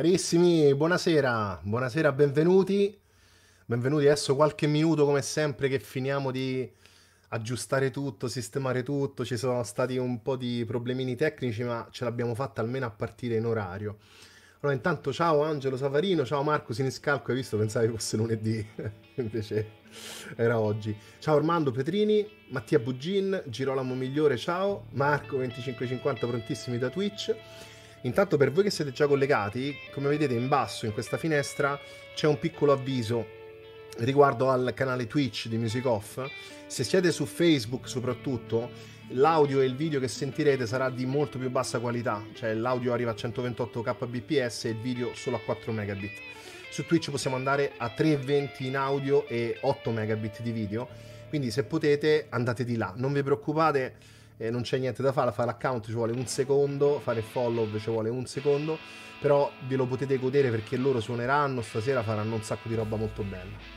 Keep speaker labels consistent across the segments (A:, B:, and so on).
A: Carissimi, buonasera, buonasera, benvenuti. Benvenuti adesso qualche minuto come sempre che finiamo di aggiustare tutto, sistemare tutto. Ci sono stati un po' di problemini tecnici, ma ce l'abbiamo fatta almeno a partire in orario. Allora, intanto ciao Angelo Savarino, ciao Marco Siniscalco, hai visto? Pensavi fosse lunedì, invece era oggi. Ciao Armando Petrini, Mattia Bugin, Girolamo Migliore, ciao, Marco2550 prontissimi da Twitch. Intanto per voi che siete già collegati, come vedete in basso in questa finestra c'è un piccolo avviso riguardo al canale Twitch di Music Off. Se siete su Facebook soprattutto, l'audio e il video che sentirete sarà di molto più bassa qualità, cioè l'audio arriva a 128 kbps e il video solo a 4 megabit. Su Twitch possiamo andare a 320 in audio e 8 megabit di video, quindi se potete andate di là, non vi preoccupate eh, non c'è niente da fare, fare l'account ci vuole un secondo, fare follow ci vuole un secondo, però ve lo potete godere perché loro suoneranno, stasera faranno un sacco di roba molto bella.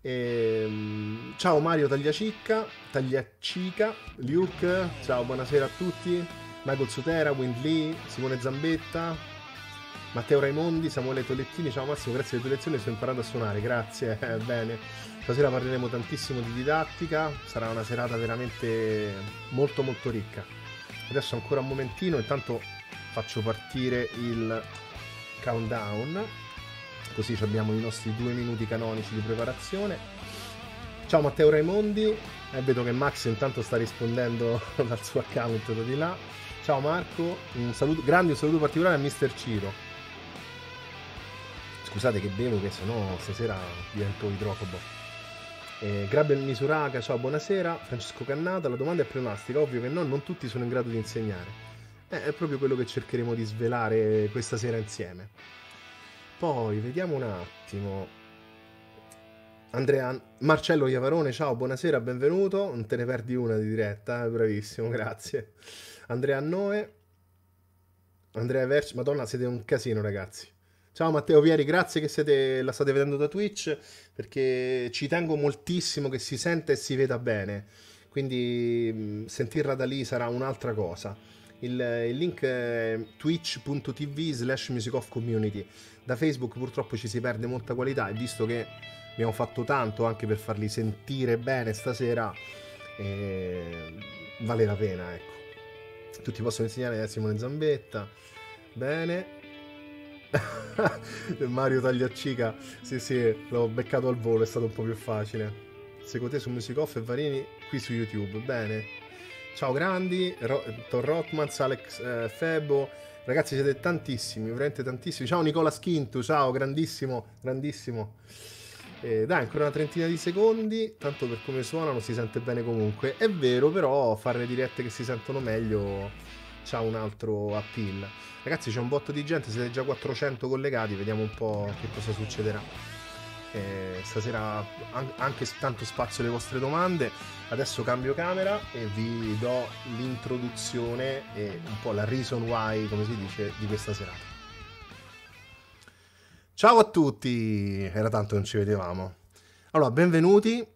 A: Ehm, ciao Mario Tagliacicca, Tagliacica, Luke, ciao buonasera a tutti, Michael Sotera, Wind Lee, Simone Zambetta, Matteo Raimondi, Samuele Tolettini, ciao Massimo, grazie delle tue lezioni, sto imparando a suonare, grazie, eh, bene. Stasera parleremo tantissimo di didattica, sarà una serata veramente molto molto ricca. Adesso ancora un momentino, intanto faccio partire il countdown, così abbiamo i nostri due minuti canonici di preparazione. Ciao Matteo Raimondi, eh, vedo che Max intanto sta rispondendo dal suo account da di là. Ciao Marco, un saluto, grande un saluto particolare a Mr. Ciro. Scusate che bevo, che sennò stasera divento idrofobo. Eh, Grabel Misuraga, ciao, buonasera. Francesco Cannata, la domanda è pleonastica, ovvio che no, non tutti sono in grado di insegnare. Eh, è proprio quello che cercheremo di svelare questa sera insieme. Poi, vediamo un attimo. Andrea, Marcello Iavarone, ciao, buonasera, benvenuto. Non te ne perdi una di diretta, eh, bravissimo, grazie. Andrea Noe, Andrea Verci, Madonna, siete un casino, ragazzi. Ciao Matteo Vieri, grazie che siete, la state vedendo da Twitch perché ci tengo moltissimo che si senta e si veda bene, quindi mm, sentirla da lì sarà un'altra cosa. Il, il, link è twitch.tv slash musicofcommunity. Da Facebook purtroppo ci si perde molta qualità e visto che abbiamo fatto tanto anche per farli sentire bene stasera, eh, vale la pena, ecco. Tutti possono insegnare a eh, Simone Zambetta. Bene, Mario Tagliaccica, sì sì, l'ho beccato al volo, è stato un po' più facile. Secondo te su Music Off e Varini qui su YouTube, bene. Ciao grandi, Ro- Thor Rotmans, Alex eh, Febo, ragazzi siete tantissimi, veramente tantissimi. Ciao Nicola Schintu, ciao, grandissimo, grandissimo. Eh, dai, ancora una trentina di secondi, tanto per come suonano si sente bene comunque. È vero però, fare le dirette che si sentono meglio ha un altro appeal. Ragazzi, c'è un botto di gente, siete già 400 collegati, vediamo un po' che cosa succederà. Eh, stasera anche tanto spazio alle vostre domande. Adesso cambio camera e vi do l'introduzione e un po' la reason why, come si dice, di questa serata. Ciao a tutti! Era tanto che non ci vedevamo. Allora, benvenuti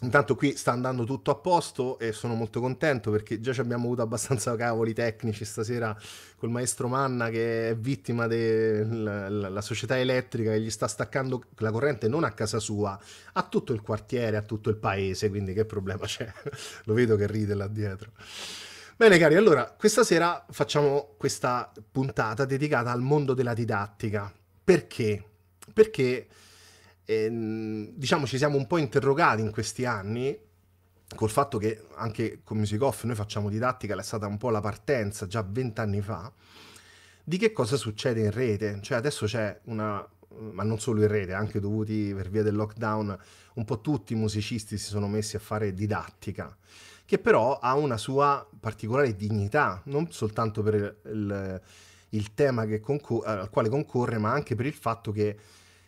A: Intanto qui sta andando tutto a posto e sono molto contento perché già ci abbiamo avuto abbastanza cavoli tecnici stasera col maestro Manna che è vittima della società elettrica che gli sta staccando la corrente non a casa sua, a tutto il quartiere, a tutto il paese, quindi che problema c'è? Lo vedo che ride là dietro. Bene cari, allora questa sera facciamo questa puntata dedicata al mondo della didattica. Perché? Perché ehm, diciamo ci siamo un po' interrogati in questi anni col fatto che anche con Music Off noi facciamo didattica, è stata un po' la partenza già vent'anni fa, di che cosa succede in rete. Cioè adesso c'è una, ma non solo in rete, anche dovuti per via del lockdown, un po' tutti i musicisti si sono messi a fare didattica, che però ha una sua particolare dignità, non soltanto per il, il tema concor- al quale concorre, ma anche per il fatto che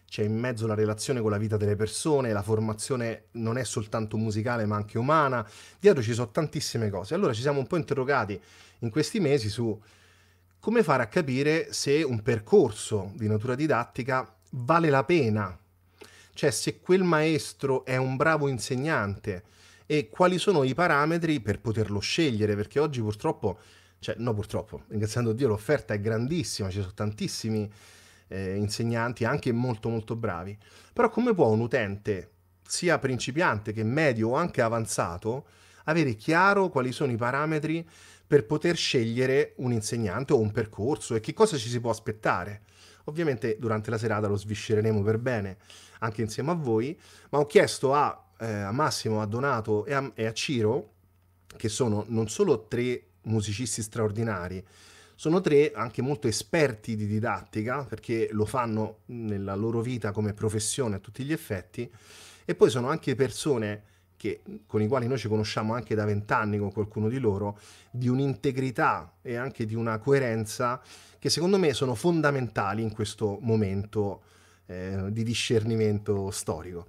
A: c'è in mezzo la relazione con la vita delle persone, la formazione non è soltanto musicale ma anche umana, dietro ci sono tantissime cose. Allora ci siamo un po' interrogati in questi mesi su come fare a capire se un percorso di natura didattica vale la pena, cioè se quel maestro è un bravo insegnante e quali sono i parametri per poterlo scegliere, perché oggi purtroppo, cioè no purtroppo, ringraziando Dio l'offerta è grandissima, ci sono tantissimi eh, insegnanti anche molto molto bravi. Però come può un utente, sia principiante che medio o anche avanzato, avere chiaro quali sono i parametri per poter scegliere un insegnante o un percorso e che cosa ci si può aspettare? Ovviamente durante la serata lo sviscereremo per bene anche insieme a voi, ma ho chiesto a, eh, a Massimo, a Donato e a, e a Ciro, che sono non solo tre musicisti straordinari, sono tre anche molto esperti di didattica, perché lo fanno nella loro vita come professione a tutti gli effetti, e poi sono anche persone che, con i quali noi ci conosciamo anche da vent'anni con qualcuno di loro, di un'integrità e anche di una coerenza che secondo me sono fondamentali in questo momento eh, di discernimento storico.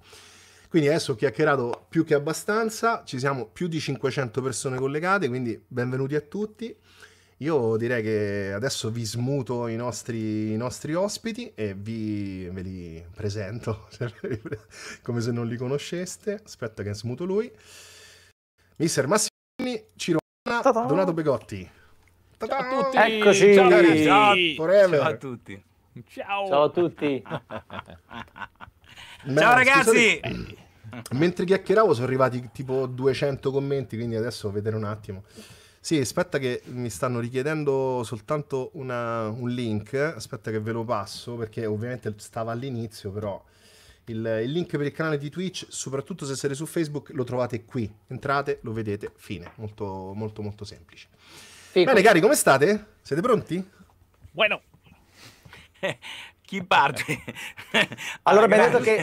A: Quindi adesso ho chiacchierato più che abbastanza, ci siamo più di 500 persone collegate, quindi benvenuti a tutti. Io direi che adesso vi smuto i nostri, i nostri ospiti e vi, ve li presento come se non li conosceste. Aspetta che smuto lui. Mister Massini, Cirona, Donato Begotti.
B: Ta-da! Ciao a tutti! Eccoci! Ciao, ciao, ciao a tutti! Ciao, ciao a tutti!
A: Beh, ciao ragazzi! Scusate, mentre chiacchieravo sono arrivati tipo 200 commenti, quindi adesso vedere un attimo. Sì, aspetta che mi stanno richiedendo soltanto una, un link, aspetta che ve lo passo perché ovviamente stava all'inizio, però il, il, link per il canale di Twitch, soprattutto se siete su Facebook, lo trovate qui. Entrate, lo vedete, fine. Molto molto molto semplice. Fico. Bene cari, come state? Siete pronti? Bueno. Chi parte? allora, allora ben
B: detto che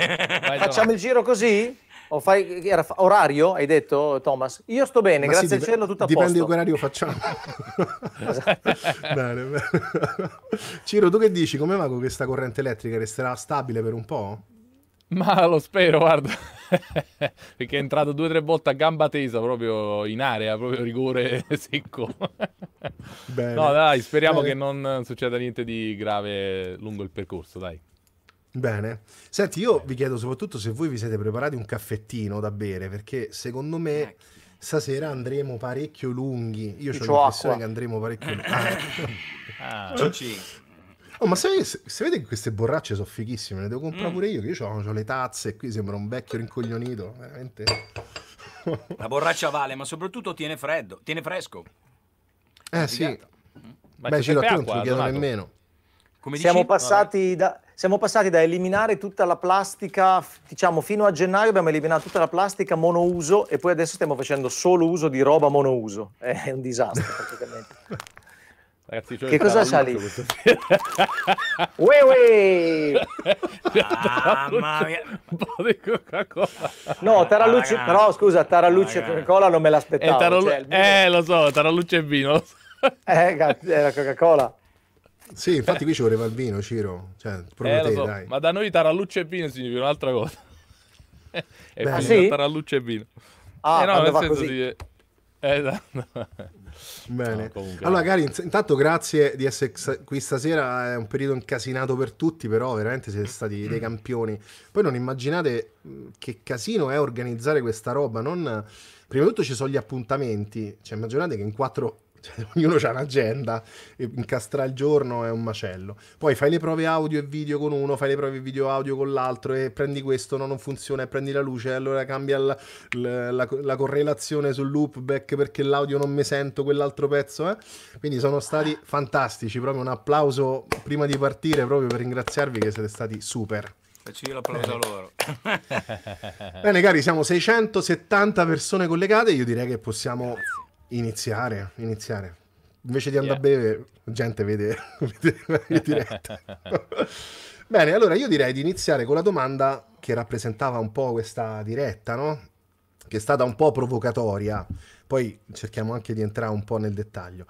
C: facciamo il giro così? O fai era, orario, hai detto Thomas? Io sto bene, Ma grazie sì, al cielo tutto a dipende posto. Dipende
A: che orario facciamo. bene, bene. Ciro, tu che dici? Come va con questa corrente elettrica? Resterà stabile per un po'?
D: Ma lo spero, guarda, perché è entrato due o tre volte a gamba tesa, proprio in area, proprio rigore secco. Bene. No, dai, speriamo Bene. che non succeda niente di grave lungo il percorso, dai.
A: Bene, senti, io vi chiedo soprattutto se voi vi siete preparati un caffettino da bere, perché secondo me eh, stasera andremo parecchio lunghi. Io ho l'impressione che andremo parecchio lunghi. Ah. ah. Oh, ma sapete, sapete che queste borracce sono fighissime, le devo comprare mm. pure io, che io ho, le tazze, qui sembra un vecchio rincoglionito, veramente. La borraccia vale,
B: ma soprattutto tiene freddo, tiene fresco.
A: Eh È sì. Figata. Mm. Beh, Ciro, a non te lo chiedo nemmeno.
C: Come Siamo dici? passati da siamo passati da eliminare tutta la plastica, diciamo fino a gennaio abbiamo eliminato tutta la plastica monouso e poi adesso stiamo facendo solo uso di roba monouso. È un disastro praticamente. Ragazzi, cioè, che cosa c'ha lì? Ue ue! Mamma mia! Un po' di Coca-Cola.
D: No, Tarallucci, però
C: scusa, Tarallucci e Coca-Cola non me
D: l'aspettavo. Eh, Tarallu- cioè, eh, lo so, Tarallucci e vino. eh, è la Coca-Cola. Sì, infatti qui
A: ci voleva il vino, Ciro. Cioè,
D: proprio eh, te, so. dai. Ma da noi taralluccio e vino significa un'altra cosa. e Beh, quindi sì? taralluccio e vino. Ah, eh no, nel senso così. di... Eh. Eh,
A: esatto. Bene. No, allora, cari, intanto grazie di essere qui stasera. È un periodo incasinato per tutti, però veramente siete stati dei campioni. Poi non immaginate che casino è organizzare questa roba. Non... Prima di tutto ci sono gli appuntamenti. Cioè, immaginate che in quattro cioè, ognuno ha un'agenda, incastrare il giorno è un macello. Poi fai le prove audio e video con uno, fai le prove video audio con l'altro e prendi questo, no, non funziona, e prendi la luce, allora cambia la, la, la, la correlazione sul loopback perché l'audio non mi sento quell'altro pezzo. Eh? Quindi sono stati fantastici, proprio un applauso prima di partire proprio per ringraziarvi che siete stati super. Faccio io l'applauso
B: a loro. Bene, cari, siamo
A: 670 persone collegate. Io direi che possiamo Iniziare, iniziare. Invece di andare yeah. a bere, gente vede, vede le diretta. Bene, allora io direi di iniziare con la domanda che rappresentava un po' questa diretta, no? Che è stata un po' provocatoria. Poi cerchiamo anche di entrare un po' nel dettaglio.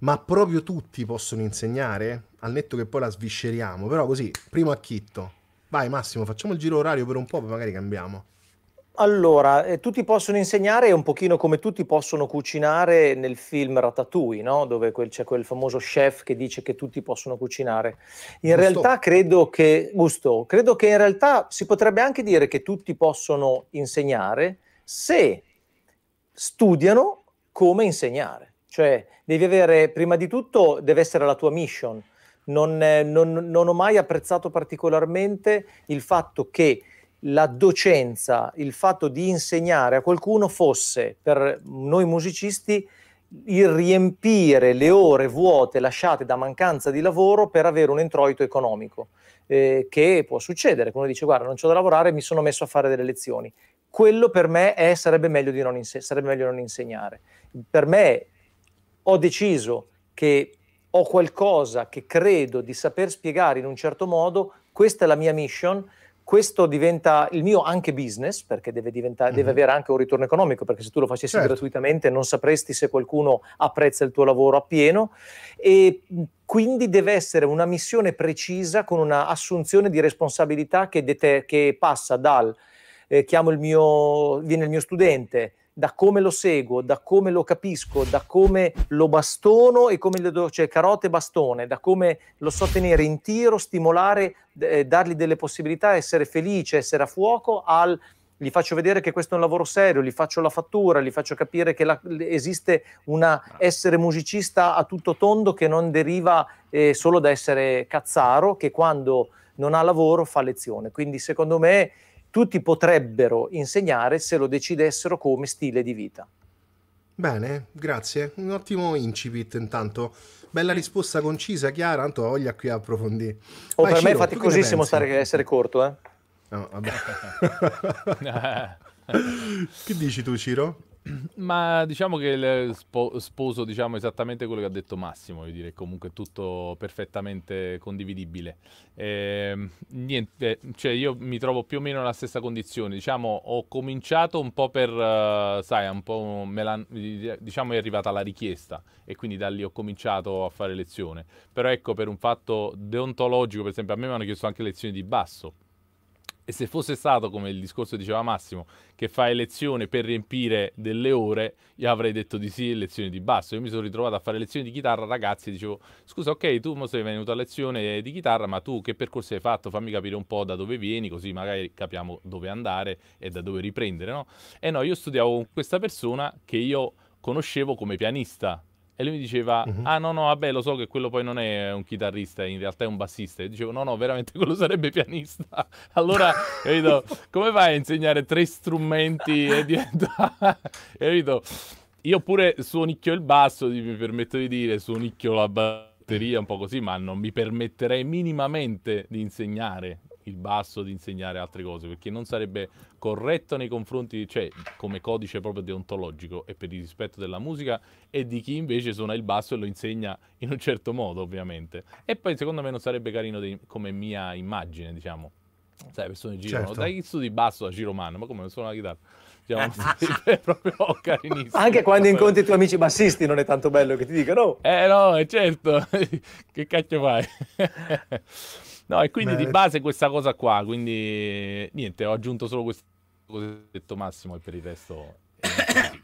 A: Ma proprio tutti possono insegnare? Al netto che poi la svisceriamo, però così, primo acchitto. Vai Massimo, facciamo il giro orario per un po', poi magari cambiamo.
C: Allora, eh, tutti possono insegnare è un pochino come tutti possono cucinare nel film Ratatouille, no? dove quel, c'è quel famoso chef che dice che tutti possono cucinare. In Gusto. realtà credo che, Gusto, credo che in realtà si potrebbe anche dire che tutti possono insegnare se studiano come insegnare. Cioè, devi avere, prima di tutto, deve essere la tua mission. non, eh, non, non ho mai apprezzato particolarmente il fatto che la docenza, il fatto di insegnare a qualcuno fosse per noi musicisti il riempire le ore vuote lasciate da mancanza di lavoro per avere un introito economico, eh, che può succedere, come dice guarda non c'ho da lavorare, mi sono messo a fare delle lezioni. Quello per me è, sarebbe, meglio di non inse- sarebbe meglio non insegnare. Per me ho deciso che ho qualcosa che credo di saper spiegare in un certo modo, questa è la mia mission, questo diventa il mio anche business, perché deve, diventa, mm-hmm. deve, mhm. avere anche un ritorno economico, perché se tu lo facessi certo. gratuitamente non sapresti se qualcuno apprezza il tuo lavoro appieno e quindi deve essere una missione precisa con un'assunzione di responsabilità che, dete- che passa dal eh, chiamo il mio, viene il mio studente, da come lo seguo, da come lo capisco, da come lo bastono e come le do, cioè carote e bastone, da come lo so tenere in tiro, stimolare, eh, dargli delle possibilità, essere felice, essere a fuoco, al gli faccio vedere che questo è un lavoro serio, gli faccio la fattura, gli faccio capire che la, esiste un essere musicista a tutto tondo che non deriva eh, solo da essere cazzaro, che quando non ha lavoro fa lezione. Quindi secondo me tutti potrebbero insegnare se lo decidessero come stile di vita.
A: Bene, grazie. Un ottimo incipit intanto. Bella risposta concisa, chiara, tanto voglia qui a approfondire. Oh, per Ciro, me è faticosissimo stare
C: che essere corto, eh? No,
D: vabbè.
A: che dici tu, Ciro?
D: Ma diciamo che spo- sposo diciamo, esattamente quello che ha detto Massimo, voglio dire, comunque tutto perfettamente condividibile. Eh, niente, cioè io mi trovo più o meno nella stessa condizione, diciamo, ho cominciato un po' per, uh, sai, un po' diciamo è arrivata la richiesta e quindi da lì ho cominciato a fare lezione. Però ecco, per un fatto deontologico, per esempio, a me mi hanno chiesto anche lezioni di basso e se fosse stato, come il discorso diceva Massimo, che fai lezione per riempire delle ore, io avrei detto di sì, lezioni di basso. Io mi sono ritrovato a fare lezioni di chitarra, ragazzi, dicevo, scusa, ok, tu mo sei venuto a lezione di chitarra, ma tu che percorso hai fatto? Fammi capire un po' da dove vieni, così magari capiamo dove andare e da dove riprendere, no? E no, io studiavo con questa persona che io conoscevo come pianista, e lui mi diceva, uh-huh. ah no no, vabbè lo so che quello poi non è un chitarrista, in realtà è un bassista. E dicevo, no no, veramente quello sarebbe pianista. Allora, capito, come fai a insegnare tre strumenti e diventa... capito? Io pure suonicchio il basso, mi permetto di dire, suonicchio la batteria, un po' così, ma non mi permetterei minimamente di insegnare il basso di insegnare altre cose, perché non sarebbe corretto nei confronti, cioè come codice proprio deontologico e per il rispetto della musica e di chi invece suona il basso e lo insegna in un certo modo ovviamente. E poi secondo me non sarebbe carino di, come mia immagine, diciamo. Sai, persone girano, certo. dai chi studi basso a Giromano, ma come suona la chitarra? Diciamo, eh. è proprio carinissimo. Anche quando
C: incontri i tuoi amici bassisti non è tanto bello che ti dicano. Oh".
D: Eh no, è certo, che cacchio fai? No, e quindi Beh. di base questa cosa qua, quindi niente, ho aggiunto solo questo cosetto massimo e per il resto...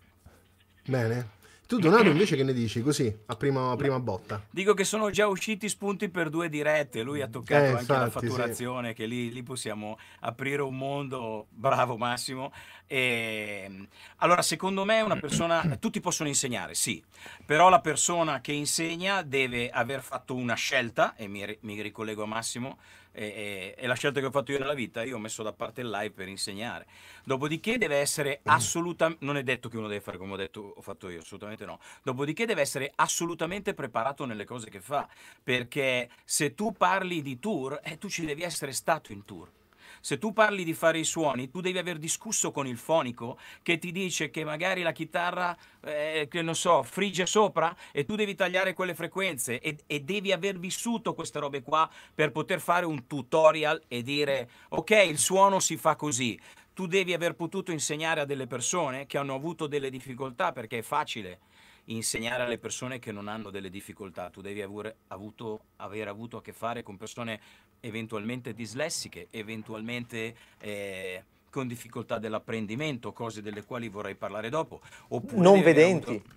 A: Bene. Tu Donato invece che ne dici così, a prima, a prima, botta?
D: Dico che sono già usciti
B: spunti per due dirette, lui ha toccato eh, anche la fatturazione, sì. che lì, lì, possiamo aprire un mondo, bravo Massimo. E, ehm, allora, secondo me una persona, tutti possono insegnare, sì, però la persona che insegna deve aver fatto una scelta, e mi, mi ricollego a Massimo, è, è, la scelta che ho fatto io nella vita, io ho messo da parte il live per insegnare. Dopodiché deve essere mm. assolutamente, non è detto che uno deve fare come ho, detto, ho fatto io, assolutamente no, dopodiché deve essere assolutamente preparato nelle cose che fa, perché se tu parli di tour, eh, tu ci devi essere stato in tour se tu parli di fare i suoni, tu devi aver discusso con il fonico che ti dice che magari la chitarra, eh, che non so, frigge sopra e tu devi tagliare quelle frequenze e, e devi aver vissuto queste robe qua per poter fare un tutorial e dire ok, il suono si fa così tu devi aver potuto insegnare a delle persone che hanno avuto delle difficoltà perché è facile insegnare alle persone che non hanno delle difficoltà, tu devi aver avuto, aver avuto a che fare con persone eventualmente dislessiche, eventualmente... Eh, con difficoltà dell'apprendimento, cose delle quali vorrei parlare dopo. Oppure non vedenti. Avuto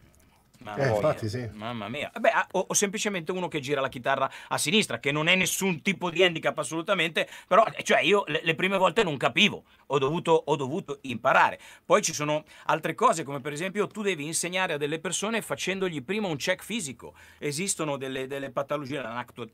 B: Mamma, eh, mia. Infatti, sì. Mamma mia. Eh, beh, ah, o, o, semplicemente uno che gira la chitarra a sinistra, che non è nessun tipo di handicap assolutamente, però eh, cioè io le, le prime volte non capivo, ho dovuto, ho dovuto, imparare. Poi ci sono altre cose, come per esempio tu devi insegnare a delle persone facendogli prima un check fisico. Esistono delle, delle patologie,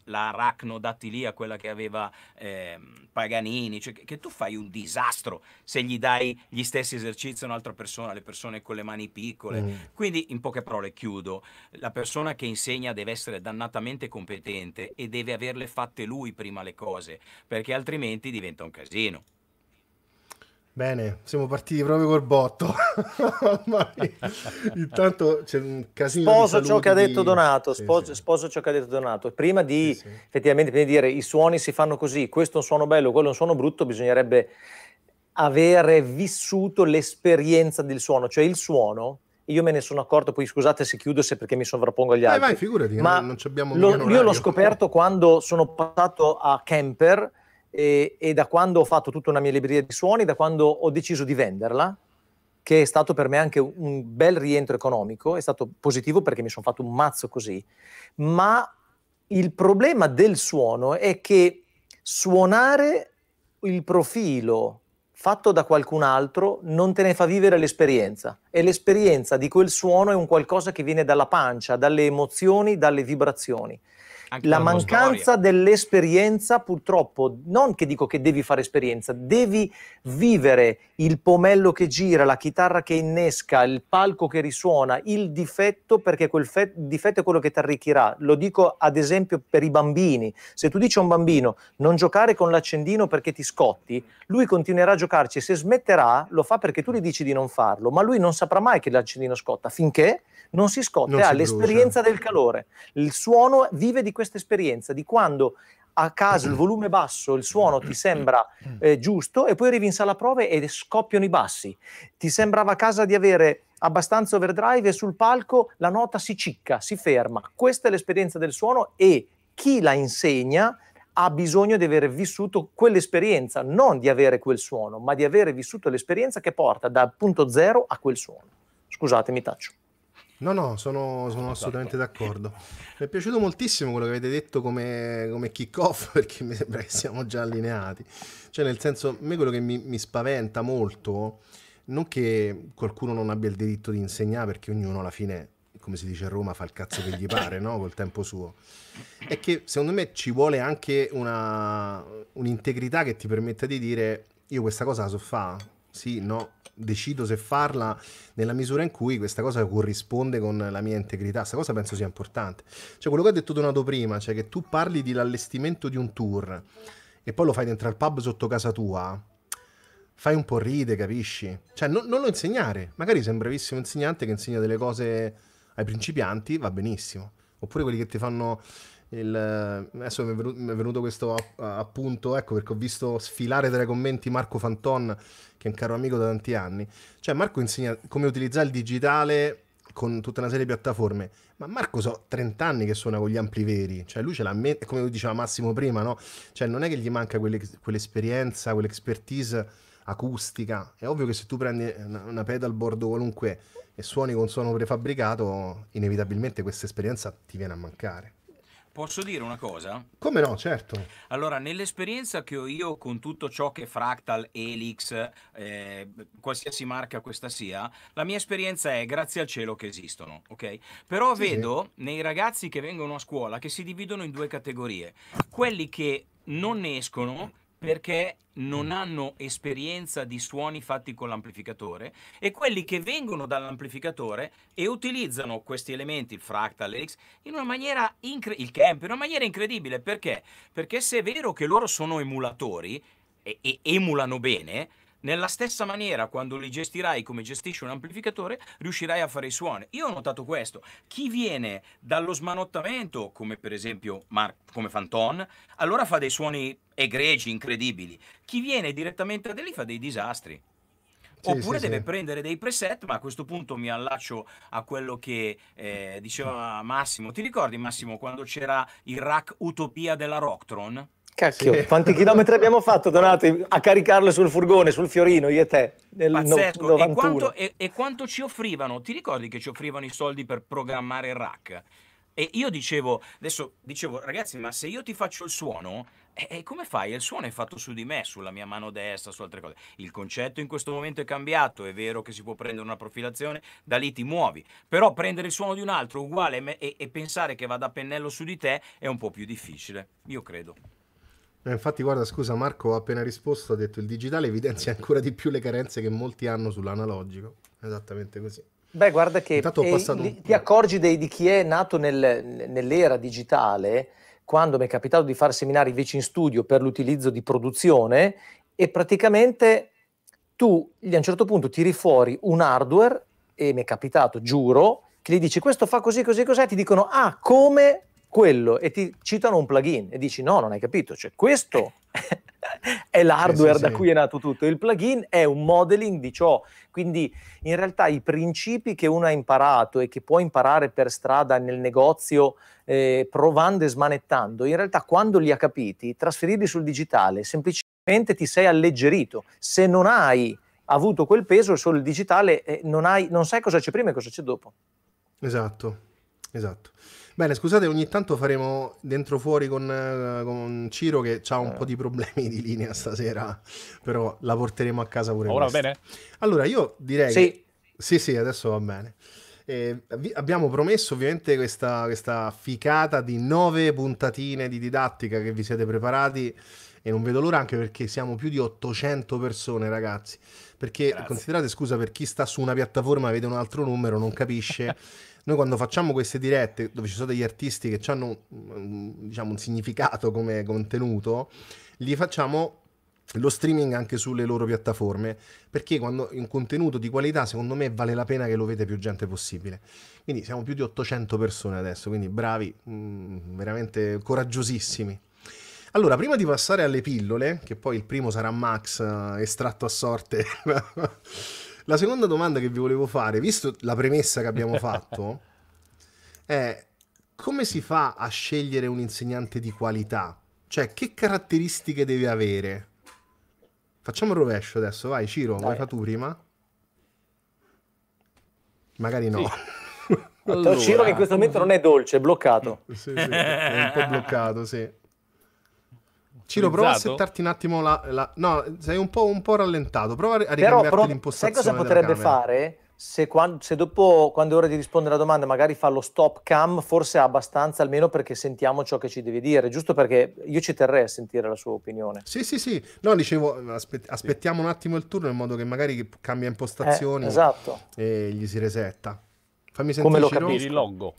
B: l'aracnodatilia, quella che aveva eh, Paganini, cioè che, che tu fai un disastro se gli dai gli stessi esercizi a un'altra persona, le persone con le mani piccole. Mm. Quindi, in poche parole, chiudo, la persona che insegna deve essere dannatamente competente e deve averle fatte lui prima le cose, perché altrimenti diventa un casino.
A: Bene, siamo partiti proprio col botto. Intanto c'è un casino. Sposo ciò che ha detto
C: Donato. Sposo, sì, sposo, ciò che ha detto Donato. Prima di sì, sì. effettivamente prima di dire i suoni si fanno così, questo è un suono bello, quello è un suono brutto, bisognerebbe avere vissuto l'esperienza del suono, cioè il suono io me ne sono accorto, poi scusate se chiudo se perché mi sovrappongo agli altri. Vai, vai, figurati, ma
A: non, non lo, Io l'ho
C: scoperto quando sono passato a Camper e, e, da quando ho fatto tutta una mia libreria di suoni, da quando ho deciso di venderla, che è stato per me anche un bel rientro economico, è stato positivo perché mi sono fatto un mazzo così, ma il problema del suono è che suonare il profilo fatto da qualcun altro non te ne fa vivere l'esperienza e l'esperienza di quel suono è un qualcosa che viene dalla pancia, dalle emozioni, dalle vibrazioni. Anche la mancanza storia. dell'esperienza, purtroppo, non che dico che devi fare esperienza, devi vivere il pomello che gira, la chitarra che innesca, il palco che risuona, il difetto, perché quel fe- difetto è quello che ti arricchirà. Lo dico ad esempio per i bambini. Se tu dici a un bambino non giocare con l'accendino perché ti scotti, lui continuerà a giocarci e se smetterà lo fa perché tu gli dici di non farlo, ma lui non saprà mai che l'accendino scotta finché non si scotta e ha l'esperienza del calore. Il suono vive di questa esperienza di quando a caso il volume basso, il suono ti sembra eh, giusto e poi arrivi in sala prove e scoppiano i bassi. Ti sembrava a casa di avere abbastanza overdrive e sul palco la nota si cicca, si ferma. Questa è l'esperienza del suono e chi la insegna ha bisogno di aver vissuto quell'esperienza, non di avere quel suono, ma di avere vissuto l'esperienza che porta dal punto zero a quel suono. Scusate, mi taccio.
A: No, no, sono, sono esatto. assolutamente d'accordo. Mi è piaciuto moltissimo quello che avete detto come, come kick-off, perché mi sembra che siamo già allineati. Cioè, nel senso, a me quello che mi, mi spaventa molto, non che qualcuno non abbia il diritto di insegnare, perché ognuno alla fine come si dice a Roma, fa il cazzo che gli pare, no? Col tempo suo. È che secondo me ci vuole anche una, un'integrità che ti permetta di dire io questa cosa la so fare, sì, no, decido se farla nella misura in cui questa cosa corrisponde con la mia integrità. Questa cosa penso sia importante. Cioè, quello che ha detto Donato prima, cioè che tu parli dell'allestimento di un tour e poi lo fai dentro al pub sotto casa tua, fai un po' ride, capisci? Cioè, non, non lo insegnare. Magari sei un bravissimo insegnante che insegna delle cose ai principianti, va benissimo. Oppure quelli che ti fanno il, adesso mi è, venuto, mi è venuto questo appunto, ecco perché ho visto sfilare tra i commenti Marco Fanton, che è un caro amico da tanti anni. Cioè Marco insegna come utilizzare il digitale con tutta una serie di piattaforme, ma Marco so 30 anni che suona con gli ampli veri, cioè lui ce l'ha, met- come diceva Massimo prima, no? Cioè non è che gli manca quelle, quell'esperienza, quell'expertise acustica, è ovvio che se tu prendi una, una pedalboard qualunque e suoni con suono prefabbricato, inevitabilmente questa esperienza ti viene a mancare.
B: Posso dire una cosa?
A: Come no, certo.
B: Allora, nell'esperienza che ho io con tutto ciò che Fractal, Helix, eh, qualsiasi marca questa sia, la mia esperienza è grazie al cielo che esistono, ok? Però sì, vedo sì. nei ragazzi che vengono a scuola che si dividono in due categorie. Quelli che non ne escono perché mm. non hanno esperienza di suoni fatti con l'amplificatore e quelli che vengono dall'amplificatore e utilizzano questi elementi, il fractal X, in una maniera incre- il camp, in una maniera incredibile. Perché? Perché se è vero che loro sono emulatori e, e emulano bene, nella stessa maniera, quando li gestirai come gestisci un amplificatore, riuscirai a fare i suoni. Io ho notato questo. Chi viene dallo smanottamento, come per esempio Mark, come Fanton, allora fa dei suoni egregi, incredibili. Chi viene direttamente da lì fa dei disastri. Sì, Oppure sì, deve sì. prendere dei preset, ma a questo punto mi allaccio a quello che eh, diceva Massimo. Ti ricordi Massimo quando c'era il rack Utopia della Rocktron?
C: Cacchio, sì. quanti chilometri abbiamo fatto, Donato, a caricarle sul furgone, sul fiorino, io e te? Nel Pazzesco. No, e, quanto,
B: e, e quanto ci offrivano? Ti ricordi che ci offrivano i soldi per programmare il rack? E io dicevo, adesso dicevo, ragazzi, ma se io ti faccio il suono, eh, come fai? Il suono è fatto su di me, sulla mia mano destra, su altre cose. Il concetto in questo momento è cambiato, è vero che si può prendere una profilazione, da lì ti muovi, però prendere il suono di un altro uguale e, e pensare che vada a pennello su di te è un po' più
C: difficile, io credo.
A: No, eh, infatti, guarda, scusa, Marco ha appena risposto, ha detto il digitale evidenzia ancora di più le carenze che molti hanno sull'analogico. Esattamente così.
C: Beh, guarda che passato... li, ti accorgi dei, di chi è nato nel, nell'era digitale quando mi è capitato di fare seminari invece in studio per l'utilizzo di produzione e praticamente tu a un certo punto tiri fuori un hardware e mi è capitato, giuro, che gli dici questo fa così, così, così, e ti dicono ah, come quello e ti citano un plugin e dici no, non hai capito, cioè questo è l'hardware sì, sì, da sì. cui è nato tutto, il plugin è un modeling di ciò, quindi in realtà i principi che uno ha imparato e che può imparare per strada nel negozio eh, provando e smanettando, in realtà quando li ha capiti, trasferirli sul digitale semplicemente ti sei alleggerito, se non hai avuto quel peso solo il digitale eh, non, hai, non sai cosa c'è prima e cosa c'è dopo.
A: Esatto, Esatto. Bene, scusate, ogni tanto faremo dentro fuori con, eh, con Ciro che ha un eh. po' di problemi di linea stasera, però la porteremo a casa pure. Ora va bene? Allora, io direi... Sì. Che... Sì, sì, adesso va bene. Eh, abbiamo promesso ovviamente questa, questa ficata di nove puntatine di didattica che vi siete preparati e non vedo l'ora anche perché siamo più di 800 persone ragazzi perché Grazie. considerate scusa per chi sta su una piattaforma e vede un altro numero non capisce noi quando facciamo queste dirette dove ci sono degli artisti che hanno mm, diciamo, un significato come contenuto, li facciamo lo streaming anche sulle loro piattaforme perché quando un contenuto di qualità secondo me vale la pena che lo vede più gente possibile quindi siamo più di 800 persone adesso quindi bravi mm, veramente coraggiosissimi allora prima di passare alle pillole che poi il primo sarà Max eh, estratto a sorte La seconda domanda che vi volevo fare, visto la premessa che abbiamo fatto, è come si fa a scegliere un insegnante di qualità? Cioè, che caratteristiche deve avere? Facciamo il rovescio adesso, vai Ciro, Dai. vuoi fa tu prima? Magari no. Sì. Allora. Ciro che in questo momento non
C: è dolce, è bloccato. Sì, sì, è
A: un po' bloccato, sì. Ciro, prova a settarti un attimo la, la... No, sei un po', un po rallentato. Prova a ricambiarti però, l'impostazione. Sai cosa potrebbe fare? Se,
C: quando, se, dopo, quando è ora di rispondere alla domanda, magari fa lo stop cam, forse abbastanza almeno perché sentiamo ciò che ci devi dire, giusto perché io ci terrei a sentire la sua opinione.
A: Sì, sì, sì. No, dicevo, aspet- aspettiamo sì. un attimo il turno in modo che magari cambia impostazioni eh, esatto. e gli si resetta. Fammi sentire Come lo capisci? Riloggo.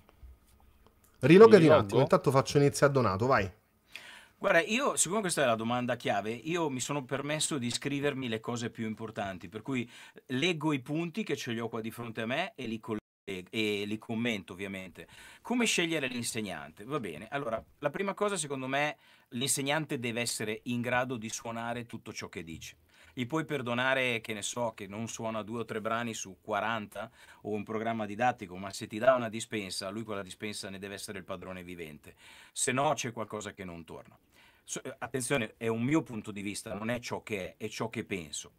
A: Rilogati un attimo, intanto faccio iniziare a Donato, vai.
B: Guarda, io, siccome questa è la domanda chiave, io mi sono permesso di scrivermi le cose più importanti, per cui eh, leggo i punti che ce li ho qua di fronte a me e li collego e li commento ovviamente. Come scegliere l'insegnante? Va bene, allora la prima cosa secondo me l'insegnante deve essere in grado di suonare tutto ciò che dice gli puoi perdonare, che ne so, che non suona due o tre brani su 40 o un programma didattico, ma se ti dà una dispensa, lui quella dispensa ne deve essere il padrone vivente, se no c'è qualcosa che non torna. Eh, attenzione, è un mio punto di vista, non è ciò che è, è ciò che penso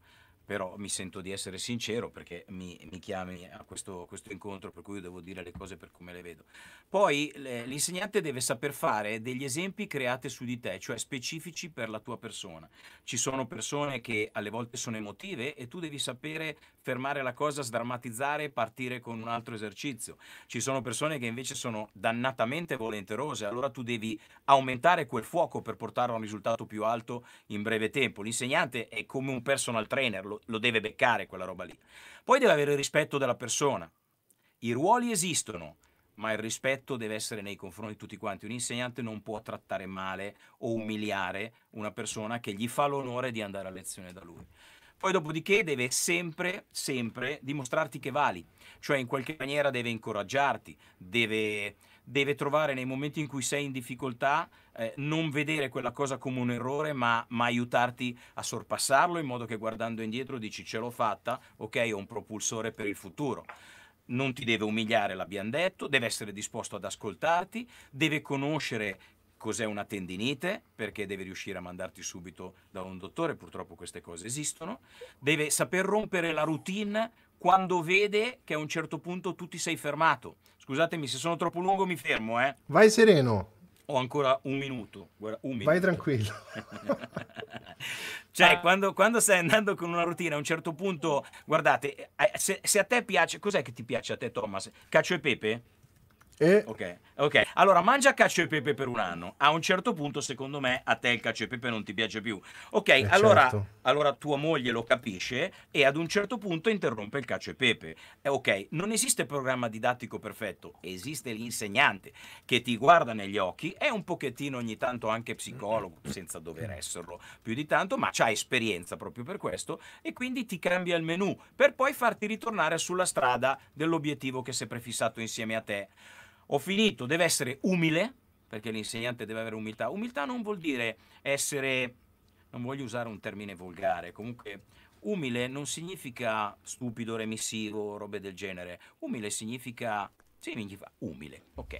B: però mi sento di essere sincero perché mi, mi chiami a questo, questo, incontro per cui io devo dire le cose per come le vedo. Poi l'insegnante deve saper fare degli esempi creati su di te, cioè specifici per la tua persona. Ci sono persone che alle volte sono emotive e tu devi sapere fermare la cosa, sdrammatizzare e partire con un altro esercizio. Ci sono persone che invece sono dannatamente volenterose, allora tu devi aumentare quel fuoco per portare a un risultato più alto in breve tempo. L'insegnante è come un personal trainer, lo, lo deve beccare quella roba lì. Poi deve avere il rispetto della persona. I ruoli esistono, ma il rispetto deve essere nei confronti di tutti quanti. Un insegnante non può trattare male o umiliare una persona che gli fa l'onore di andare a lezione da lui. Poi dopodiché deve sempre, sempre dimostrarti che vali, cioè in qualche maniera deve incoraggiarti, deve, deve trovare nei momenti in cui sei in difficoltà eh, non vedere quella cosa come un errore, ma, ma, aiutarti a sorpassarlo in modo che guardando indietro dici ce l'ho fatta, ok, ho un propulsore per il futuro. Non ti deve umiliare, l'abbiamo detto, deve essere disposto ad ascoltarti, deve conoscere cos'è una tendinite, perché deve riuscire a mandarti subito da un dottore, purtroppo queste cose esistono, deve saper rompere la routine quando vede che a un certo punto tu ti sei fermato. Scusatemi, se sono troppo lungo mi fermo, eh.
A: Vai sereno.
B: Ho ancora un minuto. Guarda, un
A: minuto. Vai tranquillo.
B: cioè, ah. quando, quando, stai andando con una routine, a un certo punto, guardate, eh, se, se a te piace, cos'è che ti piace a te, Thomas? Caccio e pepe? E... Ok, ok. Allora, mangia cacio e pepe per un anno. A un certo punto, secondo me, a te il cacio e pepe non ti piace più. Ok, eh allora, certo. allora, tua moglie lo capisce e ad un certo punto interrompe il cacio e pepe. Eh, ok, non esiste programma didattico perfetto, esiste l'insegnante che ti guarda negli occhi, è un pochettino ogni tanto anche psicologo, senza dover esserlo più di tanto, ma ha esperienza proprio per questo e quindi ti cambia il menù per poi farti ritornare sulla strada dell'obiettivo che si è prefissato insieme a te. Ho finito, deve essere umile, perché l'insegnante deve avere umiltà. Umiltà non vuol dire essere, non voglio usare un termine volgare, comunque umile non significa stupido, remissivo, robe del genere. Umile significa significa umile, ok?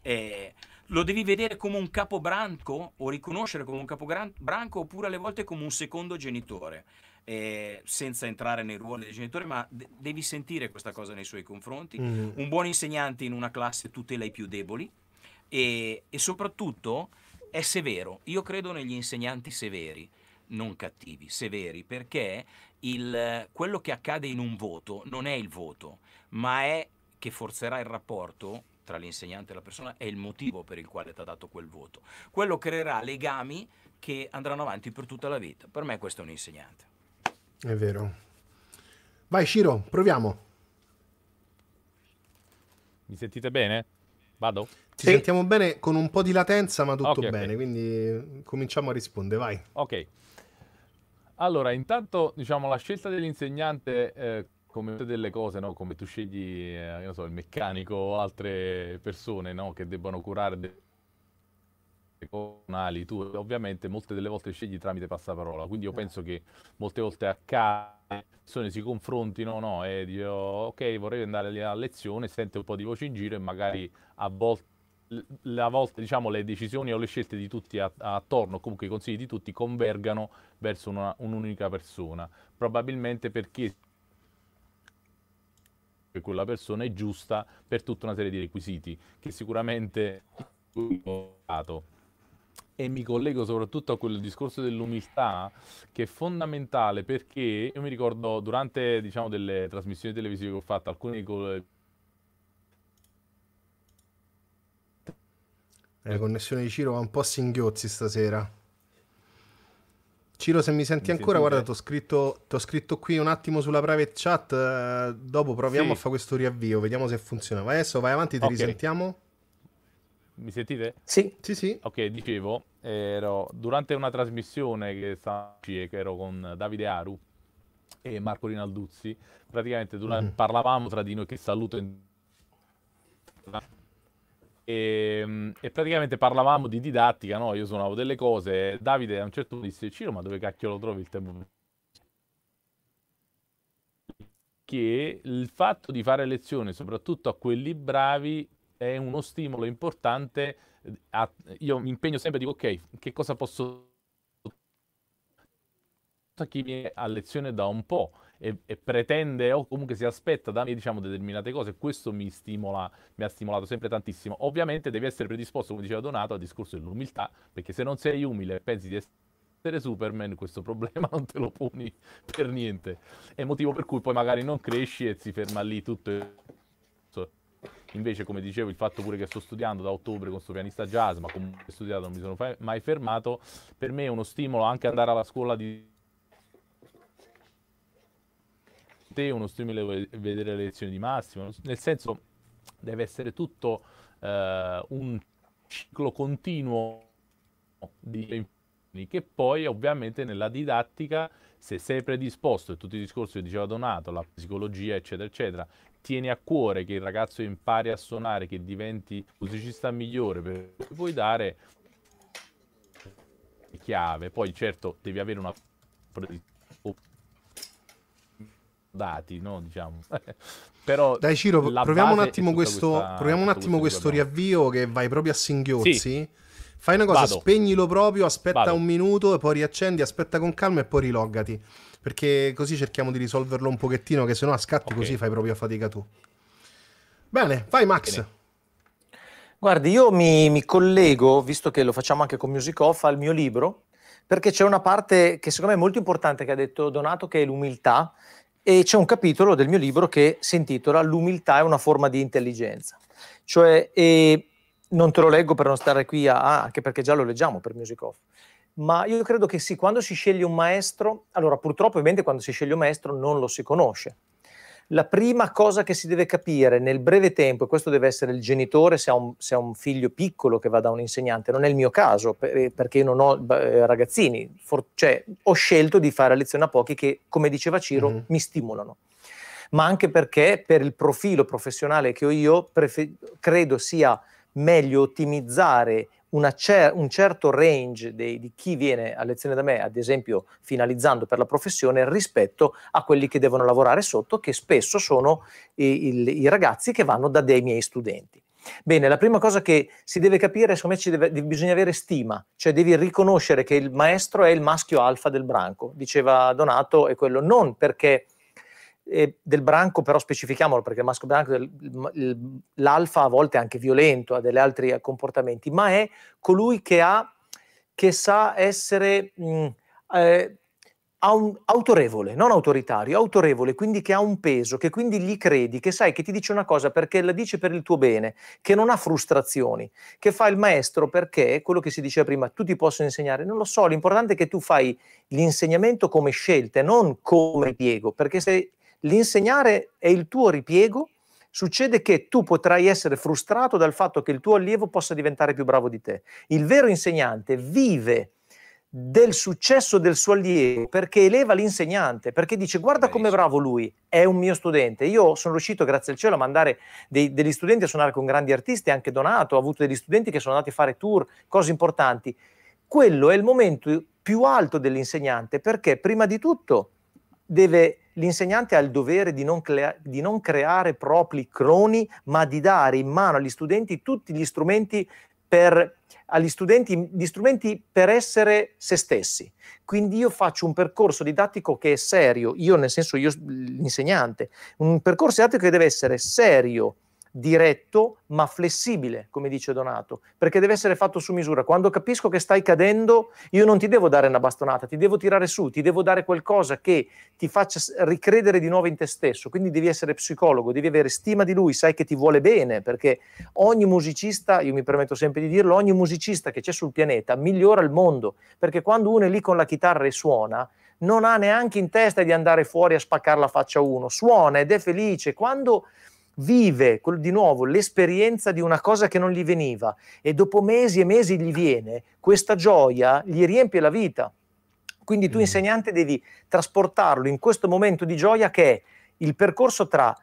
B: Eh, lo devi vedere come un capobranco o riconoscere come un capobranco oppure alle volte come un secondo genitore eh, senza entrare nei ruoli dei genitori, ma de- devi sentire questa cosa nei suoi confronti. Mm. Un buon insegnante in una classe tutela i più deboli e, e soprattutto è severo. Io credo negli insegnanti severi non cattivi, severi, perché il, quello che accade in un voto non è il voto, ma è che forzerà il rapporto tra l'insegnante e la persona, è il motivo per il quale ti ha dato quel voto. Quello creerà legami che andranno avanti per tutta la vita. Per me questo è un insegnante.
A: È vero. Vai Shiro, proviamo.
D: Mi sentite bene? Vado? Ci sì.
A: sentiamo bene con un po' di latenza, ma tutto okay, bene, okay. quindi cominciamo a rispondere, vai.
D: Ok. Allora, intanto, diciamo, la scelta dell'insegnante, eh, come delle cose, no? come tu scegli, eh, so, il meccanico o altre persone no? che debbano curare orali, tu ovviamente molte delle volte scegli tramite passaparola, quindi io eh. penso che molte volte accade, persone si confrontino no? e dicono oh, ok vorrei andare a lezione, sente un po' di voce in giro e magari a volte la volta, diciamo, le decisioni o le scelte di tutti attorno, comunque i consigli di tutti, convergano verso una, un'unica persona. Probabilmente perché quella persona è giusta per tutta una serie di requisiti che sicuramente e mi collego soprattutto a quel discorso dell'umiltà che è fondamentale perché io mi ricordo durante diciamo delle trasmissioni televisive che ho fatto alcuni la
A: eh, connessione di Ciro va un po' a singhiozzi stasera Ciro se mi senti mi ancora sentite? guarda ti ho scritto, scritto, qui un attimo sulla private chat eh, dopo proviamo sì. a fare questo riavvio vediamo se funziona vai adesso vai avanti ti okay. risentiamo
D: mi sentite? Sì. Sì, sì. Ok, dicevo, ero durante una trasmissione che, stava, che ero con Davide Aru e Marco Rinalduzzi, praticamente mm. parlavamo tra di noi, che saluto in... E, ehm, e, praticamente parlavamo di didattica, no? Io suonavo delle cose, Davide a un certo punto disse, Ciro, ma dove cacchio lo trovi il tempo? Che il fatto di fare lezione, soprattutto a quelli bravi, è uno stimolo importante. Eh, a, io mi impegno sempre, dico ok, che cosa posso a chi viene a lezione da un po' e, e, pretende o comunque si aspetta da me diciamo determinate cose questo mi stimola mi ha stimolato sempre tantissimo ovviamente devi essere predisposto come diceva Donato al discorso dell'umiltà perché se non sei umile e pensi di essere Superman questo problema non te lo poni per niente è motivo per cui poi magari non cresci e si ferma lì tutto Invece, come dicevo, il fatto pure che sto studiando da ottobre con questo pianista jazz, ma comunque studiato non mi sono mai fermato, per me è uno stimolo anche andare alla scuola di te, uno stimolo vedere le lezioni di Massimo, nel senso deve essere tutto eh, un ciclo continuo di che poi ovviamente nella didattica se sei predisposto e tutti i discorsi che diceva Donato, la psicologia eccetera eccetera, tiene a cuore che il ragazzo impari a suonare, che diventi musicista migliore, per puoi dare chiave. Poi certo devi avere una dati, no, diciamo. Però Dai Ciro, proviamo un attimo questo, questa, proviamo un attimo questo
A: riavvio che vai proprio a singhiozzi. Sì. Fai una cosa, Vado. spegnilo proprio, aspetta Vado. un minuto e poi riaccendi, aspetta con calma e poi riloggati. Perché così cerchiamo di risolverlo un pochettino, che se no a scatti okay. così fai proprio a fatica tu. Bene,
C: vai Max. Bene. Guardi, io mi, mi, collego, visto che lo facciamo anche con Music Off, al mio libro, perché c'è una parte che secondo me è molto importante che ha detto Donato, che è l'umiltà, e c'è un capitolo del mio libro che si intitola L'umiltà è una forma di intelligenza. Cioè, eh, non te lo leggo per non stare qui a, ah, anche perché già lo leggiamo per Music Off. Ma io credo che sì, quando si sceglie un maestro, allora purtroppo ovviamente quando si sceglie un maestro non lo si conosce. La prima cosa che si deve capire nel breve tempo, e questo deve essere il genitore se ha un, se ha un figlio piccolo che va da un insegnante, non è il mio caso per, eh, perché io non ho eh, ragazzini, for, cioè, ho scelto di fare lezioni a pochi che, come diceva Ciro, mm-hmm. mi stimolano ma anche perché per il profilo professionale che ho io prefe- credo sia meglio ottimizzare cer- un certo range dei, di chi viene a lezione da me, ad esempio finalizzando per la professione, rispetto a quelli che devono lavorare sotto, che spesso sono i, i, i ragazzi che vanno da dei miei studenti. Bene, la prima cosa che si deve capire, secondo me deve, bisogna avere stima, cioè devi riconoscere che il maestro è il maschio alfa del branco, diceva Donato, e quello non perché eh, del branco, però specifichiamolo perché il maschio branco, l'alfa a volte è anche violento, ha degli altri eh, comportamenti, ma è colui che, ha, che sa essere mh, mm, eh, autorevole, non autoritario, autorevole, quindi che ha un peso, che quindi gli credi, che sai che ti dice una cosa perché la dice per il tuo bene, che non ha frustrazioni, che fa il maestro perché quello che si diceva prima, tu ti posso insegnare, non lo so, l'importante è che tu fai l'insegnamento come scelta, non come piego, perché se l'insegnare è il tuo ripiego, succede che tu potrai essere frustrato dal fatto che il tuo allievo possa diventare più bravo di te. Il vero insegnante vive del successo del suo allievo perché eleva l'insegnante, perché dice guarda come bravo lui, è un mio studente. Io sono riuscito, grazie al cielo, a mandare dei, degli studenti a suonare con grandi artisti, anche Donato, ho avuto degli studenti che sono andati a fare tour, cose importanti. Quello è il momento più alto dell'insegnante perché prima di tutto deve l'insegnante ha il dovere di non, crea- di non creare propri croni, ma di dare in mano agli studenti tutti gli strumenti per, agli studenti gli strumenti per essere se stessi. Quindi io faccio un percorso didattico che è serio, io nel senso io l'insegnante, un percorso didattico che deve essere serio, diretto ma flessibile, come dice Donato, perché deve essere fatto su misura. Quando capisco che stai cadendo, io non ti devo dare una bastonata, ti devo tirare su, ti devo dare qualcosa che ti faccia ricredere di nuovo in te stesso. Quindi devi essere psicologo, devi avere stima di lui, sai che ti vuole bene, perché ogni musicista, io mi permetto sempre di dirlo, ogni musicista che c'è sul pianeta migliora il mondo, perché quando uno è lì con la chitarra e suona, non ha neanche in testa di andare fuori a spaccare la faccia a uno, suona ed è felice. Quando vive di nuovo l'esperienza di una cosa che non gli veniva e dopo mesi e mesi gli viene, questa gioia gli riempie la vita. Quindi tu mm. insegnante devi trasportarlo in questo momento di gioia che è il percorso tra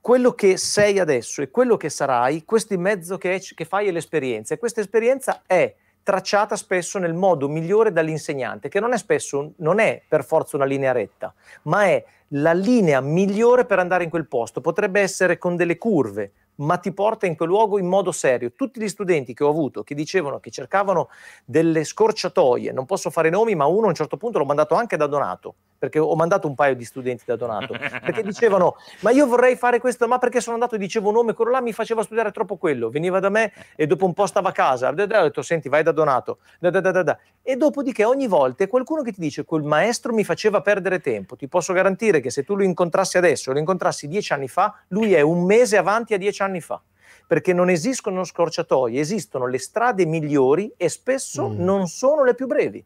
C: quello che sei adesso e quello che sarai, questo in mezzo che, che fai è l'esperienza e questa esperienza è tracciata spesso nel modo migliore dall'insegnante, che non è spesso, non è per forza una linea retta, ma è la linea migliore per andare in quel posto. Potrebbe essere con delle curve, ma ti porta in quel luogo in modo serio. Tutti gli studenti che ho avuto che dicevano che cercavano delle scorciatoie, non posso fare nomi, ma uno a un certo punto l'ho mandato anche da Donato perché ho mandato un paio di studenti da Donato, perché dicevano ma io vorrei fare questo, ma perché sono andato e dicevo un nome, quello là mi faceva studiare troppo quello, veniva da me e dopo un po' stava a casa, ho detto eh, senti vai da Donato, da da da da. e dopodiché ogni volta è qualcuno che ti dice quel maestro mi faceva perdere tempo, ti posso garantire che se tu lo incontrassi adesso, lo incontrassi dieci anni fa, lui è un mese avanti a dieci anni fa perché non esistono scorciatoie, esistono le strade migliori e spesso mm. non sono le più brevi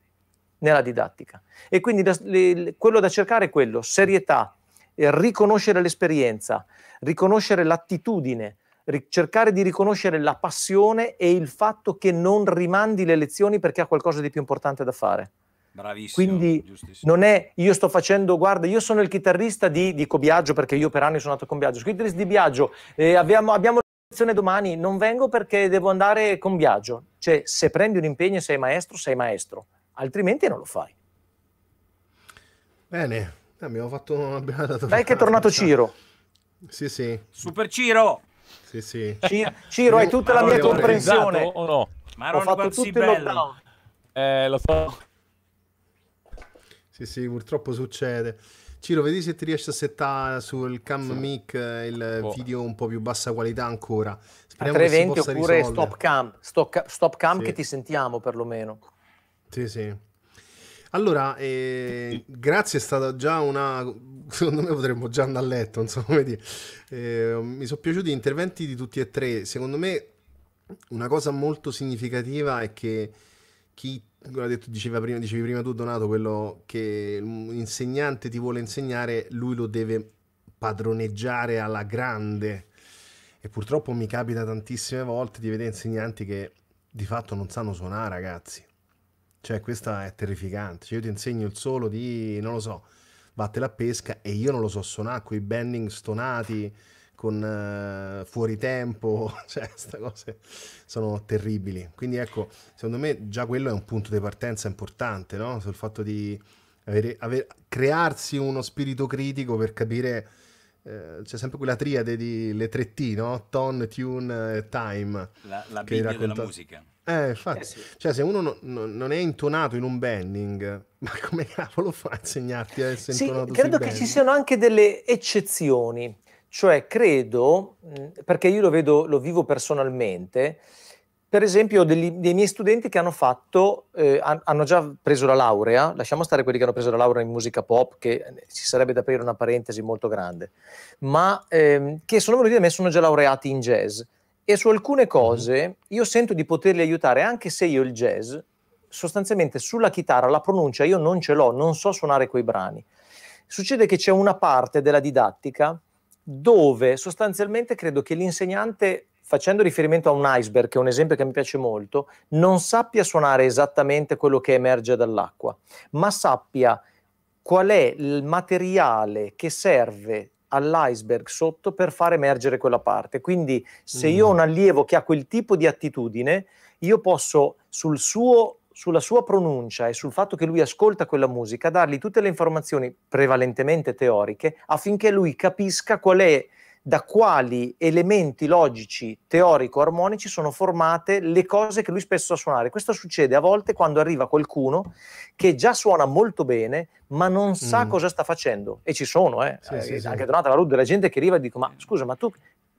C: nella didattica. E quindi da, le, quello da cercare è quello, serietà, eh, riconoscere l'esperienza, riconoscere l'attitudine, cercare di riconoscere la passione e il fatto che non rimandi le lezioni perché ha qualcosa di più importante da fare. Bravissimo. Quindi non è io sto facendo, guarda, io sono il chitarrista di, dico Biagio perché io per anni sono andato con Biagio, sono chitarrista di Biagio, e eh, abbiamo, abbiamo lezione domani, non vengo perché devo andare con Biagio. Cioè, se prendi un impegno e sei maestro, sei maestro altrimenti non lo fai.
A: Bene, eh, abbiamo fatto una bella tornata. Dai che è tornato Ciro. Sì, sì.
C: Super Ciro! Sì,
A: sì. Ciro, Ciro hai tutta Ma la mia comprensione.
D: O no? Ma ho fatto tutto il lockdown. Eh, lo so.
A: Sì, sì, purtroppo succede. Ciro, vedi se ti riesci a settare sul cam sì. mic eh, il oh. video un po' più bassa qualità ancora. Speriamo a 320 oppure risolvere. stop
C: cam, stop, cam sì. che ti sentiamo perlomeno.
A: Sì, sì. Allora, eh, grazie, è stata già una... Secondo me potremmo già andare a letto, insomma, come dire. Eh, mi sono piaciuti gli interventi di tutti e tre. Secondo me una cosa molto significativa è che chi detto, diceva prima, dicevi prima tu Donato, quello che un insegnante ti vuole insegnare, lui lo deve padroneggiare alla grande. E purtroppo mi capita tantissime volte di vedere insegnanti che di fatto non sanno suonare, ragazzi cioè, questa è terrificante. Cioè, io ti insegno il solo di, non lo so, batte la pesca e io non lo so suonare con i bending stonati, con uh, fuori tempo, cioè, queste cose sono terribili. Quindi ecco, secondo me già quello è un punto di partenza importante, no? Sul fatto di avere, avere, crearsi uno spirito critico per capire... Eh, c'è sempre quella triade di le tre T, no? Tone, tune, time. La, la Bibbia racconta... della musica eh, eh, infatti, eh sì. cioè, se uno no, no, non è intonato in un bending, ma come cavolo fa a insegnarti ad essere sì, intonato? Credo che bending? ci
C: siano anche delle eccezioni, cioè credo,
A: mm, perché io lo vedo,
C: lo vivo personalmente, per esempio degli, dei miei studenti che hanno fatto, eh, hanno già preso la laurea, lasciamo stare quelli che hanno preso la laurea in musica pop, che ci eh, sarebbe da aprire una parentesi molto grande, ma ehm, che sono venuti da me sono già laureati in jazz e su alcune mhm. cose io sento di poterli aiutare, anche se io il jazz, sostanzialmente sulla chitarra, la pronuncia io non ce l'ho, non so suonare quei brani. Succede che c'è una parte della didattica dove sostanzialmente credo che l'insegnante, facendo riferimento a un iceberg, che è un esempio che mi piace molto, non sappia suonare esattamente quello che emerge dall'acqua, ma sappia qual è il materiale che serve all'iceberg sotto per far emergere quella parte. Quindi se mm. io ho mm. un allievo che ha quel tipo di attitudine, io posso sul suo sulla sua pronuncia e sul fatto che lui ascolta quella musica, dargli tutte le informazioni prevalentemente teoriche affinché lui capisca qual è da quali elementi logici, teorico-armonici sono formate le cose che lui spesso sa suonare. Questo succede a volte quando arriva qualcuno che già suona molto bene, ma non sa mm. cosa sta facendo. E ci sono, eh. Sì, eh, sì, sì. anche Donata Valud, della gente che arriva e dico, ma scusa, ma tu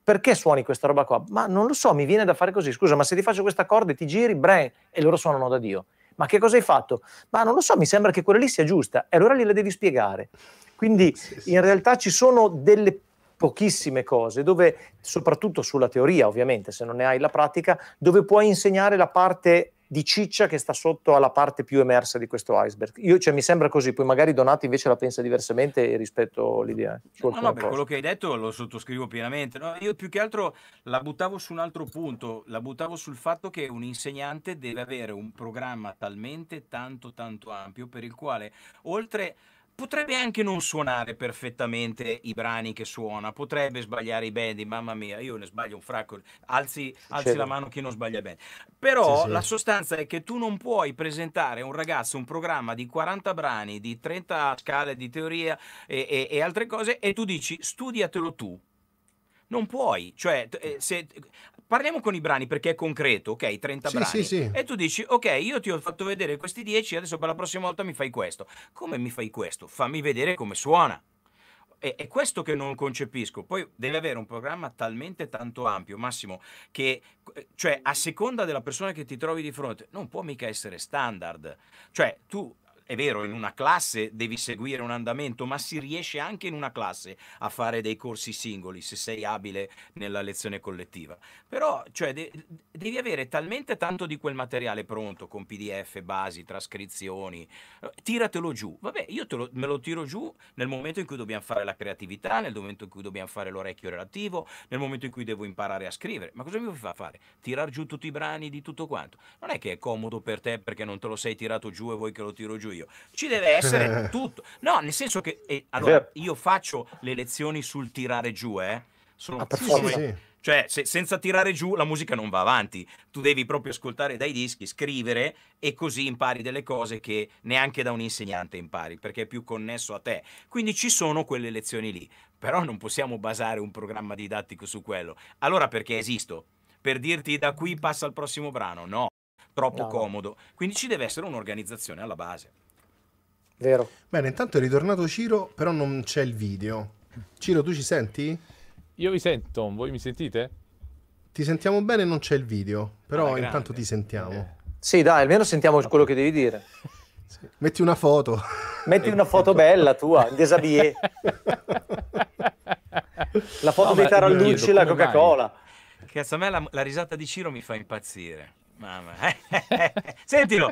C: perché suoni questa roba qua? Ma non lo so, mi viene da fare così. Scusa, ma se ti faccio questa corda e ti giri, bre, e loro suonano da Dio. Ma che cosa hai fatto? Ma non lo so, mi sembra che quella lì sia giusta. E allora gliela devi spiegare. Quindi in realtà ci sono delle pochissime cose, dove soprattutto sulla teoria ovviamente, se non ne hai la pratica, dove puoi insegnare la parte di ciccia che sta sotto alla parte più emersa di questo iceberg. Io, cioè, mi sembra così, poi magari Donati invece la pensa diversamente rispetto all'idea. No, no, beh, quello
B: che hai detto lo sottoscrivo pienamente. No, io più che altro la buttavo su un altro punto, la buttavo sul fatto che un insegnante deve avere un programma talmente tanto tanto ampio per il quale oltre a potrebbe anche non suonare perfettamente i brani che suona, potrebbe sbagliare i band, mamma mia, io ne sbaglio un fracco, alzi, alzi la mano chi non sbaglia bene. Però sì, sì. la sostanza è che tu non puoi presentare a un ragazzo un programma di 40 brani, di 30 scale di teoria e, e, e altre cose e tu dici studiatelo tu non puoi. Cioè, eh, se, parliamo con i brani perché è concreto, ok? 30 sì, brani. Sì, sì. E tu dici, ok, io ti ho fatto vedere questi 10, adesso per la prossima volta mi fai questo. Come mi fai questo? Fammi vedere come suona. E, è questo che non concepisco. Poi deve avere un programma talmente tanto ampio, Massimo, che eh, cioè, a seconda della persona che ti trovi di fronte, non può mica essere standard. Cioè, tu è vero, in una classe devi seguire un andamento, ma si riesce anche in una classe a fare dei corsi singoli se sei abile nella lezione collettiva. Però cioè, de devi avere talmente tanto di quel materiale pronto con PDF, basi, trascrizioni, eh, tiratelo giù. Vabbè, io lo, me lo tiro giù nel momento in cui dobbiamo fare la creatività, nel momento in cui dobbiamo fare l'orecchio relativo, nel momento in cui devo imparare a scrivere. Ma cosa mi fa fare? Tirar giù tutti i brani di tutto quanto. Non è che è comodo per te perché non te lo sei tirato giù e vuoi che lo tiro giù io. Ci deve essere tutto. No, nel senso che eh, allora, io faccio le lezioni sul tirare giù, eh. Sono, ah, per sì. sì. Cioè, se, senza tirare giù la musica non va avanti. Tu devi proprio ascoltare dai dischi, scrivere e così impari delle cose che neanche da un insegnante impari, perché è più connesso a te. Quindi ci sono quelle lezioni lì. Però non possiamo basare un programma didattico su quello. Allora perché esisto? Per dirti da qui passa al prossimo brano? No, troppo no. comodo. Quindi ci deve essere
D: un'organizzazione alla base.
A: Vero. Bene, intanto è ritornato Ciro, però non c'è il video. Ciro, tu ci senti?
D: Io vi sento, voi mi sentite?
A: Ti sentiamo bene, non c'è il video, però ah, intanto ti sentiamo. Eh.
D: Sì, dai, almeno sentiamo quello che
C: devi dire.
A: Sì. Metti una foto. Metti una
C: foto bella tua, Desabie. la foto no, dei tarallucci e la Coca-Cola.
B: Cazzo, a me la, la, risata di Ciro mi fa impazzire. Mamma.
D: Sentilo.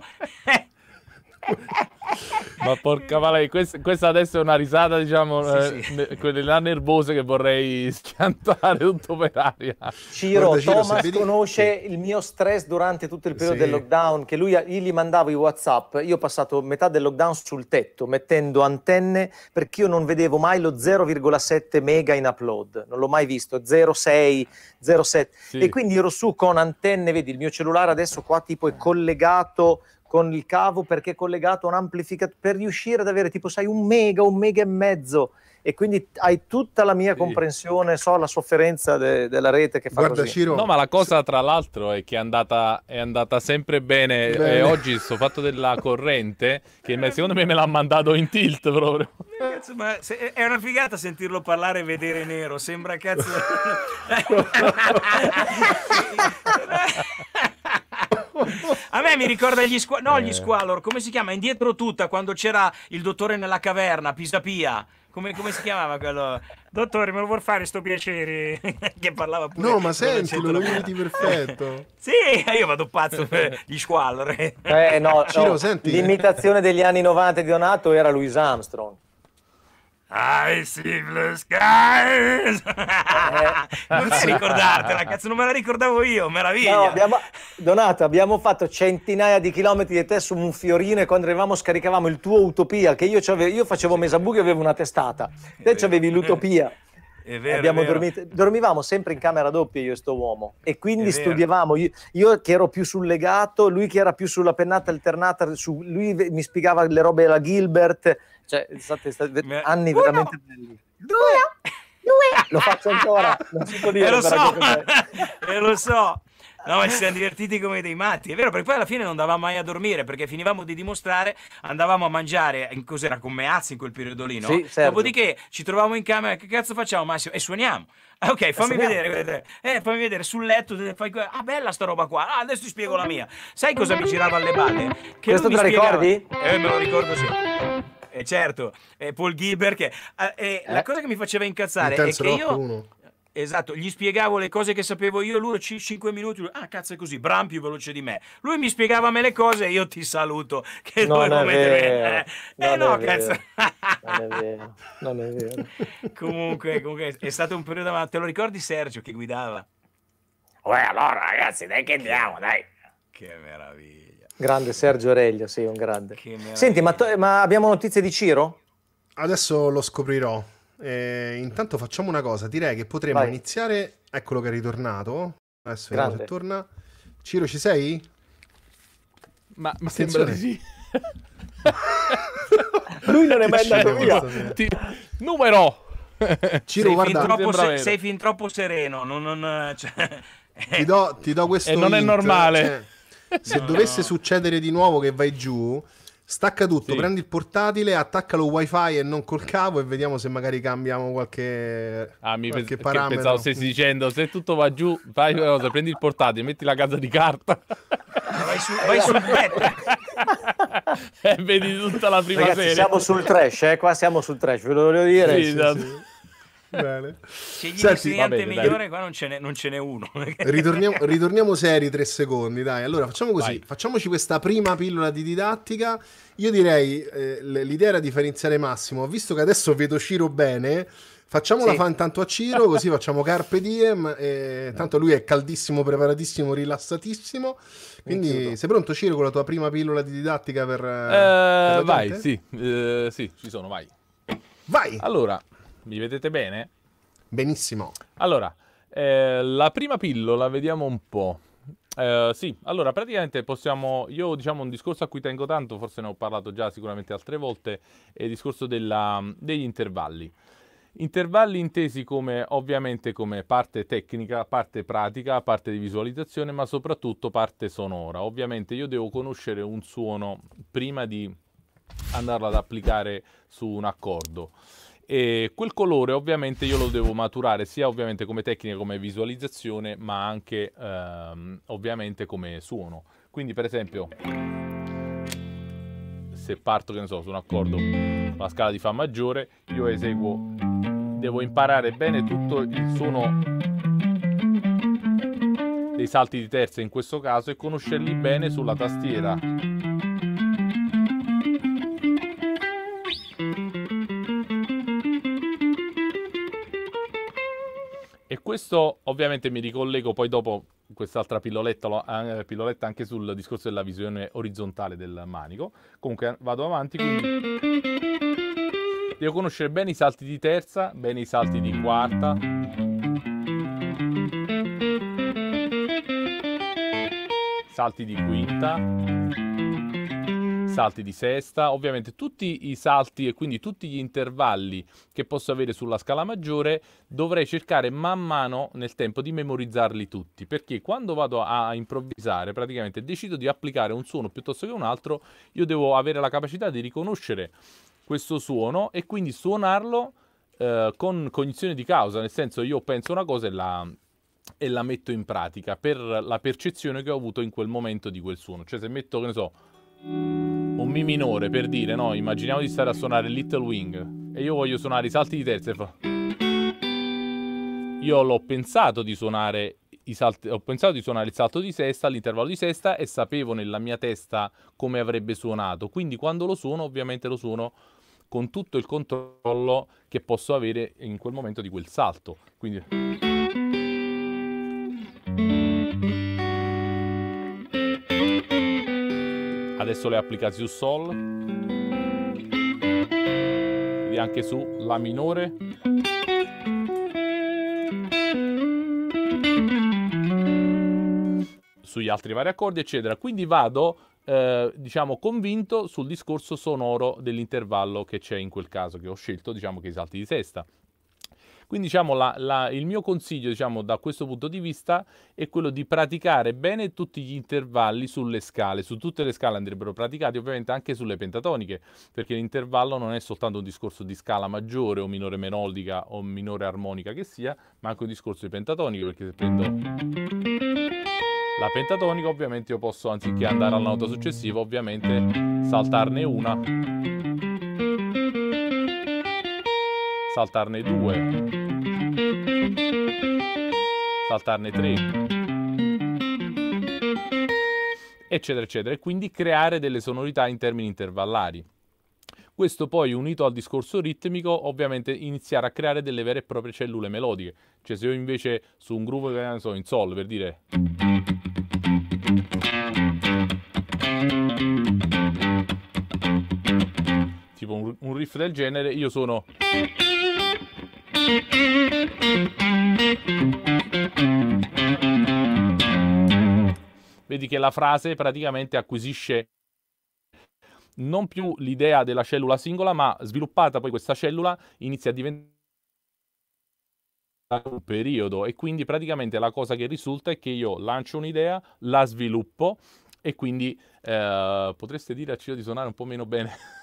D: Ma porca valei, questa, questa, adesso è una risata, diciamo, sì, eh, sì. quelle là che vorrei schiantare tutto per aria. Ciro, Guarda, Ciro Thomas vedi...
C: conosce il mio stress durante tutto il periodo sì. del lockdown, che lui io gli mandavo i WhatsApp, io ho passato metà del lockdown sul tetto, mettendo antenne, perché io non vedevo mai lo 0,7 mega in upload, non l'ho mai visto, 0,6, 0,7, e quindi ero su con antenne, vedi, il mio cellulare adesso qua tipo è collegato con il cavo perché è collegato a un amplificatore, per riuscire ad avere tipo, sai, un mega, un mega e mezzo. E quindi hai tutta la mia sì. comprensione, so la sofferenza de- della rete che fa Guarda, così. Ciro, no,
D: ma la cosa tra l'altro è che è andata, è andata sempre bene. bene. E oggi sto fatto della corrente, che secondo me me l'ha mandato in tilt proprio.
B: Cazzo, ma è una figata sentirlo parlare e vedere nero. Sembra cazzo. a me mi ricorda gli squalor, no eh. gli squalor, come si chiama? Indietro tutta, quando c'era il dottore nella caverna, Pisapia. Come, come, si chiamava quello? Dottore, me lo vuol fare sto piacere? che parlava pure. No, ma senti, lo vedi
C: perfetto.
B: sì, io vado pazzo per gli squallor. eh, no, Ciro, no.
C: L'imitazione degli anni 90 di Donato era Louis Armstrong.
B: I see blue
C: skies.
B: Eh. non sai ricordartela, cazzo,
C: non me la ricordavo io, meraviglia. No, abbiamo, Donato, abbiamo fatto centinaia di chilometri di te su un fiorino e quando arrivavamo scaricavamo il tuo Utopia, che io, io facevo Mesabug e avevo una testata, te avevi l'Utopia. È vero, abbiamo è dormito, dormivamo sempre in camera doppia io e sto uomo e quindi studiavamo io, io, che ero più sul legato lui che era più sulla pennata alternata su, lui mi spiegava le robe della Gilbert cioè, state, esatto, state, anni Uno, veramente belli.
A: Due, due. Lo faccio ancora, non si può dire. E eh, lo so,
C: e
B: eh, lo so. No, ma ci siamo divertiti come dei matti, è vero, perché poi alla fine non andavamo mai a dormire, perché finivamo di dimostrare, andavamo a mangiare, in cos'era, con Meazzi in quel periodo lì, no? Sì, certo. Dopodiché ci trovavamo in camera, che cazzo facciamo Massimo? E suoniamo. Ah, ok, fammi vedere, eh, fammi vedere sul letto. Fai... Ah, bella sta roba qua. Ah, adesso ti spiego la mia. Sai cosa mi girava alle balle? Questo te lo ricordi? Eh, me lo ricordo sì eh, certo, eh, Paul Gilbert. Che, eh, eh la eh. cosa che mi faceva incazzare è che io... 1. Esatto, gli spiegavo le cose che sapevo io, lui 5 minuti, lui, ah cazzo è così, Bram più veloce di me. Lui mi spiegava a me le cose e io ti saluto. Che non eh. è vero. Eh, eh no, cazzo.
C: non è vero, non è vero.
B: comunque, comunque è stato un periodo, ma te lo ricordi Sergio che guidava?
C: Uè allora ragazzi, dai che andiamo, dai. Che meraviglia. Grande Sergio Reglio,
A: sì, un grande. Senti, ma, ma, abbiamo notizie di Ciro? Adesso lo scoprirò. Eh, intanto facciamo una cosa, direi che potremmo Vai. iniziare... Eccolo che è ritornato. Adesso vediamo se torna. Ciro, ci sei? Ma, ma sembra di sì.
D: Lui non è mai andato via. Ti... Numero! Ciro, sei, guarda, fin se, sei
B: fin troppo sereno. Non, non, cioè...
A: ti, do, ti, do, questo. E non hint, è normale. Cioè... Se no, dovesse no. succedere di nuovo che vai giù, stacca tutto, sì. prendi il portatile, attaccalo wifi e non col cavo e vediamo se magari cambiamo qualche,
D: ah, mi qualche pe- parametro. Pensavo stessi dicendo se tutto va giù, fai una cosa, prendi il portatile, metti la casa di carta.
C: Vai, su, vai sul petto e eh, vedi tutta la
D: prima Ragazzi, serie. Siamo sul
C: trash, eh? qua siamo sul trash, ve lo volevo dire.
B: Sì, sì, Bene. Scegli Senti, l'insegnante bene, migliore, dai. qua non ce, n'è, non ce n'è uno. ritorniamo,
A: ritorniamo, seri tre secondi, dai. Allora, facciamo così. Vai. Facciamoci questa prima pillola di didattica. Io direi, eh, l'idea era di far iniziare Massimo. Visto che adesso vedo Ciro bene... Facciamola sì. la fan a Ciro, così facciamo Carpe Diem. Eh, tanto lui è caldissimo, preparatissimo, rilassatissimo. Quindi sei pronto Ciro con la tua prima pillola di didattica per... Eh, per eh, vai, sì,
D: eh, sì, ci sono, vai. Vai! Allora, mi vedete bene? Benissimo. Allora, eh, la prima pillola, vediamo un po'. Eh, sì, allora praticamente possiamo, io diciamo un discorso a cui tengo tanto, forse ne ho parlato già sicuramente altre volte, è il discorso della, degli intervalli. Intervalli intesi come ovviamente come parte tecnica, parte pratica, parte di visualizzazione, ma soprattutto parte sonora. Ovviamente io devo conoscere un suono prima di andarlo ad applicare su un accordo. E quel colore ovviamente io lo devo maturare sia ovviamente come tecnica, come visualizzazione, ma anche ehm, ovviamente come suono. Quindi per esempio, se parto, che ne so, su un accordo, con la scala di Fa maggiore, io eseguo, devo imparare bene tutto il suono dei salti di terza in questo caso e conoscerli bene sulla tastiera questo ovviamente mi ricollego poi dopo quest'altra pilloletta, eh, pilloletta, anche sul discorso della visione orizzontale del manico. Comunque vado avanti, quindi devo conoscere bene i salti di terza, bene i salti di quarta. Salti di quinta. Mm. salti di sesta, ovviamente tutti i salti e quindi tutti gli intervalli che posso avere sulla scala maggiore dovrei cercare man mano nel tempo di memorizzarli tutti, perché quando vado a improvvisare praticamente decido di applicare un suono piuttosto che un altro, io devo avere la capacità di riconoscere questo suono e quindi suonarlo eh, con cognizione di causa, nel senso io penso una cosa e la, e la metto in pratica per la percezione che ho avuto in quel momento di quel suono. Cioè, se metto, che ne so, un mi minore per dire no immaginiamo di stare a suonare Little Wing e io voglio suonare i salti di terza fa io l'ho pensato di suonare Salti, ho pensato di suonare il salto di sesta all'intervallo di sesta e sapevo nella mia testa come avrebbe suonato. Quindi quando lo suono, ovviamente lo suono con tutto il controllo che posso avere in quel momento di quel salto. Quindi adesso le applica su Sol e anche su La minore sugli altri vari accordi eccetera quindi vado eh, diciamo convinto sul discorso sonoro dell'intervallo che c'è in quel caso che ho scelto diciamo che i salti di sesta quindi diciamo, la, la, il mio consiglio diciamo, da questo punto di vista è quello di praticare bene tutti gli intervalli sulle scale, su tutte le scale andrebbero praticati ovviamente anche sulle pentatoniche, perché l'intervallo non è soltanto un discorso di scala maggiore o minore melodica o minore armonica che sia, ma anche un discorso di pentatoniche, perché se prendo la pentatonica ovviamente io posso anziché andare alla nota successiva ovviamente saltarne una saltarne due, saltarne tre, eccetera, eccetera, e quindi creare delle sonorità in termini intervallari. Questo poi unito al discorso ritmico, ovviamente iniziare a creare delle vere e proprie cellule melodiche. Cioè se io invece su un gruppo che so, in sol, per dire un, un riff del genere, io sono... Vedi che la frase praticamente acquisisce non più l'idea della cellula singola, ma sviluppata poi questa cellula inizia a diventare un periodo e quindi praticamente la cosa che risulta è che io lancio un'idea, la sviluppo e quindi eh, potreste dire a Ciro di suonare un po' meno bene.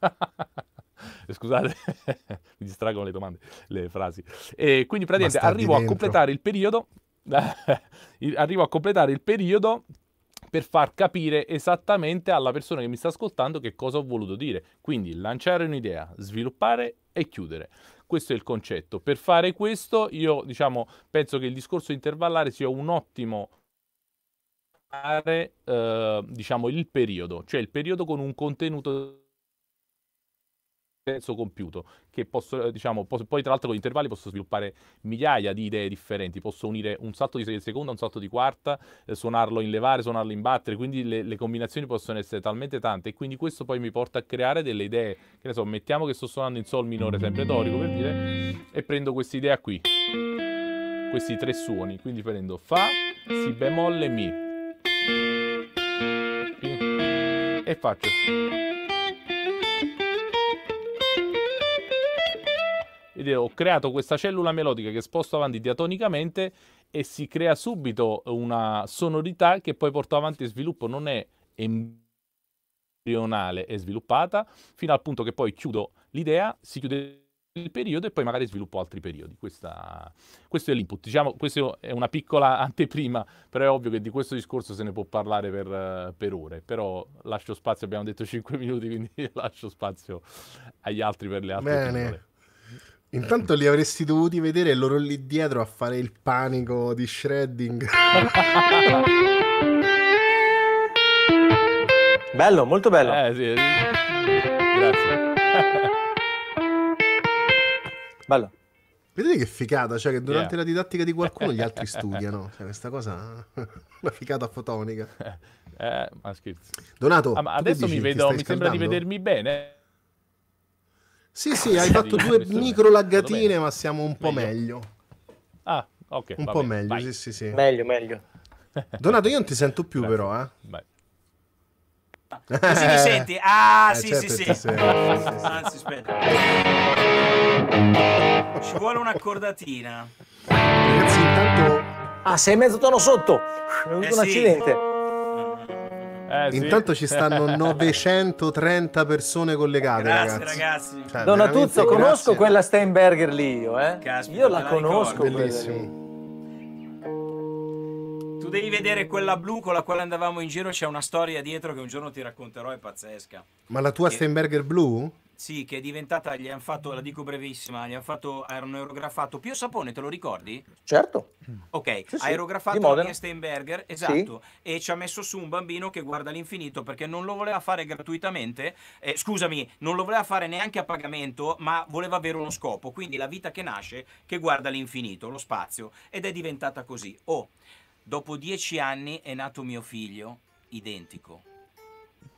D: Scusate, mi distraggono le domande, le frasi. E quindi praticamente arrivo dentro. a completare il periodo. arrivo a completare il periodo per far capire esattamente alla persona che mi sta ascoltando che cosa ho voluto dire. Quindi lanciare un'idea, sviluppare e chiudere. Questo è il concetto. Per fare questo, io diciamo, penso che il discorso intervallare sia un ottimo eh, diciamo il periodo, cioè il periodo con un contenuto penso compiuto, che posso, eh, diciamo, posso, poi tra l'altro con gli intervalli posso sviluppare migliaia di idee differenti, posso unire un salto di seconda, un salto di quarta, eh, suonarlo in levare, suonarlo in battere, quindi le, le, combinazioni possono essere talmente tante e quindi questo poi mi porta a creare delle idee, che ne so, mettiamo che sto suonando in sol minore, sempre dorico per dire, e prendo questa idea qui, questi tre suoni, quindi prendo fa, si bemolle, mi, e faccio ed ho creato questa cellula melodica che sposto avanti diatonicamente e si crea subito una sonorità che poi porto avanti e sviluppo, non è embrionale, è sviluppata fino al punto che poi chiudo l'idea, si chiude il periodo e poi magari sviluppo altri periodi. Questa, questo è l'input. Diciamo, questa è una piccola anteprima, però è ovvio che di questo discorso se ne può parlare per, per ore. Però lascio spazio, abbiamo detto 5 minuti, quindi lascio spazio agli altri per le altre Bene. Parole. Intanto li
A: avresti dovuti vedere loro lì dietro a fare il panico di shredding. bello, molto bello.
C: Eh, sì, eh, sì. Grazie.
D: bello. Vedete che figata, cioè
A: che durante yeah. la didattica di qualcuno gli altri studiano. Cioè, questa cosa una figata fotonica.
D: Eh, ma scherzo.
A: Donato, ah, ma adesso mi vedo, mi sembra di vedermi bene. Sì, sì, hai fatto due micro laggatine, ma siamo un po' meglio. meglio. Ah, ok. Un po' bene, meglio, vai. sì, sì, sì. Meglio, meglio. Donato, io non ti sento più, però, eh. Beh. Così mi senti? Ah, eh, sì, certo sì, sì. sì.
E: Anzi, aspetta.
B: Ci vuole un'accordatina. Ragazzi,
C: intanto... Ah, sei mezzo tono
A: sotto! È eh,
D: venuto eh, un sì. accidente. Eh, Intanto ci stanno
A: 930 persone collegate. Grazie ragazzi.
D: ragazzi. Cioè, Donatuzzo, conosco grazie.
A: quella Steinberger
C: lì io, oh, eh? Caspita, io la, la conosco.
A: Bellissimo.
B: Tu devi vedere quella blu con la quale andavamo in giro, c'è una storia dietro che un giorno ti racconterò, è pazzesca. Ma la tua che... Steinberger blu? Sì, che è diventata, gli hanno fatto, la dico brevissima, gli hanno fatto aerografato Pio Sapone, te lo ricordi? Certo. Ok, sì, sì. aerografato Ania Steinberger, esatto, sì. e ci ha messo su un bambino che guarda l'infinito perché non lo voleva fare gratuitamente, eh, scusami, non lo voleva fare neanche a pagamento, ma voleva avere uno scopo, quindi la vita che nasce che guarda l'infinito, lo spazio, ed è diventata così. Oh, dopo dieci anni è nato mio figlio, identico.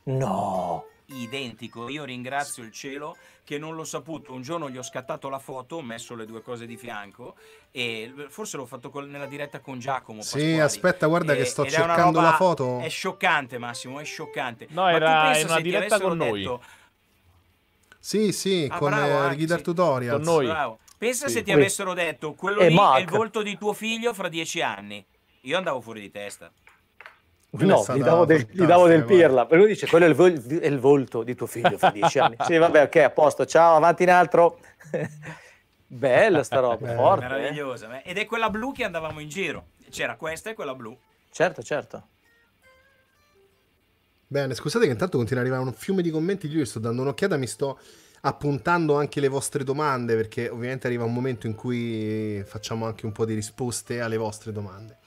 C: No
B: identico. Io ringrazio il cielo che non l'ho saputo. Un giorno gli ho scattato la foto, ho messo le due cose di fianco e forse l'ho fatto con, nella diretta con Giacomo. Pasquali. aspetta, guarda e, che sto cercando roba, la foto. È scioccante, Massimo, è scioccante. No, Ma era in una diretta con noi. Detto,
A: sì, sì, ah, con bravo, eh, il Guitar Tutorial. Con noi. Bravo. Pensa sì. se ti avessero
B: detto quello eh, lì Mark. è il volto di tuo figlio fra dieci anni. Io andavo fuori di testa. No, gli
C: davo, del, gli davo, del, Pirla, perché lui dice quello è il, vol- è il volto di tuo figlio fra dieci anni. Sì, vabbè, ok, a posto, ciao, avanti in altro.
A: Bella sta roba, eh, forte.
B: Meravigliosa. Eh? Ed è quella blu che andavamo in giro. C'era questa e quella
C: blu. Certo, certo.
A: Bene, scusate che intanto continua ad arrivare un fiume di commenti, io sto dando un'occhiata, mi sto appuntando anche le vostre domande, perché ovviamente arriva un momento in cui facciamo anche un po' di risposte alle vostre domande.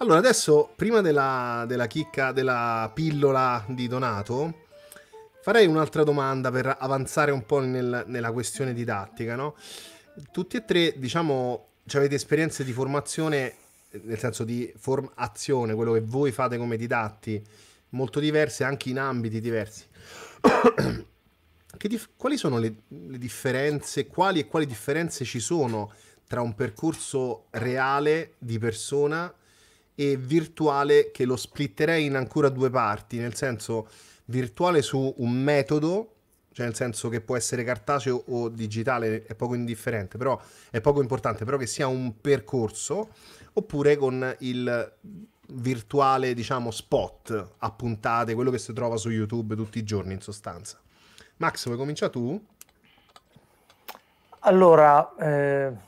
A: Allora, adesso, prima della, della chicca, della pillola di Donato, farei un'altra domanda per avanzare un po' nel, nella questione didattica, no? Tutti e tre, diciamo, avete esperienze di formazione, nel senso di formazione, quello che voi fate come didatti, molto diverse, anche in ambiti diversi. quali sono le, le, differenze, quali e quali differenze ci sono tra un percorso reale di persona e virtuale che lo splitterei in ancora due parti, nel senso virtuale su un metodo, cioè nel senso che può essere cartaceo o digitale, è poco indifferente, però è poco importante, però che sia un percorso, oppure con il virtuale, diciamo, spot a puntate, quello che si trova su YouTube tutti i giorni in sostanza. Max, vuoi cominciare tu?
C: Allora, eh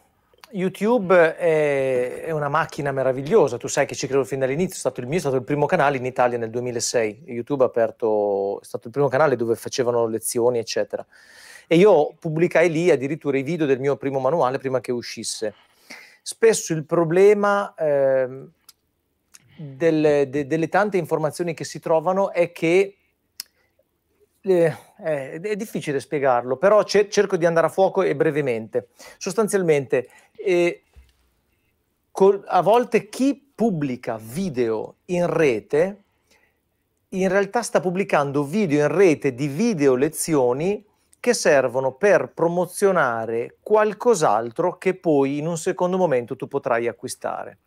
C: YouTube è, è, una macchina meravigliosa, tu sai che ci credo fin dall'inizio, è stato il mio, è stato il primo canale in Italia nel 2006, YouTube aperto, è stato il primo canale dove facevano lezioni, eccetera. E io pubblicai lì addirittura i video del mio primo manuale prima che uscisse. Spesso il problema eh, delle, de, delle tante informazioni che si trovano è che eh, è, è difficile spiegarlo, però cer- cerco di andare a fuoco e brevemente. Sostanzialmente, eh, col, a volte chi pubblica video in rete, in realtà sta pubblicando video in rete di video lezioni che servono per promozionare qualcos'altro che poi in un secondo momento tu potrai acquistare.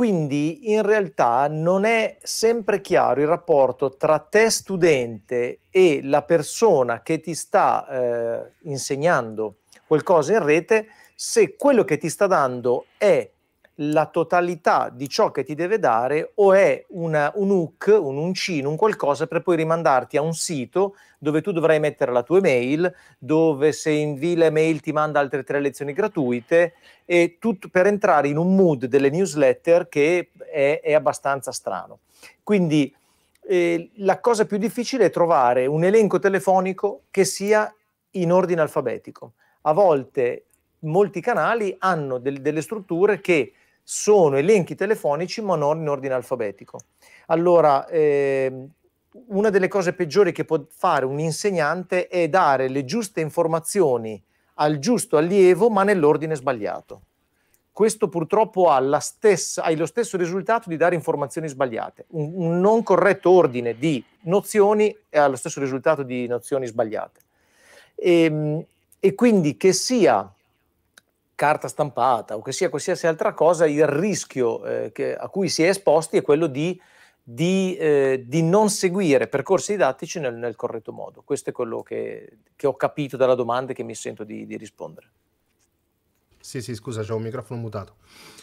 C: Quindi in realtà non è sempre chiaro il rapporto tra te studente e la persona che ti sta eh, insegnando qualcosa in rete se quello che ti sta dando è la totalità di ciò che ti deve dare o è una, un hook, un uncino, un qualcosa per poi rimandarti a un sito dove tu dovrai mettere la tua email, dove se invii l'email ti manda altre tre lezioni gratuite e tutto per entrare in un mood delle newsletter che è, è abbastanza strano. Quindi eh, la cosa più difficile è trovare un elenco telefonico che sia in ordine alfabetico. A volte molti canali hanno del, delle strutture che sono elenchi telefonici ma non in ordine alfabetico. Allora, eh, una delle cose peggiori che può fare un insegnante è dare le giuste informazioni al giusto allievo ma nell'ordine sbagliato. Questo purtroppo ha, stessa, ha lo stesso risultato di dare informazioni sbagliate. Un, un non corretto ordine di nozioni ha lo stesso risultato di nozioni sbagliate. E, ehm, e quindi che sia carta stampata o che sia qualsiasi altra cosa, il rischio eh, che, a cui si è esposti è quello di, di, eh, di non seguire percorsi didattici nel, nel, corretto modo. Questo è quello che, che ho capito dalla domanda e che mi sento di, di rispondere.
A: Sì, sì, scusa, c'è un microfono mutato.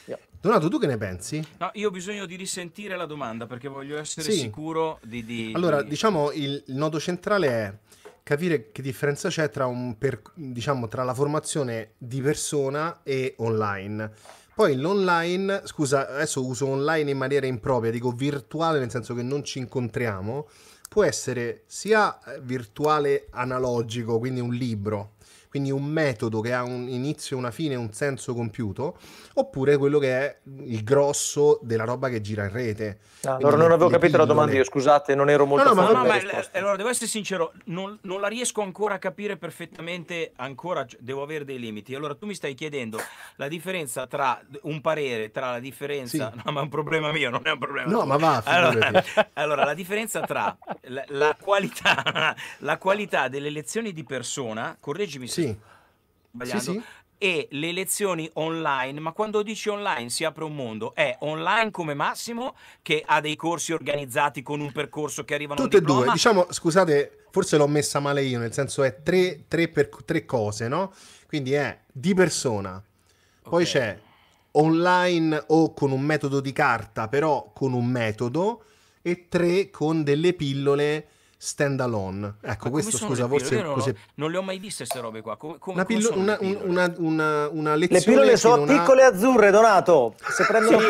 A: Yeah. Donato, tu che ne pensi?
C: No, io ho
B: bisogno di risentire la domanda perché voglio essere sì. sicuro di, di Allora, di...
A: diciamo, il, il nodo centrale è capire che differenza c'è tra, per, diciamo, tra la formazione di persona e online. Poi l'online, scusa, adesso uso online in maniera impropria, dico virtuale nel senso che non ci incontriamo, può essere sia virtuale analogico, quindi un libro, quindi un metodo che ha un inizio, una fine, un senso compiuto, oppure quello che è il grosso della roba che gira in rete. Ah, allora non avevo capito pillole. la domanda io, scusate, non ero molto... No, no, ma, no, ma
C: eh, allora devo
B: essere sincero, non, non, la riesco ancora a capire perfettamente, ancora devo avere dei limiti. Allora tu mi stai chiedendo la differenza tra un parere, tra la differenza... Sì. No, ma è un problema mio, non è un problema. No, ma va. Allora, allora, la differenza tra la, la, qualità, la qualità delle lezioni di persona, correggimi se sì. sbagliando. Sì, sì. E le lezioni online, ma quando dici online si apre un mondo, è online come massimo che ha dei corsi organizzati con un percorso che arrivano Tutte e due,
A: diciamo, scusate, forse l'ho messa male io, nel senso è tre, tre per, tre cose, no? Quindi è di persona, poi okay. c'è online o con un metodo di carta, però con un metodo, e tre con delle pillole stand alone. Ecco, questo scusa, forse non, così...
B: non, le ho mai viste queste robe qua. Come, come, una, pillo, come una, una,
A: una, una, lezione. Le pillole sono piccole azzurre, Donato. Se prendono sì,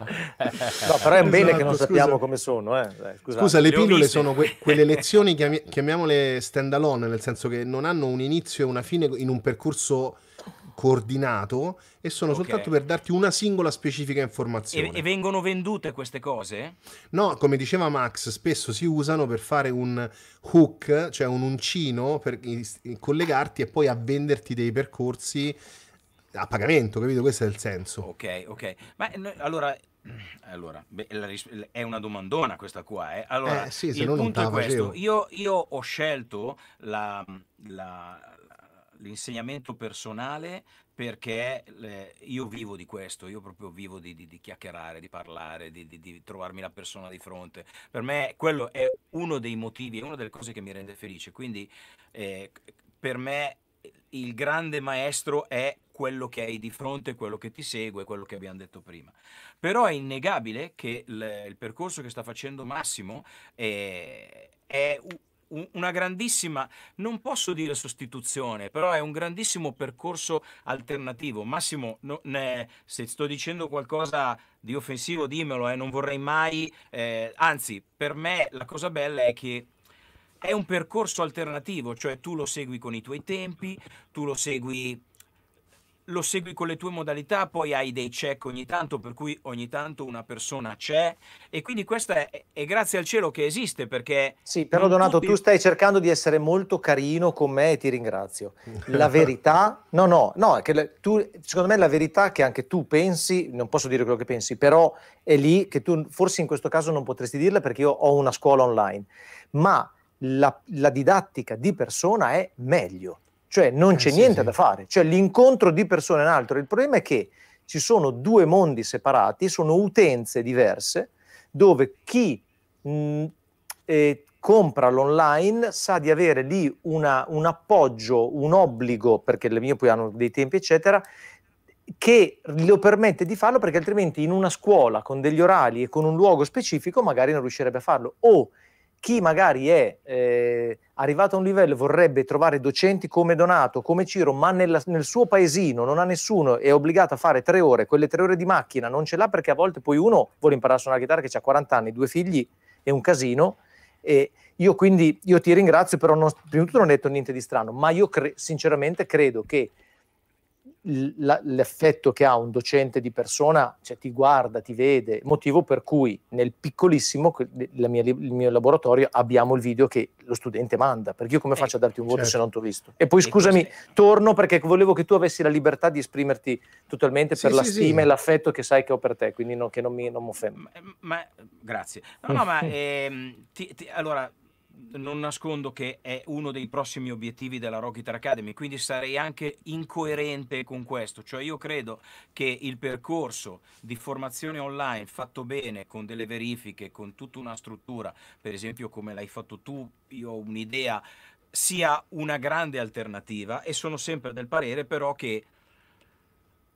C: No, però è un bene che non esatto, scusa. sappiamo come sono. Eh. Scusa, le, pillole sono que quelle
A: lezioni, chiami chiamiamole stand alone, nel senso che non hanno un inizio e una fine in un percorso coordinato e sono okay. soltanto per darti una singola specifica informazione.
B: E, e, vengono vendute queste cose?
A: No, come diceva Max, spesso si usano per fare un hook, cioè un uncino per collegarti e poi a venderti dei percorsi a pagamento, capito? Questo è il senso. Ok,
B: ok. Ma noi, allora allora, beh, ris- è una domandona questa qua. Eh. Allora, eh, sì, il punto è questo. Io, io, ho scelto la, la, l'insegnamento personale perché le, io vivo di questo, io proprio vivo di, di, di chiacchierare, di parlare, di, di, trovarmi la persona di fronte. Per me quello è uno dei motivi, è una delle cose che mi rende felice. Quindi eh, per me il grande maestro è quello che hai di fronte, quello che ti segue, quello che abbiamo detto prima. Però è innegabile che il, il percorso che sta facendo Massimo eh, è, è una grandissima, non posso dire sostituzione, però è un grandissimo percorso alternativo. Massimo, no, ne, se sto dicendo qualcosa di offensivo dimmelo, eh, non vorrei mai, eh, anzi per me la cosa bella è che è un percorso alternativo, cioè tu lo segui con i tuoi tempi, tu lo segui lo segui con le tue modalità, poi hai dei check ogni tanto, per cui ogni tanto una persona c'è e quindi questa è, è grazie al cielo che esiste perché... Sì, però Donato, tutti... tu
C: stai cercando di essere molto carino con me e ti ringrazio. La verità, no, no, no, che tu, secondo me la verità che anche tu pensi, non posso dire quello che pensi, però è lì che tu forse in questo caso non potresti dirla perché io ho una scuola online, ma la, la didattica di persona è meglio cioè non eh, c'è sì, niente sì. da fare, cioè l'incontro di persone un altro. Il problema è che ci sono due mondi separati, sono utenze diverse, dove chi mh, eh, compra l'online sa di avere lì una, un appoggio, un obbligo, perché le mie poi hanno dei tempi, eccetera, che lo permette di farlo perché altrimenti in una scuola con degli orali e con un luogo specifico magari non riuscirebbe a farlo o chi magari è eh, arrivato a un livello e vorrebbe trovare docenti come Donato, come Ciro, ma nella, nel suo paesino non ha nessuno, è obbligato a fare tre ore, quelle tre ore di macchina non ce l'ha perché a volte poi uno vuole imparare a suonare la chitarra che ha 40 anni, due figli, è un casino. E io quindi io ti ringrazio, però non, prima di tutto non ho detto niente di strano, ma io cre- sinceramente credo che l'effetto che ha un docente di persona, cioè ti guarda, ti vede, motivo per cui nel piccolissimo, mia, il mio laboratorio, abbiamo il video che lo studente manda, perché io come eh, faccio a darti un voto certo. se non ti ho visto? E poi e scusami, così. torno perché volevo che tu avessi la libertà di esprimerti totalmente per sì, la stima sì. e l'affetto che sai che ho per te, quindi no, che non mi, non offendo. Ma, ma, grazie. No,
B: no, ma ehm, ti, ti, allora non nascondo che è uno dei prossimi obiettivi della Rocky Rockyitar Academy, quindi sarei anche incoerente con questo, cioè io credo che il percorso di formazione online fatto bene, con delle verifiche, con tutta una struttura, per esempio come l'hai fatto tu, io ho un'idea, sia una grande alternativa e sono sempre del parere però che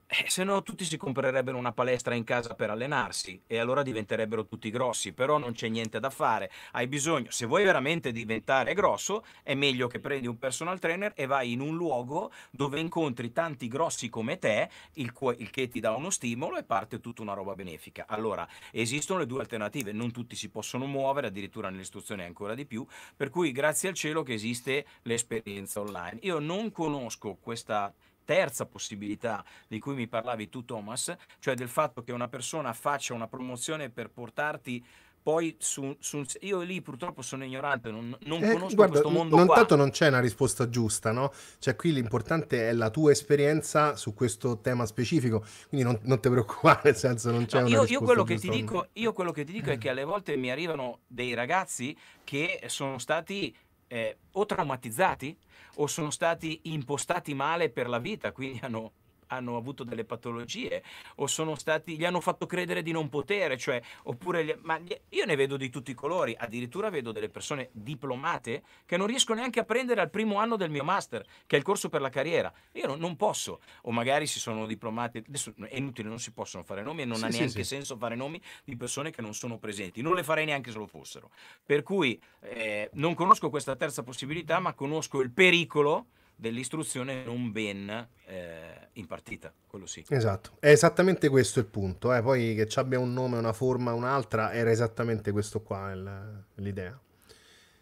B: eh, se no tutti si comprerebbero una palestra in casa per allenarsi e allora diventerebbero tutti grossi, però non c'è niente da fare. Hai bisogno, se vuoi veramente diventare grosso, è meglio che prendi un personal trainer e vai in un luogo dove incontri tanti grossi come te, il, il che ti dà uno stimolo e parte tutta una roba benefica. Allora, esistono le due alternative, non tutti si possono muovere, addirittura nell'istruzione ancora di più, per cui grazie al cielo che esiste l'esperienza online. Io non conosco questa terza possibilità di cui mi parlavi tu Thomas, cioè del fatto che una persona faccia una promozione per portarti poi su, su io lì purtroppo sono ignorante, non, non eh, conosco guarda, questo mondo non qua. tanto
A: non c'è una risposta giusta, no? Cioè qui l'importante è la tua esperienza su questo tema specifico, quindi non, non ti preoccupare, nel senso non c'è no, una io, risposta io quello giusta. Che ti dico,
B: io quello che ti dico è che alle volte mi arrivano dei ragazzi che sono stati eh, o traumatizzati, o sono stati impostati male per la vita, quindi hanno hanno avuto delle patologie o sono stati, gli hanno fatto credere di non potere, cioè, oppure, ma io ne vedo di tutti i colori, addirittura vedo delle persone diplomate che non riesco neanche a prendere al primo anno del mio master, che è il corso per la carriera, io non, non posso, o magari si sono diplomate, adesso è inutile, non si possono fare nomi e non sì, ha neanche sì, sì. senso fare nomi di persone che non sono presenti, non le farei neanche se lo fossero, per cui eh, non conosco questa terza possibilità, ma conosco il pericolo dell'istruzione non ben eh, impartita, quello sì. Esatto,
A: è esattamente questo il punto, eh. poi che ci abbia un nome, una forma, un'altra, era esattamente questo qua il, l'idea.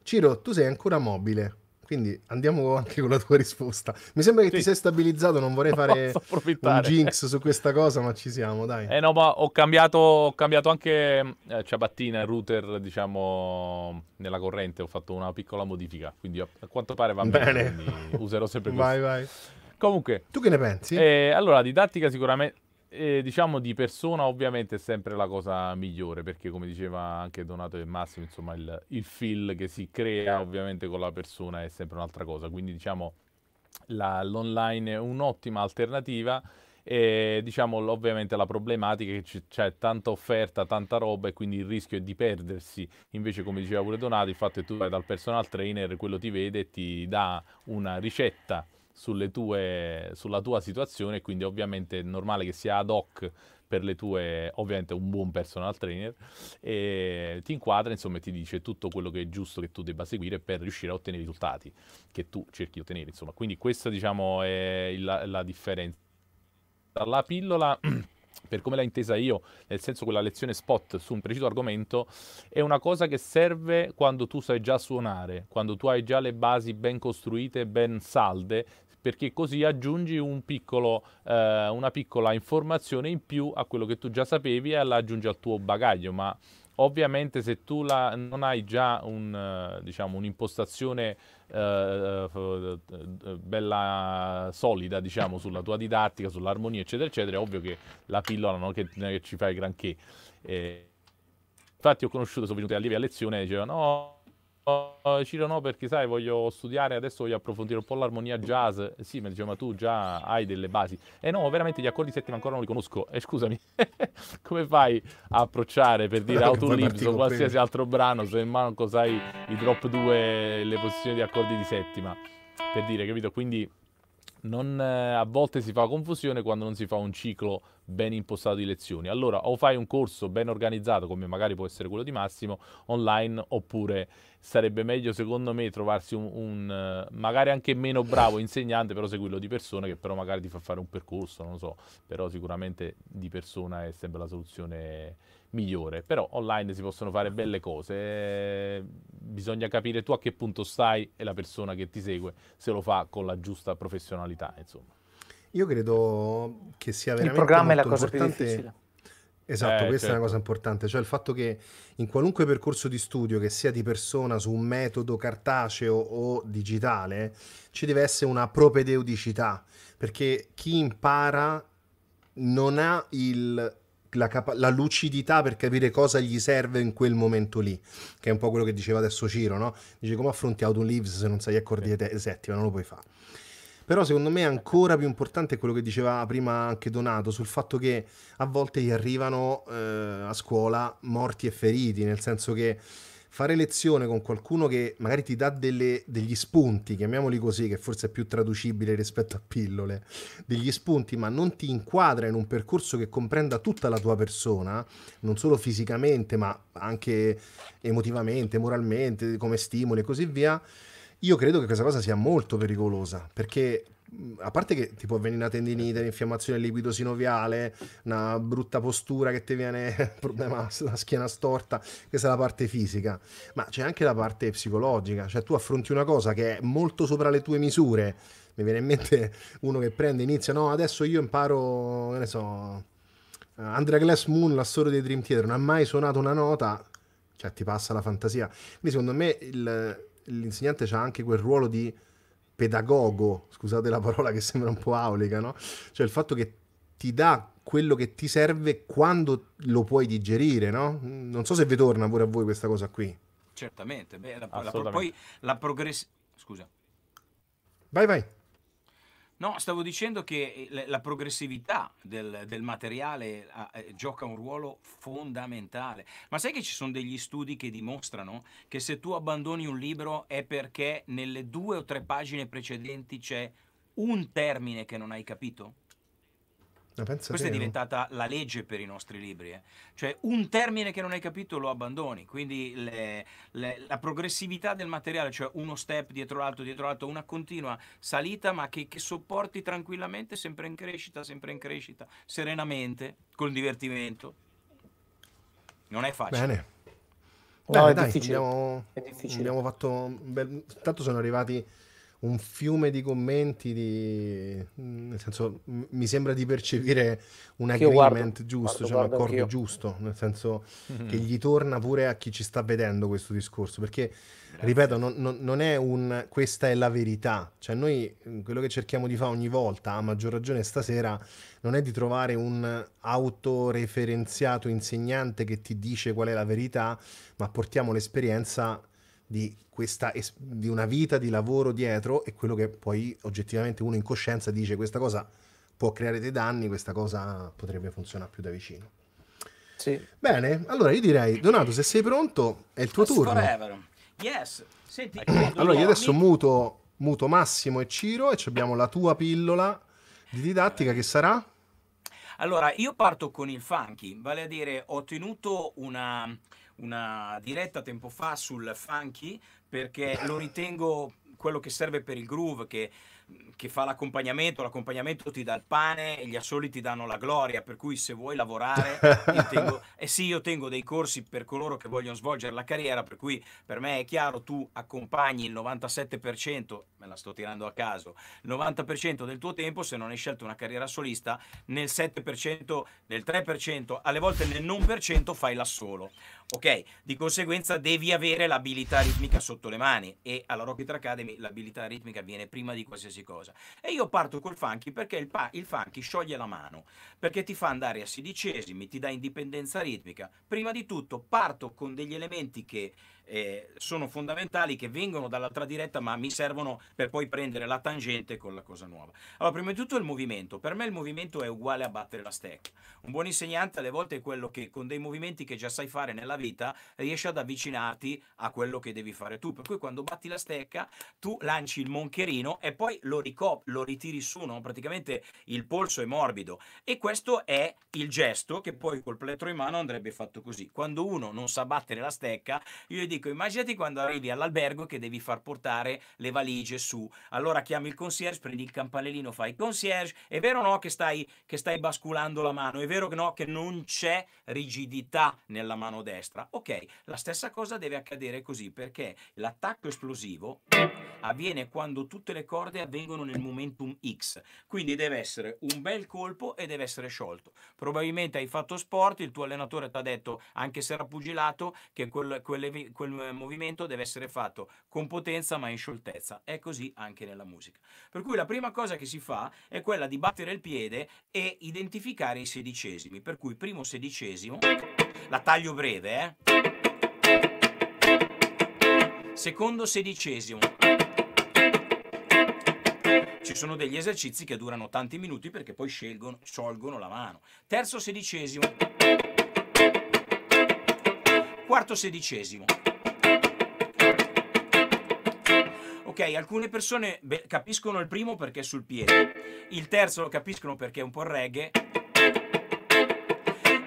A: Ciro, tu sei ancora mobile? Quindi andiamo anche con la tua risposta. Mi sembra che sì. ti sei stabilizzato, non vorrei fare un jinx su questa cosa, ma ci siamo, dai.
D: Eh no, ma ho cambiato, ho cambiato anche eh, ciabattina e router, diciamo, nella corrente. Ho fatto una piccola modifica, quindi a quanto pare va bene. bene userò sempre questo. Vai, vai. Comunque. Tu che ne pensi? Eh, allora, didattica sicuramente... E, diciamo di persona ovviamente è sempre la cosa migliore perché come diceva anche Donato e Massimo insomma il, il feel che si crea ovviamente con la persona è sempre un'altra cosa quindi diciamo l'online è un'ottima alternativa e diciamo ovviamente la problematica è che c'è tanta offerta, tanta roba e quindi il rischio è di perdersi. Invece, come diceva pure Donato, il fatto è che tu vai dal personal trainer, quello ti vede e ti dà una ricetta tue, sulla tua situazione, quindi ovviamente è normale che sia ad hoc per le tue, ovviamente un buon personal trainer, e ti inquadra insomma e ti dice tutto quello che è giusto che tu debba seguire per riuscire a ottenere i risultati che tu cerchi di ottenere, insomma. Quindi questa diciamo è la, la differenza. La pillola per come l'ho intesa io, nel senso quella lezione spot su un preciso argomento, è una cosa che serve quando tu sai già suonare, quando tu hai già le basi ben costruite, ben salde, perché così aggiungi un piccolo, eh, una piccola informazione in più a quello che tu già sapevi e la aggiungi al tuo bagaglio, ma Ovviamente se tu la, non hai già un, eh, diciamo, un'impostazione eh, bella solida diciamo, sulla tua didattica, sull'armonia eccetera eccetera, è ovvio che la pillola non è che, ci fai granché. Eh, infatti ho conosciuto, sono venuti allievi a lezione e dicevano no, Oh, Ciro no perché sai voglio studiare adesso voglio approfondire un po' l'armonia jazz sì mi diceva ma diciamo, tu già hai delle basi e eh no veramente gli accordi settima ancora non li conosco e eh, scusami come fai a approcciare per dire Autolibs o qualsiasi prima. altro brano se manco sai i drop 2 le posizioni di accordi di settima per dire capito quindi non, eh, a volte si fa confusione quando non si fa un ciclo ben impostato di lezioni. Allora, o fai un corso ben organizzato, come magari può essere quello di Massimo, online, oppure sarebbe meglio secondo me trovarsi un, un, eh, magari anche meno bravo insegnante, però seguirlo di persona che però magari ti fa fare un percorso, non lo so, però sicuramente di persona è sempre la soluzione migliore, però online si possono fare belle cose, eh, bisogna capire tu a che punto stai e la persona che ti segue se lo fa con la giusta professionalità, insomma.
A: Io credo che sia veramente Il programma è la cosa più difficile
D: Esatto, eh, questa certo. è una certo. cosa
A: importante, cioè il fatto che in qualunque percorso di studio, che sia di persona su un metodo cartaceo o digitale, ci deve essere una propedeuticità, perché chi impara non ha il la, capa- la, lucidità per capire cosa gli serve in quel momento lì, che è un po' quello che diceva adesso Ciro, no? Dice come affronti Autumn Leaves se non sai accordi di te- settima, non lo puoi fare. Però secondo me è ancora più importante quello che diceva prima anche Donato sul fatto che a volte gli arrivano eh, a scuola morti e feriti, nel senso che fare lezione con qualcuno che magari ti dà delle, degli spunti, chiamiamoli così, che forse è più traducibile rispetto a pillole, degli spunti, ma non ti inquadra in un percorso che comprenda tutta la tua persona, non solo fisicamente, ma anche emotivamente, moralmente, come stimoli e così via io credo che questa cosa sia molto pericolosa perché a parte che ti può venire una tendinite, certo. un'infiammazione del liquido sinoviale, una brutta postura che ti viene un problema la schiena storta, questa è la parte fisica, ma c'è anche la parte psicologica, cioè tu affronti una cosa che è molto sopra le tue misure. Mi viene in mente uno che prende inizia, no, adesso io imparo, che ne so, eh, Andrea Glass Moon, la storia dei Dream Theater, non ha mai suonato una nota, cioè ti passa la fantasia. Quindi secondo me il l'insegnante ha anche quel ruolo di pedagogo, scusate la parola che sembra un po' aulica, no? Cioè il fatto che ti dà quello che ti serve quando lo puoi digerire, no? Non so se vi torna pure a voi questa cosa qui.
B: Certamente, Beh, la, la, poi la progressione... Scusa. Vai, vai. No, stavo dicendo che eh, la progressività del, del materiale eh, eh, gioca un ruolo fondamentale. Ma sai che ci sono degli studi che dimostrano che se tu abbandoni un libro è perché nelle due o tre pagine precedenti c'è un termine che non hai capito?
A: Questa te, è diventata
B: no? la legge per i nostri libri. Eh? Cioè, un termine che non hai capito lo abbandoni. Quindi le, le, la progressività del materiale, cioè uno step dietro l'altro, dietro l'altro, una continua salita, ma che, che sopporti tranquillamente, sempre in crescita, sempre in crescita, serenamente, col divertimento. Non è facile. Bene.
A: No, è, dai, difficile. Abbiamo, è, difficile. Abbiamo, fatto. Intanto sono arrivati un fiume di commenti, di, nel senso mi sembra di percepire un agreement guardo, giusto, cioè guardo, cioè guardo un accordo giusto, nel senso mm-hmm. che gli torna pure a chi ci sta vedendo questo discorso, perché Grazie. ripeto, non, non, non, è un questa è la verità, cioè noi mm, quello che cerchiamo di fare ogni volta, a maggior ragione stasera, non è di trovare un autoreferenziato insegnante che ti dice qual è la verità, ma portiamo l'esperienza di, questa, di una vita di lavoro dietro e quello che poi oggettivamente uno in coscienza dice questa cosa può creare dei danni, questa cosa potrebbe funzionare più da vicino. Sì. Bene, allora io direi, Donato, se sei pronto è il tuo That's turno. Forever.
B: Yes. Senti, ecco. allora io adesso
A: muto, muto Massimo e Ciro e abbiamo la tua pillola di didattica che sarà?
B: Allora, io parto con il funky, vale a dire ho tenuto una, una diretta tempo fa sul funky perché lo ritengo quello che serve per il groove, che che fa l'accompagnamento, l'accompagnamento ti dà il pane e gli assoli ti danno la gloria, per cui se vuoi lavorare, tengo... eh sì, io tengo dei corsi per coloro che vogliono svolgere la carriera, per cui per me è chiaro, tu accompagni il 97%, me la sto tirando a caso, il 90% del tuo tempo se non hai scelto una carriera solista, nel 7%, nel 3%, alle volte nel non per cento fai l'assolo. Ok, di conseguenza devi avere l'abilità ritmica sotto le mani e alla Rocket Academy l'abilità ritmica viene prima di qualsiasi qualsiasi cosa. E io parto col funky perché il, pa- il funky scioglie la mano, perché ti fa andare a sedicesimi, ti dà indipendenza ritmica. Prima di tutto parto con degli elementi che eh, sono fondamentali che vengono dall'altra diretta ma mi servono per poi prendere la tangente con la cosa nuova. Allora, prima di tutto il movimento. Per me il movimento è uguale a battere la stecca. Un buon insegnante alle volte è quello che con dei movimenti che già sai fare nella vita riesce ad avvicinarti a quello che devi fare tu. Per cui quando batti la stecca tu lanci il moncherino e poi lo, ricop- lo ritiri su, no? praticamente il polso è morbido. E questo è il gesto che poi col plettro in mano andrebbe fatto così. Quando uno non sa battere la stecca, io gli dico, immaginati quando arrivi all'albergo che devi far portare le valigie su. Allora chiami il concierge, prendi il campanellino, fai concierge. È vero o no che stai, che stai basculando la mano? È vero o no che non c'è rigidità nella mano destra? Ok, la stessa cosa deve accadere così perché l'attacco esplosivo avviene quando tutte le corde avvengono nel momentum X. Quindi deve essere un bel colpo e deve essere sciolto. Probabilmente hai fatto sport, il tuo allenatore ti ha detto, anche se era pugilato, che quel, quelle, quelle quel eh, movimento deve essere fatto con potenza ma in scioltezza. È così anche nella musica. Per cui la prima cosa che si fa è quella di battere il piede e identificare i sedicesimi. Per cui primo sedicesimo, la taglio breve, eh? secondo sedicesimo. Ci sono degli esercizi che durano tanti minuti perché poi scelgono, sciolgono la mano. Terzo sedicesimo quarto sedicesimo. Ok, alcune persone capiscono il primo perché è sul piede, il terzo lo capiscono perché è un po' reggae,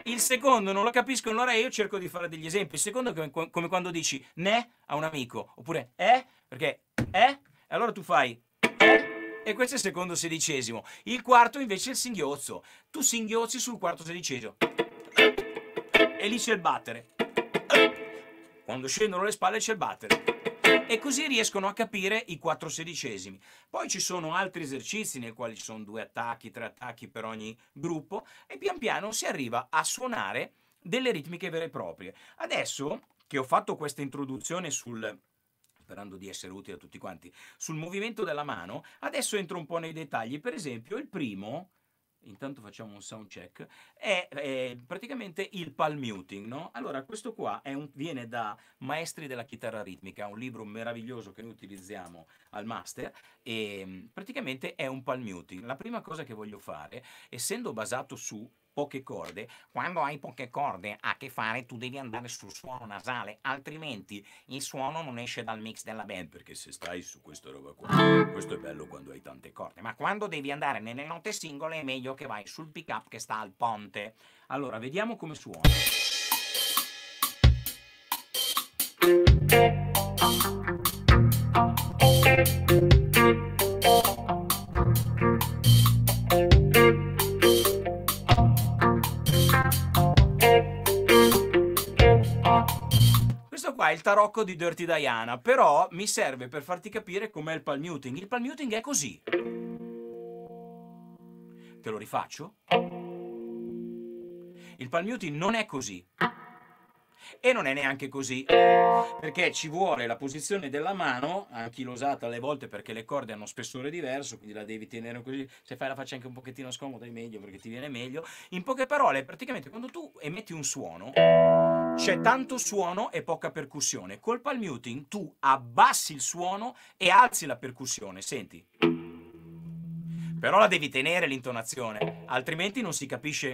B: il secondo non lo capiscono, allora io cerco di fare degli esempi. Il secondo è come, quando dici ne a un amico, oppure eh, perché eh, allora tu fai eh, e questo è il secondo sedicesimo. Il quarto invece è il singhiozzo, tu singhiozzi sul quarto sedicesimo e lì c'è il battere. Quando scendono le spalle c'è il battere e così riescono a capire i 4 sedicesimi. Poi ci sono altri esercizi nei quali ci sono due attacchi, tre attacchi per ogni gruppo e pian piano si arriva a suonare delle ritmiche vere e proprie. Adesso che ho fatto questa introduzione sul sperando di essere utile a tutti quanti, sul movimento della mano, adesso entro un po' nei dettagli. Per esempio, il primo intanto facciamo un sound check, è, è praticamente il palm muting, no? Allora, questo qua un, viene da Maestri della chitarra ritmica, un libro meraviglioso che noi utilizziamo al master, e praticamente è un palm muting. La prima cosa che voglio fare, essendo basato su poche corde, quando hai poche corde a che fare tu devi andare sul suono nasale, altrimenti il suono non esce dal mix della band, eh, perché se stai su questa roba qua, questo è bello quando hai tante corde, ma quando devi andare nelle note singole è meglio che vai sul pick up che sta al ponte. Allora, vediamo come suona. il tarocco di Dirty Diana, però mi serve per farti capire com'è il palm muting. Il palm muting è così. Te lo rifaccio? Il palm muting non è così. E non è neanche così, perché ci vuole la posizione della mano, l'ho usata alle volte perché le corde hanno spessore diverso, quindi la devi tenere così, se fai la faccia anche un pochettino scomoda è meglio perché ti viene meglio. In poche parole, praticamente quando tu emetti un suono c'è tanto suono e poca percussione. Col palm muting tu abbassi il suono e alzi la percussione, senti. Però la devi tenere l'intonazione, altrimenti non si capisce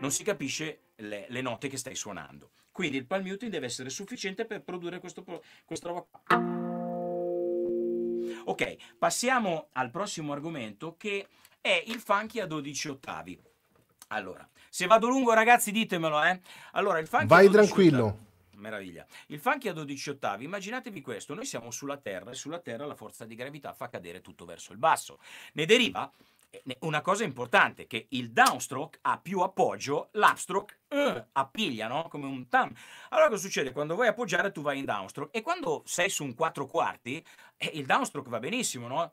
B: non si capisce le, le note che stai suonando. Quindi il palm muting deve essere sufficiente per produrre questo, questa roba qua. Ok, passiamo al prossimo argomento che è il funky a 12 ottavi. Allora, se vado lungo ragazzi ditemelo, eh. Allora, il funky Vai tranquillo. Ottavi. Meraviglia. Il funky a 12 ottavi, immaginatevi questo, noi siamo sulla Terra e sulla Terra la forza di gravità fa cadere tutto verso il basso. Ne deriva eh, una cosa importante che il downstroke ha più appoggio, l'upstroke uh, appiglia, no? Come un tam. Allora cosa succede? Quando vuoi appoggiare tu vai in downstroke e quando sei su un 4 quarti, eh, il downstroke va benissimo, no?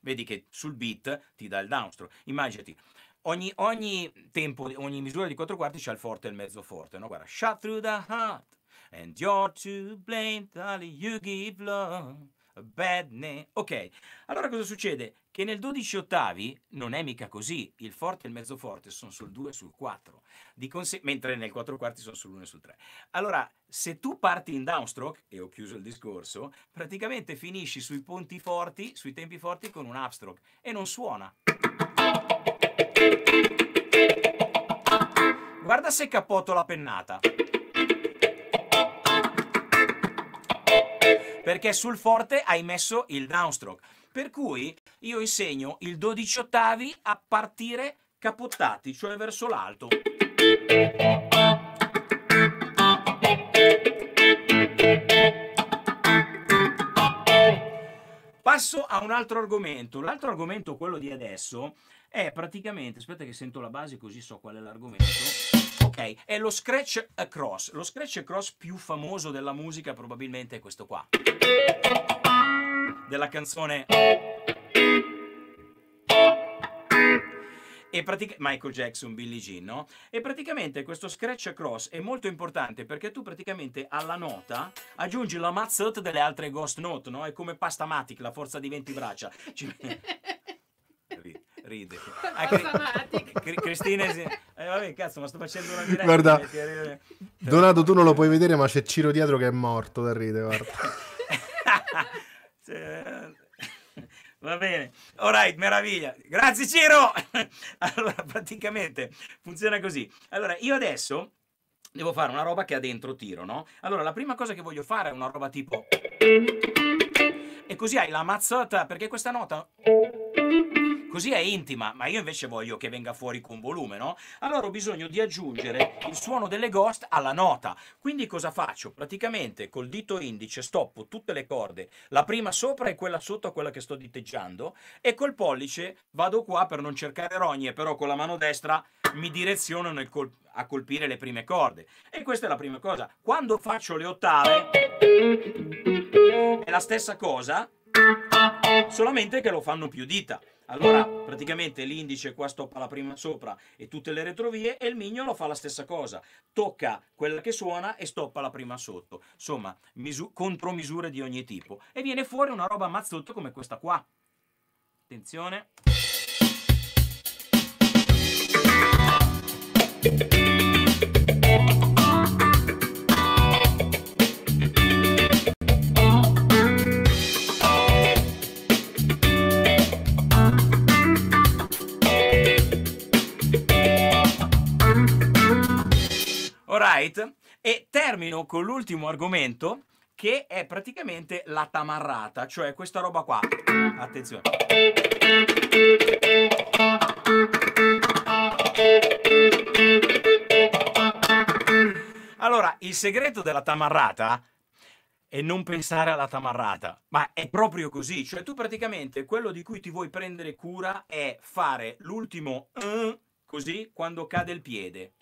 B: Vedi che sul beat ti dà il downstroke. Immaginati ogni, ogni tempo, ogni misura di quattro quarti c'ha il forte e il mezzo forte, no? Guarda, shot through the heart and you're to blame, darling, you give love. Bad name. Ok, allora cosa succede? Che nel 12 ottavi non è mica così, il forte e il mezzo forte sono sul 2 e sul 4, conse- mentre nel 4 quarti sono sull'1 e sul 3. Allora, se tu parti in downstroke, e ho chiuso il discorso, praticamente finisci sui punti forti, sui tempi forti con un upstroke e non suona. Guarda se capotto la pennata. Perché sul forte hai messo il downstroke. Per cui io insegno il 12 ottavi a partire capottati, cioè verso l'alto. Passo a un altro argomento. L'altro argomento, quello di adesso, è praticamente... Aspetta che sento la base così so qual è l'argomento. Ok, è lo scratch across. Lo scratch across più famoso della musica probabilmente è questo qua. Della canzone... E pratica- Michael Jackson, Billie Jean, no? E praticamente questo scratch across è molto importante perché tu praticamente alla nota aggiungi la mazzot delle altre ghost note, no? È come pasta matic, la forza di 20 braccia. ride.
A: Ah, Cri-
B: Cristina, eh, vabbè, cazzo, ma sto facendo una diretta. Guarda, eh. Donato,
A: tu non lo puoi vedere, ma c'è Ciro dietro che è morto da ride, guarda.
B: cioè... Va bene, alright, meraviglia. Grazie Ciro! Allora, praticamente funziona così. Allora, io adesso devo fare una roba che ha dentro tiro, no? Allora, la prima cosa che voglio fare è una roba tipo... E così hai la mazzotta, perché questa nota... Così è intima, ma io invece voglio che venga fuori con volume, no? Allora ho bisogno di aggiungere il suono delle ghost alla nota. Quindi cosa faccio? Praticamente col dito indice stoppo tutte le corde, la prima sopra e quella sotto a quella che sto diteggiando, e col pollice vado qua per non cercare rogne, però con la mano destra mi direziono col- a colpire le prime corde. E questa è la prima cosa. Quando faccio le ottave è la stessa cosa, solamente che lo fanno più dita. Allora, praticamente l'indice qua stoppa la prima sopra e tutte le retrovie e il mignolo fa la stessa cosa, tocca quella che suona e stoppa la prima sotto. Insomma, misu- contromisure di ogni tipo. E viene fuori una roba mazzotto come questa qua. Attenzione. Light e termino con l'ultimo argomento che è praticamente la tamarrata, cioè questa roba qua. Attenzione. Allora, il segreto della tamarrata è non pensare alla tamarrata. Ma è proprio così, cioè tu praticamente quello di cui ti vuoi prendere cura è fare l'ultimo così quando cade il piede.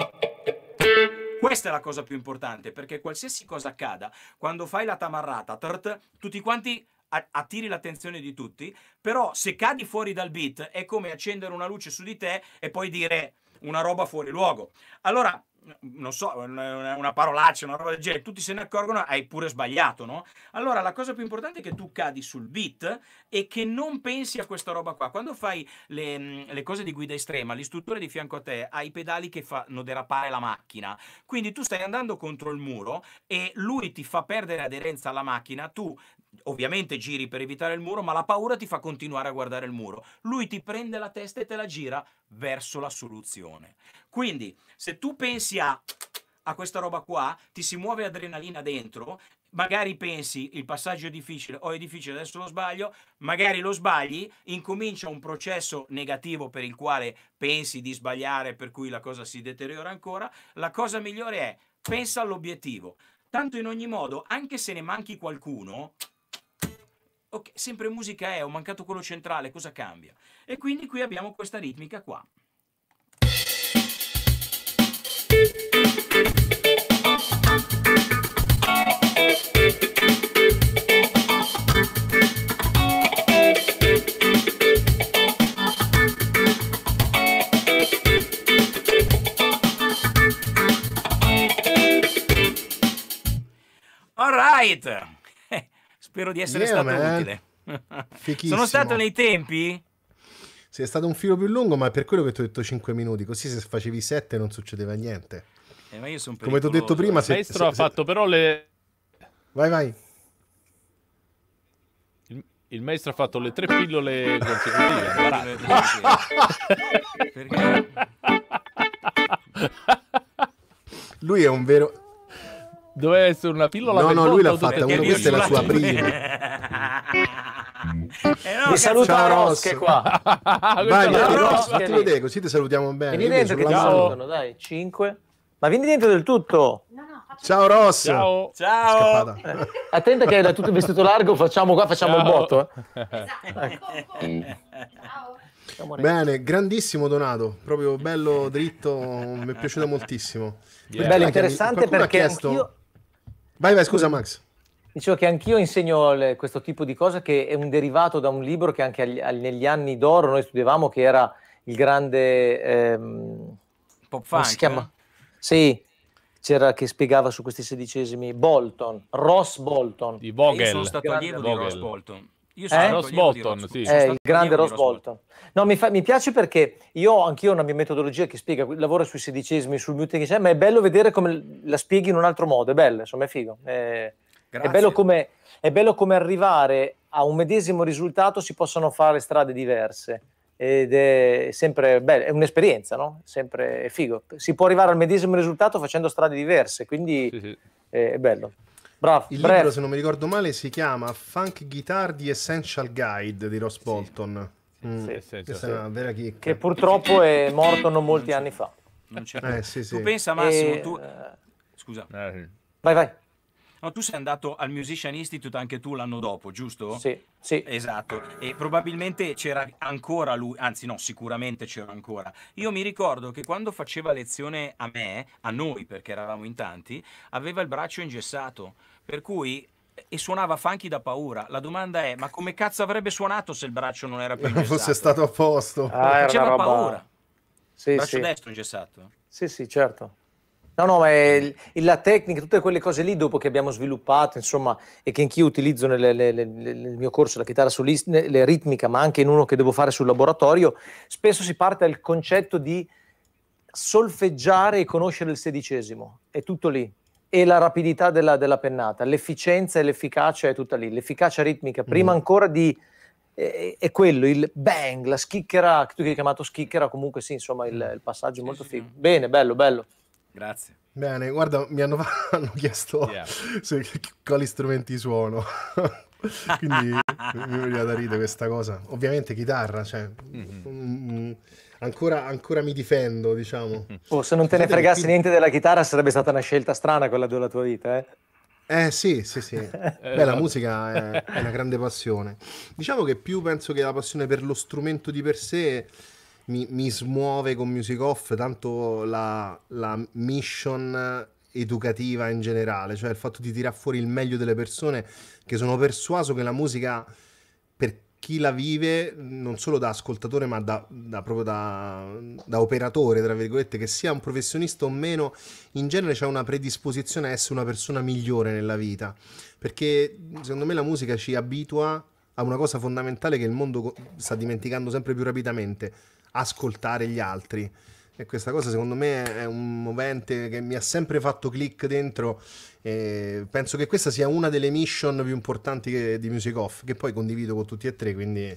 B: Questa è la cosa più importante, perché qualsiasi cosa accada, quando fai la tamarrata, trt, tutti quanti attiri l'attenzione di tutti, però se cadi fuori dal beat è come accendere una luce su di te e poi dire una roba fuori luogo. Allora, non so, una, una parolaccia, una roba del genere, tutti se ne accorgono, hai pure sbagliato, no? Allora la cosa più importante è che tu cadi sul beat e che non pensi a questa roba qua. Quando fai le, mm, le cose di guida estrema, l'istruttore di fianco a te ha i pedali che fanno derapare la macchina, quindi tu stai andando contro il muro e lui ti fa perdere aderenza alla macchina, tu ovviamente giri per evitare il muro, ma la paura ti fa continuare a guardare il muro. Lui ti prende la testa e te la gira verso la soluzione. Quindi, se tu pensi a, a questa roba qua, ti si muove adrenalina dentro, magari pensi il passaggio è difficile o oh, è difficile, adesso lo sbaglio, magari lo sbagli, incomincia un processo negativo per il quale pensi di sbagliare, per cui la cosa si deteriora ancora. La cosa migliore è pensa all'obiettivo. Tanto in ogni modo, anche se ne manchi qualcuno, Ok, sempre musica E, ho mancato quello centrale, cosa cambia? E quindi qui abbiamo questa ritmica qua. All Spero di essere yeah, stato man. utile. Sono stato nei tempi?
A: Sì, è stato un filo più lungo, ma è per quello che ti ho detto 5 minuti. Così se facevi 7 non succedeva niente.
D: Eh, ma io sono Come ti ho detto prima, eh. se, il maestro se, ha se... fatto però le Vai, vai. Il, il, maestro ha fatto le tre pillole consecutive. Lui è un vero Doveva essere una pillola No, no, lui l'ha fatta, uno, questa è la sua prima. eh no, Mi saluta Ross che
B: qua. Vai, Ross, fatti vedere,
A: così ti salutiamo bene. Vieni dentro che ti salutano,
C: dai, 5. Ma vieni dentro del tutto. Ciao Ross. Ciao. Ciao. Eh, attenta che
E: hai
A: da tutto il vestito largo facciamo qua, facciamo Ciao. il botto.
E: Eh. Esatto. Ecco.
C: Ciao.
A: Bene, grandissimo Donato, proprio bello, dritto, mi è piaciuto moltissimo. Yeah. Bello, interessante perché chiesto... io Vai, vai, scusa Max. Dicevo che
C: anch'io insegno le, questo tipo di cosa che è un derivato da un libro che anche agli, agli, negli anni d'oro noi studiavamo che era il grande... Ehm, Pop Funk. si chiama? Eh? Sì, c'era che spiegava su questi sedicesimi Bolton, Ross Bolton. Di Vogel. io sono stato allievo di Ross Bolton. Io sono eh? Ross Bolton, sì. eh, il grande Ross Bolton. No, mi, fa, mi, piace perché io anch'io ho una mia metodologia che spiega, lavoro sui sedicesimi, sul muting, ma è bello vedere come la spieghi in un altro modo, è bello, insomma è figo. Eh, è, è, bello come, è, bello come, arrivare a un medesimo risultato si possono fare strade diverse ed è sempre bello, è un'esperienza, no? Sempre è figo. Si può arrivare al medesimo risultato facendo strade diverse, quindi sì, sì. È, è bello. Bravo, il libro, se
A: non mi ricordo male, si chiama Funk Guitar The Essential Guide di Ross Bolton. Sì. Mm. Sì, Questa sì. è una vera chicca. Che purtroppo è
C: morto non molti non anni fa. Non c'è. Eh, sì, tu pensa, Massimo, e... tu... Eh, Scusa. Eh. Vai, vai.
B: No, tu sei andato al Musician Institute anche tu l'anno dopo, giusto? Sì, sì. Esatto, e probabilmente c'era ancora lui, anzi no, sicuramente c'era ancora. Io mi ricordo che quando faceva lezione a me, a noi perché eravamo in tanti, aveva il braccio ingessato, per cui eh, e suonava funky da paura. La domanda è: ma come cazzo avrebbe suonato se il braccio non era più ingessato? fosse
A: stato a posto. Ah, Faceva
B: roba... paura.
C: Sì, braccio sì. destro ingessato. Sì, sì, certo. No, no, ma è, la tecnica, tutte quelle cose lì dopo che abbiamo sviluppato, insomma, e che anch'io utilizzo nelle, le, le, nel mio corso, la chitarra solista, ritmica, ma anche in uno che devo fare sul laboratorio, spesso si parte dal concetto di solfeggiare e conoscere il sedicesimo, è tutto lì. E la rapidità della, della pennata, l'efficienza e l'efficacia è tutta lì, l'efficacia ritmica, prima mm. ancora di è quello, il bang, la schicchera, che tu hai chiamato schicchera, comunque sì, insomma, il, mm. il passaggio è molto figo. Bene, bello, bello.
A: Grazie. Bene, guarda, mi hanno, hanno chiesto yeah. se, quali strumenti suono. Quindi mi veniva da ridere questa cosa. Ovviamente chitarra, cioè, mm-hmm. Mm, mm, ancora, ancora, mi difendo, diciamo. Mm-hmm. Oh, se non te ne fregassi chi... niente
C: della chitarra sarebbe stata una scelta strana quella della tua vita, eh?
A: Eh sì, sì, sì. Beh, la musica è, è una grande passione. Diciamo che più penso che la passione per lo strumento di per sé mi, mi smuove con Music Off tanto la, la mission educativa in generale, cioè il fatto di tirar fuori il meglio delle persone che sono persuaso che la musica per chi la vive, non solo da ascoltatore, ma da, da proprio da, da, operatore, tra virgolette, che sia un professionista o meno, in genere c'è una predisposizione a essere una persona migliore nella vita. Perché secondo me la musica ci abitua a una cosa fondamentale che il mondo sta dimenticando sempre più rapidamente, ascoltare gli altri. E questa cosa secondo me è un movente che mi ha sempre fatto click dentro e penso che questa sia una delle mission più importanti di Music Off, che poi condivido con tutti e tre, quindi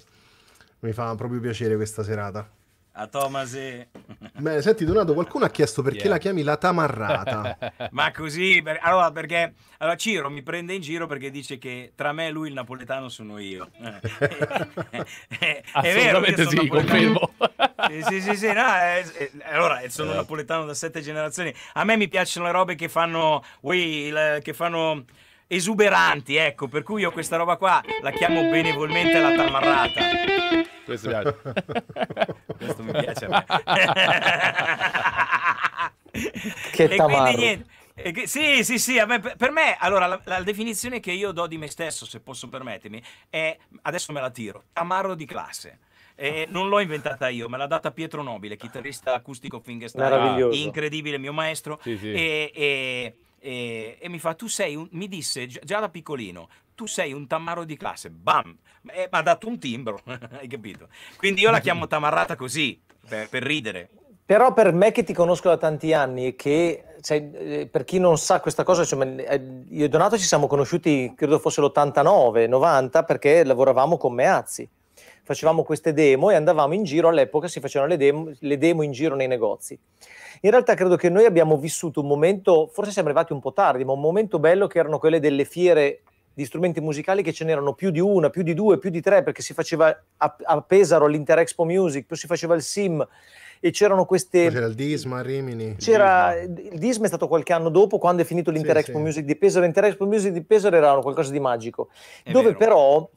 A: mi fa proprio piacere questa serata.
B: A Tomasi.
A: Beh, senti Donato, qualcuno ha chiesto perché yeah. la chiami la tamarrata.
B: Ma così, per... allora perché allora Ciro mi prende in giro perché dice che tra me e lui il napoletano sono io. Eh, eh, è, vero, io sì, confermo. sì, sì, sì, sì no, è, allora sono eh. napoletano da sette generazioni. A me mi piacciono le robe che fanno, oui, le, che fanno esuberanti, ecco, per cui io questa roba qua la chiamo benevolmente la tamarrata.
D: Questo, piace.
C: Questo mi piace che tamarro.
B: sì, sì, sì, per me, allora, la, la, definizione che io do di me stesso, se posso permettermi, è, adesso me la tiro, tamarro di classe. Eh, non l'ho inventata io, me l'ha data Pietro Nobile, chitarrista acustico fingerstyle, incredibile, mio maestro. Sì, sì. E, e e, e mi fa, tu sei, un, mi disse già da piccolino, tu sei un tamarro di classe, bam, e mi ha dato un timbro, hai capito? Quindi io la chiamo tamarrata così, per, per ridere.
C: Però per me che ti conosco da tanti anni e che, cioè, eh, per chi non sa questa cosa, insomma, eh, io e Donato ci siamo conosciuti, credo fosse l'89, 90, perché lavoravamo con Meazzi facevamo queste demo e andavamo in giro, all'epoca si facevano le demo, le demo in giro nei negozi. In realtà credo che noi abbiamo vissuto un momento, forse siamo arrivati un po' tardi, ma un momento bello che erano quelle delle fiere di strumenti musicali che ce n'erano più di una, più di due, più di tre, perché si faceva a, a Pesaro Expo Music, poi si faceva il SIM e c'erano queste... C'era il Disma, Rimini. C'era... Il Disma è stato qualche anno dopo, quando è finito l'Inter sì, sì. Music di Pesaro. L'Inter Expo Music di Pesaro era qualcosa di magico, è dove vero. però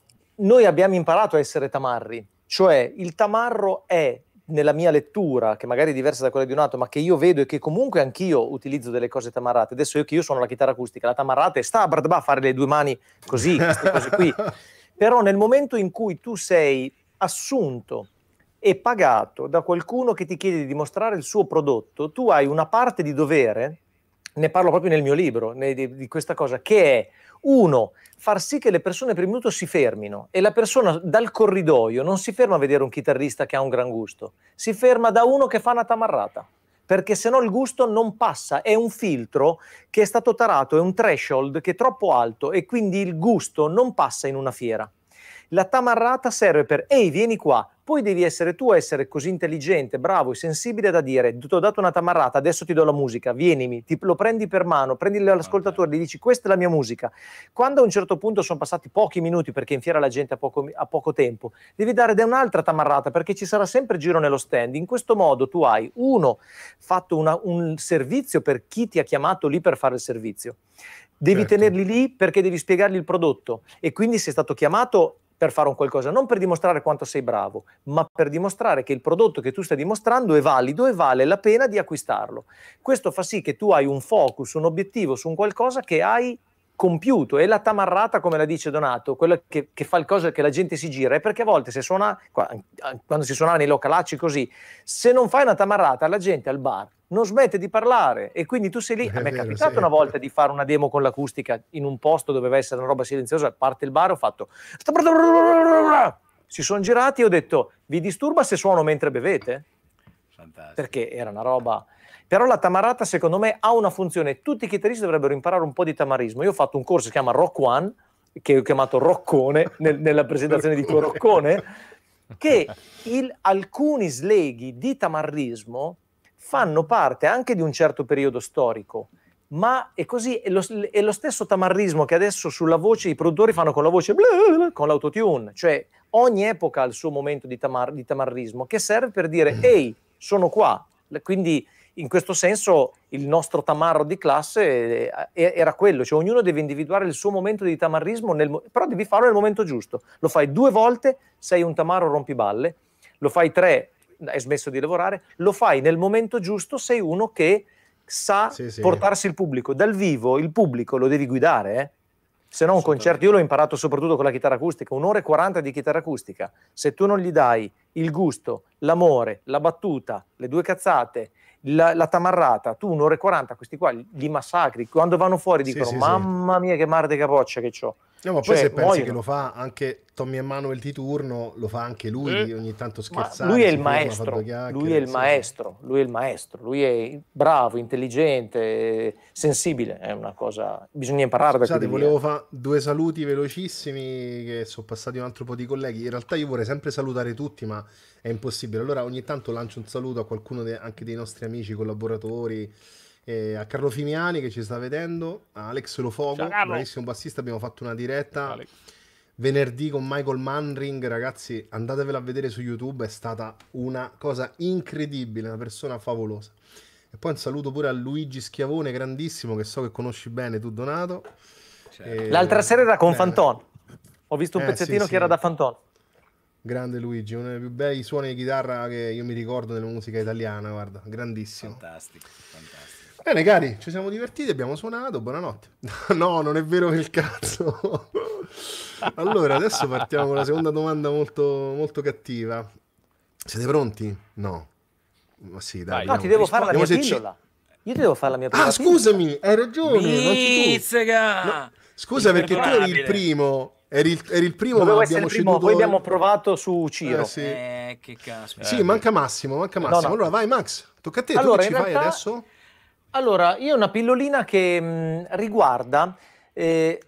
C: noi abbiamo imparato a essere tamarri, cioè il tamarro è nella mia lettura, che magari è diversa da quella di un altro, ma che io vedo e che comunque anch'io utilizzo delle cose tamarrate. Adesso io che io sono la chitarra acustica, la tamarrata è sta a fare le due mani così, queste cose qui. Però nel momento in cui tu sei assunto e pagato da qualcuno che ti chiede di dimostrare il suo prodotto, tu hai una parte di dovere, ne parlo proprio nel mio libro, di, di questa cosa, che è uno, far sì che le persone per un minuto si fermino e la persona dal corridoio non si ferma a vedere un chitarrista che ha un gran gusto, si ferma da uno che fa una tamarrata, perché se no il gusto non passa, è un filtro che è stato tarato, è un threshold che è troppo alto e quindi il gusto non passa in una fiera. La tamarrata serve per ehi, vieni qua, poi devi essere tu a essere così intelligente, bravo e sensibile da dire: Ti ho dato una tamarrata, adesso ti do la musica, vienimi, ti, lo prendi per mano, prendi ah, l'ascoltatore, gli dici: Questa è la mia musica. Quando a un certo punto sono passati pochi minuti, perché in fiera la gente ha poco, ha poco tempo, devi dare un'altra tamarrata perché ci sarà sempre giro nello stand. In questo modo tu hai, uno, fatto una, un servizio per chi ti ha chiamato lì per fare il servizio. Devi certo. tenerli lì perché devi spiegargli il prodotto e quindi sei stato chiamato per fare un qualcosa, non per dimostrare quanto sei bravo, ma per dimostrare che il prodotto che tu stai dimostrando è valido e vale la pena di acquistarlo. Questo fa sì che tu hai un focus, un obiettivo su un qualcosa che hai compiuto e la tamarrata, come la dice Donato, quella che, che fa il coso che la gente si gira, è perché a volte se suona, eh, quando si suona nei localacci così, se non fai una tamarrata la gente al bar non smette di parlare e quindi tu sei lì. È a me è capitato una volta di fare una demo con l'acustica in un posto dove doveva essere una roba silenziosa, parte il bar ho fatto... Si sono girati e ho detto, vi disturba se suono mentre bevete? Fantastico. Perché era una roba... Però la tamarata, secondo me, ha una funzione. Tutti i chitarristi dovrebbero imparare un po' di tamarismo. Io ho fatto un corso che si chiama Rock One, che ho chiamato Roccone, nel, nella presentazione di tuo Roccone, che il, alcuni sleghi di tamarismo fanno parte anche di un certo periodo storico ma è così, è lo, è lo, stesso tamarrismo che adesso sulla voce i produttori fanno con la voce, bla, bla, con l'autotune, cioè ogni epoca ha il suo momento di, tamar, di tamarrismo che serve per dire, ehi, sono qua, quindi in questo senso il nostro tamarro di classe eh, era quello, cioè ognuno deve individuare il suo momento di tamarrismo, nel, però devi farlo nel momento giusto. Lo fai due volte, sei un tamarro rompiballe, lo fai tre, hai smesso di lavorare, lo fai nel momento giusto, sei uno che sa sì, sì. portarsi il pubblico. Dal vivo il pubblico lo devi guidare, eh? se no un concerto, io l'ho imparato soprattutto con la chitarra acustica, un'ora e quaranta di chitarra acustica, se tu non gli dai il gusto, l'amore, la battuta, le due cazzate, la, la tamarrata, tu un'ora e quaranta questi qua li massacri, quando vanno fuori dicono sì, sì, mamma sì. mia che mare di capoccia che ho. No, ma cioè, poi se pensi muoiono. che lo
A: fa anche Tommy Emanuel di turno, lo fa anche lui eh. ogni tanto scherzando. Lui è il maestro,
C: lui è il maestro, lui è il maestro, lui è bravo, intelligente, sensibile, è una cosa,
A: bisogna imparare Scusate, volevo eh. fare due saluti velocissimi che sono passati un altro po' di colleghi, in realtà io vorrei sempre salutare tutti, ma è impossibile. Allora ogni tanto lancio un saluto a qualcuno de- anche dei nostri amici, collaboratori, eh, a Carlo Fimiani che ci sta vedendo, a Alex Lofogo, bravissimo bassista, abbiamo fatto una diretta Alex. venerdì con Michael Manring, ragazzi andatevela a vedere su YouTube, è stata una cosa incredibile, una persona favolosa. E poi un saluto pure a Luigi Schiavone, grandissimo, che so che conosci bene tu Donato. Certo. E... Eh, L'altra sera era con eh, Fanton, ho visto un eh, pezzettino sì, che sì. era da Fanton. Grande Luigi, uno dei più bei suoni di chitarra che io mi ricordo nella musica italiana, guarda, grandissimo. Fantastico, fantastico. Bene cari, ci siamo divertiti, abbiamo suonato, buonanotte. no, non è vero che il cazzo. allora, adesso partiamo con la seconda domanda molto, molto cattiva. Siete pronti? No. Ma sì, dai. No, ti devo fare la mia pillola. Ci... Io ti
C: devo fare la mia pillola.
A: Ah, scusami, hai ragione. Pizzica!
C: No,
B: scusa perché tu eri il
A: primo Eri il, eri il primo, Dovevo ma abbiamo il primo, ceduto... poi abbiamo provato su Ciro. Eh, sì.
C: Eh, che caspita. Sì,
A: manca Massimo, manca Massimo. No, no. Allora vai Max, tocca a te, allora, tu ci realtà... vai adesso?
C: Allora, io ho una pillolina che mh, mm, riguarda... Eh,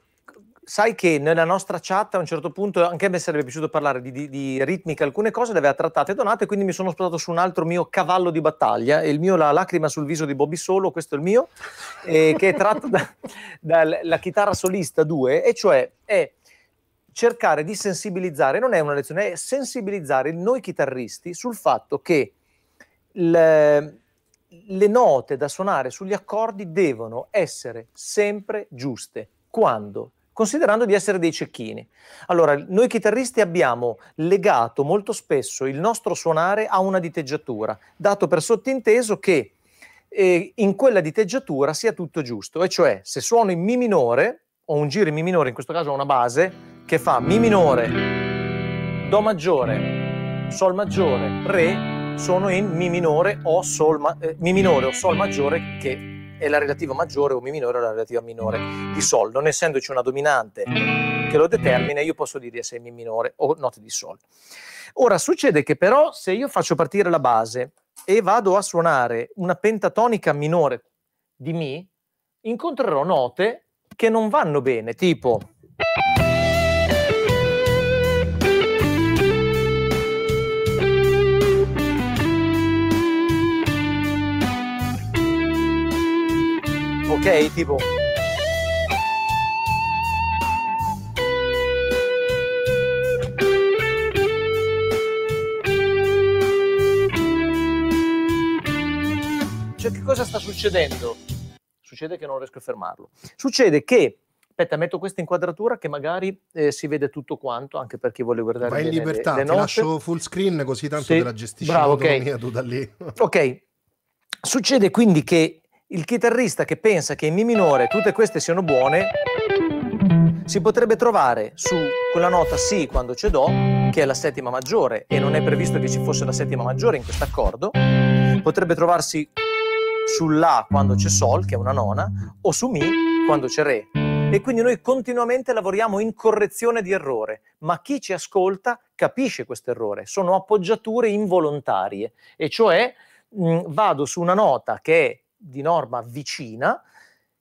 C: sai che nella nostra chat a un certo punto anche a me sarebbe piaciuto parlare di, di, di ritmica, alcune cose le aveva trattate Donato e quindi mi sono spostato su un altro mio cavallo di battaglia, il mio La lacrima sul viso di Bobby Solo, questo è il mio, eh, che è tratto dalla da chitarra solista 2, e cioè è cercare di sensibilizzare, non è una lezione, è sensibilizzare noi chitarristi sul fatto che le, le note da suonare sugli accordi devono essere sempre giuste. Quando? Considerando di essere dei cecchini. Allora, noi chitarristi abbiamo legato molto spesso il nostro suonare a una diteggiatura, dato per sottinteso che eh, in quella diteggiatura sia tutto giusto, e cioè se suono in Mi minore, o un giro in Mi minore, in questo caso una base, che fa Mi minore, Do maggiore, Sol maggiore, Re sono in Mi minore o Sol, ma, eh, mi minore, o sol maggiore che è la relativa maggiore o Mi minore o la relativa minore di Sol. Non essendoci una dominante che lo determina, io posso dire se è Mi minore o note di Sol. Ora succede che però se io faccio partire la base e vado a suonare una pentatonica minore di Mi, incontrerò note che non vanno bene, tipo ok? Tipo... Cioè, che cosa sta succedendo? Succede che non riesco a fermarlo. Succede che aspetta, metto questa inquadratura che magari eh, si vede tutto quanto, anche per chi vuole guardare Vai in libertà, le, le ti lascio
A: full screen così tanto sì. te la
C: gestisci Bravo, okay. tu da lì. ok, succede quindi che il chitarrista che pensa che in Mi minore tutte queste siano buone si potrebbe trovare su quella nota Si quando c'è Do, che è la settima maggiore e non è previsto che ci fosse la settima maggiore in questo accordo, potrebbe trovarsi su La quando c'è Sol, che è una nona, o su Mi quando c'è Re. E quindi noi continuamente lavoriamo in correzione di errore, ma chi ci ascolta capisce questo errore, sono appoggiature involontarie, e cioè mh, vado su una nota che è di norma vicina,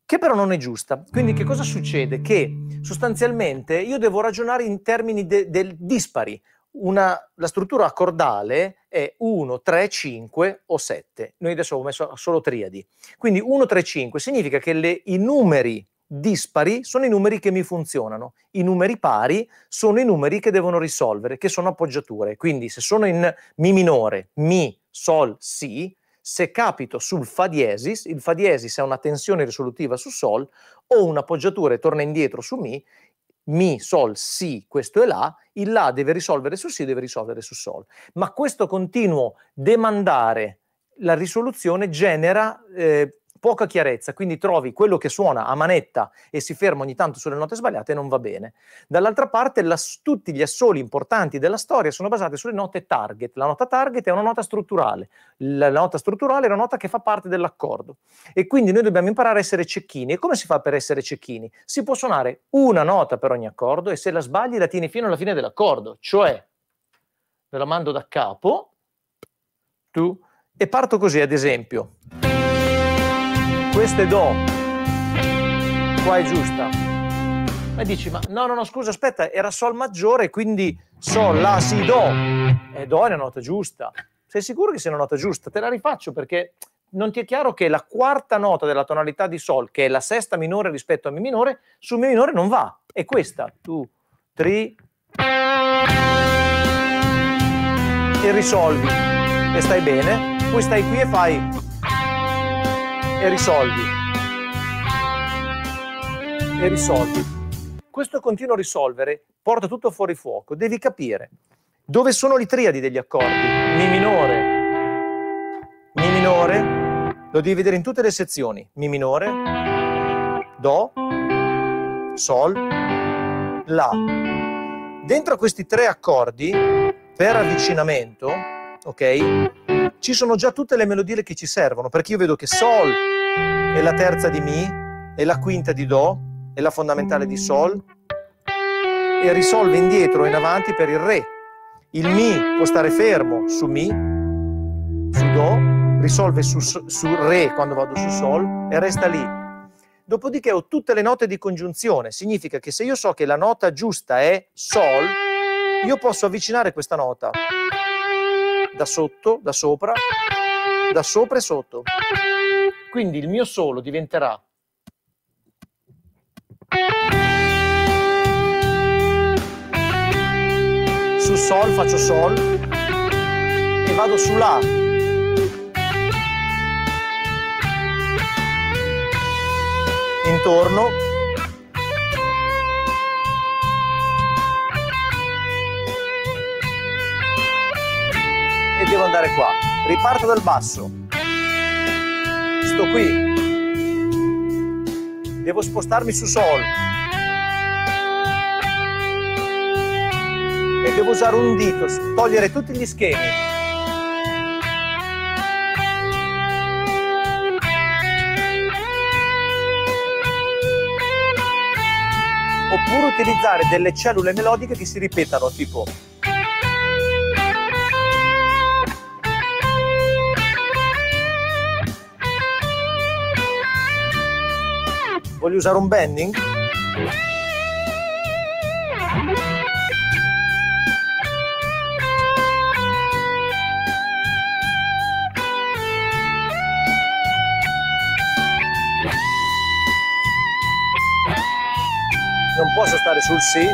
C: che però non è giusta. Quindi che cosa succede? Che sostanzialmente io devo ragionare in termini de- del dispari. Una, la struttura accordale è 1, 3, 5 o 7. Noi adesso ho messo solo triadi. Quindi 1, 3, 5 significa che le, i numeri dispari sono i numeri che mi funzionano, i numeri pari sono i numeri che devono risolvere, che sono appoggiature. Quindi se sono in mi minore, mi, sol, si, se capito sul fa diesis, il fa diesis è una tensione risolutiva su sol, ho un'appoggiatura e torna indietro su mi, mi, sol, si, questo è la, il la deve risolvere su si, deve risolvere su sol. Ma questo continuo demandare la risoluzione genera eh, poca chiarezza, quindi trovi quello che suona a manetta e si ferma ogni tanto sulle note sbagliate e non va bene. Dall'altra parte tutti gli assoli importanti della storia sono basati sulle note target. La nota target è una nota strutturale, la, la nota strutturale è una nota che fa parte dell'accordo e quindi noi dobbiamo imparare a essere cecchini. E come si fa per essere cecchini? Si può suonare una nota per ogni accordo e se la sbagli la tieni fino alla fine dell'accordo, cioè ve la mando da capo tu, e parto così ad esempio. Questa è Do. Qua è giusta. Ma dici, ma no, no, no, scusa, aspetta, era Sol maggiore, quindi Sol, La, Si, Do. E eh, Do è la nota giusta. Sei sicuro che sia la nota giusta? Te la rifaccio perché non ti è chiaro che la quarta nota della tonalità di Sol, che è la sesta minore rispetto a Mi minore, su Mi minore non va. È questa. Tu, Tri. E risolvi. E stai bene. Poi stai qui e fai e risolvi. E risolvi. Questo continuo risolvere porta tutto fuori fuoco. Devi capire dove sono le triadi degli accordi. Mi minore. Mi minore. Lo devi vedere in tutte le sezioni. Mi minore. Do. Sol. La. Dentro questi tre accordi, per avvicinamento, ok? Ci sono già tutte le melodie che ci servono, perché io vedo che Sol, e la terza di Mi, e la quinta di Do, e la fondamentale di Sol, e risolve indietro e in avanti per il Re. Il Mi può stare fermo su Mi, su Do, risolve su, su Re quando vado su Sol e resta lì. Dopodiché ho tutte le note di congiunzione, significa che se io so che la nota giusta è Sol, io posso avvicinare questa nota da sotto, da sopra, da sopra e sotto. Quindi il mio solo diventerà su Sol faccio Sol e vado su La. Intorno. E devo andare qua. Riparto dal basso questo qui. Devo spostarmi su Sol. E devo usare un dito, togliere tutti gli schemi. Oppure utilizzare delle cellule melodiche che si ripetano, tipo Voglio usare un bending? Non posso stare sul sì,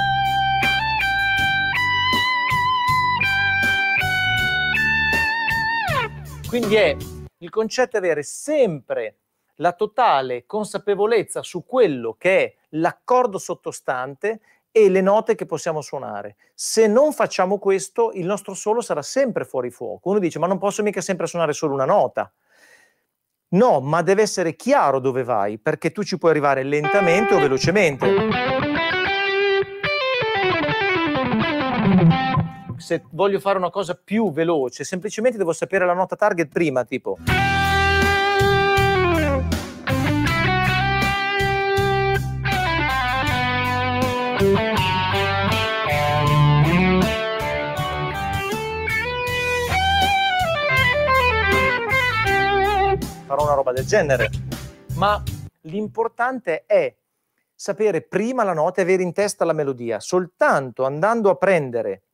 C: Quindi è, il concetto è avere sempre la totale consapevolezza su quello che è l'accordo sottostante e le note che possiamo suonare. Se non facciamo questo, il nostro solo sarà sempre fuori fuoco. Uno dice, ma non posso mica sempre suonare solo una nota. No, ma deve essere chiaro dove vai, perché tu ci puoi arrivare lentamente o velocemente. Se voglio fare una cosa più veloce, semplicemente devo sapere la nota target prima, tipo... farò una roba del genere. Ma l'importante è sapere prima la nota e avere in testa la melodia. Soltanto andando a prendere,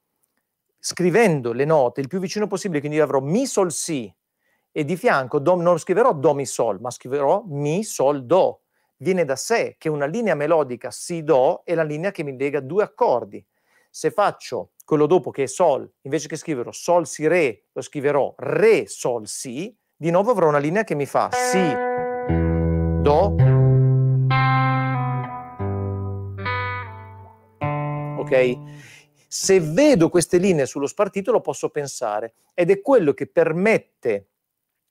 C: scrivendo le note il più vicino possibile, quindi avrò Mi Sol Si e di fianco do, non scriverò Do Mi Sol, ma scriverò Mi Sol Do. Viene da sé che una linea melodica Si Do è la linea che mi lega due accordi. Se faccio quello dopo che è Sol, invece che scriverò Sol Si Re, lo scriverò Re Sol Si, di nuovo avrò una linea che mi fa Si, Do. Ok? Se vedo queste linee sullo spartito lo posso pensare ed è quello che permette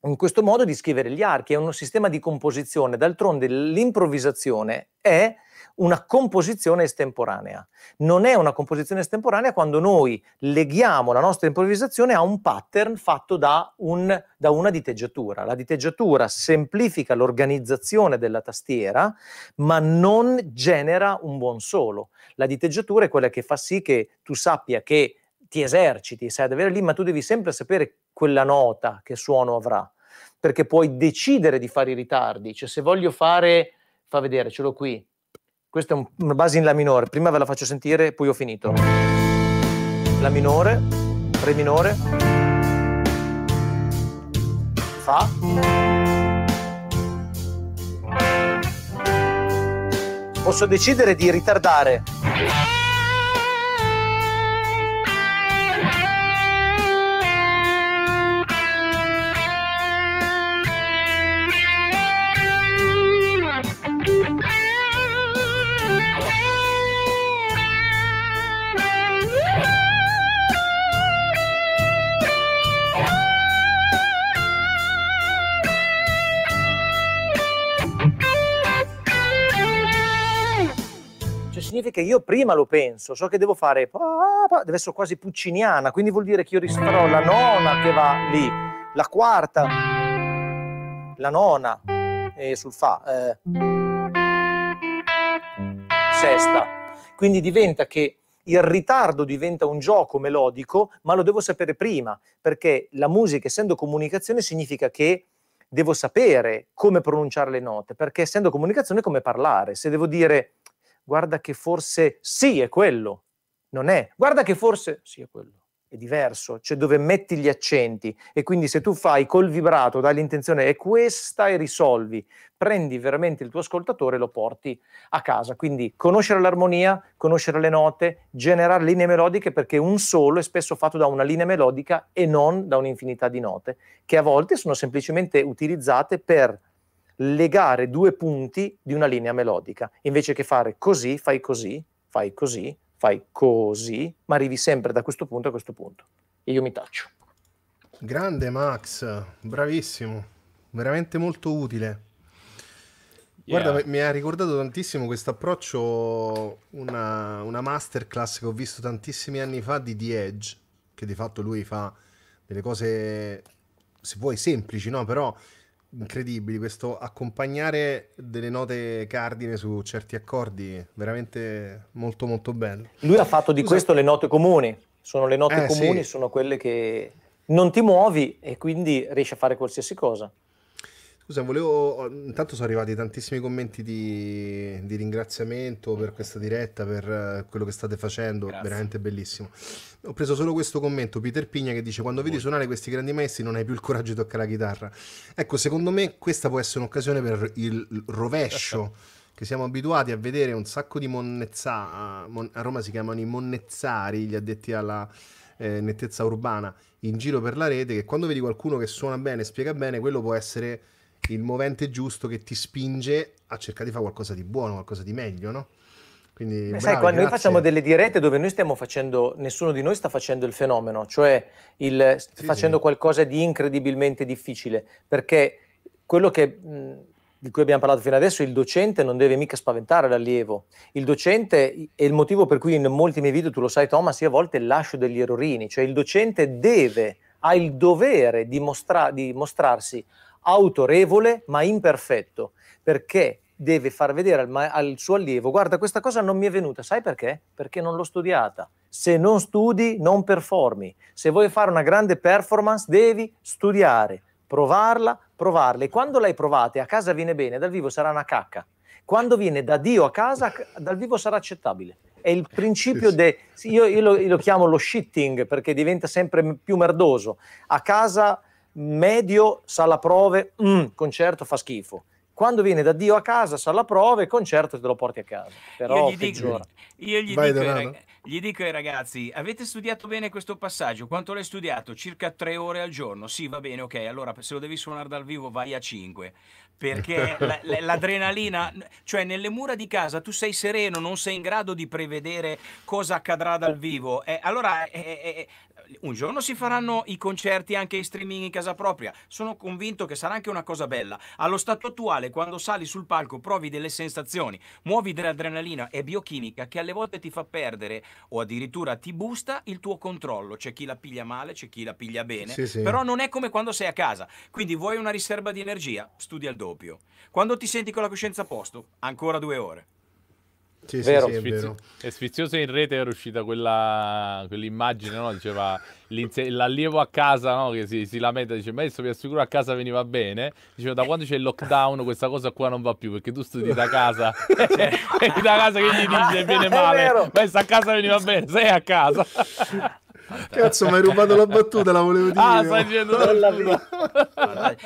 C: in questo modo di scrivere gli archi, è un sistema di composizione. D'altronde l'improvvisazione è una composizione estemporanea. Non è una composizione estemporanea quando noi leghiamo la nostra improvvisazione a un pattern fatto da, un, da una diteggiatura. La diteggiatura semplifica l'organizzazione della tastiera, ma non genera un buon solo. La diteggiatura è quella che fa sì che tu sappia che ti eserciti, sai ad avere lì, ma tu devi sempre sapere quella nota che suono avrà, perché puoi decidere di fare i ritardi. Cioè se voglio fare, fa vedere, ce l'ho qui, questa è una base in La minore. Prima ve la faccio sentire, poi ho finito. La minore, Re minore, Fa, posso decidere di ritardare significa che io prima lo penso, so che devo fare, deve essere quasi pucciniana, quindi vuol dire che io risparmio la nona che va lì, la quarta, la nona e eh, sul fa, eh, sesta. Quindi diventa che il ritardo diventa un gioco melodico, ma lo devo sapere prima, perché la musica, essendo comunicazione, significa che devo sapere come pronunciare le note, perché essendo comunicazione è come parlare. Se devo dire guarda che forse sì è quello, non è, guarda che forse sì è quello, è diverso, cioè dove metti gli accenti e quindi se tu fai col vibrato, dai l'intenzione è questa e risolvi, prendi veramente il tuo ascoltatore e lo porti a casa, quindi conoscere l'armonia, conoscere le note, generare linee melodiche perché un solo è spesso fatto da una linea melodica e non da un'infinità di note che a volte sono semplicemente utilizzate per legare due punti di una linea melodica. Invece che fare così, fai così, fai così, fai così, ma arrivi sempre da questo punto a questo punto. E io mi taccio.
A: Grande Max, bravissimo, veramente molto utile. Yeah. Guarda, mi ha ricordato tantissimo questo approccio, una, una masterclass che ho visto tantissimi anni fa di The Edge, che di fatto lui fa delle cose, se vuoi, semplici, no? Però incredibili, questo accompagnare delle note cardine su certi accordi, veramente molto molto bello. Lui ha
C: fatto di Scusa. questo
A: le note comuni,
C: sono le note eh, comuni, sì. sono quelle che non ti muovi e quindi riesci a fare qualsiasi cosa.
A: Scusa, volevo. Intanto sono arrivati tantissimi commenti di, di ringraziamento per questa diretta, per eh, quello che state facendo, Grazie. veramente bellissimo. Ho preso solo questo commento, Peter Pigna, che dice: Quando vedi suonare questi grandi maestri non hai più il coraggio di toccare la chitarra. Ecco, secondo me questa può essere un'occasione per il rovescio. che siamo abituati a vedere un sacco di monnezzari, a Roma si chiamano i monnezzari, gli addetti alla, eh, nettezza urbana in giro per la rete che quando vedi qualcuno che suona bene, spiega bene, quello può essere il movente giusto che ti spinge a cercare di fare qualcosa di buono, qualcosa di meglio, no? Quindi, bravi, sai, quando noi facciamo delle dirette dove
C: noi stiamo facendo, nessuno di noi sta facendo il fenomeno, cioè il, sì, facendo sì. qualcosa di incredibilmente difficile, perché quello che, mh, di cui abbiamo parlato fino adesso, il docente non deve mica spaventare l'allievo. Il docente è il motivo per cui in molti miei video, tu lo sai Thomas, io a volte lascio degli errorini, cioè il docente deve, ha il dovere di, mostra, di mostrarsi autorevole ma imperfetto, perché deve far vedere al, al, suo allievo, guarda questa cosa non mi è venuta, sai perché? Perché non l'ho studiata. Se non studi non performi, se vuoi fare una grande performance devi studiare, provarla, provarla e quando l'hai provata e a casa viene bene, dal vivo sarà una cacca. Quando viene da Dio a casa, dal vivo sarà accettabile è il principio sì, de, io, io, lo, io, lo, chiamo lo shitting perché diventa sempre più merdoso. A casa medio, sala prove, mm, concerto fa schifo quando viene da Dio a casa, sa la prova concerto te lo porti a casa. Però io gli dico,
B: io gli, dico ai ragazzi, avete studiato bene questo passaggio? Quanto l'hai studiato? Circa tre ore al giorno. Sì, va bene, ok. Allora, se lo devi suonare dal vivo, vai a cinque. Perché la, la, l'adrenalina, cioè nelle mura di casa tu sei sereno, non sei in grado di prevedere cosa accadrà dal vivo. Eh, allora, eh, eh, eh un giorno si faranno i concerti anche in streaming in casa propria. Sono convinto che sarà anche una cosa bella. Allo stato attuale, quando sali sul palco, provi delle sensazioni, muovi dell'adrenalina e biochimica che alle volte ti fa perdere o addirittura ti busta il tuo controllo. C'è chi la piglia male, c'è chi la piglia bene, sì, sì. però non è come quando sei a casa. Quindi vuoi una riserva di energia? Studia il doppio. Quando ti senti con la coscienza a posto, ancora due ore.
D: Sì, vero? Sì, sì, è, vero. è sfizioso in rete era uscita quell'immagine, quell no? diceva l'allievo a casa no? che si, si lamenta, dice maestro vi assicuro a casa veniva bene, diceva da quando c'è il lockdown questa cosa qua non va più perché tu studi da casa, e cioè, da casa che gli dice viene male, maestro a casa veniva bene, sei a casa.
A: Cazzo, mi hai rubato la battuta, la volevo dire. Ah, stai dicendo
B: non, l'avevo,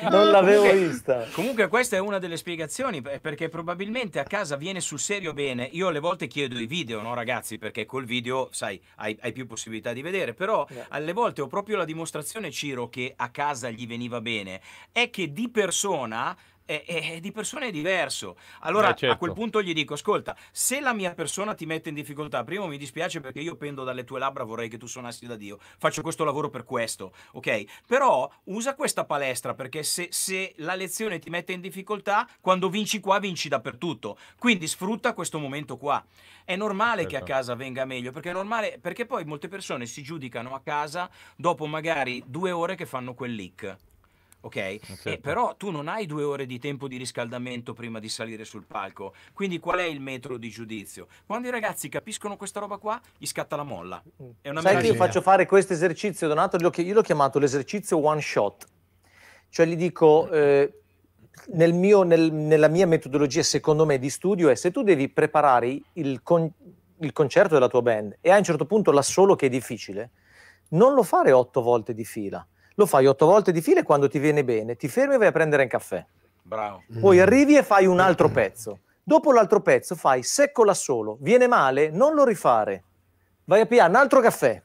B: non l'avevo comunque, vista. Comunque, questa è una delle spiegazioni eh, perché probabilmente a casa viene sul serio bene. Io alle volte chiedo i video, no, ragazzi, perché col video, sai, hai, hai più possibilità di vedere. Però yeah. alle volte ho proprio la dimostrazione, Ciro, che a casa gli veniva bene. È che di persona è, è, di persona è diverso. Allora eh certo. a quel punto gli dico, ascolta, se la mia persona ti mette in difficoltà, primo mi dispiace perché io pendo dalle tue labbra, vorrei che tu suonassi da Dio, faccio questo lavoro per questo, ok? Però usa questa palestra perché se, se la lezione ti mette in difficoltà, quando vinci qua vinci dappertutto. Quindi sfrutta questo momento qua. È normale certo. che a certo. casa venga meglio, perché è normale, perché poi molte persone si giudicano a casa dopo magari due ore che fanno quel leak ok? Eh, certo. però tu non hai due ore di tempo di riscaldamento prima di salire sul palco, quindi qual è il metro di giudizio? Quando i ragazzi capiscono questa roba qua, gli scatta
C: la molla. È una Sai che io faccio fare questo esercizio, Donato, io l'ho chiamato l'esercizio one shot, cioè gli dico... Eh, nel mio, nel, nella mia metodologia, secondo me, di studio è se tu devi preparare il, con, il concerto della tua band e a un certo punto l'assolo che è difficile, non lo fare otto volte di fila, lo fai otto volte di fila e quando ti viene bene ti fermi e vai a prendere un caffè. Bravo. Poi mm. arrivi e fai un altro pezzo. Dopo l'altro pezzo fai secco seccola solo, viene male, non lo rifare. Vai a pigliare un altro caffè.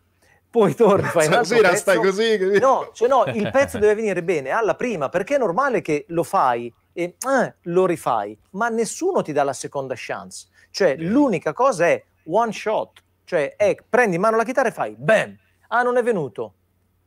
C: Poi torni, fai un cioè, altro Stasera stai così. No, cioè no, il pezzo deve venire bene alla prima, perché è normale che lo fai e eh, lo rifai, ma nessuno ti dà la seconda chance. Cioè, l'unica cosa è one shot, cioè è, prendi in mano la chitarra e fai bam. Ah, non è venuto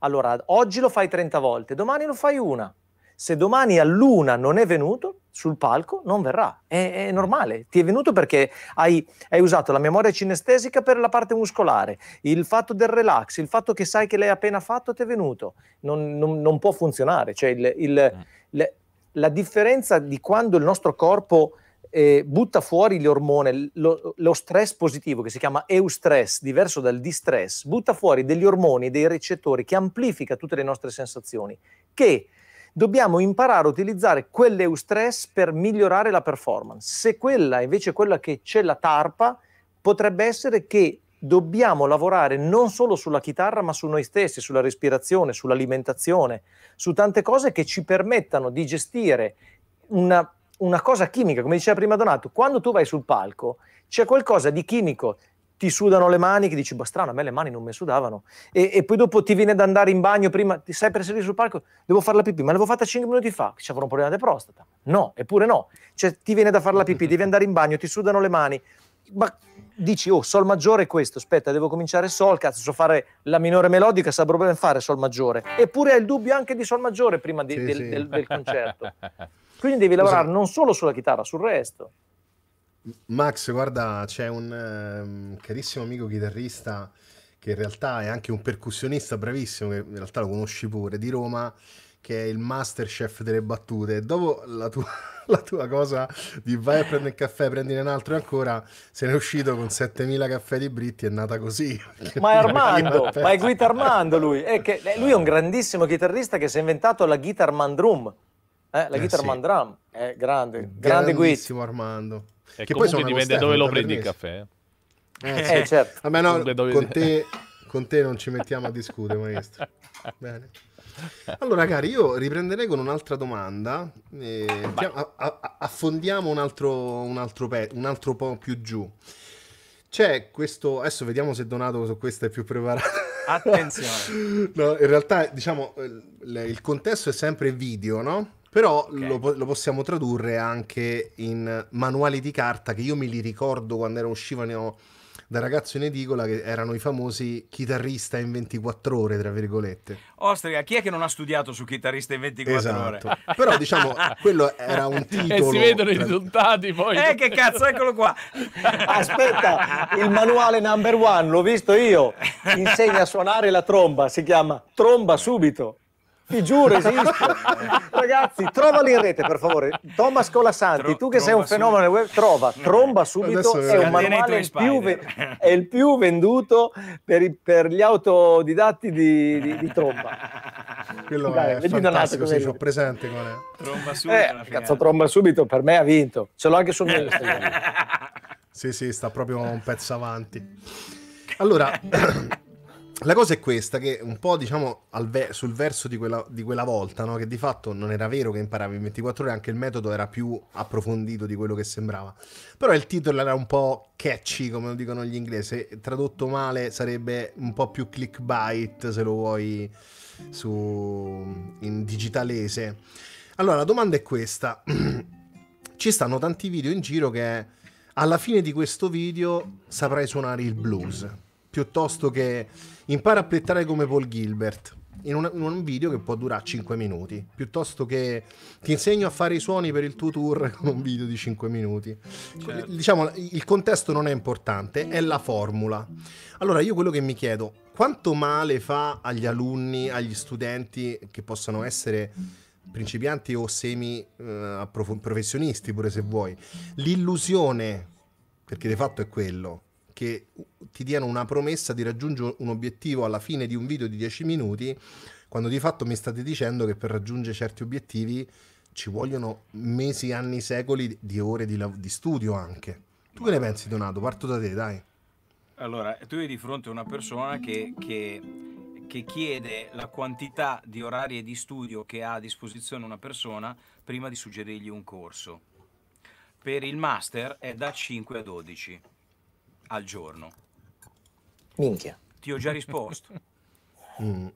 C: allora, oggi lo fai 30 volte, domani lo fai una. Se domani all'una non è venuto sul palco, non verrà. È, è normale. Ti è venuto perché hai, hai, usato la memoria cinestesica per la parte muscolare, il fatto del relax, il fatto che sai che l'hai appena fatto ti è venuto. Non, non, non può funzionare. Cioè il, il, eh. le, la differenza di quando il nostro corpo eh, butta fuori l'ormone, lo, lo, stress positivo che si chiama eustress, diverso dal distress, butta fuori degli ormoni, dei recettori che amplifica tutte le nostre sensazioni, che dobbiamo imparare a utilizzare quell'eustress per migliorare la performance. Se quella invece è quella che c'è la tarpa, potrebbe essere che dobbiamo lavorare non solo sulla chitarra, ma su noi stessi, sulla respirazione, sull'alimentazione, su tante cose che ci permettano di gestire una una cosa chimica, come diceva prima Donato, quando tu vai sul palco c'è qualcosa di chimico, ti sudano le mani, che dici, ma boh, strano, a me le mani non mi sudavano, e, e, poi dopo ti viene da andare in bagno prima, ti sai per salire sul palco, devo fare la pipì, ma l'avevo fatta 5 minuti fa, c'avrò un problema di prostata, no, eppure no, cioè ti viene da fare la pipì, devi andare in bagno, ti sudano le mani, ma dici, oh, sol maggiore è questo, aspetta, devo cominciare sol, cazzo, so fare la minore melodica, saprò proprio fare sol maggiore, eppure hai il dubbio anche di sol maggiore prima di, sì, del, sì. Del, del concerto. Quindi devi lavorare non solo sulla chitarra, sul resto.
A: Max, guarda, c'è un um, carissimo amico chitarrista che in realtà è anche un percussionista bravissimo, che in realtà lo conosci pure, di Roma, che è il masterchef delle battute. Dopo la tua, la tua cosa di vai a prendere il caffè, prendine un altro ancora, se ne è uscito con 7000 caffè di Britti, è nata così. Ma è Armando, ma è Guitar
C: Armando lui. È che, eh, lui è un grandissimo chitarrista che si è inventato la guitar man drum eh, la eh, Guitar sì. Man è grande, grande Guitar.
A: Armando. E eh, che poi dipende Stefano, dove lo prendi il caffè. Eh. Eh, eh, sì, certo. Vabbè, no, dove... con, te, con te non ci mettiamo a discutere, maestro. Bene. Allora, cari, io riprenderei con un'altra domanda. Eh, a, a, affondiamo un altro, un, altro pe- un altro po' più giù. C'è questo. Adesso vediamo se Donato su questo è più preparato. Attenzione. no, in realtà, diciamo, il, il contesto è sempre video, no? Però okay. lo, lo, possiamo tradurre anche in manuali di carta che io me li ricordo quando ero uscivano da ragazzo in edicola che erano i famosi chitarrista in 24 ore, tra virgolette.
B: Ostrica, chi è che non ha studiato su chitarrista in 24 esatto. ore? Però diciamo,
A: quello era un titolo. E si vedono tra... i
C: risultati poi. Eh, che cazzo, eccolo qua. Aspetta, il manuale number one, l'ho visto io. Insegna a suonare la tromba, si chiama Tromba subito. Ti giuro, esiste. Ragazzi, trovali in rete, per favore. Thomas Colasanti, Tro tu che sei un fenomeno web, trova, tromba subito, Adesso è un manuale il più, è il più venduto per, i, per gli autodidatti di, di, di tromba. Quello Dai, è fantastico, sì, ho
A: presente qual è.
C: Tromba subito. Eh, cazzo,
A: tromba subito, per me ha vinto. Ce l'ho anche sul mio Instagram. sì, sì, sta proprio un pezzo avanti. Allora... la cosa è questa, che un po' diciamo ve sul verso di quella, di quella volta, no? che di fatto non era vero che imparavi in 24 ore, anche il metodo era più approfondito di quello che sembrava. Però il titolo era un po' catchy, come lo dicono gli inglesi, tradotto male sarebbe un po' più clickbait, se lo vuoi, su, in digitalese. Allora, la domanda è questa. Ci stanno tanti video in giro che alla fine di questo video saprai suonare il blues piuttosto che impara a plettare come Paul Gilbert. In un, in un, video che può durare 5 minuti, piuttosto che ti insegno a fare i suoni per il tuo tour con un video di 5 minuti. Certo. Diciamo, il contesto non è importante, è la formula. Allora io quello che mi chiedo, quanto male fa agli alunni, agli studenti che possano essere principianti o semi eh, professionisti pure se vuoi, l'illusione, perché di fatto è quello, che ti diano una promessa di raggiungere un obiettivo alla fine di un video di 10 minuti, quando di fatto mi state dicendo che per raggiungere certi obiettivi ci vogliono mesi, anni, secoli di ore di, lav- di studio anche. Tu che ne pensi Donato? Parto da te, dai.
B: Allora, tu hai di fronte a una persona che, che che chiede la quantità di orari e di studio che ha a disposizione una persona prima di suggerirgli un corso. Per il master è da 5 a 12 al giorno? Minchia. Ti ho già risposto. mm.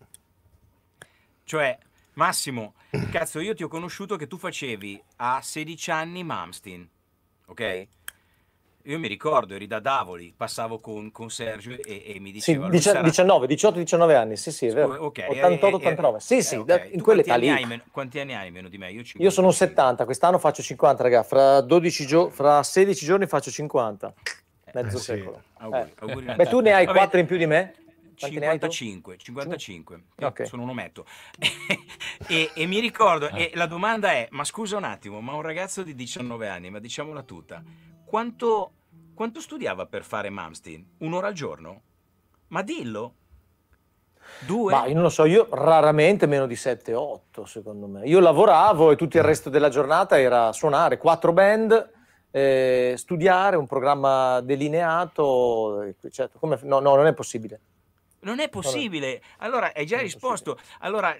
B: Cioè, Massimo, cazzo, io ti ho conosciuto che tu facevi a 16 anni Mamstein, ok? Io mi ricordo, eri da Davoli, passavo con, con Sergio e, e, mi diceva... Sì, sarà... 19,
C: 18, 19 anni, sì, sì, è vero. Okay, 88, 89, sì, eh, sì, okay. in tu quell'età lì. Hai,
B: quanti anni hai meno di me? Io, io
C: sono 70, quest'anno faccio 50, raga, fra, 12 gio- fra 16 giorni faccio 50 mezzo eh, sì. secolo.
B: Auguri, eh. auguri Beh, tu ne hai Vabbè. quattro in più di me? 55, 55, okay. sono un ometto. e, e, mi ricordo, ah. e la domanda è, ma scusa un attimo, ma un ragazzo di 19 anni, ma diciamola tutta, quanto, quanto studiava per fare Mamstein? Un'ora al giorno? Ma dillo.
C: Due? Ma io non lo so, io raramente meno di 7-8 secondo me. Io lavoravo e tutto il resto della giornata era suonare quattro band eh, studiare un programma delineato, certo, come, no, no, non è possibile.
B: Non è possibile. Allora, hai già non risposto. Allora,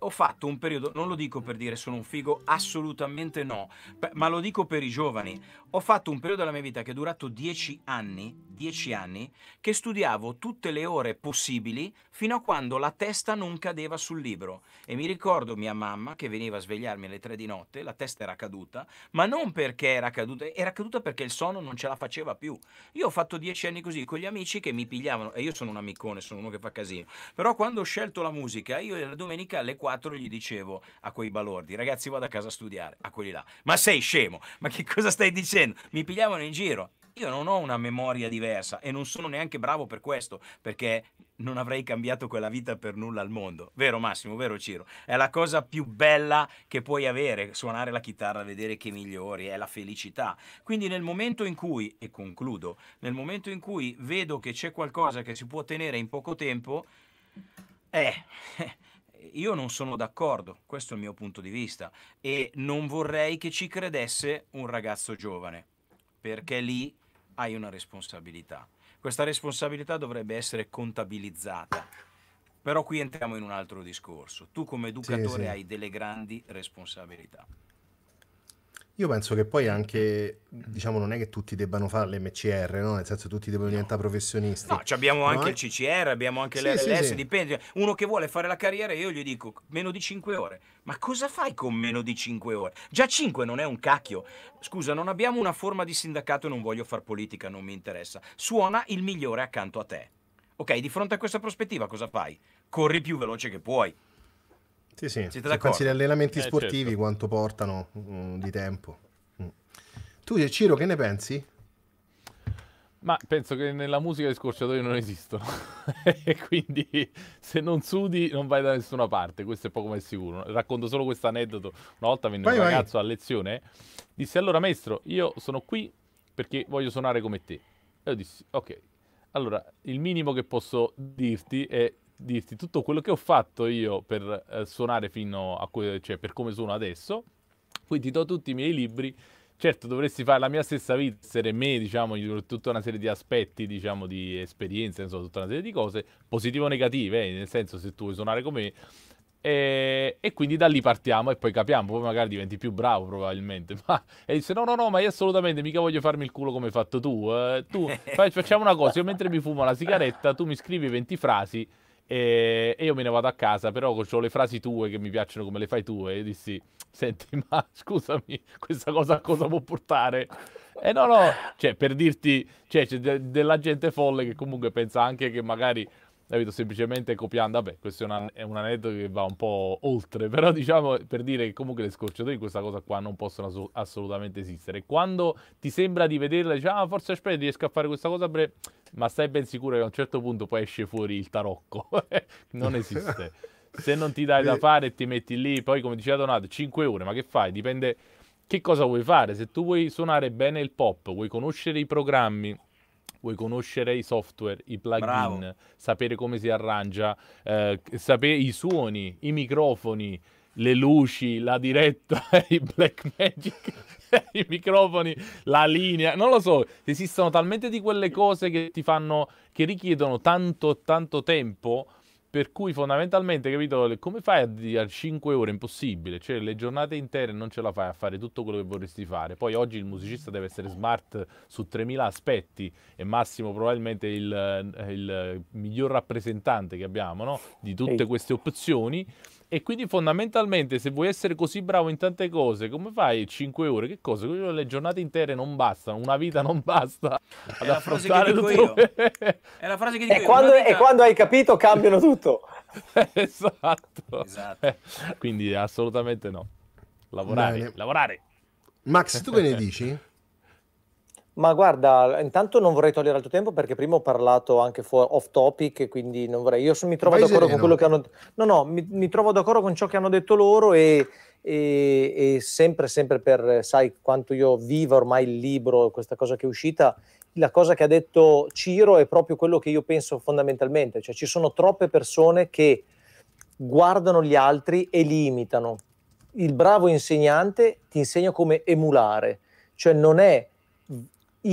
B: ho fatto un periodo, non lo dico per dire sono un figo, assolutamente no, ma lo dico per i giovani. Ho fatto un periodo della mia vita che è durato dieci anni, dieci anni, che studiavo tutte le ore possibili fino a quando la testa non cadeva sul libro. E mi ricordo mia mamma che veniva a svegliarmi alle tre di notte, la testa era caduta, ma non perché era caduta, era caduta perché il sonno non ce la faceva più. Io ho fatto dieci anni così con gli amici che mi pigliavano, e io sono un amicone, sono uno che fa casino. Però quando ho scelto la musica, io la domenica alle 4 gli dicevo a quei balordi, ragazzi vado a casa a studiare, a quelli là, ma sei scemo, ma che cosa stai dicendo? Mi pigliavano in giro. Io non ho una memoria diversa e non sono neanche bravo per questo, perché non avrei cambiato quella vita per nulla al mondo. Vero Massimo, vero Ciro? È la cosa più bella che puoi avere, suonare la chitarra, vedere che migliori, è la felicità. Quindi nel momento in cui, e concludo, nel momento in cui vedo che c'è qualcosa che si può tenere in poco tempo, eh, io non sono d'accordo, questo è il mio punto di vista, e non vorrei che ci credesse un ragazzo giovane, perché lì hai una responsabilità. Questa responsabilità dovrebbe essere contabilizzata. Però qui entriamo in un altro discorso. Tu come educatore sì, sì. hai delle grandi responsabilità.
A: Io penso che poi anche, diciamo, non è che tutti debbano fare l'MCR, no? Nel senso tutti devono diventare professionisti. No, cioè, abbiamo no, anche eh? il
B: CCR, abbiamo anche sì, l'RLS, sì, sì. dipende. Uno che vuole fare la carriera, io gli dico meno di 5 ore. Ma cosa fai con meno di 5 ore? Già 5 non è un cacchio. Scusa, non abbiamo una forma di sindacato e non voglio far politica, non mi interessa. Suona il migliore accanto a te. Ok, di fronte a questa prospettiva cosa fai? Corri più veloce che puoi.
A: Sì, sì. Siete Se pensi agli allenamenti eh, certo. sportivi certo. quanto portano mh, mm, di tempo. Mm. Tu, Ciro, che ne pensi?
D: Ma penso che nella musica gli scorciatoi non esistono. e quindi se non sudi non vai da nessuna parte, questo è poco come è sicuro. Racconto solo questo aneddoto. Una volta venne vai, un ragazzo vai. a lezione, disse allora maestro, io sono qui perché voglio suonare come te. E io dissi, ok, allora il minimo che posso dirti è dirti tutto quello che ho fatto io per eh, suonare fino a que- cioè per come sono adesso. Quindi ti do tutti i miei libri. Certo, dovresti fare la mia stessa vita, essere me, diciamo, tutta una serie di aspetti, diciamo, di esperienze, insomma, tutta una serie di cose, positive o negative, eh, nel senso se tu vuoi suonare come me, e, e, quindi da lì partiamo e poi capiamo, poi magari diventi più bravo probabilmente, ma, e dice no no no ma io assolutamente mica voglio farmi il culo come hai fatto tu, eh, tu facciamo una cosa, io mentre mi fumo la sigaretta tu mi scrivi 20 frasi e, e, io me ne vado a casa, però ho le frasi tue che mi piacciono come le fai tu. E dissi, senti, ma scusami, questa cosa a cosa può portare? E no, no, cioè, per dirti, cioè, c'è de della gente folle che comunque pensa anche che magari capito? Semplicemente copiando, vabbè, questo è, una, eh. è, un aneddoto che va un po' oltre, però diciamo per dire che comunque le scorciatoie in questa cosa qua non possono assolutamente esistere. Quando ti sembra di vederla, dici, ah, forse aspetta, riesco a fare questa cosa, bre... ma stai ben sicuro che a un certo punto poi esce fuori il tarocco, non esiste. Se non ti dai da eh. fare e ti metti lì, poi come diceva Donato, 5 ore, ma che fai? Dipende che cosa vuoi fare. Se tu vuoi suonare bene il pop, vuoi conoscere i programmi, vuoi conoscere i software, i plugin, Bravo. sapere come si arrangia, eh, sapere i suoni, i microfoni, le luci, la diretta, i black magic, i microfoni, la linea, non lo so, esistono talmente di quelle cose che ti fanno che richiedono tanto tanto tempo per cui fondamentalmente, capito, come fai a dire 5 ore? Impossibile, cioè le giornate intere non ce la fai a fare tutto quello che vorresti fare. Poi oggi il musicista deve essere smart su 3000 aspetti e Massimo probabilmente il, il miglior rappresentante che abbiamo no? di tutte queste opzioni. E quindi fondamentalmente se vuoi essere così bravo in tante cose, come fai 5 ore? Che cosa? Le giornate intere non bastano, una vita non basta ad affrontare tutto. Io. È la frase che dico e quando, vita... e
A: quando hai capito cambiano tutto.
D: esatto. esatto. Quindi assolutamente no. Lavorare, Bene. lavorare.
A: Max, tu che ne dici?
C: Ma guarda, intanto non vorrei togliere altro tempo perché prima ho parlato anche off topic, quindi non vorrei. Io mi trovo Vai d'accordo sereno. con quello che hanno No, no, mi, mi, trovo d'accordo con ciò che hanno detto loro e, e, e, sempre, sempre per sai quanto io vivo ormai il libro, questa cosa che è uscita. La cosa che ha detto Ciro è proprio quello che io penso fondamentalmente, cioè ci sono troppe persone che guardano gli altri e li imitano. Il bravo insegnante ti insegna come emulare, cioè non è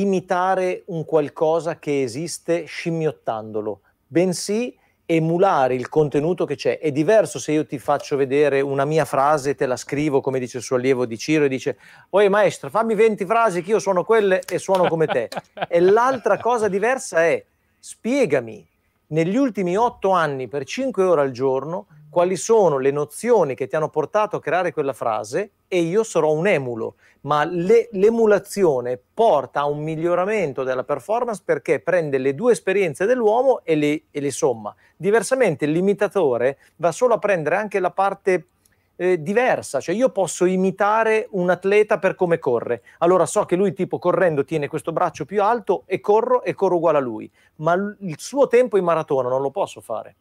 C: imitare un qualcosa che esiste scimmiottandolo, bensì emulare il contenuto che c'è. È diverso se io ti faccio vedere una mia frase, te la scrivo, come dice il suo allievo di Ciro, e dice, oi maestro, fammi 20 frasi che io suono quelle e suono come te. e l'altra cosa diversa è, spiegami, negli ultimi 8 anni, per 5 ore al giorno, quali sono le nozioni che ti hanno portato a creare quella frase e io sarò un emulo, ma le, l'emulazione porta a un miglioramento della performance perché prende le due esperienze dell'uomo e le, e le somma. Diversamente l'imitatore va solo a prendere anche la parte eh, diversa, cioè io posso imitare un atleta per come corre. Allora so che lui tipo correndo tiene questo braccio più alto e corro e corro uguale a lui, ma l- il suo tempo in maratona non lo posso fare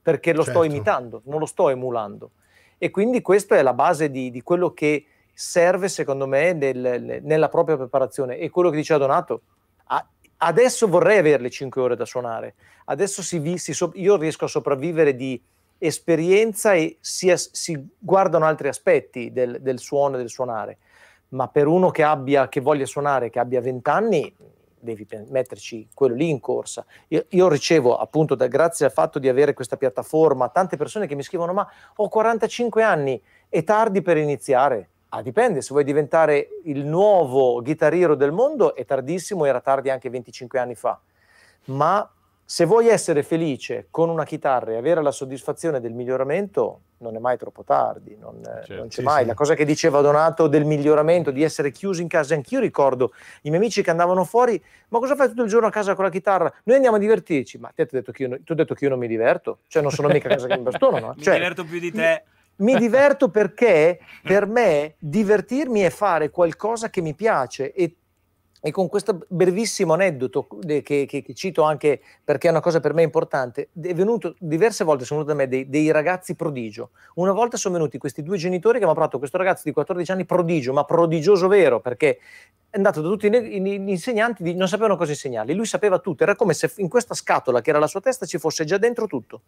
C: perché lo certo. sto imitando, non lo sto emulando. E quindi questa è la base di, di quello che serve, secondo me, nel, nella propria preparazione. E quello che diceva Donato, adesso vorrei avere le 5 ore da suonare, adesso si, si, io riesco a sopravvivere di esperienza e si, si guardano altri aspetti del, del suono e del suonare ma per uno che, abbia, che voglia suonare, che abbia 20 anni, devi metterci quello lì in corsa. Io, io ricevo appunto da, grazie al fatto di avere questa piattaforma tante persone che mi scrivono ma ho 45 anni, è tardi per iniziare. Ah, dipende, se vuoi diventare il nuovo chitarriero del mondo è tardissimo, era tardi anche 25 anni fa. Ma se vuoi essere felice con una chitarra e avere la soddisfazione del miglioramento, non è mai troppo tardi, non, eh, certo, non c'è sì, mai. Sì. La cosa che diceva Donato del miglioramento, di essere chiusi in casa, anch'io ricordo i miei amici che andavano fuori, ma cosa fai tutto il giorno a casa con la chitarra? Noi andiamo a divertirci, ma ti ho detto che io, detto che io non mi diverto, cioè non sono mica a casa che mi bastono. No? Eh. Cioè, mi diverto più di te. Mi, mi diverto perché per me divertirmi è fare qualcosa che mi piace e e con questo brevissimo aneddoto che, che, che, cito anche perché è una cosa per me importante, è venuto diverse volte sono venuti da me dei, dei, ragazzi prodigio. Una volta sono venuti questi due genitori che mi hanno parlato questo ragazzo di 14 anni prodigio, ma prodigioso vero, perché è andato da tutti gli insegnanti, non sapevano cosa insegnargli, lui sapeva tutto, era come se in questa scatola che era la sua testa ci fosse già dentro tutto.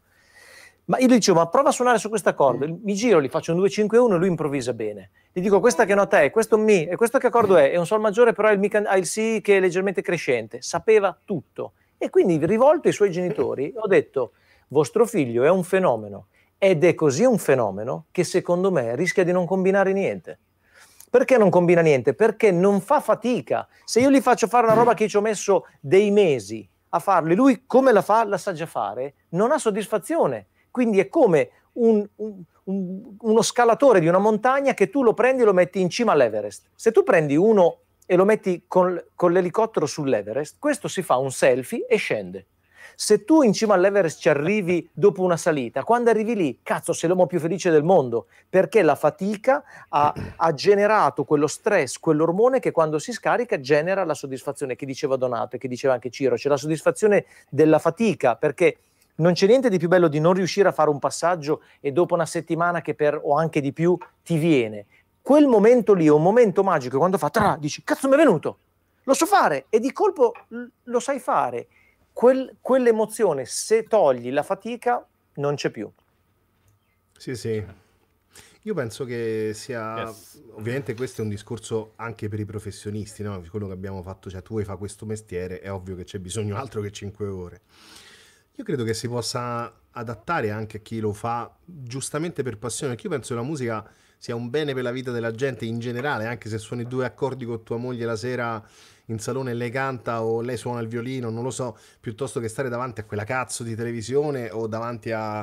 C: Ma io gli dicevo, ma prova a suonare su questo accordo. Mm. Mi giro, gli faccio un 2-5-1 e lui improvvisa bene. Gli dico, questa che nota è, questo un Mi, e questo che accordo mm. è? È un Sol maggiore, però ha il, mi, ha il Si che è leggermente crescente. Sapeva tutto. E quindi, rivolto ai suoi genitori, ho detto, vostro figlio è un fenomeno. Ed è così un fenomeno che secondo me rischia di non combinare niente. Perché non combina niente? Perché non fa fatica. Se io gli faccio fare una roba che ci ho messo dei mesi a farli, lui come la fa, la sa già fare, non ha soddisfazione quindi è come un, un, un, uno scalatore di una montagna che tu lo prendi e lo metti in cima all'Everest. Se tu prendi uno e lo metti con, con l'elicottero sull'Everest, questo si fa un selfie e scende. Se tu in cima all'Everest ci arrivi dopo una salita, quando arrivi lì, cazzo, sei l'uomo più felice del mondo, perché la fatica ha, ha, generato quello stress, quell'ormone che quando si scarica genera la soddisfazione che diceva Donato e che diceva anche Ciro, c'è la soddisfazione della fatica, perché non c'è niente di più bello di non riuscire a fare un passaggio e dopo una settimana che per o anche di più ti viene. Quel momento lì è un momento magico quando fa tra, dici cazzo mi è venuto, lo so fare e di colpo lo sai fare. Quel, quell'emozione, se
A: togli la fatica, non c'è più. Sì, sì. Io penso che sia, yes. ovviamente questo è un discorso anche per i professionisti, no? quello che abbiamo fatto, cioè tu vuoi fare questo mestiere, è ovvio che c'è bisogno altro che 5 ore. Io credo che si possa adattare anche a chi lo fa giustamente per passione, perché io penso che la musica sia un bene per la vita della gente in generale, anche se suoni due accordi con tua moglie la sera in salone e lei canta o lei suona il violino, non lo so, piuttosto che stare davanti a quella cazzo di televisione o davanti a,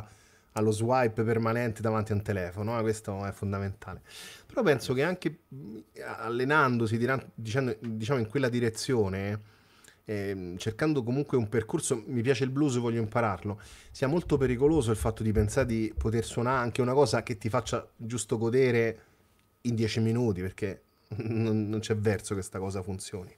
A: allo swipe permanente davanti a un telefono, eh, questo è fondamentale. Però penso che anche mm, allenandosi, diciamo in quella direzione, ehm, cercando comunque un percorso, mi piace il blues, voglio impararlo, sia molto pericoloso il fatto di pensare di poter suonare anche una cosa che ti faccia giusto godere in dieci minuti, perché non, non c'è verso che questa cosa funzioni.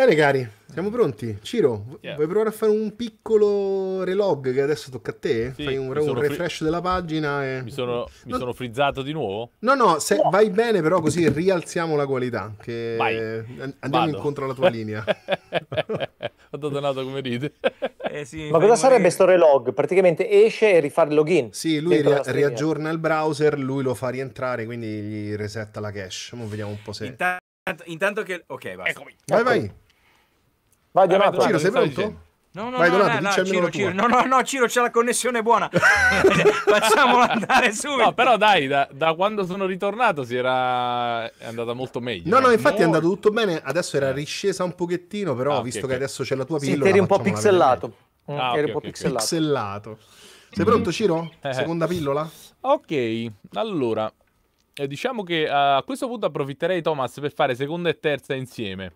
A: Bene cari, siamo pronti. Ciro, yeah. vuoi provare a fare un piccolo relog che adesso tocca a te? Sì, Fai un, un refresh fri- della pagina e...
D: Mi sono, mi no, sono frizzato di nuovo?
A: No, no, se, oh. vai bene però così rialziamo la qualità.
D: Che vai. Andiamo Vado. incontro alla tua linea. Ho donato come ride. Eh sì, Ma cosa sarebbe
C: questo relog? Praticamente esce e rifà il login. Sì, lui ria- riaggiorna
A: il browser, lui lo fa rientrare, quindi gli resetta la cache. Ora vediamo un po' se...
C: Intanto,
B: intanto che... Ok, basta. Eccomi.
A: Vai, Eccomi. vai. Eh, vai Donato. Vai, Ciro, sei pronto?
B: No, no, Vai, no, Donato, no, no, Ciro, Ciro, no, no, no, Ciro, c'è la connessione buona.
D: Facciamolo andare subito. No, però dai, da, da, quando sono ritornato si era è andata molto meglio. No, no, eh, infatti è andato
A: tutto bene. Adesso era eh. riscesa un pochettino, però ah, okay, visto okay. che adesso c'è la tua pillola. Sì, eri un po' pixellato.
D: Mm, ah, eri un po' pixellato.
A: pixellato. Sei mm. pronto, Ciro? Seconda pillola?
D: Ok, allora diciamo che a questo punto approfitterei, Thomas, per fare seconda e terza insieme.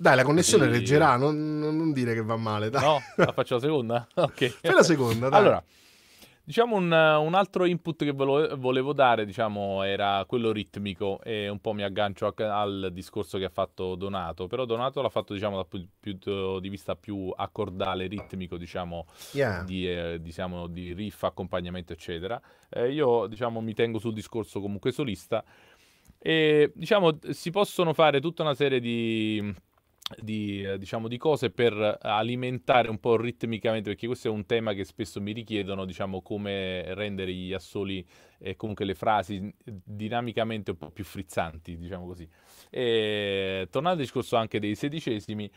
D: Dai, la connessione sì. reggerà, non, non, dire che va male. Dai. No, la faccio la seconda? Ok. Fai la seconda, dai. Allora, diciamo un, un altro input che volevo dare, diciamo, era quello ritmico e un po' mi aggancio al discorso che ha fatto Donato, però Donato l'ha fatto, diciamo, dal punto di vista più accordale, ritmico, diciamo, yeah. di, eh, diciamo di, riff, accompagnamento, eccetera. Eh, io, diciamo, mi tengo sul discorso comunque solista e, diciamo, si possono fare tutta una serie di di, eh, diciamo, di, cose per alimentare un po' ritmicamente, perché questo è un tema che spesso mi richiedono, diciamo, come rendere gli assoli e eh, comunque le frasi dinamicamente un po' più frizzanti, diciamo così. E, tornando al discorso anche dei sedicesimi,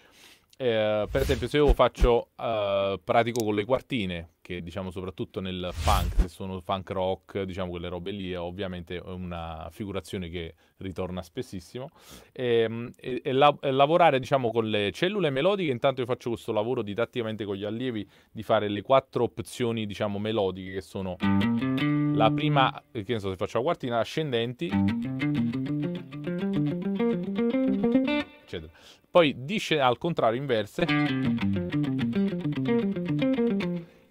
D: eh, per esempio, se io faccio eh, pratico con le quartine, che diciamo soprattutto nel funk, se sono funk rock, diciamo quelle robe lì, è ovviamente una figurazione che ritorna spessissimo. E, ehm, e, e, la, e lavorare diciamo con le cellule melodiche, intanto io faccio questo lavoro didatticamente con gli allievi di fare le quattro opzioni diciamo melodiche che sono la prima, che ne so se faccio la quartina, ascendenti, eccetera poi dice al contrario inverse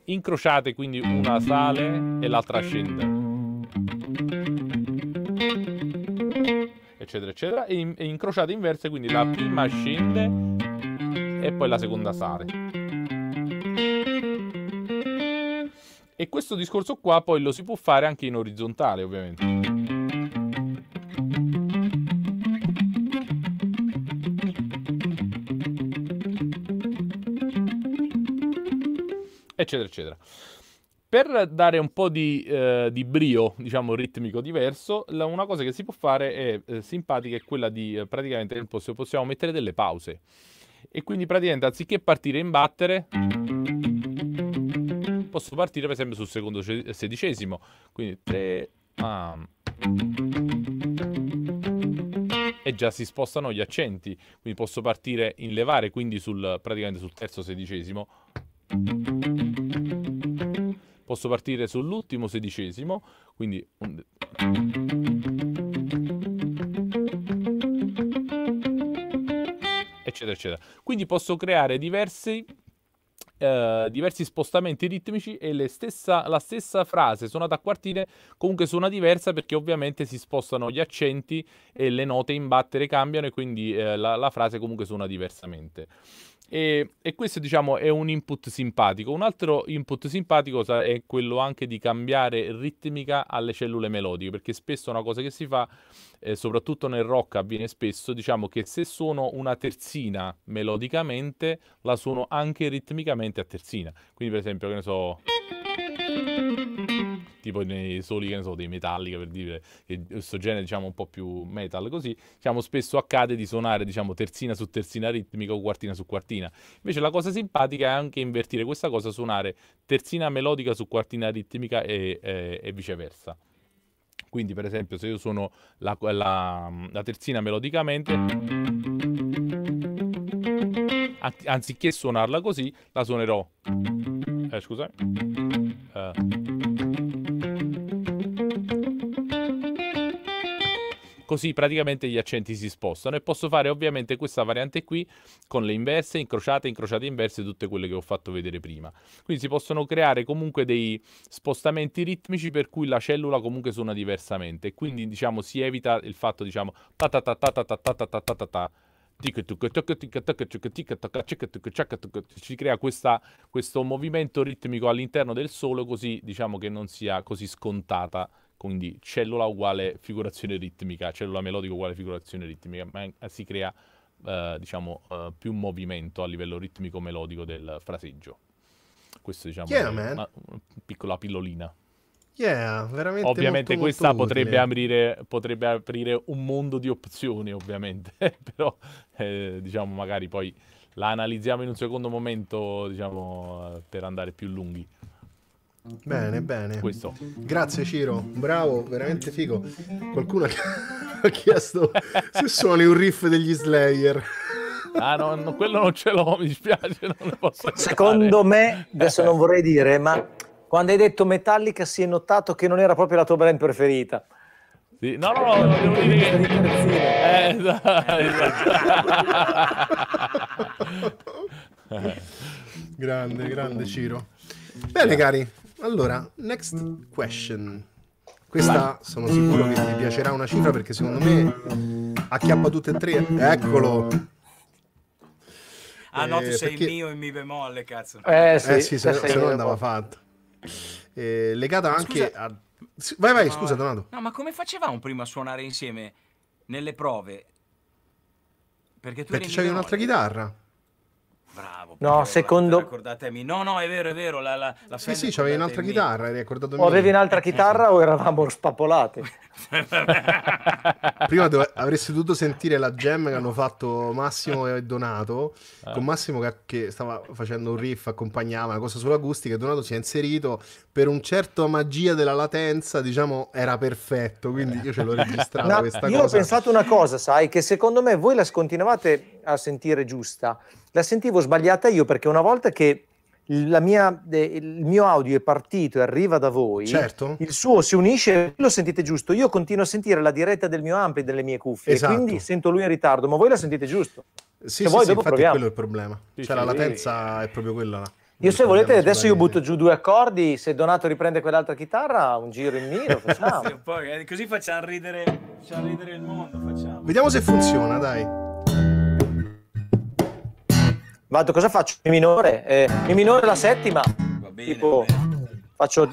D: incrociate quindi una sale e l'altra scende eccetera eccetera e incrociate inverse quindi la prima scende e poi la seconda sale e questo discorso qua poi lo si può fare anche in orizzontale ovviamente eccetera, eccetera. Per dare un po' di, eh, di brio, diciamo, ritmico diverso, la, una cosa che si può fare è eh, simpatica, è quella di eh, praticamente possiamo mettere delle pause. E quindi praticamente anziché partire in battere, posso partire per esempio sul secondo sedicesimo. Quindi 3... Ah. E già si spostano gli accenti, quindi posso partire in levare, quindi sul, praticamente sul terzo sedicesimo. Posso partire sull'ultimo sedicesimo, quindi... eccetera, eccetera. Quindi posso creare diversi eh, diversi spostamenti ritmici e stessa, la stessa frase suonata a quartine comunque suona diversa perché ovviamente si spostano gli accenti e le note in battere cambiano e quindi eh, la, la frase comunque suona diversamente. E, e, questo diciamo è un input simpatico. Un altro input simpatico è quello anche di cambiare ritmica alle cellule melodiche, perché spesso una cosa che si fa, eh, soprattutto nel rock avviene spesso, diciamo che se suono una terzina melodicamente, la suono anche ritmicamente a terzina. Quindi per esempio, che ne so tipo nei soli, che ne so, dei Metallica per dire, questo genere diciamo un po' più metal così, diciamo spesso accade di suonare diciamo terzina su terzina ritmica o quartina su quartina. Invece la cosa simpatica è anche invertire questa cosa, suonare terzina melodica su quartina ritmica e, e, e viceversa. Quindi per esempio se io suono la, la, la terzina melodicamente anziché suonarla così, la suonerò. Eh, scusa. Eh. così praticamente gli accenti si spostano e posso fare ovviamente questa variante qui con le inverse, incrociate, incrociate inverse, tutte quelle che ho fatto vedere prima. Quindi si possono creare comunque dei spostamenti ritmici per cui la cellula comunque suona diversamente, quindi diciamo si evita il fatto diciamo ta ta ta ta ta ta ta ta ta ta ta si crea questa, questo movimento ritmico all'interno del solo così diciamo che non sia così scontata quindi cellula uguale figurazione ritmica, cellula melodica uguale figurazione ritmica, ma si crea eh, diciamo, eh, più movimento a livello ritmico-melodico del fraseggio. Questo diciamo, yeah, è man. una, piccola pillolina.
A: Yeah, veramente Ovviamente molto, questa molto potrebbe,
D: aprire, potrebbe, aprire, un mondo di opzioni, ovviamente, però eh, diciamo magari poi la analizziamo in un secondo momento, diciamo, eh, per andare più lunghi. Bene, bene. Questo. Grazie
A: Ciro, bravo, veramente figo. Qualcuno ha chiesto se suoni un riff degli Slayer.
D: Ah, no, no, quello non ce l'ho, mi dispiace, non posso Secondo
C: me, adesso non vorrei dire, ma quando hai detto Metallica si è notato che non era proprio la tua brand preferita.
D: Sì. No, no, no, devo dire che... Eh, esatto.
A: grande, grande Ciro. Bene, cari, allora, next question. Questa sono sicuro che vi piacerà una cifra perché secondo me acchiappa tutte e tre. Eccolo. Ah no, tu eh, sei perché... il
B: mio in mi bemolle, cazzo. Eh
A: sì, eh, sì se, no andava fatto. Eh, legata scusa. anche a... Vai, vai, no, scusa Donato.
B: No, ma come facevamo prima a suonare insieme nelle prove? Perché tu... Perché c'avevi un'altra
A: chitarra. No, cioè, secondo...
B: Ricordatemi, no, no, è vero, è vero. La, la, la sì, sì, c'avevi un'altra chitarra,
A: hai ricordato O avevi un'altra chitarra o eravamo spappolati? Prima dove, avresti dovuto sentire la gem che hanno fatto Massimo e Donato, ah. con Massimo che, che, stava facendo un riff, accompagnava una cosa sulla acustica e Donato si è inserito per un certo magia della latenza, diciamo, era perfetto, quindi io ce l'ho registrato no, questa io cosa. Io ho pensato
C: una cosa, sai, che secondo me voi la scontinuavate a sentire giusta, la sentivo sbagliata io perché una volta che mia, il mio audio è partito e arriva da voi, certo. il suo si unisce e lo sentite giusto. Io continuo a sentire la diretta del mio ampli delle mie cuffie, esatto. quindi sento lui in ritardo, ma voi la sentite giusto. Sì, se sì, voi sì, dopo proviamo. quello è il
A: problema. Sì, cioè, sì. la latenza è proprio quella là. Io se
C: volete adesso io butto giù due accordi, se Donato riprende quell'altra chitarra, un giro in miro, facciamo.
B: Eh, così facciamo ridere, facciamo ridere il mondo,
C: facciamo. Vediamo se funziona, dai. Vado, cosa faccio? Mi minore? Eh, mi minore la settima. Va bene, tipo, va bene. faccio...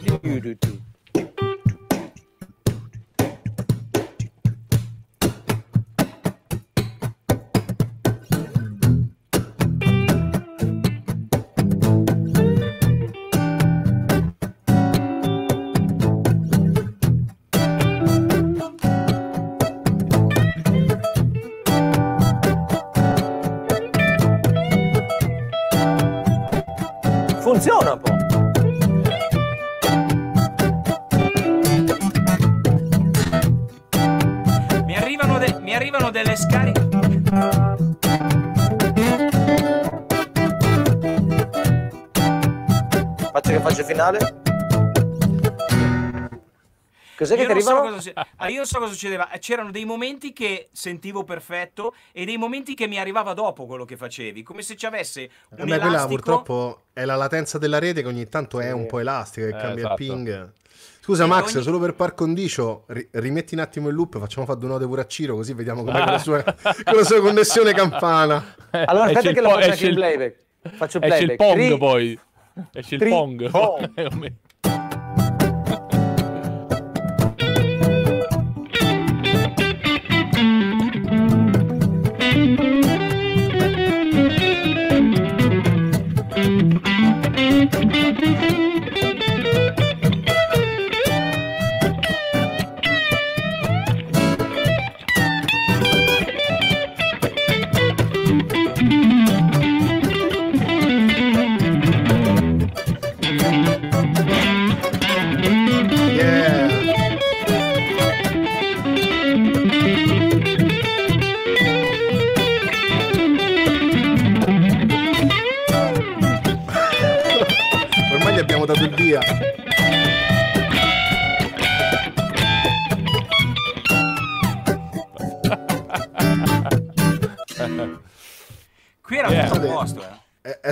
B: sono delle scariche.
C: Faccio che faccio finale. Cos'è che io ti
B: arrivano? So ah, io non so cosa succedeva. C'erano dei momenti che sentivo perfetto e dei momenti che mi arrivava dopo quello che facevi, come se ci avesse un eh Beh, elastico... quella purtroppo
A: è la latenza della rete che ogni tanto è un po' elastica, che eh, cambia esatto. il ping. Scusa Max, ogni... solo per par condicio, ri- rimetti un attimo il loop, facciamo fare due note pure a Ciro così vediamo com'è con, la sua, con la sua connessione campana. Eh, allora aspetta che po- la faccio anche il... playback.
D: Faccio il playback. Esce il pong Ri- poi. Esce il Tri- pong. pong.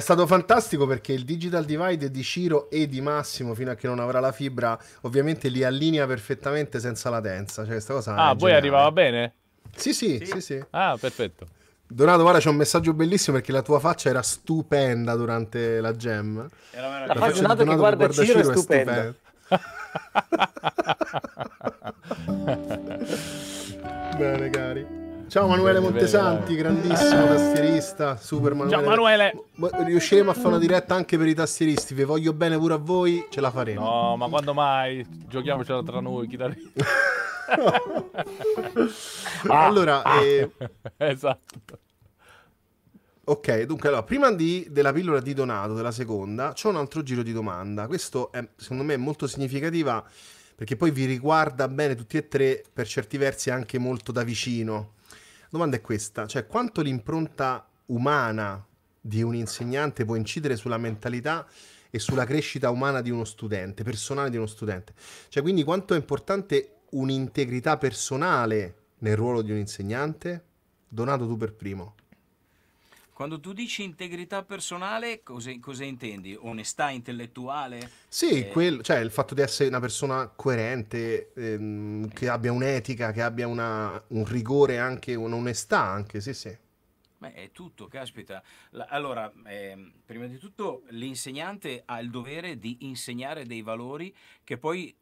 A: stato fantastico perché il digital divide di Ciro e di Massimo, fino a che non avrà la fibra, ovviamente li allinea perfettamente senza latenza. Cioè, questa cosa ah, poi arrivava
D: bene? Sì, sì, sì, sì, sì. Ah, perfetto.
A: Donato, guarda, c'è un messaggio bellissimo perché la tua faccia era stupenda durante la gem. Era la, la faccia di Donato, che guarda, guarda Ciro, Ciro è stupenda. È stupenda. Bene, cari. Ciao Manuele Montesanti, grandissimo
D: tastierista, super Manuele. Ciao
A: Manuele! Riusciremo a fare una diretta anche per i tastieristi, vi voglio bene pure a voi, ce la faremo. No,
D: ma quando mai? Giochiamocela tra noi, chitarrista. ah, allora, ah. Eh... esatto.
A: Ok, dunque, allora, prima di, della pillola di Donato, della seconda, c'è un altro giro di domanda. Questo è, secondo me, molto significativa perché poi vi riguarda bene tutti e tre, per certi versi anche molto da vicino domanda è questa, cioè quanto l'impronta umana di un insegnante può incidere sulla mentalità e sulla crescita umana di uno studente, personale di uno studente. Cioè, quindi quanto è importante un'integrità personale nel ruolo di un insegnante? Donato tu per primo.
B: Quando tu dici integrità personale, cosa, cosa intendi? Onestà intellettuale?
A: Sì, eh... quel, cioè il fatto di essere una persona coerente, ehm, che abbia un'etica, che abbia una, un rigore, anche un'onestà, anche, sì, sì.
B: Beh, è tutto, caspita. allora, eh, prima di tutto l'insegnante ha il dovere di insegnare dei valori che poi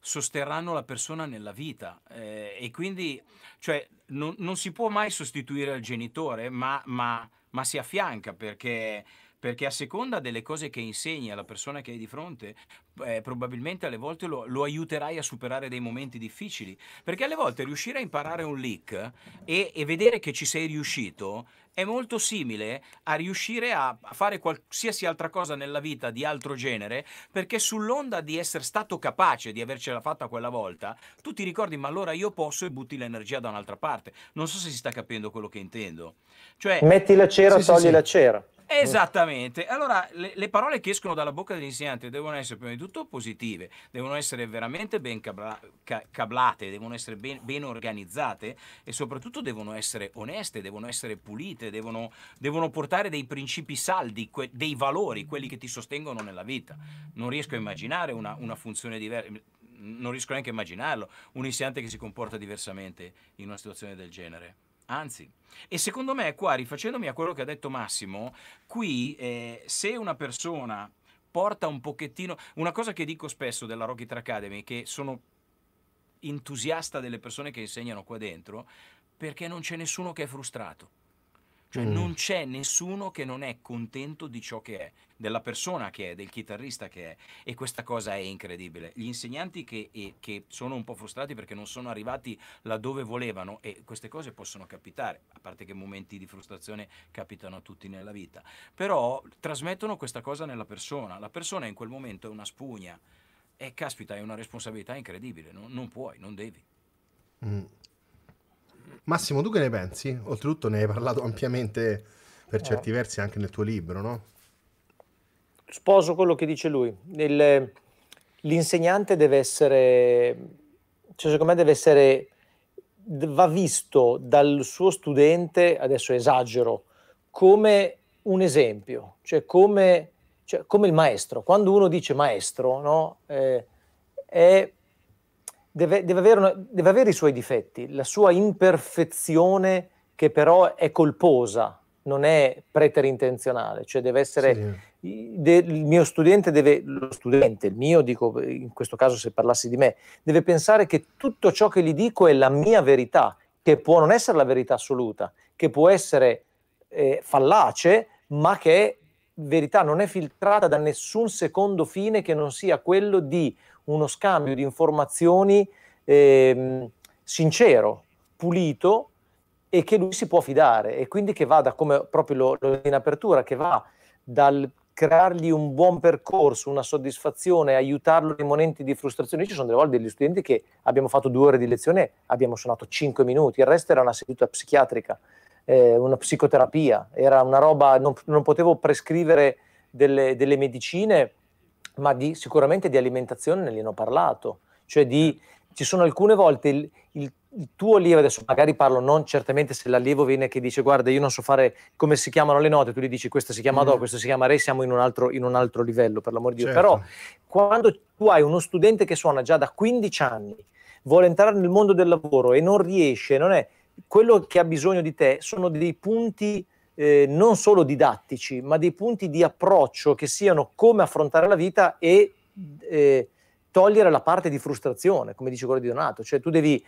B: sosterranno la persona nella vita eh, e quindi cioè, non, non, si può mai sostituire al genitore, ma, ma, ma si affianca perché perché a seconda delle cose che insegni alla persona che hai di fronte, eh, probabilmente alle volte lo, lo, aiuterai a superare dei momenti difficili. Perché alle volte riuscire a imparare un leak eh, e, e vedere che ci sei riuscito è molto simile a riuscire a fare qualsiasi altra cosa nella vita di altro genere, perché sull'onda di essere stato capace di avercela fatta quella volta, tu ti ricordi ma allora io posso e butti l'energia da un'altra parte. Non so se si sta capendo quello che intendo.
C: Cioè, Metti la cera, sì, togli sì, sì. la cera.
B: Eh. Esattamente. Allora, le, le, parole che escono dalla bocca dell'insegnante devono essere prima di tutto positive, devono essere veramente ben cabla, ca, cablate, devono essere ben, ben, organizzate e soprattutto devono essere oneste, devono essere pulite, devono, devono portare dei principi saldi, que, dei valori, quelli che ti sostengono nella vita. Non riesco a immaginare una, una funzione diversa non riesco neanche a immaginarlo, un insegnante che si comporta diversamente in una situazione del genere. Anzi, e secondo me qua, rifacendomi a quello che ha detto Massimo, qui eh, se una persona porta un pochettino... Una cosa che dico spesso della Rocky Rocket Academy, che sono entusiasta delle persone che insegnano qua dentro, perché non c'è nessuno che è frustrato. Cioè mm. non c'è nessuno che non è contento di ciò che è, della persona che è, del chitarrista che è e questa cosa è incredibile. Gli insegnanti che, e, che sono un po' frustrati perché non sono arrivati laddove volevano e queste cose possono capitare, a parte che momenti di frustrazione capitano a tutti nella vita, però trasmettono questa cosa nella persona. La persona in quel momento è una spugna e caspita è una responsabilità incredibile, non, non puoi, non devi.
A: Mm. Massimo, tu che ne pensi? Oltretutto ne hai parlato ampiamente per eh. certi versi anche nel tuo libro, no?
C: Sposo quello che dice lui. Il, l'insegnante deve essere, cioè secondo me deve essere, va visto dal suo studente, adesso esagero, come un esempio, cioè come, cioè come il maestro. Quando uno dice maestro, no? Eh, è deve, deve, avere una, deve avere i suoi difetti, la sua imperfezione che però è colposa, non è preterintenzionale, cioè deve essere sì. de, il mio studente deve lo studente, il mio dico in questo caso se parlassi di me, deve pensare che tutto ciò che gli dico è la mia verità, che può non essere la verità assoluta, che può essere eh, fallace, ma che è verità non è filtrata da nessun secondo fine che non sia quello di uno scambio di informazioni eh, sincero, pulito e che lui si può fidare e quindi che vada, come proprio lo, lo in apertura, che va dal creargli un buon percorso, una soddisfazione, aiutarlo nei momenti di frustrazione. Ci sono delle volte degli studenti che abbiamo fatto due ore di lezione, abbiamo suonato cinque minuti, il resto era una seduta psichiatrica, eh, una psicoterapia, era una roba, non, non potevo prescrivere delle, delle medicine ma di, sicuramente di alimentazione ne hanno parlato, cioè di, ci sono alcune volte il, il, il, tuo allievo, adesso magari parlo non certamente se l'allievo viene che dice guarda io non so fare come si chiamano le note, tu gli dici questa si chiama mm. Do, questa si chiama Re, siamo in un altro, in un altro livello per l'amor di Dio, certo. però quando tu hai uno studente che suona già da 15 anni, vuole entrare nel mondo del lavoro e non riesce, non è quello che ha bisogno di te, sono dei punti eh, non solo didattici, ma dei punti di approccio che siano come affrontare la vita e eh, togliere la parte di frustrazione, come dice quello di Donato. Cioè tu, devi,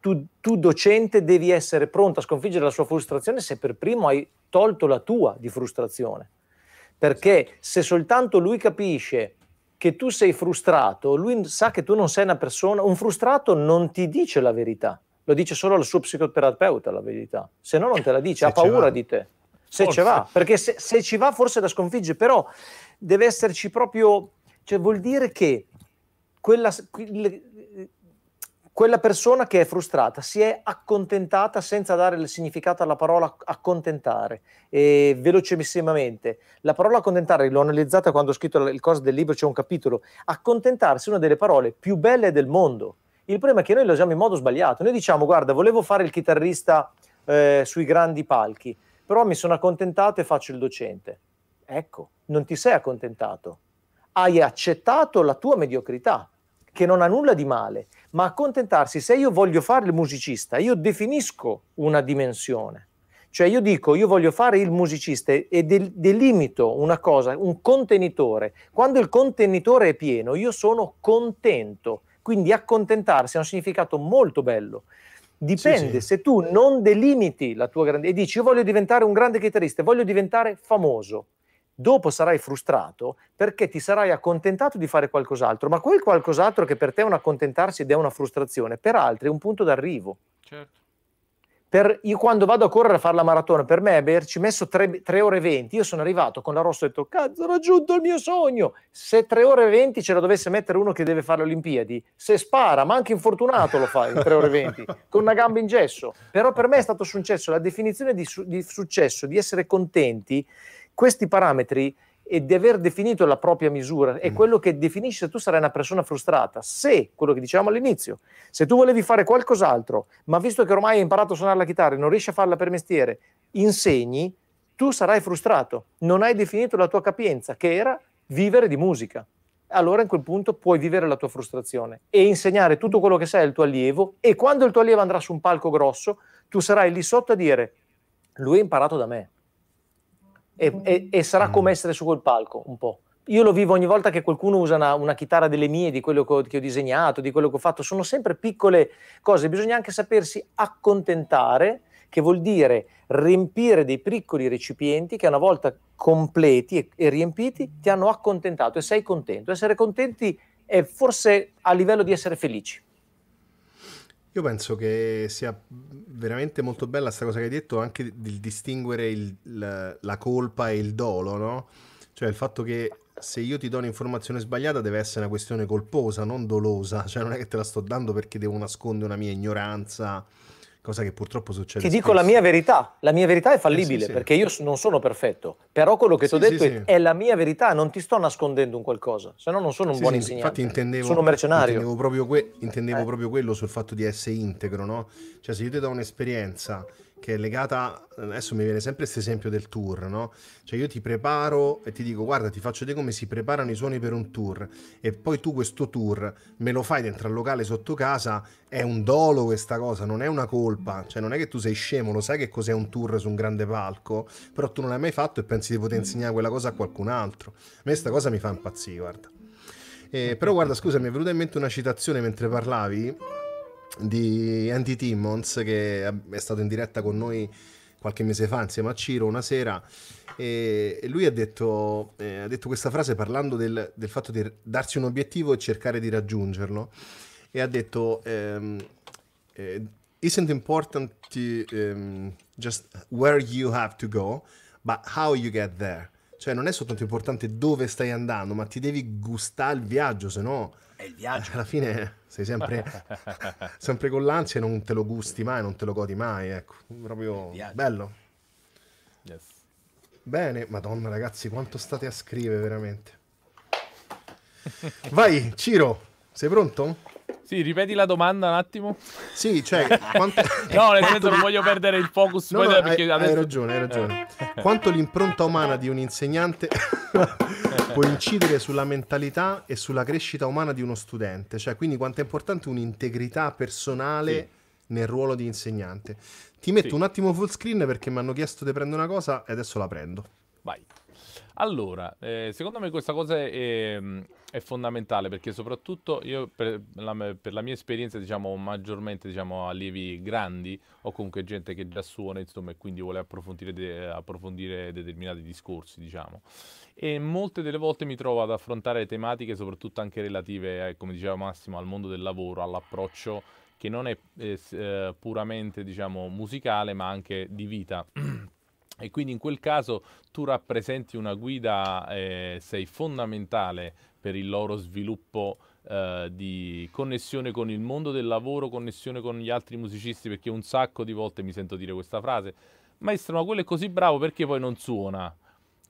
C: tu, tu docente devi essere pronto a sconfiggere la sua frustrazione se per primo hai tolto la tua di frustrazione. Perché esatto. se soltanto lui capisce che tu sei frustrato, lui sa che tu non sei una persona, un frustrato non ti dice la verità, lo dice solo il suo psicoterapeuta la verità, se no non te la dice, se ha paura va. di te se forse. ci va, perché se, se, ci va forse la sconfigge, però deve esserci proprio, cioè vuol dire che quella, quella persona che è frustrata si è accontentata senza dare il significato alla parola accontentare e velocissimamente. La parola accontentare l'ho analizzata quando ho scritto il corso del libro, c'è un capitolo. Accontentarsi è una delle parole più belle del mondo. Il problema è che noi lo usiamo in modo sbagliato. Noi diciamo, guarda, volevo fare il chitarrista eh, sui grandi palchi però mi sono accontentato e faccio il docente. Ecco, non ti sei accontentato, hai accettato la tua mediocrità, che non ha nulla di male, ma accontentarsi, se io voglio fare il musicista, io definisco una dimensione. Cioè io dico, io voglio fare il musicista e del- delimito una cosa, un contenitore. Quando il contenitore è pieno, io sono contento. Quindi accontentarsi ha un significato molto bello. Dipende, sì, sì. se tu non delimiti la tua grandezza e dici io voglio diventare un grande chitarrista, voglio diventare famoso, dopo sarai frustrato perché ti sarai accontentato di fare qualcos'altro, ma quel qualcos'altro che per te è un accontentarsi ed è una frustrazione, per altri è un punto d'arrivo. Certo. Per, io quando vado a correre a fare la maratona, per me averci messo 3, ore e 20, io sono arrivato con la rossa e ho detto, cazzo, ho raggiunto il mio sogno. Se 3 ore e 20 ce la dovesse mettere uno che deve fare le Olimpiadi, se spara, ma anche infortunato lo fa in 3 ore e 20, con una gamba in gesso. Però per me è stato successo, la definizione di, su, di successo, di essere contenti, questi parametri e di aver definito la propria misura è mm. quello che definisce se tu sarai una persona frustrata. Se, quello che dicevamo all'inizio, se tu volevi fare qualcos'altro, ma visto che ormai hai imparato a suonare la chitarra e non riesci a farla per mestiere, insegni, tu sarai frustrato. Non hai definito la tua capienza, che era vivere di musica. Allora in quel punto puoi vivere la tua frustrazione e insegnare tutto quello che sai al tuo allievo e quando il tuo allievo andrà su un palco grosso, tu sarai lì sotto a dire, lui ha imparato da me e, mm. e, e sarà come mm. essere su quel palco un po'. Io lo vivo ogni volta che qualcuno usa una, una chitarra delle mie, di quello che ho, che ho, disegnato, di quello che ho fatto, sono sempre piccole cose, bisogna anche sapersi accontentare, che vuol dire riempire dei piccoli recipienti che una volta completi e, e riempiti ti hanno accontentato e sei contento. Essere contenti è forse a livello di essere felici.
A: Io penso che sia veramente molto bella questa cosa che hai detto, anche di distinguere il, la, la, colpa e il dolo, no? Cioè il fatto che se io ti do un'informazione sbagliata deve essere una questione colposa, non dolosa, cioè non è che te la sto dando perché devo nascondere una mia ignoranza cosa che purtroppo succede. Ti dico spesso. la mia
C: verità, la mia verità è fallibile eh sì, sì. perché io
A: non sono perfetto, però quello che sì, ti ho detto è, è,
C: la mia verità, non ti sto nascondendo un qualcosa, se no non sono un buon insegnante, infatti intendevo, sono mercenario. Intendevo,
A: proprio, que intendevo eh. proprio, quello sul fatto di essere integro, no? Cioè se io ti do un'esperienza che è legata, adesso mi viene sempre questo esempio del tour, no? Cioè io ti preparo e ti dico guarda ti faccio vedere come si preparano i suoni per un tour e poi tu questo tour me lo fai dentro al locale sotto casa, è un dolo questa cosa, non è una colpa, cioè non è che tu sei scemo, lo sai che cos'è un tour su un grande palco, però tu non l'hai mai fatto e pensi di poter mm. insegnare quella cosa a qualcun altro. A me questa cosa mi fa impazzire, guarda. Eh, però guarda, scusa, mi è venuta in mente una citazione mentre parlavi di Andy Timmons che è stato in diretta con noi qualche mese fa insieme a Ciro una sera e lui ha detto, eh, ha detto questa frase parlando del, del, fatto di darsi un obiettivo e cercare di raggiungerlo e ha detto ehm, eh, isn't important to, um, just where you have to go but how you get there cioè non è soltanto importante dove stai andando ma ti devi gustare il viaggio se no è il viaggio alla fine sei sempre, sempre con l'ansia e non te lo gusti mai, non te lo godi mai, ecco, proprio bello. Yes. Bene, madonna ragazzi, quanto state a scrivere veramente. Vai, Ciro, sei pronto?
D: Sì, ripeti la domanda un attimo. Sì, cioè... Quanto... no, nel senso non voglio perdere il focus. No, no, hai, adesso... hai ragione, hai ragione. Quanto
A: l'impronta umana di un insegnante può incidere sulla mentalità e sulla crescita umana di uno studente, cioè quindi quanto è importante un'integrità personale sì. nel ruolo di insegnante. Ti metto sì. un attimo full screen perché mi hanno chiesto di prendere una cosa e adesso la prendo. Vai.
D: Allora, eh, secondo me questa cosa è, ehm, è fondamentale perché soprattutto io per la, per la, mia esperienza, diciamo, maggiormente diciamo, allievi grandi o comunque gente che già suona, insomma, e quindi vuole approfondire, de- approfondire determinati discorsi, diciamo e molte delle volte mi trovo ad affrontare tematiche soprattutto anche relative, eh, come diceva Massimo, al mondo del lavoro, all'approccio che non è eh, eh puramente diciamo, musicale ma anche di vita. e quindi in quel caso tu rappresenti una guida, eh, sei fondamentale per il loro sviluppo eh, di connessione con il mondo del lavoro, connessione con gli altri musicisti, perché un sacco di volte mi sento dire questa frase, maestro ma quello è così bravo perché poi non suona?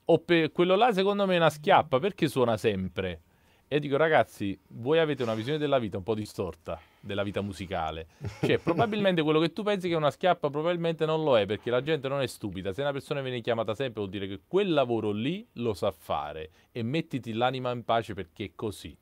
D: o per quello là secondo me è una schiappa, perché suona sempre? E dico ragazzi, voi avete una visione della vita un po' distorta, della vita musicale. Cioè, probabilmente quello che tu pensi che è una schiappa, probabilmente non lo è, perché la gente non è stupida. Se una persona viene chiamata sempre vuol dire che quel lavoro lì lo sa fare e mettiti l'anima in pace perché è così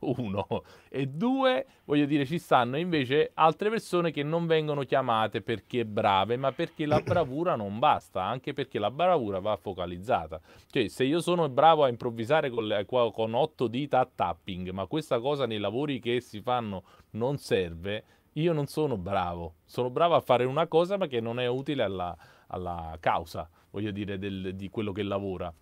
D: uno. E due, voglio dire, ci stanno invece altre persone che non vengono chiamate perché brave, ma perché la bravura non basta, anche perché la bravura va focalizzata. Cioè, se io sono bravo a improvvisare con, le, con otto dita a tapping, ma questa cosa nei lavori che si fanno non serve, io non sono bravo. Sono bravo a fare una cosa ma che non è utile alla, alla causa, voglio dire, del, di quello che lavora.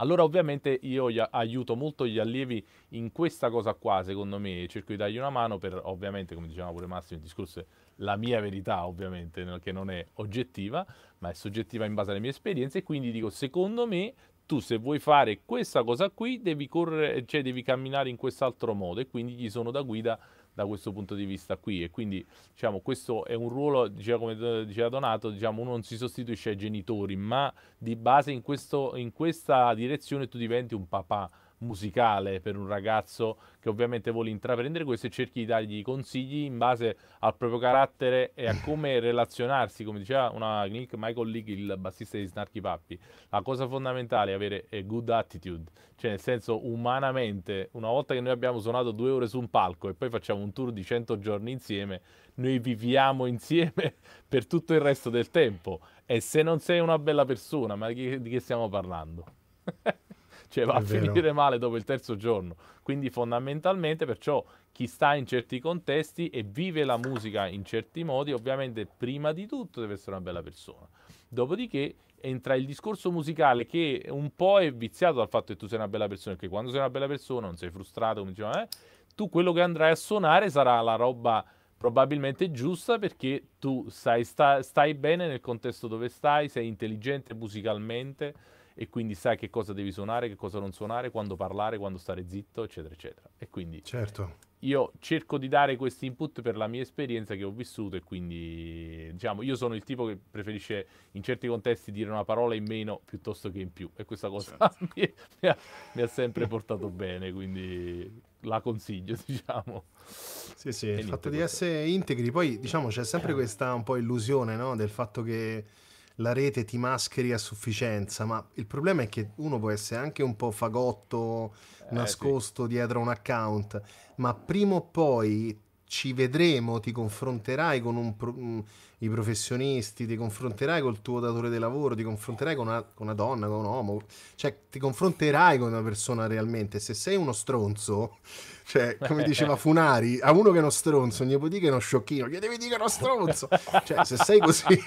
D: Allora ovviamente io aiuto molto gli allievi in questa cosa qua, secondo me, cerco di dargli una mano per ovviamente, come diceva pure Massimo, il discorso è la mia verità ovviamente, che non è oggettiva, ma è soggettiva in base alle mie esperienze, e quindi dico, secondo me tu se vuoi fare questa cosa qui devi, correre, cioè, devi camminare in quest'altro modo e quindi gli sono da guida da questo punto di vista qui e quindi diciamo, questo è un ruolo, diceva, come eh, diceva Donato, diciamo, uno non si sostituisce ai genitori, ma di base in, questo, in questa direzione tu diventi un papà musicale per un ragazzo che ovviamente vuole intraprendere questo e cerchi di dargli consigli in base al proprio carattere e a come relazionarsi, come diceva una, Nick Michael League, il bassista di Snarky Pappi, la cosa fondamentale è avere a good attitude, cioè nel senso umanamente, una volta che noi abbiamo suonato due ore su un palco e poi facciamo un tour di 100 giorni insieme, noi viviamo insieme per tutto il resto del tempo e se non sei una bella persona, ma di che stiamo parlando? cioè va È a vero. finire male dopo il terzo giorno. Quindi fondamentalmente perciò chi sta in certi contesti e vive la musica in certi modi, ovviamente prima di tutto deve essere una bella persona. Dopodiché entra il discorso musicale che un po' è viziato dal fatto che tu sei una bella persona, perché quando sei una bella persona non sei frustrato, come diceva, eh, tu quello che andrai a suonare sarà la roba probabilmente giusta perché tu stai, stai bene nel contesto dove stai, sei intelligente musicalmente, e quindi sai che cosa devi suonare, che cosa non suonare, quando parlare, quando stare zitto, eccetera, eccetera. E quindi certo. io cerco di dare questi input per la mia esperienza che ho vissuto e quindi diciamo io sono il tipo che preferisce in certi contesti dire una parola in meno piuttosto che in più e questa cosa certo. mi, mi, ha, mi, ha, sempre portato bene, quindi la consiglio diciamo. Sì, sì, e il fatto di questo.
A: essere integri, poi diciamo c'è sempre questa un po' illusione no? del fatto che la rete ti mascheri a sufficienza, ma il problema è che uno può essere anche un po' fagotto, eh, nascosto sì. dietro un account, ma prima o poi ci vedremo, ti confronterai con pro, mm, i professionisti, ti confronterai col tuo datore di lavoro, ti confronterai con una, con una, donna, con un uomo, cioè ti confronterai con una persona realmente. Se sei uno stronzo, cioè come diceva Funari, a uno che è uno stronzo, non gli puoi dire che è uno sciocchino, gli devi
D: dire che è uno stronzo. Cioè se sei così...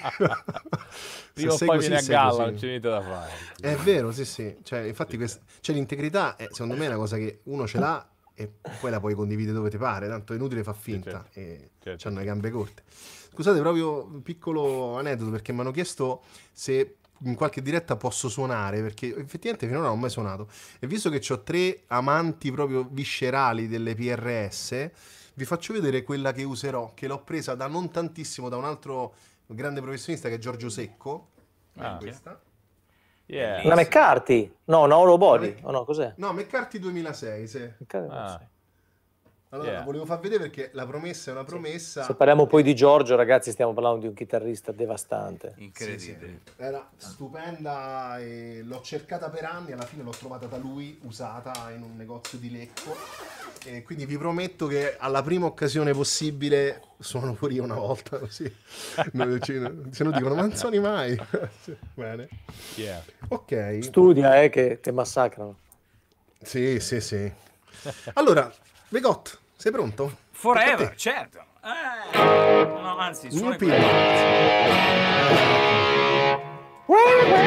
A: se sei poi così, viene a galla, non c'è niente da fare. È vero, sì sì, cioè, infatti questa, cioè, l'integrità è, secondo me è una cosa che uno ce l'ha e poi la puoi condividere dove ti pare, tanto è inutile far finta, certo, e certo. hanno le gambe corte. Scusate, proprio un piccolo aneddoto perché mi hanno chiesto se in qualche diretta posso suonare perché effettivamente finora non ho mai suonato e visto che ho tre amanti proprio viscerali delle PRS vi faccio vedere quella che userò che l'ho presa da non tantissimo da un altro grande professionista che è Giorgio Secco ah, è questa Yeah.
C: Una McCarthy? No, una Oro Body. Oh,
A: no, cos'è? No, McCarthy 2006, sì. McCarthy 2006. Ah. Allora, yeah. volevo far vedere perché la promessa è una promessa. Se
C: parliamo poi di Giorgio, ragazzi, stiamo parlando di un chitarrista devastante. Incredibile. Sì,
A: sì. Era stupenda e l'ho cercata per anni, alla fine l'ho trovata da lui, usata in un negozio di Lecco. E quindi vi prometto che alla prima occasione possibile suono fuori una volta così. se non dicono, ma non suoni mai. Bene. Yeah. Ok. Studia, eh, che ti massacrano. Sì, sì, sì. Allora, Vegot, sei pronto? Forever, certo. Eh,
B: no, anzi, suono eh. quello.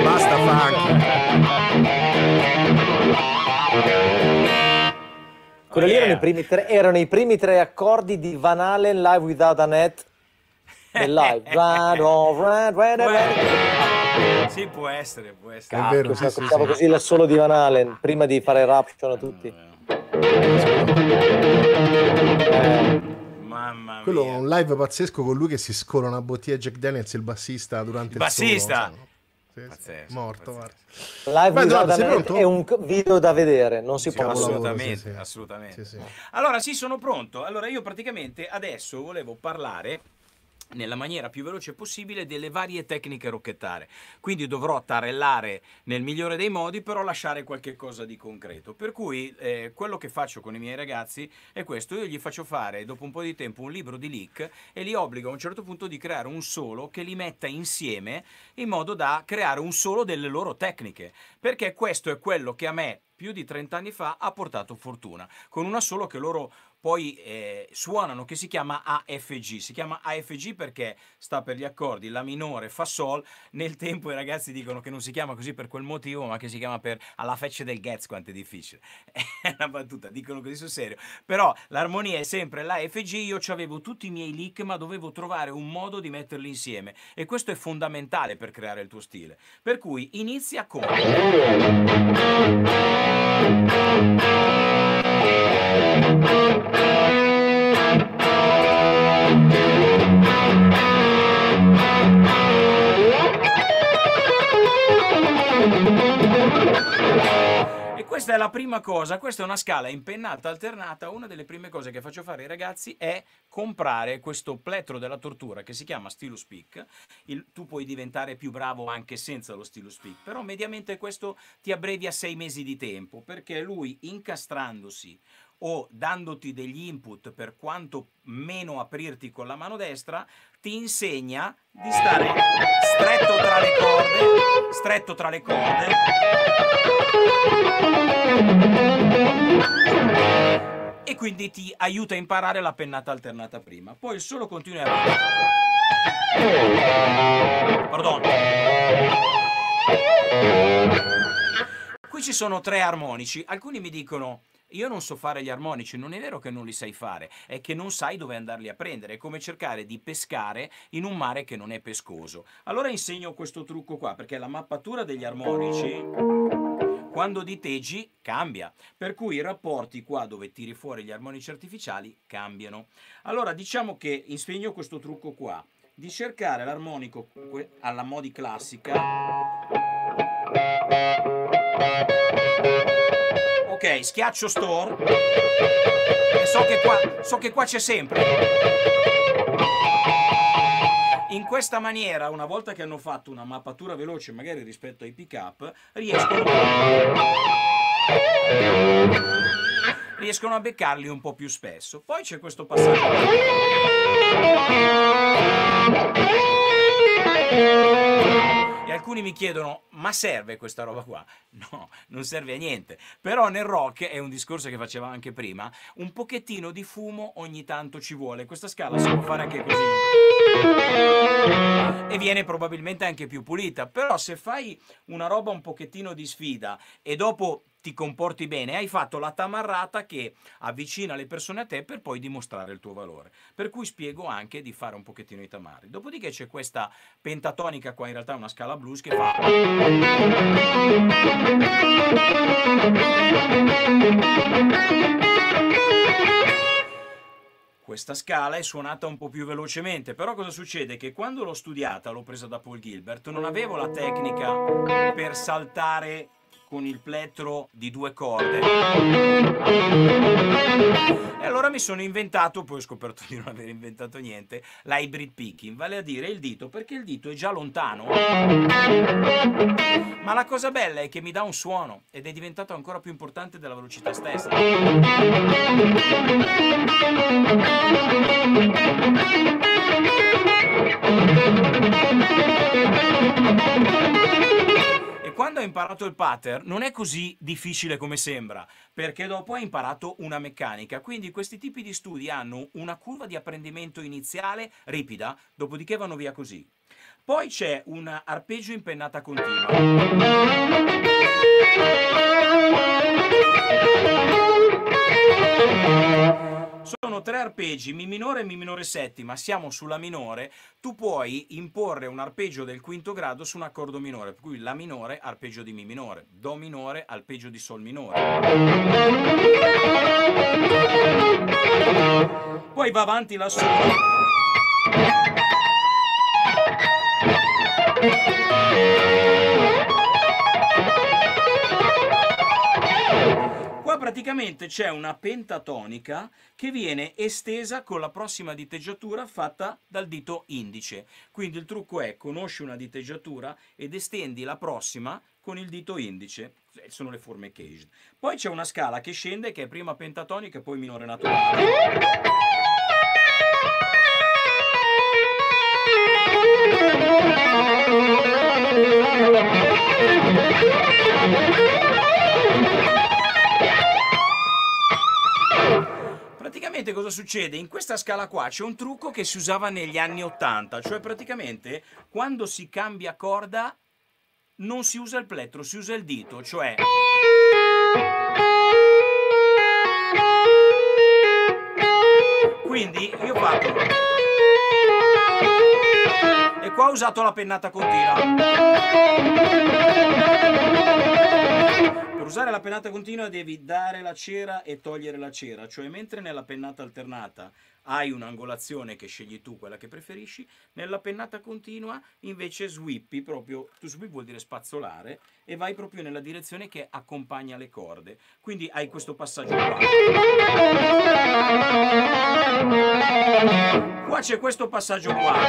C: Basta funk. Quello yeah. erano i, primi tre, erano i primi tre accordi di Van Halen Live Without a Net nel live. run, oh, Sì, può essere, può essere. è vero, diciamo sì, sì, diciamo così la solo di Van Halen prima di fare Raption a tutti.
A: Mamma mia. Quello è un live pazzesco con lui che si scola una bottiglia Jack Daniels, il bassista, durante il, il
C: bassista. Solo, sì, pazzesco, morto. Pazzesco.
A: Live Beh, è un
C: video da vedere, non si sì, può assolutamente.
B: Lavoro, sì, assolutamente. Allora, sì, sono pronto. Allora, io praticamente adesso volevo parlare nella maniera più veloce possibile delle varie tecniche rocchettare. Quindi dovrò tarellare nel migliore dei modi, però lasciare qualche cosa di concreto. Per cui eh, quello che faccio con i miei ragazzi è questo, io gli faccio fare dopo un po' di tempo un libro di leak e li obbligo a un certo punto di creare un solo che li metta insieme in modo da creare un solo delle loro tecniche, perché questo è quello che a me più di 30 anni fa ha portato fortuna, con una solo che loro poi eh, suonano, che si chiama AFG. Si chiama AFG perché sta per gli accordi La minore, Fa Sol. Nel tempo i ragazzi dicono che non si chiama così per quel motivo, ma che si chiama per alla feccia del Getz, quanto è difficile. È una battuta, dicono così sul serio. Però l'armonia è sempre l'AFG, io avevo tutti i miei leak, ma dovevo trovare un modo di metterli insieme. E questo è fondamentale per creare il tuo stile. Per cui inizia con... questa è la prima cosa, questa è una scala impennata alternata, una delle prime cose che faccio fare ai ragazzi è comprare questo plettro della tortura che si chiama Stilus Peak, Il, tu puoi diventare più bravo anche senza lo Stilus Peak, però mediamente questo ti abbrevia sei mesi di tempo perché lui incastrandosi o dandoti degli input per quanto meno aprirti con la mano destra, ti insegna di stare stretto tra le corde, stretto tra le corde e quindi ti aiuta a imparare la pennata alternata prima. Poi il solo continuerà. Pardon. Qui ci sono tre armonici. Alcuni mi dicono io non so fare gli armonici, non è vero che non li sai fare, è che non sai dove andarli a prendere, è come cercare di pescare in un mare che non è pescoso. Allora insegno questo trucco qua, perché la mappatura degli armonici quando diteggi cambia, per cui i rapporti qua dove tiri fuori gli armonici artificiali cambiano. Allora diciamo che insegno questo trucco qua, di cercare l'armonico alla modi classica schiaccio store. E so che qua, so che qua c'è sempre. In questa maniera, una volta che hanno fatto una mappatura veloce, magari rispetto ai pick up, riescono riescono a beccarli un po' più spesso. Poi c'è questo passaggio. Qui alcuni mi chiedono, ma serve questa roba qua? No, non serve a niente. Però nel rock, è un discorso che facevamo anche prima, un pochettino di fumo ogni tanto ci vuole. Questa scala si può fare anche così. E viene probabilmente anche più pulita. Però se fai una roba un pochettino di sfida e dopo ti comporti bene, hai fatto la tamarrata che avvicina le persone a te per poi dimostrare il tuo valore. Per cui spiego anche di fare un pochettino i tamarri. Dopodiché c'è questa pentatonica qua, in realtà è una scala blues che fa... Questa scala è suonata un po' più velocemente, però cosa succede? Che quando l'ho studiata, l'ho presa da Paul Gilbert, non avevo la tecnica per saltare con il plettro di due corde. E allora mi sono inventato, poi ho scoperto di non aver inventato niente, l'hybrid picking, vale a dire il dito, perché il dito è già lontano. Ma la cosa bella è che mi dà un suono ed è diventato ancora più importante della velocità stessa quando hai imparato il pattern non è così difficile come sembra, perché dopo hai imparato una meccanica. Quindi questi tipi di studi hanno una curva di apprendimento iniziale ripida, dopodiché vanno via così. Poi c'è un arpeggio in pennata continua. Thank sono tre arpeggi, Mi minore e Mi minore settima, siamo sulla minore, tu puoi imporre un arpeggio del quinto grado su un accordo minore, per cui La minore, arpeggio di Mi minore, Do minore, arpeggio di Sol minore. Poi va avanti la sola. Thank praticamente c'è una pentatonica che viene estesa con la prossima diteggiatura fatta dal dito indice. Quindi il trucco è conosci una diteggiatura ed estendi la prossima con il dito indice. Eh, sono le forme cage. Poi c'è una scala che scende che è prima pentatonica e poi minore naturale. praticamente cosa succede? In questa scala qua c'è un trucco che si usava negli anni 80, cioè praticamente quando si cambia corda non si usa il plettro, si usa il dito, cioè... Quindi io faccio... E qua ho usato la pennata continua per usare la pennata continua devi dare la cera e togliere la cera, cioè mentre nella pennata alternata hai un'angolazione che scegli tu, quella che preferisci, nella pennata continua invece swippi proprio, tu sweep vuol dire spazzolare, e vai proprio nella direzione che accompagna le corde. Quindi hai questo passaggio qua. Qua c'è questo passaggio qua.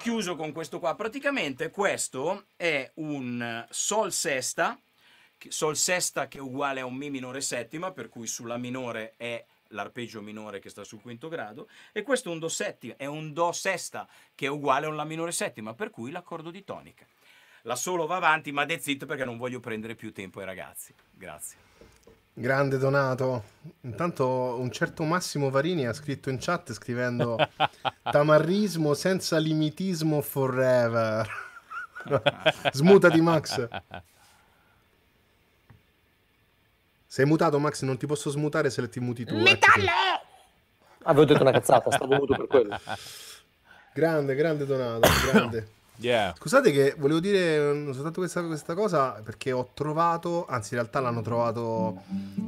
B: chiuso con questo qua. Praticamente questo è un sol sesta, sol sesta che è uguale a un mi minore settima, per cui sulla minore è l'arpeggio minore che sta sul quinto grado, e questo è un do settima, è un do sesta che è uguale a un la minore settima, per cui l'accordo di tonica. La solo va avanti, ma de zitto perché non voglio prendere più tempo ai ragazzi. Grazie.
A: Grande Donato. Intanto un certo Massimo Varini ha scritto in chat scrivendo tamarrismo senza limitismo forever. Smuta di Max. Sei mutato Max, non ti posso smutare se ti muti tu. Eh, Metallo!
D: Avevo detto una cazzata, stavo muto per quello.
A: Grande, grande Donato, grande. Yeah. Scusate che volevo dire mm, soltanto questa, questa, cosa perché ho trovato, anzi in realtà l'hanno trovato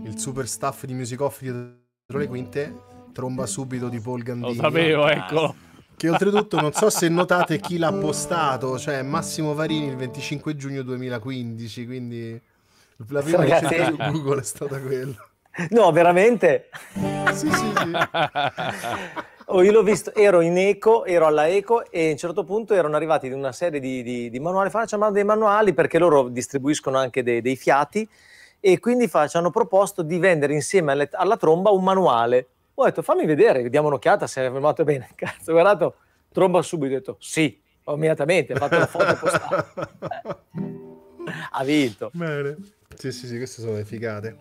A: il super staff di Music Off dietro le quinte, tromba subito di Paul Gandini. Lo sapevo, ecco. Che oltretutto non so se notate chi l'ha postato, cioè Massimo Varini il 25 giugno 2015, quindi la prima Ragazzi. ricerca su Google è stata quella. No, veramente?
C: sì, sì, sì.
A: Oh, io l'ho visto, ero
C: in eco, ero alla eco e a un certo punto erano arrivati di una serie di, di, di manuali, facciamo dei manuali perché loro distribuiscono anche dei, dei fiati e quindi fa, ci hanno proposto di vendere insieme alle, alla tromba un manuale. Ho detto fammi vedere, diamo un'occhiata se è filmato bene. Cazzo, ho guardato, tromba subito, ho detto sì, immediatamente, ho fatto la foto e postata.
A: ha vinto. Bene. Sì, sì, sì, queste sono le figate.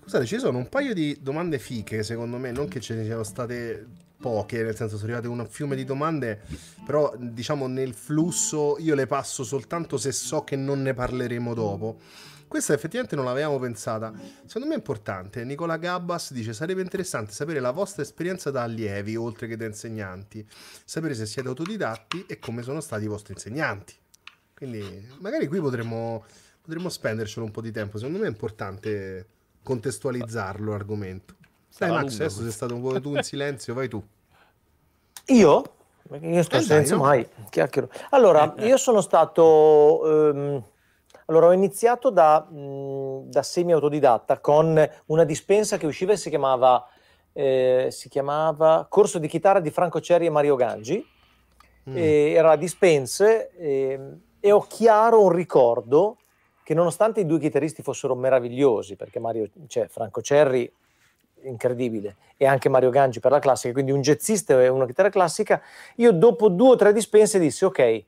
A: Scusate, ci sono un paio di domande fiche, secondo me, non che ce ne siano state poche, nel senso sono arrivate un fiume di domande, però diciamo nel flusso io le passo soltanto se so che non ne parleremo dopo. Questa effettivamente non l'avevamo pensata. Secondo me è importante. Nicola Gabbas dice: Sarebbe interessante sapere la vostra esperienza da allievi, oltre che da insegnanti. Sapere se siete autodidatti e come sono stati i vostri insegnanti. Quindi, magari qui potremmo, potremmo spendercelo un po' di tempo. Secondo me è importante contestualizzarlo l'argomento. Dai, eh, Max, lungo. adesso sei stato un po' tu in silenzio, vai tu.
C: Io? Io sto eh, in silenzio mai, chiacchiero. Allora, eh, io sono stato... Ehm, allora, ho iniziato da, mm, da semi-autodidatta con una dispensa che usciva e si chiamava, eh, si chiamava Corso di chitarra di Franco Cerri e Mario Gangi. Mm. E era dispense e, ehm, e ho chiaro un ricordo che nonostante i due chitarristi fossero meravigliosi, perché Mario, cioè Franco Cerri incredibile, e anche Mario Gangi per la classica, quindi un jazzista e una chitarra classica, io dopo due o tre dispense dissi ok,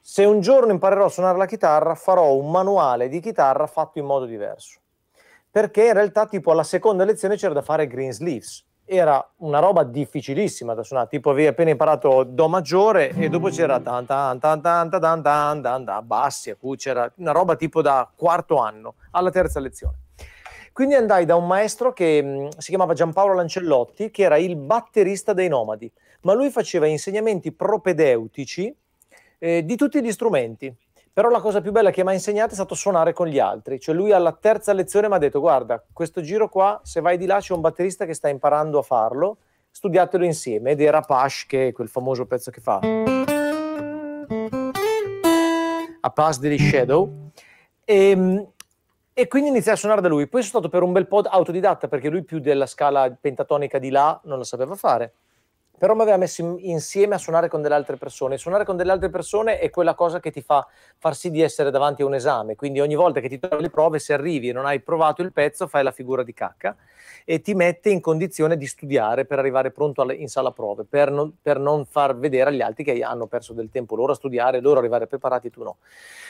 C: se un giorno imparerò a suonare la chitarra farò un manuale di chitarra fatto in modo diverso, perché in realtà tipo alla seconda lezione c'era da fare green sleeves, era una roba difficilissima da suonare, tipo avevi appena imparato Do maggiore e dopo c'era tan tan tan tan tan tan tan tan bassi, c'era una roba tipo da quarto anno alla terza lezione. Quindi andai da un maestro che mm, si chiamava Giampaolo Lancellotti, che era il batterista dei Nomadi, ma lui faceva insegnamenti propedeutici eh, di tutti gli strumenti. Però la cosa più bella che mi ha insegnato è stato suonare con gli altri. Cioè lui alla terza lezione mi ha detto guarda, questo giro qua, se vai di là c'è un batterista che sta imparando a farlo, studiatelo insieme. Ed era Pash, che è quel famoso pezzo che fa. A Pass degli Shadow. E, ehm, e quindi iniziai a suonare da lui. Poi sono stato per un bel po' autodidatta perché lui più della scala pentatonica di là non la sapeva fare. Però mi aveva messo insieme a suonare con delle altre persone. Suonare con delle altre persone è quella cosa che ti fa far sì di essere davanti a un esame. Quindi ogni volta che ti trovi le prove, se arrivi e non hai provato il pezzo, fai la figura di cacca e ti mette in condizione di studiare per arrivare pronto in sala prove, per non, per non far vedere agli altri che hanno perso del tempo loro a studiare, loro arrivare preparati, tu no.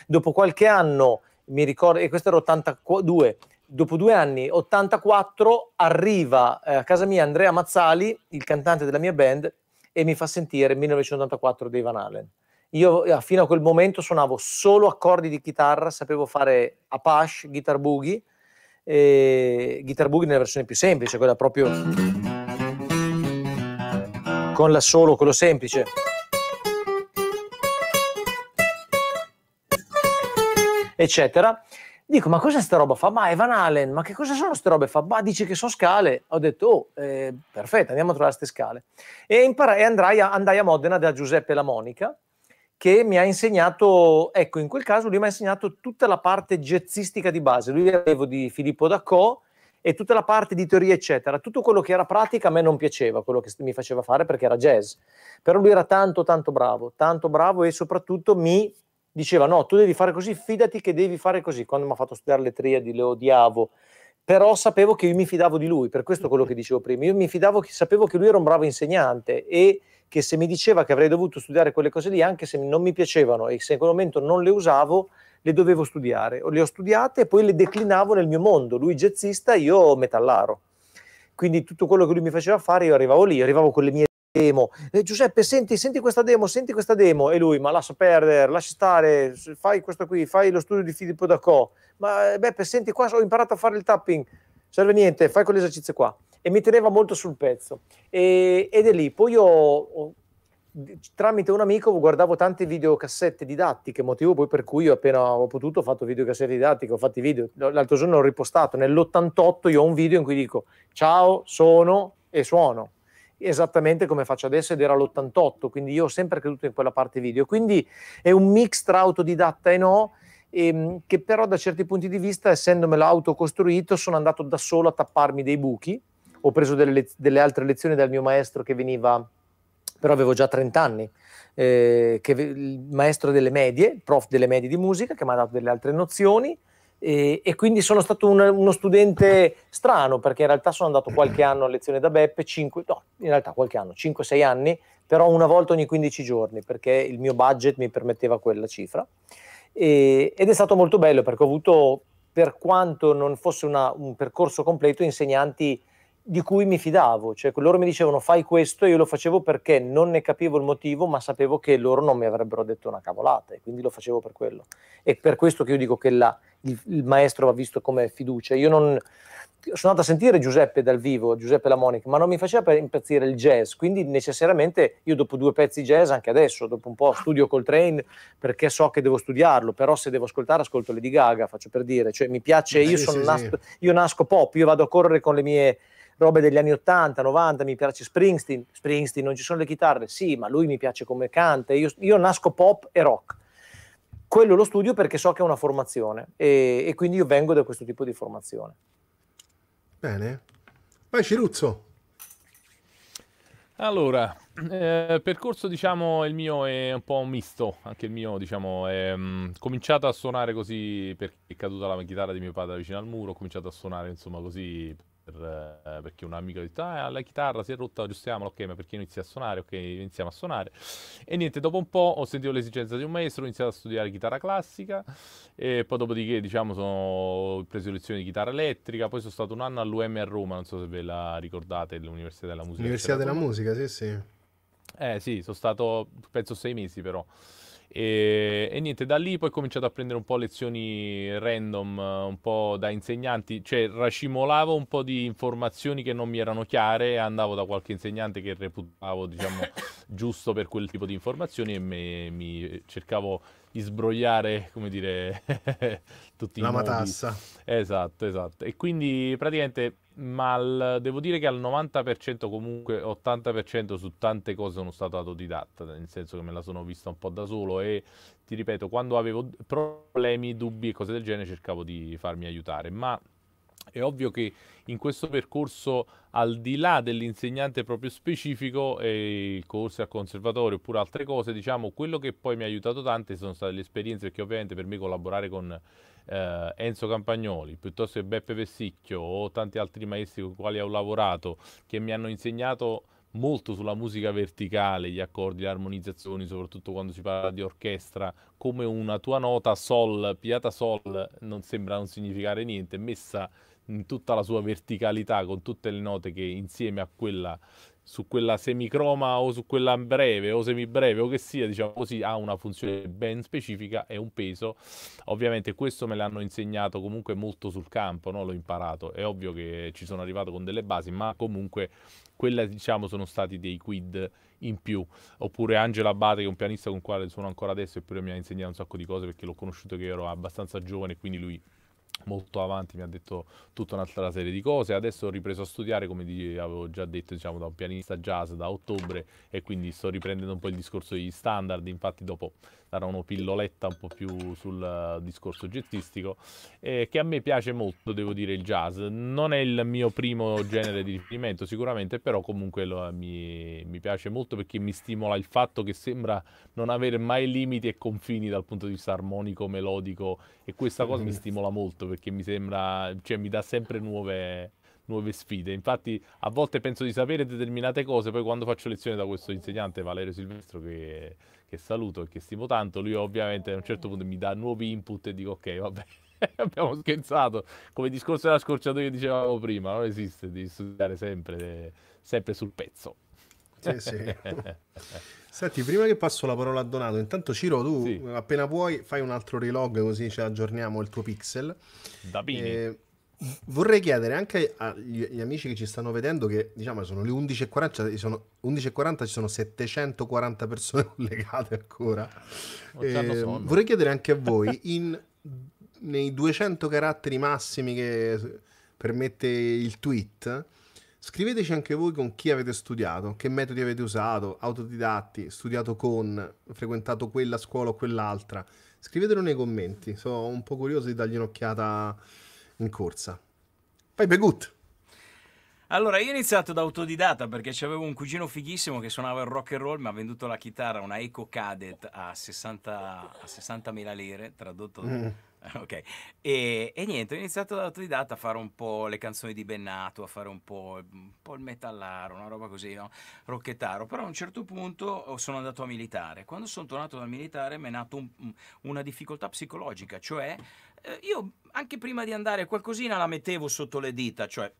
C: Dopo qualche anno mi ricordo, e questo era 82, dopo due anni, 84, arriva eh, a casa mia Andrea Mazzali, il cantante della mia band, e mi fa sentire 1984 dei Van Halen. Io eh, fino a quel momento suonavo solo accordi di chitarra, sapevo fare Apache, Guitar Boogie, e Guitar Boogie nella versione più semplice, quella proprio con la solo, quello semplice. eccetera. Dico, ma cos'è sta roba? Fa, ma Evan Van Halen, ma che cosa sono queste robe? Fa, ma dice che sono scale. Ho detto, oh, eh, perfetto, andiamo a trovare queste scale. E, imparai, andai, a, andai a Modena da Giuseppe La Monica, che mi ha insegnato, ecco, in quel caso lui mi ha insegnato tutta la parte jazzistica di base. Lui avevo di Filippo Dacò e tutta la parte di teoria, eccetera. Tutto quello che era pratica a me non piaceva, quello che mi faceva fare perché era jazz. Però lui era tanto, tanto bravo, tanto bravo e soprattutto mi diceva no, tu devi fare così, fidati che devi fare così. Quando mi ha fatto studiare le triadi le odiavo, però sapevo che io mi fidavo di lui, per questo quello che dicevo prima, io mi fidavo, che, sapevo che lui era un bravo insegnante e che se mi diceva che avrei dovuto studiare quelle cose lì, anche se non mi piacevano e se in quel momento non le usavo, le dovevo studiare. Le ho studiate e poi le declinavo nel mio mondo, lui jazzista, io metallaro. Quindi tutto quello che lui mi faceva fare, io arrivavo lì, arrivavo con le mie demo. Eh, Giuseppe, senti, senti questa demo, senti questa demo. E lui, ma lascia perdere, lascia stare, fai questo qui, fai lo studio di Filippo Dacò. Ma eh, Beppe, senti qua, ho imparato a fare il tapping. Serve niente, fai quell'esercizio qua. E mi teneva molto sul pezzo. E, ed è lì. Poi io, tramite un amico, guardavo tante videocassette didattiche, motivo poi per cui io appena ho potuto ho fatto videocassette didattiche, ho fatto i video. L'altro giorno ho ripostato, nell'88 io ho un video in cui dico, ciao, sono e suono esattamente come faccio adesso ed era l'88, quindi io ho sempre creduto in quella parte video. Quindi è un mix tra autodidatta e no, ehm, che però da certi punti di vista, essendomelo autocostruito, sono andato da solo a tapparmi dei buchi, ho preso delle, delle altre lezioni dal mio maestro che veniva, però avevo già 30 anni, eh, che, il maestro delle medie, prof delle medie di musica, che mi ha dato delle altre nozioni. E, e, quindi sono stato un, uno studente strano perché in realtà sono andato qualche anno a lezione da Beppe, 5, no, in realtà qualche anno, 5-6 anni, però una volta ogni 15 giorni perché il mio budget mi permetteva quella cifra. E, ed è stato molto bello perché ho avuto, per quanto non fosse una, un percorso completo, insegnanti di cui mi fidavo, cioè loro mi dicevano fai questo e io lo facevo perché non ne capivo il motivo, ma sapevo che loro non mi avrebbero detto una cavolata e quindi lo facevo per quello. E per questo che io dico che la, il, il, maestro va visto come fiducia. Io non sono andato a sentire Giuseppe dal vivo, Giuseppe La Monica, ma non mi faceva per impazzire il jazz, quindi necessariamente io dopo due pezzi jazz, anche adesso, dopo un po' studio Coltrane perché so che devo studiarlo, però se devo ascoltare ascolto Lady Gaga, faccio per dire, cioè mi piace, io, sì, sì, nas- sì. io nasco pop, io vado a correre con le mie robe degli anni 80, 90, mi piace Springsteen, Springsteen non ci sono le chitarre, sì, ma lui mi piace come canta, io, io nasco pop e rock. Quello lo studio perché so che è una formazione e, e quindi io vengo da questo tipo di formazione.
A: Bene, vai Ciruzzo.
D: Allora, eh, percorso diciamo il mio è un po' misto, anche il mio diciamo è mh, mm, cominciato a suonare così perché è caduta la chitarra di mio padre vicino al muro, ho cominciato a suonare insomma così per, eh, perché un amico ha detto ah la chitarra si è rotta, aggiustiamola, ok ma perché inizi a suonare, ok iniziamo a suonare e niente dopo un po' ho sentito l'esigenza di un maestro, ho iniziato a studiare chitarra classica e poi dopodiché diciamo sono preso lezioni di chitarra elettrica, poi sono stato un anno all'UM a Roma, non so se ve la ricordate, l'Università della Musica. L'Università della Musica,
A: sì sì.
D: Eh sì, sono stato penso sei mesi però. E, e, niente, da lì poi ho cominciato a prendere un po' lezioni random, un po' da insegnanti, cioè racimolavo un po' di informazioni che non mi erano chiare e andavo da qualche insegnante che reputavo, diciamo, giusto per quel tipo di informazioni e me, mi cercavo sbrogliare, come dire, tutti la i La matassa. Esatto, esatto. E quindi praticamente, ma al, devo dire che al 90% comunque, 80% su tante cose sono stato autodidatta, nel senso che me la sono vista un po' da solo e ti ripeto, quando avevo problemi, dubbi e cose del genere cercavo di farmi aiutare, ma è ovvio che in questo percorso, al di là dell'insegnante proprio specifico, eh, corsi al conservatorio oppure altre cose, diciamo, quello che poi mi ha aiutato tante sono state le esperienze, perché ovviamente per me collaborare con eh, Enzo Campagnoli, piuttosto che Beppe Vessicchio o tanti altri maestri con i quali ho lavorato, che mi hanno insegnato molto sulla musica verticale, gli accordi, le armonizzazioni, soprattutto quando si parla di orchestra, come una tua nota sol, piata sol, non sembra non significare niente, messa in tutta la sua verticalità, con tutte le note che insieme a quella su quella semicroma o su quella breve o semibreve o che sia, diciamo così, ha una funzione ben specifica e un peso. Ovviamente questo me l'hanno insegnato comunque molto sul campo, no? l'ho imparato. È ovvio che ci sono arrivato con delle basi, ma comunque quelle diciamo sono stati dei quid in più. Oppure Angela Abate, che è un pianista con il quale suono ancora adesso, eppure mi ha insegnato un sacco di cose perché l'ho conosciuto che ero abbastanza giovane, quindi lui molto avanti, mi ha detto tutta un'altra serie di cose. Adesso ho ripreso a studiare, come avevo già detto, diciamo, da un pianista jazz da ottobre e quindi sto riprendendo un po' il discorso degli standard. Infatti dopo saranno pilloletta un po' più sul eh, discorso jazzistico, eh, che a me piace molto, devo dire, il jazz. Non è il mio primo genere di riferimento sicuramente, però comunque lo, eh, mi, mi, piace molto perché mi stimola il fatto che sembra non avere mai limiti e confini dal punto di vista armonico, melodico e questa cosa mi mm-hmm. stimola molto perché mi sembra, cioè mi dà sempre nuove nuove sfide. Infatti, a volte penso di sapere determinate cose, poi quando faccio lezione da questo insegnante Valerio Silvestro, che che saluto e che stimo tanto, lui ovviamente a un certo punto mi dà nuovi input e dico ok, vabbè, abbiamo scherzato, come discorso della scorciatoia che dicevamo prima, non esiste di studiare sempre, sempre sul pezzo. Sì, sì.
A: Senti, prima che passo la parola a Donato, intanto Ciro, tu sì. appena puoi fai un altro relog così ci aggiorniamo il tuo pixel.
D: Da bene. Eh,
A: Vorrei chiedere anche agli amici che ci stanno vedendo che diciamo sono le 11.40, ci sono, 11.40 ci sono 740 persone collegate ancora. Eh, vorrei chiedere anche a voi, in, nei 200 caratteri massimi che permette il tweet, scriveteci anche voi con chi avete studiato, che metodi avete usato, autodidatti, studiato con, frequentato quella scuola o quell'altra. Scrivetelo nei commenti, sono un po' curioso di dargli un'occhiata in corsa. Poi Begut.
B: Allora, io ho iniziato da autodidatta perché avevo un cugino fighissimo che suonava il rock and roll, mi ha venduto la chitarra, una Eco Cadet a 60.000 60 lire, tradotto mm. Ok, e, e, niente, ho iniziato da autodidatta a fare un po' le canzoni di Bennato, a fare un po', un po il metallaro, una roba così, no? rocchettaro, però a un certo punto oh, sono andato a militare. Quando sono tornato dal militare mi è nata un, una difficoltà psicologica, cioè eh, io anche prima di andare qualcosina la mettevo sotto le dita, cioè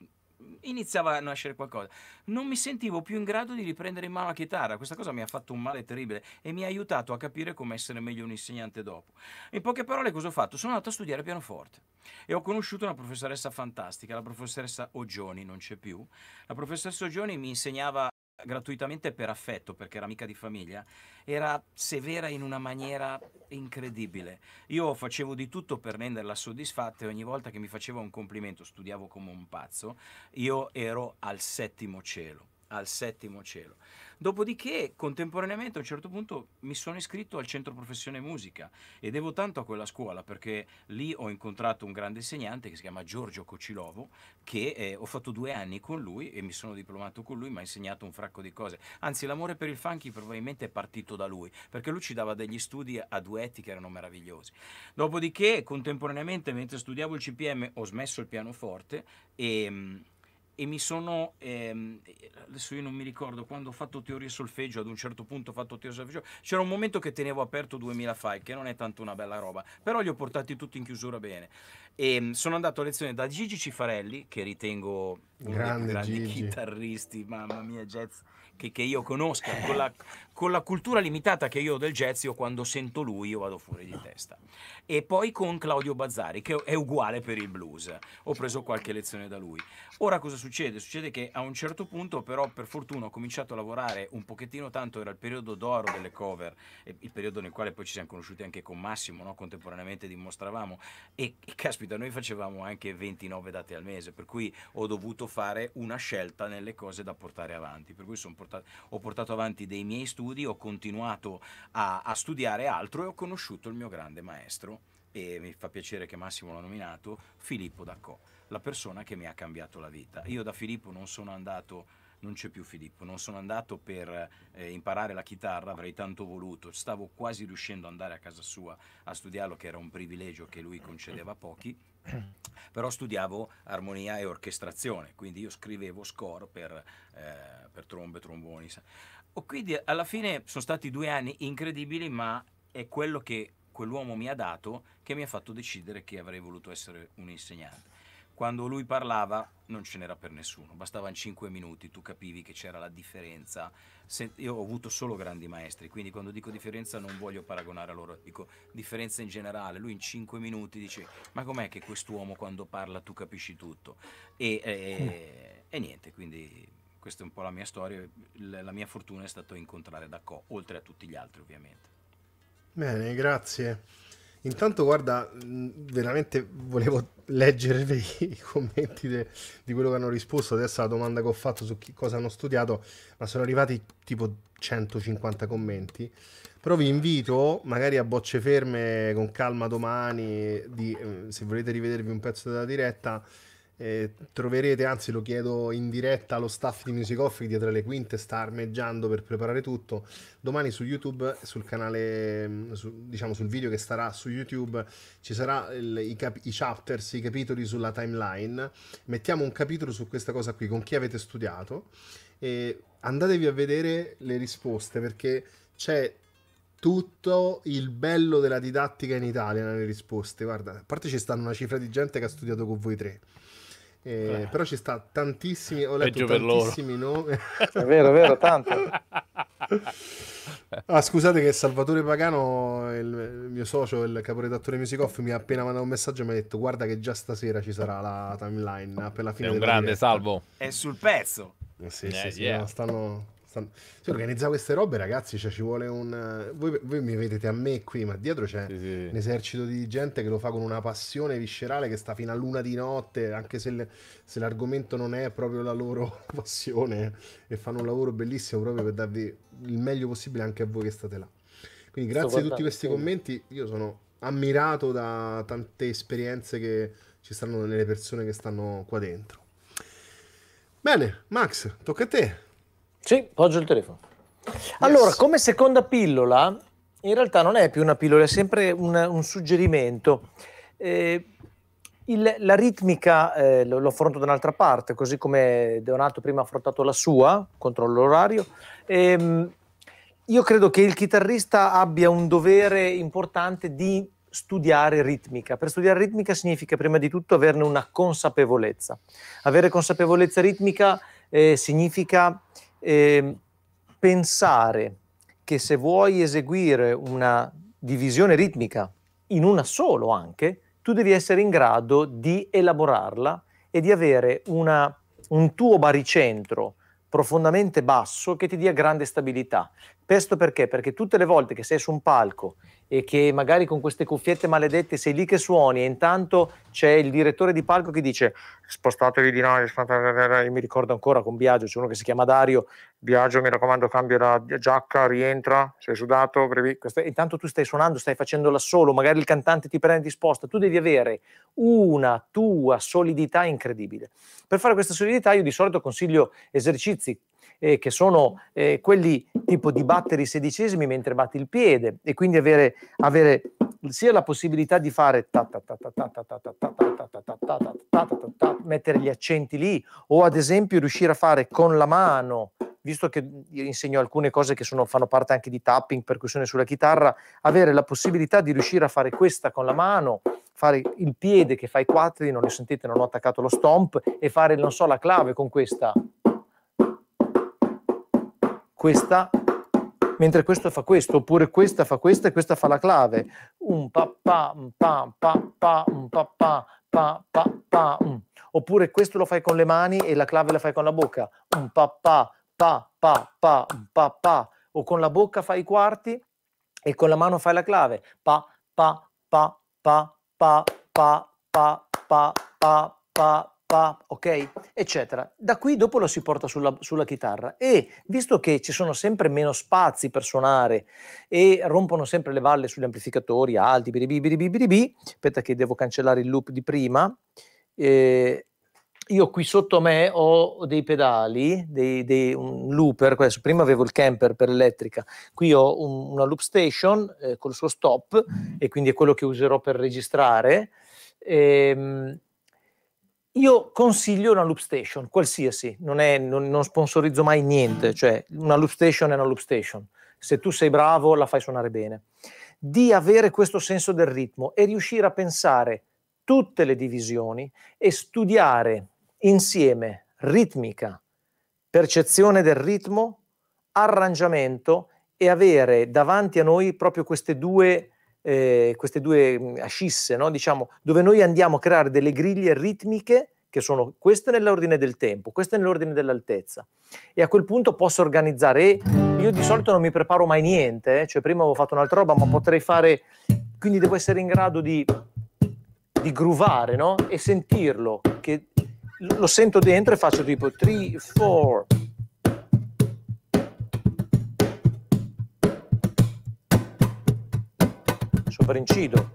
B: iniziava a nascere qualcosa. Non mi sentivo più in grado di riprendere in mano la chitarra, questa cosa mi ha fatto un male terribile e mi ha aiutato a capire come essere meglio un insegnante dopo. In poche parole cosa ho fatto? Sono andato a studiare pianoforte e ho conosciuto una professoressa fantastica, la professoressa Ogioni, non c'è più. La professoressa Ogioni mi insegnava gratuitamente per affetto, perché era amica di famiglia, era severa in una maniera incredibile. Io facevo di tutto per renderla soddisfatta e ogni volta che mi faceva un complimento, studiavo come un pazzo, io ero al settimo cielo al settimo cielo. Dopodiché, contemporaneamente, a un certo punto mi sono iscritto al centro professione musica e devo tanto a quella scuola perché lì ho incontrato un grande insegnante che si chiama Giorgio Cocilovo, che eh, ho fatto due anni con lui e mi sono diplomato con lui, mi ha insegnato un fracco di cose. Anzi, l'amore per il funky probabilmente è partito da lui, perché lui ci dava degli studi a duetti che erano meravigliosi. Dopodiché, contemporaneamente, mentre studiavo il CPM, ho smesso il pianoforte e mm, e mi sono ehm, adesso io non mi ricordo quando ho fatto teoria solfeggio ad un certo punto ho fatto teoria solfeggio c'era un momento che tenevo aperto 2000 file che non è tanto una bella roba però li ho portati tutti in chiusura bene e ehm, sono andato a lezione da Gigi Cifarelli che ritengo uno Grande dei grandi Gigi. chitarristi mamma mia jazz che, che io conosca, eh. con la, con la, cultura limitata che io ho del jazz, io quando sento lui io vado fuori di testa. E poi con Claudio Bazzari, che è uguale per il blues, ho preso qualche lezione da lui. Ora cosa succede? Succede che a un certo punto però per fortuna ho cominciato a lavorare un pochettino, tanto era il periodo d'oro delle cover, il periodo nel quale poi ci siamo conosciuti anche con Massimo, no? contemporaneamente dimostravamo, e, e caspita noi facevamo anche 29 date al mese, per cui ho dovuto fare una scelta nelle cose da portare avanti, per cui sono portato portato, ho portato avanti dei miei studi, ho continuato a, a studiare altro e ho conosciuto il mio grande maestro, e mi fa piacere che Massimo l'ha nominato, Filippo D'Accò, la persona che mi ha cambiato la vita. Io da Filippo non sono andato non c'è più Filippo, non sono andato per eh, imparare la chitarra, avrei tanto voluto, stavo quasi riuscendo ad andare a casa sua a studiarlo, che era un privilegio che lui concedeva a pochi, però studiavo armonia e orchestrazione, quindi io scrivevo score per, eh, per trombe, tromboni. Oh, quindi alla fine sono stati due anni incredibili, ma è quello che quell'uomo mi ha dato che mi ha fatto decidere che avrei voluto essere un insegnante. Quando lui parlava non ce n'era per nessuno, bastavano 5 minuti, tu capivi che c'era la differenza. io ho avuto solo grandi maestri, quindi quando dico differenza non voglio paragonare a loro, dico differenza in generale. Lui in 5 minuti dice ma com'è che quest'uomo quando parla tu capisci tutto? E, e, eh, mm. e niente, quindi questa è un po' la mia storia, la mia fortuna è stata incontrare Dacco, oltre a tutti gli altri ovviamente.
A: Bene, grazie. Intanto, guarda, veramente volevo leggervi i commenti de, di quello che hanno risposto. Adesso la domanda che ho fatto su chi, cosa hanno studiato, ma sono arrivati tipo 150 commenti. Però vi invito, magari a bocce ferme, con calma domani, di, eh, se volete rivedervi un pezzo della diretta, eh, troverete, anzi lo chiedo in diretta allo staff di Music Off che dietro le quinte sta armeggiando per preparare tutto. Domani su YouTube, sul canale, mm, su, diciamo sul video che starà su YouTube, ci saranno i, cap- i chapters, i capitoli sulla timeline. Mettiamo un capitolo su questa cosa qui, con chi avete studiato. E andatevi a vedere le risposte perché c'è tutto il bello della didattica in Italia nelle risposte. Guarda, a parte ci stanno una cifra di gente che ha studiato con voi tre. Eh, eh. Però ci sta tantissimi, ho letto tantissimi nomi. è vero, è vero, tanto. Ah, scusate che Salvatore Pagano, il, mio socio, il caporedattore Music Off, mi ha appena mandato un messaggio e mi ha detto guarda che già stasera ci sarà la timeline per fine. È un grande diretta. salvo. È sul pezzo. Eh, sì, eh, sì, yeah. sì no, stanno, stanno... Si organizza queste robe, ragazzi, cioè ci vuole un... Voi, voi, mi vedete a me qui, ma dietro c'è sì, sì. un esercito di gente che lo fa con una passione viscerale che sta fino a luna di notte, anche se, le... se l'argomento non è proprio la loro passione e fanno un lavoro bellissimo proprio per darvi il meglio possibile anche a voi che state là. Quindi grazie a tutti questi commenti, io sono ammirato da tante esperienze che ci stanno nelle persone che stanno qua dentro. Bene, Max, tocca a te. Sì, poggio il telefono. Yes. Allora, come
C: seconda pillola, in realtà non è più una pillola, è sempre una, un suggerimento. Eh, il, la ritmica eh, lo, lo, affronto da un'altra parte, così come Deonato prima ha affrontato la sua, contro l'orario. Eh, io credo che il chitarrista abbia un dovere importante di studiare ritmica. Per studiare ritmica significa prima di tutto averne una consapevolezza. Avere consapevolezza ritmica eh, significa eh, pensare che se vuoi eseguire una divisione ritmica in una solo anche, tu devi essere in grado di elaborarla e di avere una, un tuo baricentro profondamente basso che ti dia grande stabilità. Questo perché? Perché tutte le volte che sei su un palco e che magari con queste cuffiette maledette sei lì che suoni e intanto c'è il direttore di palco che dice spostatevi di noi, io mi ricordo ancora con Biagio, c'è uno che si chiama Dario, Biagio mi raccomando cambia la giacca, rientra, sei sudato, brevi, intanto tu stai suonando, stai facendo da solo, magari il cantante ti prende sposta, tu devi avere una tua solidità incredibile. Per fare questa solidità io di solito consiglio esercizi eh, che sono eh, quelli tipo di battere i sedicesimi mentre batti il piede e quindi avere, avere sia la possibilità di fare mettere gli accenti lì o ad esempio riuscire a fare con la mano visto che insegno alcune cose che sono, fanno parte anche di tapping, percussione sulla chitarra, avere la possibilità di riuscire a fare questa con la mano, fare il piede che fa i quattro, non li sentite, non ho attaccato lo stomp, e fare, non so, la clave con questa questa, mentre questo fa questo, oppure questa fa questa e questa fa la clave. Un pa pa, un pa pa pa, un pa pa pa pa pa, un. oppure questo lo fai con le mani e la clave la fai con la bocca. Un pa pa pa pa pa, un pa pa, o con la bocca fai i quarti e con la mano fai la clave. Pa pa pa pa pa pa pa pa pa pa pa ok? Eccetera. Da qui dopo lo si porta sulla, sulla, chitarra e visto che ci sono sempre meno spazi per suonare e rompono sempre le valle sugli amplificatori alti, biribi, biribi, biribi, aspetta che devo cancellare il loop di prima, eh, io qui sotto me ho dei pedali, dei, dei, un looper, questo. prima avevo il camper per l'elettrica, qui ho un, una loop station eh, col suo stop e quindi è quello che userò per registrare. Ehm, io consiglio una loop station, qualsiasi, non, è, non, non, sponsorizzo mai niente, cioè una loop station è una loop station. Se tu sei bravo la fai suonare bene. Di avere questo senso del ritmo e riuscire a pensare tutte le divisioni e studiare insieme ritmica, percezione del ritmo, arrangiamento e avere davanti a noi proprio queste due eh, queste due mm, ascisse, no? diciamo, dove noi andiamo a creare delle griglie ritmiche che sono queste nell'ordine del tempo, queste nell'ordine dell'altezza. E a quel punto posso organizzare. E io di solito non mi preparo mai niente, eh? cioè prima avevo fatto un'altra roba, ma potrei fare. Quindi devo essere in grado di, di groovare no? e sentirlo, che lo sento dentro e faccio tipo 3, 4. princido.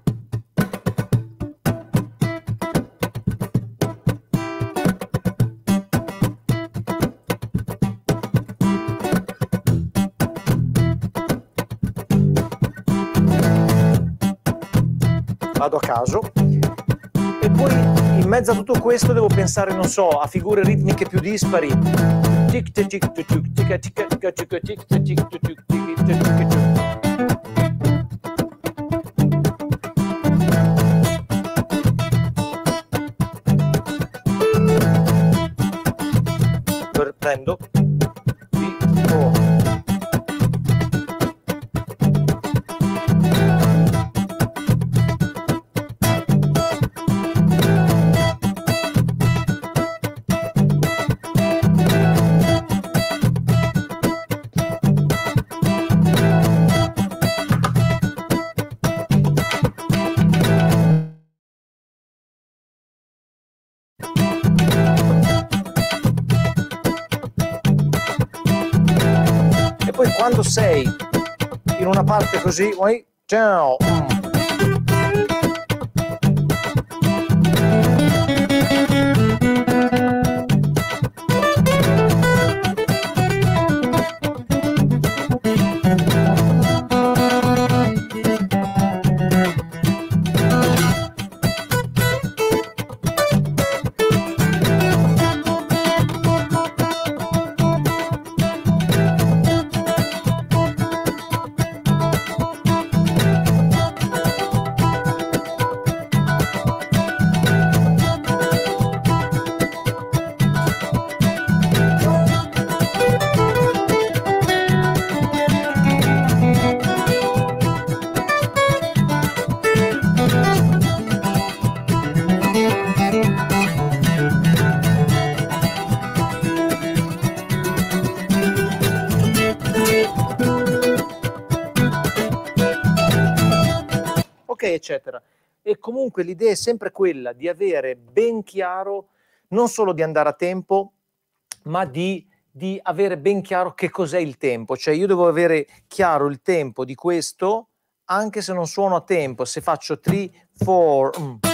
C: Vado a caso e poi in mezzo a tutto questo devo pensare, non so, a figure ritmiche più dispari. Tic tic tic tic tic tic tic tic tic tic tic tic tic tic tic tic And Look, parte così, ciao! eccetera. E comunque l'idea è sempre quella di avere ben chiaro, non solo di andare a tempo, ma di, di avere ben chiaro che cos'è il tempo. Cioè io devo avere chiaro il tempo di questo, anche se non suono a tempo, se faccio 3, 4...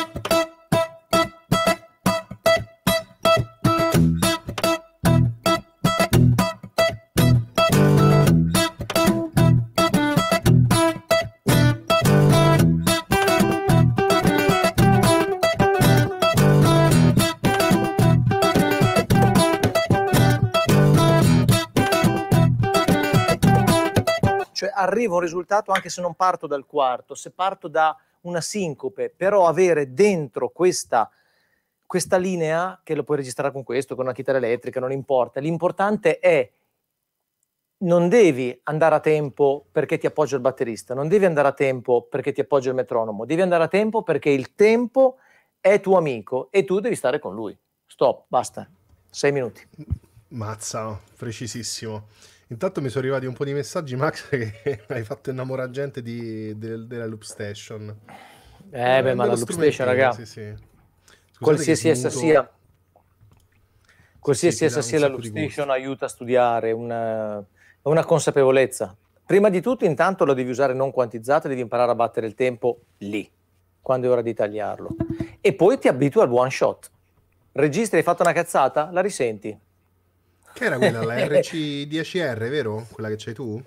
C: arrivo a un risultato anche se non parto dal quarto, se parto da una sincope, però avere dentro questa, questa linea, che lo puoi registrare con questo, con una chitarra elettrica, non importa, l'importante è non devi andare a tempo perché ti appoggia il batterista, non devi andare a tempo perché ti appoggia il metronomo, devi andare a tempo perché il tempo è tuo amico e tu devi stare con lui. Stop, basta. Sei minuti.
A: Mazza, precisissimo. Intanto mi sono arrivati un po' di messaggi, Max, che hai fatto innamorare gente di, del, della Loop Station. Eh, beh, ma la Loop Station, raga. Sì, sì. Qualsiasi essa muto... sia. Qualsiasi essa sia
C: la Loop Station aiuta a studiare, una, una consapevolezza. Prima di tutto, intanto la devi usare non quantizzata, devi imparare a battere il tempo lì, quando è ora di tagliarlo. E poi ti abitui al one shot. Registri, hai fatto una cazzata? La risenti.
A: Che era quella, la RC10R, vero? Quella che c'hai tu?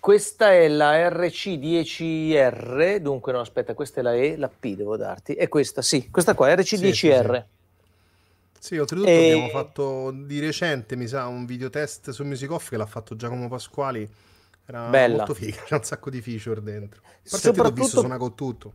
A: Questa è
C: la RC10R, dunque no aspetta, questa è la E, la P devo darti, è questa sì, questa qua, RC10R. Sì, sì, sì.
A: Sì, oltretutto e... abbiamo fatto di recente, mi sa, un videotest su Music Off che l'ha fatto Giacomo Pasquali. Era Bella. molto figa, c'è un sacco di feature dentro. forse Soprattutto... Ho visto suona con tutto.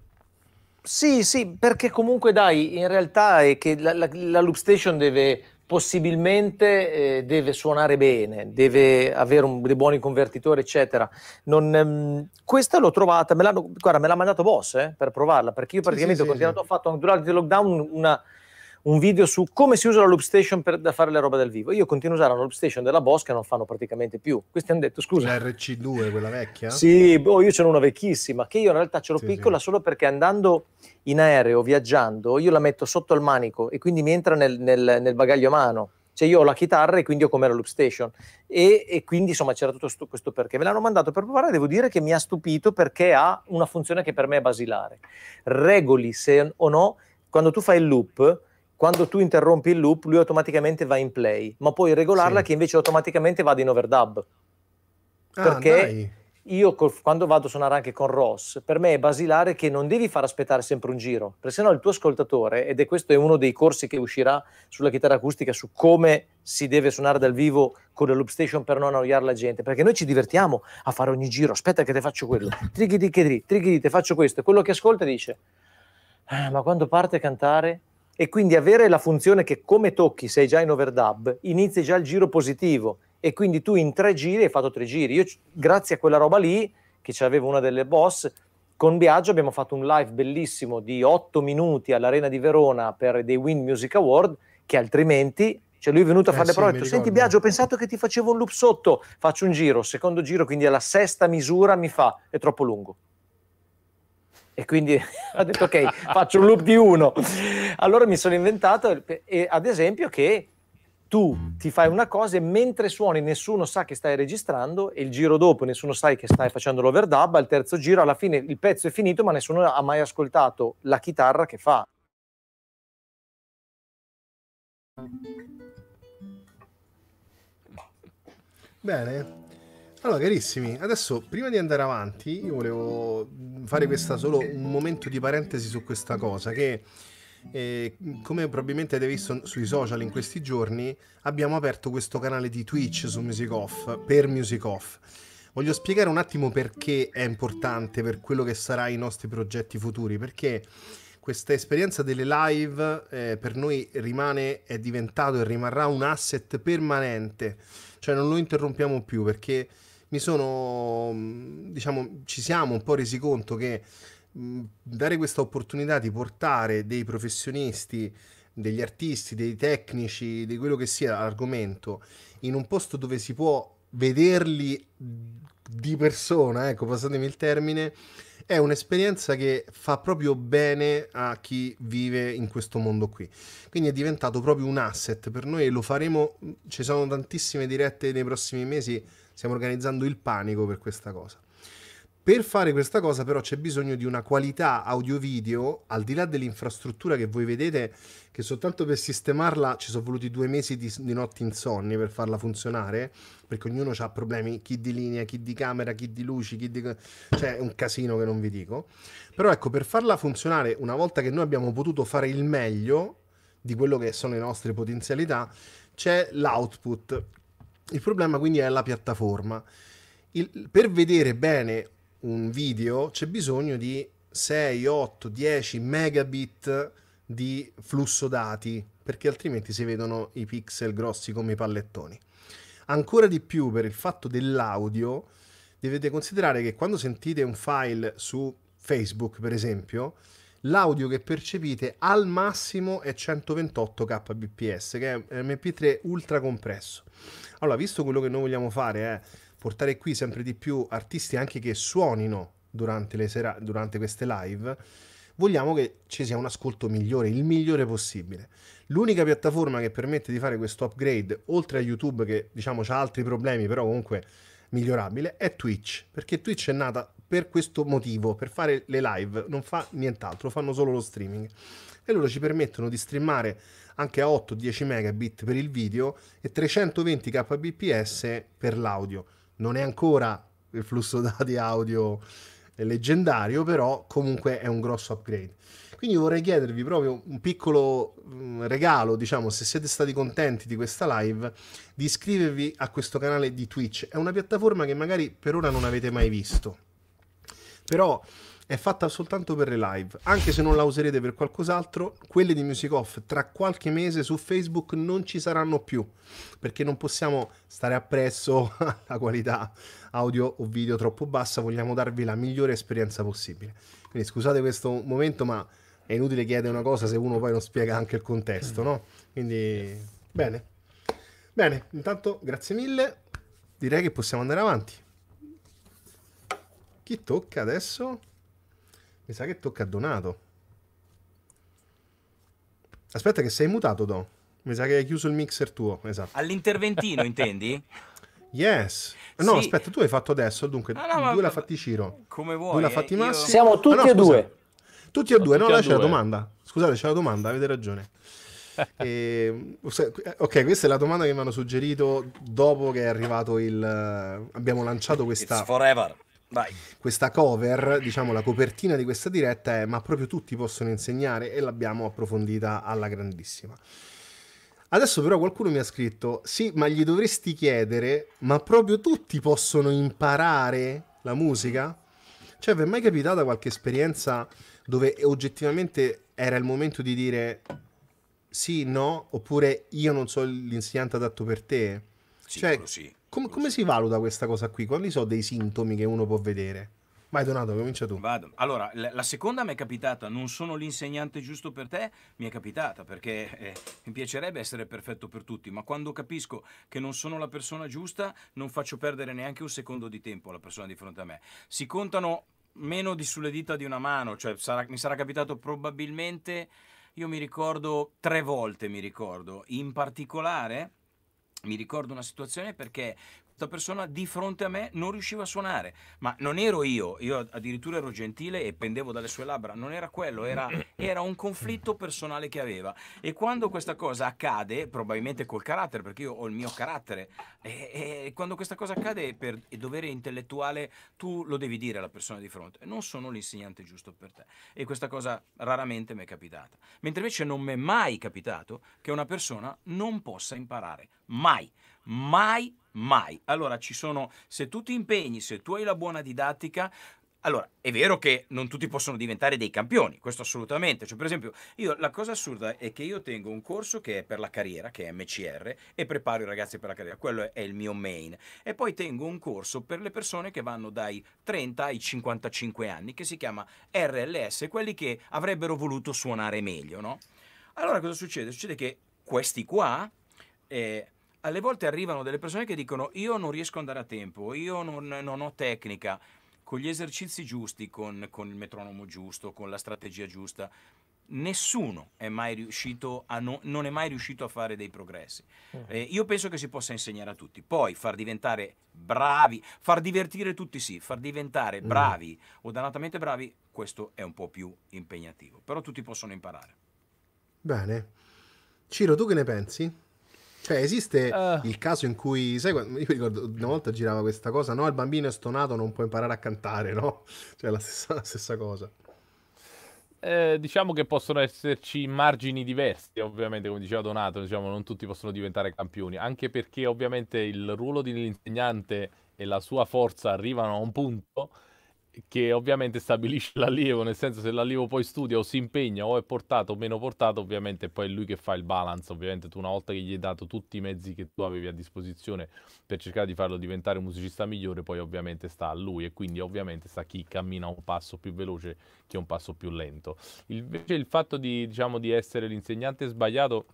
C: Sì, sì, perché comunque dai, in realtà è che la, la, la loop station deve possibilmente eh, deve suonare bene, deve avere un, dei buoni convertitori, eccetera. Non, ehm, questa l'ho trovata, me, guarda, me l'ha mandato Boss eh, per provarla, perché io praticamente sì, sì, ho continuato, sì. ho fatto durante il lockdown una, un video su come si usa la loop station per da fare le robe dal vivo. Io continuo a usare la loop station della Bosch che non fanno praticamente più. Questi hanno detto,
A: scusa... La RC2, quella vecchia? sì,
C: boh, io ce l'ho una vecchissima, che io in realtà ce l'ho sì, piccola sì. solo perché andando in aereo, viaggiando, io la metto sotto il manico e quindi mi entra nel, nel, nel bagaglio a mano. Cioè io ho la chitarra e quindi ho come la loop station. E, e quindi insomma c'era tutto stu- questo perché. Me l'hanno mandato per provare, devo dire che mi ha stupito perché ha una funzione che per me è basilare. Regoli se o no, quando tu fai il loop quando tu interrompi il loop, lui automaticamente va in play, ma puoi regolarla sì. che invece automaticamente vada in overdub. Ah, perché dai. io quando vado a suonare anche con Ross, per me è basilare che non devi far aspettare sempre un giro, perché sennò il tuo ascoltatore, ed è questo è uno dei corsi che uscirà sulla chitarra acustica su come si deve suonare dal vivo con la loop station per non annoiare la gente, perché noi ci divertiamo a fare ogni giro, aspetta che te faccio quello, trighidi che tri, trighidi te faccio questo, e quello che ascolta dice, ah, ma quando parte a cantare e quindi avere la funzione che come tocchi sei già in overdub, inizi già il giro positivo e quindi tu in tre giri hai fatto tre giri. Io grazie a quella roba lì, che c'aveva una delle boss, con Biagio abbiamo fatto un live bellissimo di otto minuti all'Arena di Verona per dei Win Music Award, che altrimenti cioè lui è venuto a fare eh, le prove sì, senti Biagio, ho pensato che ti facevo un loop sotto, faccio un giro, secondo giro, quindi alla sesta misura mi fa, è troppo lungo e quindi ho detto ok, faccio un loop di uno. Allora mi sono inventato, e, ad esempio, che tu ti fai una cosa e mentre suoni nessuno sa che stai registrando e il giro dopo nessuno sa che stai facendo l'overdub, al terzo giro alla fine il pezzo è finito ma nessuno ha mai ascoltato la chitarra che fa.
A: Bene, allora, carissimi, adesso prima di andare avanti, io volevo fare questa solo un momento di parentesi su questa cosa che eh, come probabilmente avete visto sui social in questi giorni, abbiamo aperto questo canale di Twitch su Music Off per Music Off. Voglio spiegare un attimo perché è importante per quello che sarà i nostri progetti futuri, perché questa esperienza delle live eh, per noi rimane, è diventato e rimarrà un asset permanente, cioè non lo interrompiamo più perché mi sono, mm, diciamo, ci siamo un po' resi conto che mm, dare questa opportunità di portare dei professionisti, degli artisti, dei tecnici, di quello che sia l'argomento, in un posto dove si può vederli mm, di persona, ecco, passatemi il termine, è un'esperienza che fa proprio bene a chi vive in questo mondo qui. Quindi è diventato proprio un asset per noi e lo faremo, ci sono tantissime dirette nei prossimi mesi stiamo organizzando il panico per questa cosa. Per fare questa cosa però c'è bisogno di una qualità audio-video, al di là dell'infrastruttura che voi vedete, che soltanto per sistemarla ci sono voluti due mesi di, di notti insonni per farla funzionare, perché ognuno ha problemi, chi di linea, chi di camera, chi di luci, chi di... cioè è un casino che non vi dico. Però ecco, per farla funzionare, una volta che noi abbiamo potuto fare il meglio di quello che sono le nostre potenzialità, c'è l'output il problema quindi è la piattaforma. Il, per vedere bene un video c'è bisogno di 6, 8, 10 megabit di flusso dati, perché altrimenti si vedono i pixel grossi come i pallettoni. Ancora di più per il fatto dell'audio, dovete considerare che quando sentite un file su Facebook, per esempio, l'audio che percepite al massimo è 128 kbps, che è MP3 ultra compresso. Allora, visto quello che noi vogliamo fare è eh, portare qui sempre di più artisti anche che suonino durante, le sera- durante queste live, vogliamo che ci sia un ascolto migliore, il migliore possibile. L'unica piattaforma che permette di fare questo upgrade, oltre a YouTube che diciamo ha altri problemi, però comunque migliorabile, è Twitch, perché Twitch è nata per questo motivo, per fare le live, non fa nient'altro, fanno solo lo streaming. E loro ci permettono di streamare anche a 8-10 megabit per il video e 320 kbps per l'audio. Non è ancora il flusso dati audio leggendario, però comunque è un grosso upgrade. Quindi vorrei chiedervi proprio un piccolo mm, regalo, diciamo, se siete stati contenti di questa live, di iscrivervi a questo canale di Twitch. È una piattaforma che magari per ora non avete mai visto. Però è fatta soltanto per le live. Anche se non la userete per qualcos'altro, quelle di Music Off tra qualche mese su Facebook non ci saranno più, perché non possiamo stare appresso alla qualità audio o video troppo bassa, vogliamo darvi la migliore esperienza possibile. Quindi scusate questo momento, ma è inutile chiedere una cosa se uno poi non spiega anche il contesto, no? Quindi bene. Bene, intanto grazie mille. Direi che possiamo andare avanti. Chi tocca adesso? Mi sa che tocca a Donato. Aspetta che sei mutato, Do. Mi sa che hai chiuso il mixer tuo, esatto.
B: All'interventino, intendi?
A: Yes. No, sì. aspetta, tu hai fatto adesso, dunque ah, no, due la fatti Ciro. Come
B: vuoi. Due la eh, fatti eh, Massimo. Io... Siamo tutti ah, no, e due.
A: Tutti e due, no, là c'è la domanda. Scusate, c'è la domanda, avete ragione. Ehm, e, ok, questa è la domanda che mi hanno suggerito dopo che è arrivato il... Eh, abbiamo lanciato questa... It's
B: forever. Vai.
A: Questa cover, diciamo la copertina di questa diretta è Ma proprio tutti possono insegnare e l'abbiamo approfondita alla grandissima. Adesso però qualcuno mi ha scritto Sì, ma gli dovresti chiedere Ma proprio tutti possono imparare la musica? Cioè, vi è mai capitata qualche esperienza dove oggettivamente era il momento di dire sì, no, oppure io non so l'insegnante adatto per te? Sì, cioè, sì. Com- come si valuta questa cosa qui? Quali sono dei sintomi che uno può vedere? Vai Donato, comincia tu. Vado.
B: Allora, la, la seconda mi è capitata, non sono l'insegnante giusto per te, mi è capitata perché eh, mi piacerebbe essere perfetto per tutti, ma quando capisco che non sono la persona giusta, non faccio perdere neanche un secondo di tempo alla persona di fronte a me. Si contano meno di sulle dita di una mano, cioè sarà, mi sarà capitato probabilmente, io mi ricordo tre volte, mi ricordo, in particolare mi ricordo una situazione perché questa persona di fronte a me non riusciva a suonare. Ma non ero io, io addirittura ero gentile e pendevo dalle sue labbra, non era quello, era, era un conflitto personale che aveva. E quando questa cosa accade, probabilmente col carattere, perché io ho il mio carattere, e, e quando questa cosa accade per dovere intellettuale tu lo devi dire alla persona di fronte, non sono l'insegnante giusto per te. E questa cosa raramente mi è capitata. Mentre invece non mi è mai capitato che una persona non possa imparare, mai. Mai, mai. Allora ci sono, se tu ti impegni, se tu hai la buona didattica, allora, è vero che non tutti possono diventare dei campioni, questo assolutamente. Cioè, per esempio, io, la cosa assurda è che io tengo un corso che è per la carriera, che è MCR, e preparo i ragazzi per la carriera, quello è il mio main. E poi tengo un corso per le persone che vanno dai 30 ai 55 anni, che si chiama RLS, quelli che avrebbero voluto suonare meglio, no? Allora cosa succede? Succede che questi qua... Eh, alle volte arrivano delle persone che dicono io non riesco ad andare a tempo, io non, non ho tecnica, con gli esercizi giusti, con, con il metronomo giusto, con la strategia giusta, nessuno è mai riuscito a no, non è mai riuscito a fare dei progressi. Mm. Eh, io penso che si possa insegnare a tutti. Poi far diventare bravi, far divertire tutti sì, far diventare mm. bravi o dannatamente bravi, questo è un po' più impegnativo. Però tutti possono imparare.
A: Bene. Ciro, tu che ne pensi? Cioè, esiste uh. il caso in cui, sai, io ricordo una volta girava questa cosa, no? Il bambino è stonato, non può imparare a cantare, no? Cioè, la stessa, la stessa cosa.
D: Eh, diciamo che possono esserci margini diversi, ovviamente, come diceva Donato, diciamo, non tutti possono diventare campioni, anche perché ovviamente il ruolo dell'insegnante e la sua forza arrivano a un punto che ovviamente stabilisce l'allievo, nel senso se l'allievo poi studia o si impegna o è portato o meno portato, ovviamente poi è lui che fa il balance, ovviamente tu una volta che gli hai dato tutti i mezzi che tu avevi a disposizione per cercare di farlo diventare un musicista migliore, poi ovviamente sta a lui e quindi ovviamente sta a chi cammina un passo più veloce che un passo più lento. Invece il fatto di, diciamo, di essere l'insegnante sbagliato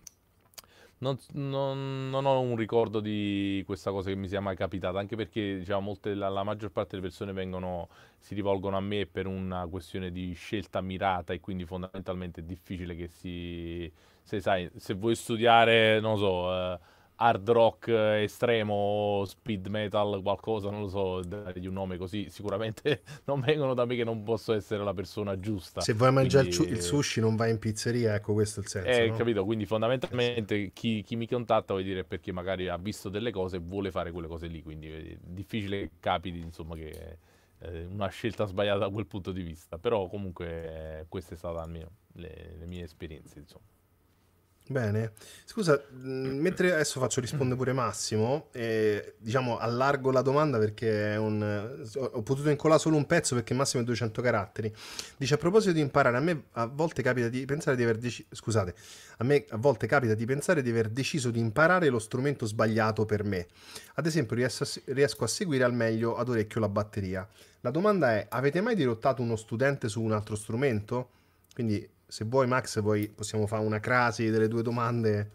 D: non, non, non, ho un ricordo di questa cosa che mi sia mai capitata, anche perché diciamo, molte, la, la, maggior parte delle persone vengono, si rivolgono a me per una questione di scelta mirata e quindi fondamentalmente è difficile che si... Se, sai, se vuoi studiare, non so... Eh, hard rock eh, estremo, speed metal, qualcosa, non lo so, dargli un nome così, sicuramente non vengono da me che non posso essere la persona giusta. Se vuoi mangiare quindi, il eh, sushi
A: non vai in pizzeria, ecco questo è il senso. Eh, no? capito,
D: quindi fondamentalmente chi, chi, mi contatta vuol dire perché magari ha visto delle cose e vuole fare quelle cose lì, quindi è eh, difficile che capiti insomma che una scelta sbagliata da quel punto di vista, però comunque eh, queste sono state almeno le, le mie esperienze insomma.
A: Bene, scusa, mm, mentre adesso faccio rispondere pure Massimo, e, diciamo allargo la domanda perché è un, eh, ho potuto incollare solo un pezzo perché Massimo è 200 caratteri. Dice a proposito di imparare, a me a volte capita di pensare di aver deciso, scusate, a me a volte capita di pensare di aver deciso di imparare lo strumento sbagliato per me. Ad esempio riesco a, riesco a seguire al meglio ad orecchio la batteria. La domanda è, avete mai dirottato uno studente su un altro strumento? Quindi se vuoi Max, poi possiamo fare una crasi delle due domande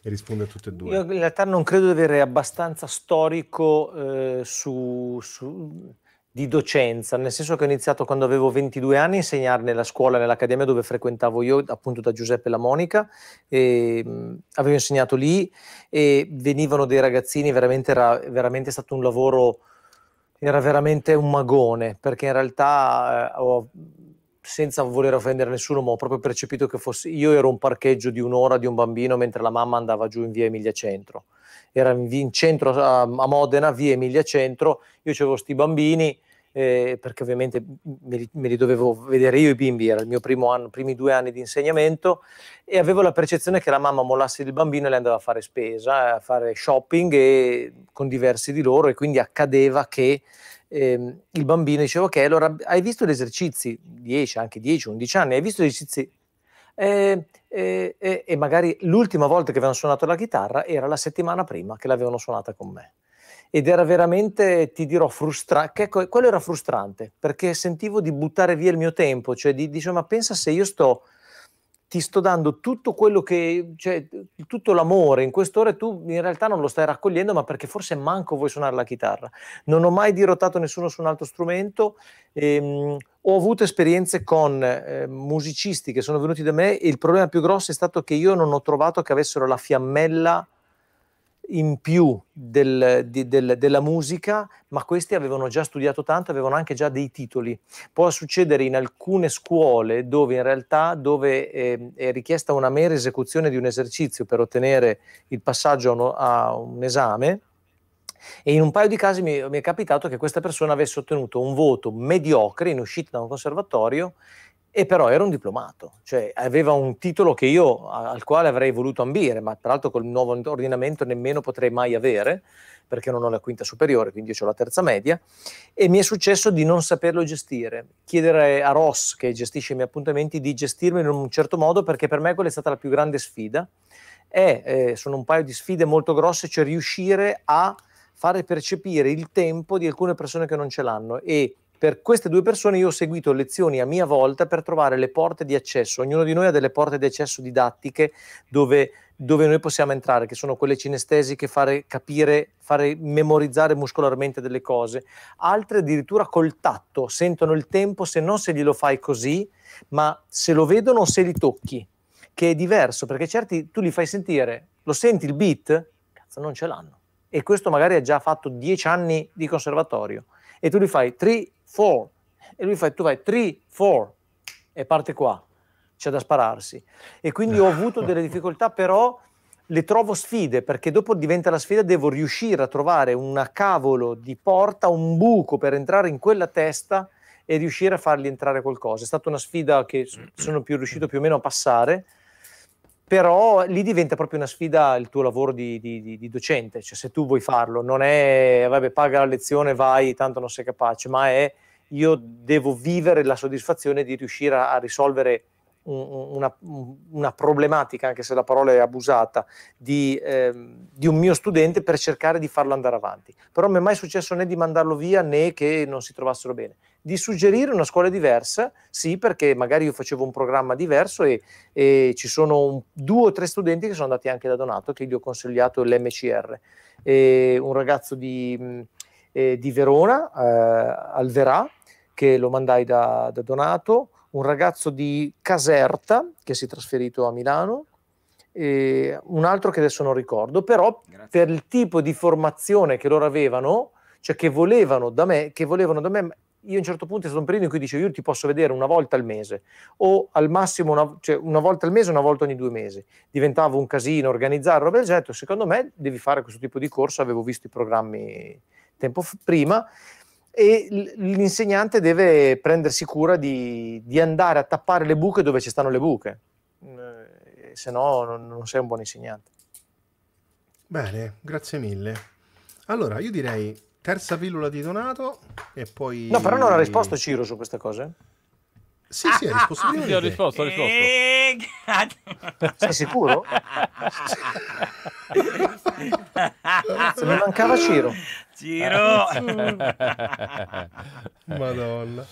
A: e rispondere a tutte e due. Io
C: in realtà non credo di avere abbastanza storico eh, su, su, di docenza, nel senso che ho iniziato quando avevo 22 anni a insegnare nella scuola, nell'accademia dove frequentavo io, appunto da Giuseppe La Monica, e, mh, mm, avevo insegnato lì e venivano dei ragazzini, veramente era veramente stato un lavoro, era veramente un magone, perché in realtà eh, ho senza voler offendere nessuno, ma ho proprio percepito che fosse. Io ero un parcheggio di un'ora di un bambino mentre la mamma andava giù in via Emilia Centro. Era in, in centro a, a, Modena, via Emilia Centro. Io avevo questi bambini, eh, perché ovviamente me li, me li, dovevo vedere io i bimbi, era il mio primo anno, primi due anni di insegnamento, e avevo la percezione che la mamma mollasse il bambino e le andava a fare spesa, a fare shopping e, con diversi di loro, e quindi accadeva che eh, il bambino diceva ok, allora hai visto gli esercizi, 10, anche 10, 11 anni, hai visto gli esercizi? Ehm, eh, eh, e magari l'ultima volta che avevano suonato la chitarra era la settimana prima che l'avevano suonata con me. Ed era veramente, ti dirò, frustrante, quello era frustrante, perché sentivo di buttare via il mio tempo, cioè di, dire ma pensa se io sto ti sto dando tutto quello che, cioè, tutto l'amore in quest'ora e tu in realtà non lo stai raccogliendo, ma perché forse manco vuoi suonare la chitarra. Non ho mai dirottato nessuno su un altro strumento. Ehm, ho avuto esperienze con eh, musicisti che sono venuti da me e il problema più grosso è stato che io non ho trovato che avessero la fiammella in più del, di, del, della musica, ma questi avevano già studiato tanto, avevano anche già dei titoli. Può succedere in alcune scuole dove in realtà dove è, ehm, è richiesta una mera esecuzione di un esercizio per ottenere il passaggio a un, a un esame, e in un paio di casi mi, mi, è capitato che questa persona avesse ottenuto un voto mediocre in uscita da un conservatorio e però era un diplomato, cioè aveva un titolo io, al quale avrei voluto ambire, ma tra l'altro col nuovo ordinamento nemmeno potrei mai avere, perché non ho la quinta superiore, quindi ho la terza media, e mi è successo di non saperlo gestire, chiedere a Ross, che gestisce i miei appuntamenti, di gestirmi in un certo modo, perché per me quella è stata la più grande sfida, e eh, sono un paio di sfide molto grosse, cioè riuscire a fare percepire il tempo di alcune persone che non ce l'hanno e per queste due persone io ho seguito lezioni a mia volta per trovare le porte di accesso. Ognuno di noi ha delle porte di accesso didattiche dove, dove noi possiamo entrare, che sono quelle cinestesiche, fare capire, fare memorizzare muscolarmente delle cose. Altre addirittura col tatto, sentono il tempo, se non se glielo fai così, ma se lo vedono o se li tocchi, che è diverso, perché certi tu li fai sentire, lo senti il beat? Cazzo, non ce l'hanno. E questo magari ha già fatto dieci anni di conservatorio e tu gli fai 3, 4 e lui fai, tu fai 3, 4 e parte qua, c'è da spararsi. E quindi ho avuto delle difficoltà, però le trovo sfide perché dopo diventa la sfida, devo riuscire a trovare una cavolo di porta, un buco per entrare in quella testa e riuscire a fargli entrare qualcosa. È stata una sfida che sono più riuscito più o meno a passare però lì diventa proprio una sfida il tuo lavoro di, di, di, docente, cioè se tu vuoi farlo, non è vabbè paga la lezione, vai, tanto non sei capace, ma è io devo vivere la soddisfazione di riuscire a, a risolvere un, una, una, problematica, anche se la parola è abusata, di, eh, di, un mio studente per cercare di farlo andare avanti. Però non mi è mai successo né di mandarlo via né che non si trovassero bene di suggerire una scuola diversa, sì, perché magari io facevo un programma diverso e, e ci sono un, due o tre studenti che sono andati anche da Donato, che gli ho consigliato l'MCR. E un ragazzo di, mm, eh, di Verona, eh, Alverà, che lo mandai da, da Donato, un ragazzo di Caserta, che si è trasferito a Milano, e un altro che adesso non ricordo, però Grazie. per il tipo di formazione che loro avevano, cioè che volevano da me, che volevano da me io a un certo punto è stato un periodo in cui dicevo io ti posso vedere una volta al mese o al massimo una, cioè una volta al mese, una volta ogni due mesi. Diventava un casino organizzare roba del getto. Secondo me devi fare questo tipo di corso, avevo visto i programmi tempo f- prima e l'insegnante deve prendersi cura di, di, andare a tappare le buche dove ci stanno le buche, eh, se no non, non sei un buon insegnante.
A: Bene, grazie mille. Allora, io direi Terza pillola di Donato e poi... No, però non ha risposto
C: Ciro su queste cose.
B: Sì, sì, ha ah, ah, risposto. Ah, sì, ho risposto, ho risposto. E... Eh, sei sicuro? Se mi
A: mancava Ciro.
C: Ciro!
A: Madonna.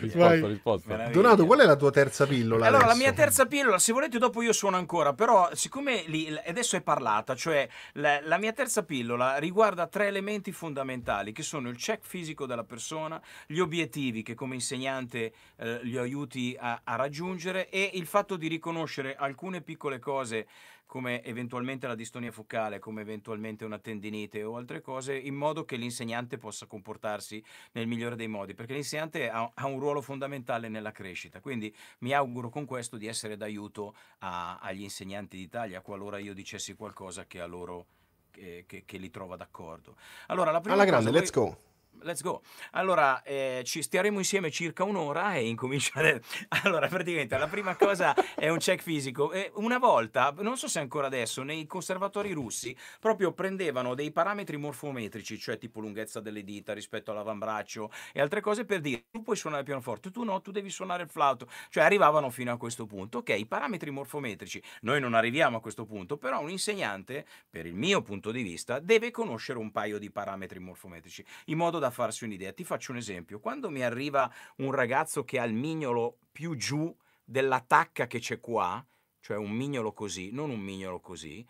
A: Risposta, risposta. Donato, qual è la tua terza pillola? Allora, adesso? la mia
B: terza pillola, se volete dopo io suono ancora, però siccome lì, adesso è parlata, cioè la, la mia terza pillola riguarda tre elementi fondamentali che sono il check fisico della persona, gli obiettivi che come insegnante eh, li aiuti a, a raggiungere e il fatto di riconoscere alcune piccole cose come eventualmente la distonia focale, come eventualmente una tendinite o altre cose, in modo che l'insegnante possa comportarsi nel migliore dei modi, perché l'insegnante ha, ha un ruolo fondamentale nella crescita. Quindi mi auguro con questo di essere d'aiuto a, agli insegnanti d'Italia qualora io dicessi qualcosa che a loro... Che, eh, che, che li trova d'accordo. Allora, la prima Alla grande, poi... let's go! Let's go. Allora, eh, ci stiamo insieme circa un'ora e incomincia. Allora, praticamente la prima cosa è un check fisico. E una volta, non so se ancora adesso, nei conservatori russi proprio prendevano dei parametri morfometrici, cioè tipo lunghezza delle dita rispetto all'avambraccio e altre cose per dire tu puoi suonare il pianoforte, tu no, tu devi suonare il flauto. Cioè arrivavano fino a questo punto. Ok, i parametri morfometrici. Noi non arriviamo a questo punto, però un insegnante, per il mio punto di vista, deve conoscere un paio di parametri morfometrici in modo da da farsi un'idea. Ti faccio un esempio. Quando mi arriva un ragazzo che ha il mignolo più giù della tacca che c'è qua, cioè un mignolo così, non un mignolo così,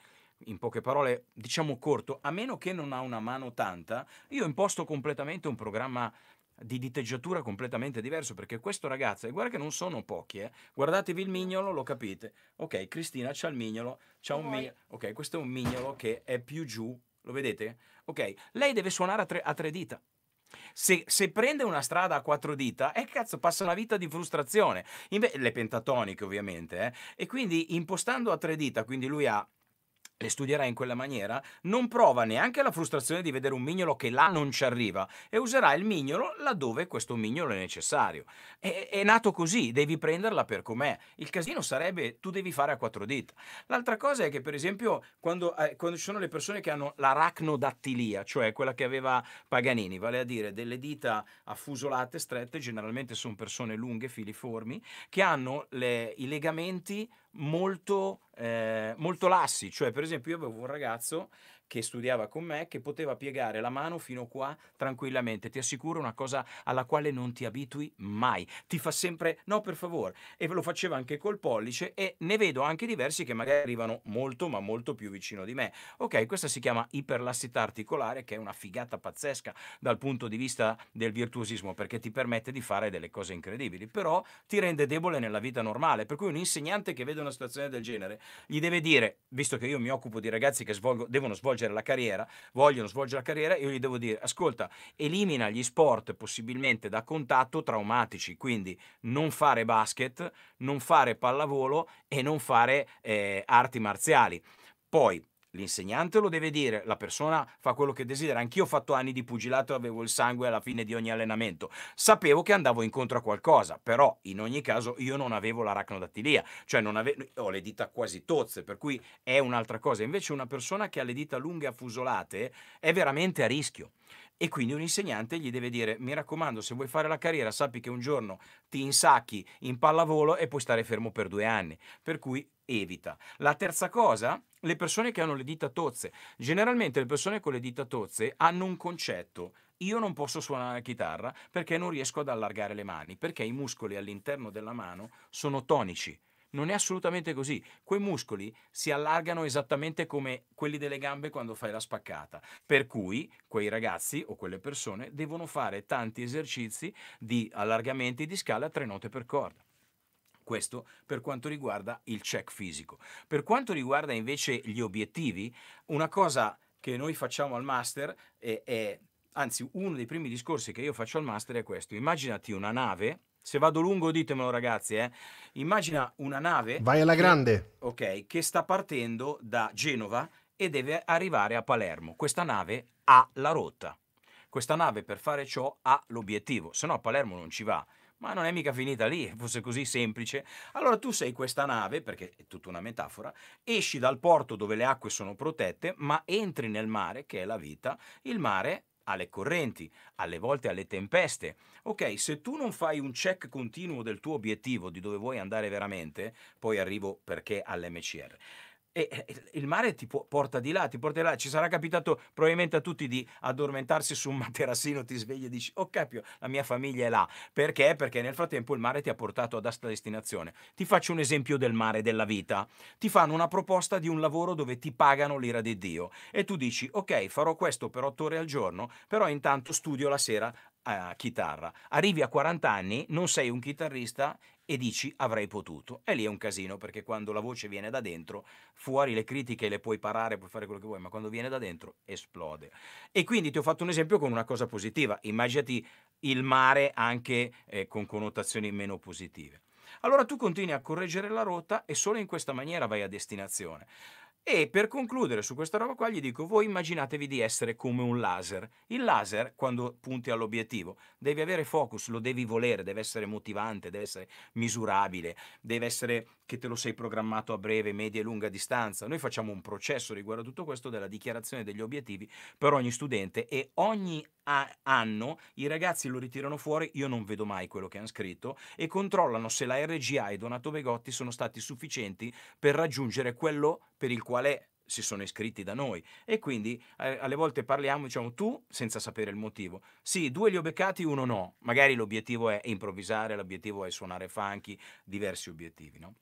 B: in poche parole, diciamo corto, a meno che non ha una mano tanta, io imposto completamente un programma di diteggiatura completamente diverso perché questo ragazzo, e guarda che non sono pochi, eh? guardatevi il mignolo, lo capite. Ok, Cristina c'ha il mignolo, c'ha un mignolo. Ok, questo è un mignolo che è più giù, lo vedete? Ok, lei deve suonare a tre, a tre dita. Se, se, prende una strada a quattro dita, eh cazzo, passa una vita di frustrazione. Inve- le pentatoniche, ovviamente. Eh? E quindi impostando a tre dita, quindi lui ha le studierà in quella maniera, non prova neanche la frustrazione di vedere un mignolo che là non ci arriva e userà il mignolo laddove questo mignolo è necessario. È, è nato così, devi prenderla per com'è. Il casino sarebbe tu devi fare a quattro dita. L'altra cosa è che per esempio quando, eh, quando ci sono le persone che hanno l'arachnodattilia, cioè quella che aveva Paganini, vale a dire delle dita affusolate, strette, generalmente sono persone lunghe, filiformi, che hanno le, i legamenti molto, eh, molto lassi. Cioè, per esempio, io avevo un ragazzo che studiava con me che poteva piegare la mano fino qua tranquillamente. Ti assicuro una cosa alla quale non ti abitui mai. Ti fa sempre no per favore e lo faceva anche col pollice e ne vedo anche diversi che magari arrivano molto ma molto più vicino di me. Ok, questa si chiama iperlassità articolare che è una figata pazzesca dal punto di vista del virtuosismo perché ti permette di fare delle cose incredibili, però ti rende debole nella vita normale, per cui un insegnante che vede una situazione del genere gli deve dire, visto che io mi occupo di ragazzi che svolgo, devono svolgere svolgere la carriera, vogliono svolgere la carriera, io gli devo dire, ascolta, elimina gli sport possibilmente da contatto traumatici, quindi non fare basket, non fare pallavolo e non fare eh, arti marziali. Poi L'insegnante lo deve dire, la persona fa quello che desidera. Anch'io ho fatto anni di pugilato e avevo il sangue alla fine di ogni allenamento. Sapevo che andavo incontro a qualcosa, però in ogni caso io non avevo l'aracnodattilia, cioè non avevo, ho le dita quasi tozze, per cui è un'altra cosa. Invece una persona che ha le dita lunghe affusolate è veramente a rischio e quindi un insegnante gli deve dire mi raccomando se vuoi fare la carriera sappi che un giorno ti insacchi in pallavolo e puoi stare fermo per due anni, per cui evita. La terza cosa, le persone che hanno le dita tozze. Generalmente le persone con le dita tozze hanno un concetto io non posso suonare la chitarra perché non riesco ad allargare le mani, perché i muscoli all'interno della mano sono tonici. Non è assolutamente così. Quei muscoli si allargano esattamente come quelli delle gambe quando fai la spaccata. Per cui quei ragazzi o quelle persone devono fare tanti esercizi di allargamenti di scala a tre note per corda. Questo per quanto riguarda il check fisico. Per quanto riguarda invece gli obiettivi, una cosa che noi facciamo al master è, è anzi uno dei primi discorsi che io faccio al master è questo. Immaginati una nave se vado lungo ditemelo ragazzi, eh. immagina una nave... Vai alla grande! Che, ok, che sta partendo da Genova e deve arrivare a Palermo. Questa nave ha la rotta. Questa nave per fare ciò ha l'obiettivo, se no a Palermo non ci va ma non è mica finita lì, fosse così semplice. Allora tu sei questa nave, perché è tutta una metafora, esci dal porto dove le acque sono protette, ma entri nel mare, che è la vita. Il mare alle correnti, alle volte alle tempeste. Ok, se tu non fai un check continuo del tuo obiettivo, di dove vuoi andare veramente, poi arrivo perché all'MCR. E, il mare ti porta di là, ti porta di là. Ci sarà capitato probabilmente a tutti di addormentarsi su un materassino, ti svegli e dici, oh capio, la mia famiglia è là. Perché? Perché nel frattempo il mare ti ha portato ad asta destinazione. Ti faccio un esempio del mare, della vita. Ti fanno una proposta di un lavoro dove ti pagano l'ira di Dio. E tu dici, ok, farò questo per otto ore al giorno, però intanto studio la sera a chitarra. Arrivi a 40 anni, non sei un chitarrista e dici avrei potuto. E lì è un casino perché quando la voce viene da dentro, fuori le critiche le puoi parare, puoi fare quello che vuoi, ma quando viene da dentro esplode. E quindi ti ho fatto un esempio con una cosa positiva. Immaginati il mare anche eh, con connotazioni meno positive. Allora tu continui a correggere la rotta e solo in questa maniera vai a destinazione. E per concludere su questa roba qua gli dico, voi immaginatevi di essere come un laser. Il laser, quando punti all'obiettivo, devi avere focus, lo devi volere, deve essere motivante, deve essere misurabile, deve essere che te lo sei programmato a breve, media e lunga distanza. Noi facciamo un processo riguardo a tutto questo della dichiarazione degli obiettivi per ogni studente e ogni anno i ragazzi lo ritirano fuori, io non vedo mai quello che hanno scritto, e controllano se la RGA e Donato Begotti sono stati sufficienti per raggiungere quello per il quale si sono iscritti da noi e quindi eh, alle volte parliamo, diciamo tu senza sapere il motivo. Sì, due li ho beccati, uno no. Magari l'obiettivo è improvvisare, l'obiettivo è suonare funky, diversi obiettivi, no?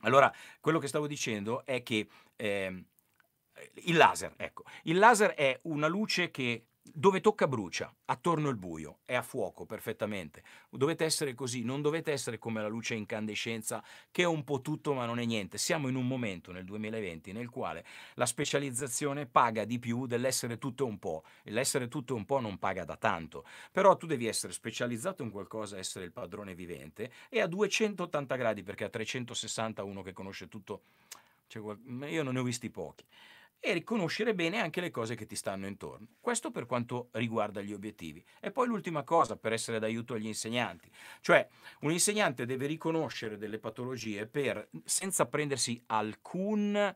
B: Allora, quello che stavo dicendo è che eh, il laser, ecco, il laser è una luce che dove tocca brucia, attorno il buio, è a fuoco perfettamente. Dovete essere così, non dovete essere come la luce incandescenza che è un po' tutto ma non è niente. Siamo in un momento nel 2020 nel quale la specializzazione paga di più dell'essere tutto un po'. E L'essere tutto un po' non paga da tanto, però tu devi essere specializzato in qualcosa, essere il padrone vivente e a 280 gradi perché a 360 uno che conosce tutto, cioè, io non ne ho visti pochi e riconoscere bene anche le cose che ti stanno intorno. Questo per quanto riguarda gli obiettivi. E poi l'ultima cosa per essere d'aiuto agli insegnanti, cioè un insegnante deve riconoscere delle patologie per, senza prendersi alcun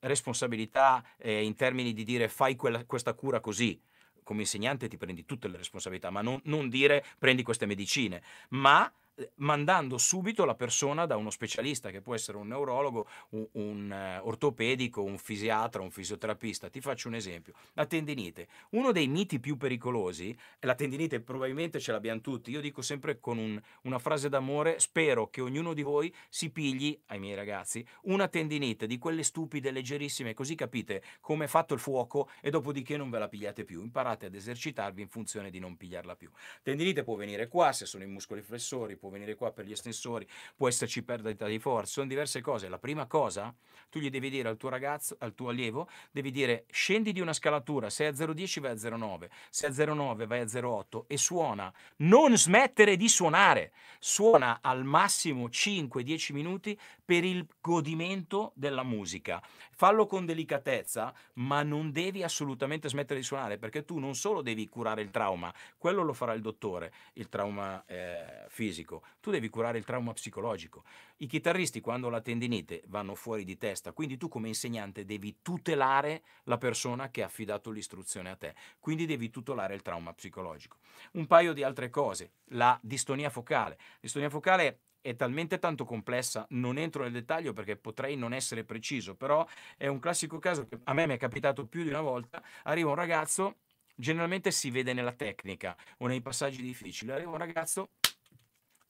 B: responsabilità eh, in termini di dire fai quella, questa cura così. Come insegnante ti prendi tutte le responsabilità, ma non, non dire prendi queste medicine, ma mandando subito la persona da uno specialista, che può essere un neurologo, un, un eh, ortopedico, un fisiatra, un fisioterapista. Ti faccio un esempio. La tendinite. Uno dei miti più pericolosi, la tendinite probabilmente ce l'abbiamo tutti, io dico sempre con un, una frase d'amore, spero che ognuno di voi si pigli, ai miei ragazzi, una tendinite di quelle stupide, leggerissime, così capite come è fatto il fuoco e dopodiché non ve la pigliate più. Imparate ad esercitarvi in funzione di non pigliarla più. Tendinite può venire qua, se sono i muscoli flessori, può venire qua per gli estensori, può esserci perdita di forza, sono diverse cose. La prima cosa, tu gli devi dire al tuo ragazzo, al tuo allievo, devi dire scendi di una scalatura, se è a 0,10 vai a 0,9, se è a 0,9 vai a 0,8 e suona. Non smettere di suonare, suona al massimo 5-10 minuti per il godimento della musica. Fallo con delicatezza, ma non devi assolutamente smettere di suonare perché tu non solo devi curare il trauma, quello lo farà il dottore, il trauma eh, fisico, tu devi curare il trauma psicologico. I chitarristi quando la tendinite vanno fuori di testa, quindi tu come insegnante devi tutelare la persona che ha affidato l'istruzione a te, quindi devi tutelare il trauma psicologico. Un paio di altre cose, la distonia focale. Distonia focale è talmente tanto complessa, non entro nel dettaglio perché potrei non essere preciso, però è un classico caso che a me mi è capitato più di una volta, arriva un ragazzo generalmente si vede nella tecnica o nei passaggi difficili. Arriva un ragazzo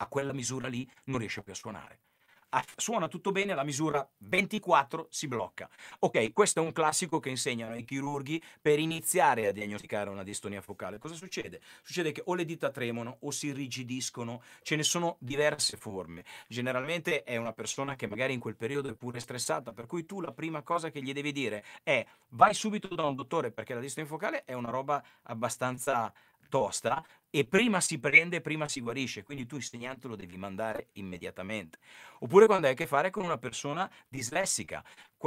B: a quella misura lì non riesce più a suonare. Suona tutto bene, la misura 24 si blocca. Ok, questo è un classico che insegnano ai chirurghi per iniziare a diagnosticare una distonia focale. Cosa succede? Succede che o le dita tremono o si irrigidiscono, ce ne sono diverse forme. Generalmente è una persona che magari in quel periodo è pure stressata, per cui tu la prima cosa che gli devi dire è vai subito da un dottore perché la distonia focale è una roba abbastanza tosta, e prima si prende, prima si guarisce, quindi tu insegnante lo devi mandare immediatamente. Oppure quando hai a che fare con una persona dislessica,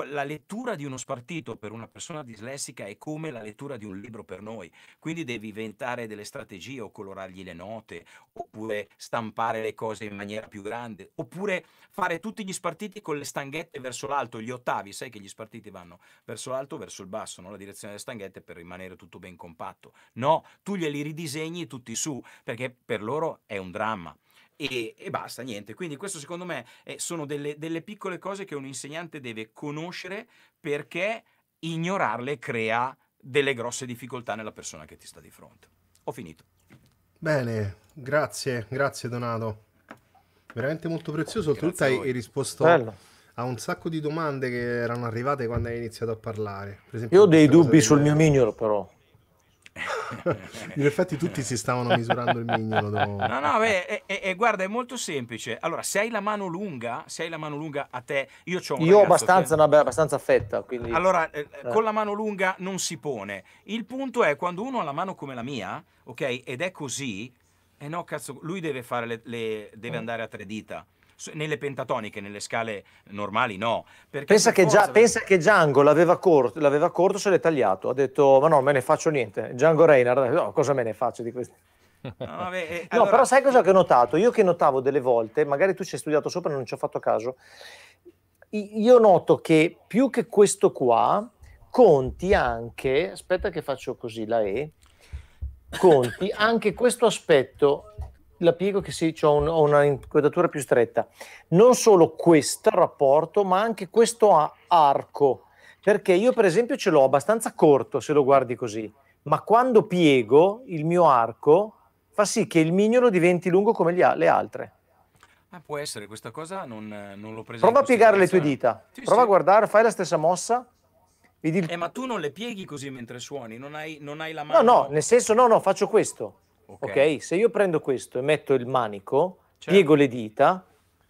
B: la lettura di uno spartito per una persona dislessica è come la lettura di un libro per noi, quindi devi inventare delle strategie o colorargli le note, oppure stampare le cose in maniera più grande, oppure fare tutti gli spartiti con le stanghette verso l'alto, gli ottavi, sai che gli spartiti vanno verso l'alto o verso il basso, no? la direzione delle stanghette per rimanere tutto ben compatto. No, tu glieli ridisegni tutti buttati su, perché per loro è un dramma. E, e, basta, niente. Quindi questo secondo me eh, sono delle, delle, piccole cose che un insegnante deve conoscere perché ignorarle crea delle grosse difficoltà nella persona che ti sta di fronte. Ho finito.
A: Bene, grazie, grazie Donato. Veramente molto prezioso, grazie tu hai risposto Bello. a un sacco di domande che erano arrivate quando hai iniziato a parlare. Esempio, Io ho dei dubbi sul mio mignolo però. In effetti tutti si stavano misurando il mignolo. Dopo. No,
B: no, beh, e, e, e, guarda, è molto semplice. Allora, se hai la mano lunga, se hai la mano lunga a te, io ho Io ho abbastanza, che...
C: una, abbastanza fetta, quindi... Allora, eh, eh. con
B: la mano lunga non si pone. Il punto è, quando uno ha la mano come la mia, ok, ed è così, eh no, cazzo, lui deve, le, le, deve mm. andare a tre dita nelle pentatoniche, nelle scale normali no. Pensa, che già, aveva...
C: pensa, che Django l'aveva corto, l'aveva corto, se l'è tagliato, ha detto ma no, me ne faccio niente, Django Reinhardt, no, cosa me ne faccio di questo?
E: No, vabbè, eh,
C: allora... però sai cosa ho notato? Io che notavo delle volte, magari tu ci hai studiato sopra e non ci ho fatto caso, io noto che più che questo qua, conti anche, aspetta che faccio così la E, conti anche questo aspetto la piego che sì, ho, un, ho una inquadratura più stretta. Non solo questo rapporto, ma anche questo arco, perché io per esempio ce l'ho abbastanza corto se lo guardi così, ma quando piego il mio arco fa sì che il mignolo diventi lungo come a- le altre.
B: Ah, può essere, questa cosa non, non l'ho presa. Prova a piegare le tue dita, sì, prova sì. a
C: guardare, fai la stessa mossa.
B: Vedi... Eh, ma tu non le pieghi così mentre suoni, non hai, non hai la mano. No, no,
C: nel senso, no, no, faccio questo Okay. ok? Se io prendo questo e metto il manico, certo. piego le dita,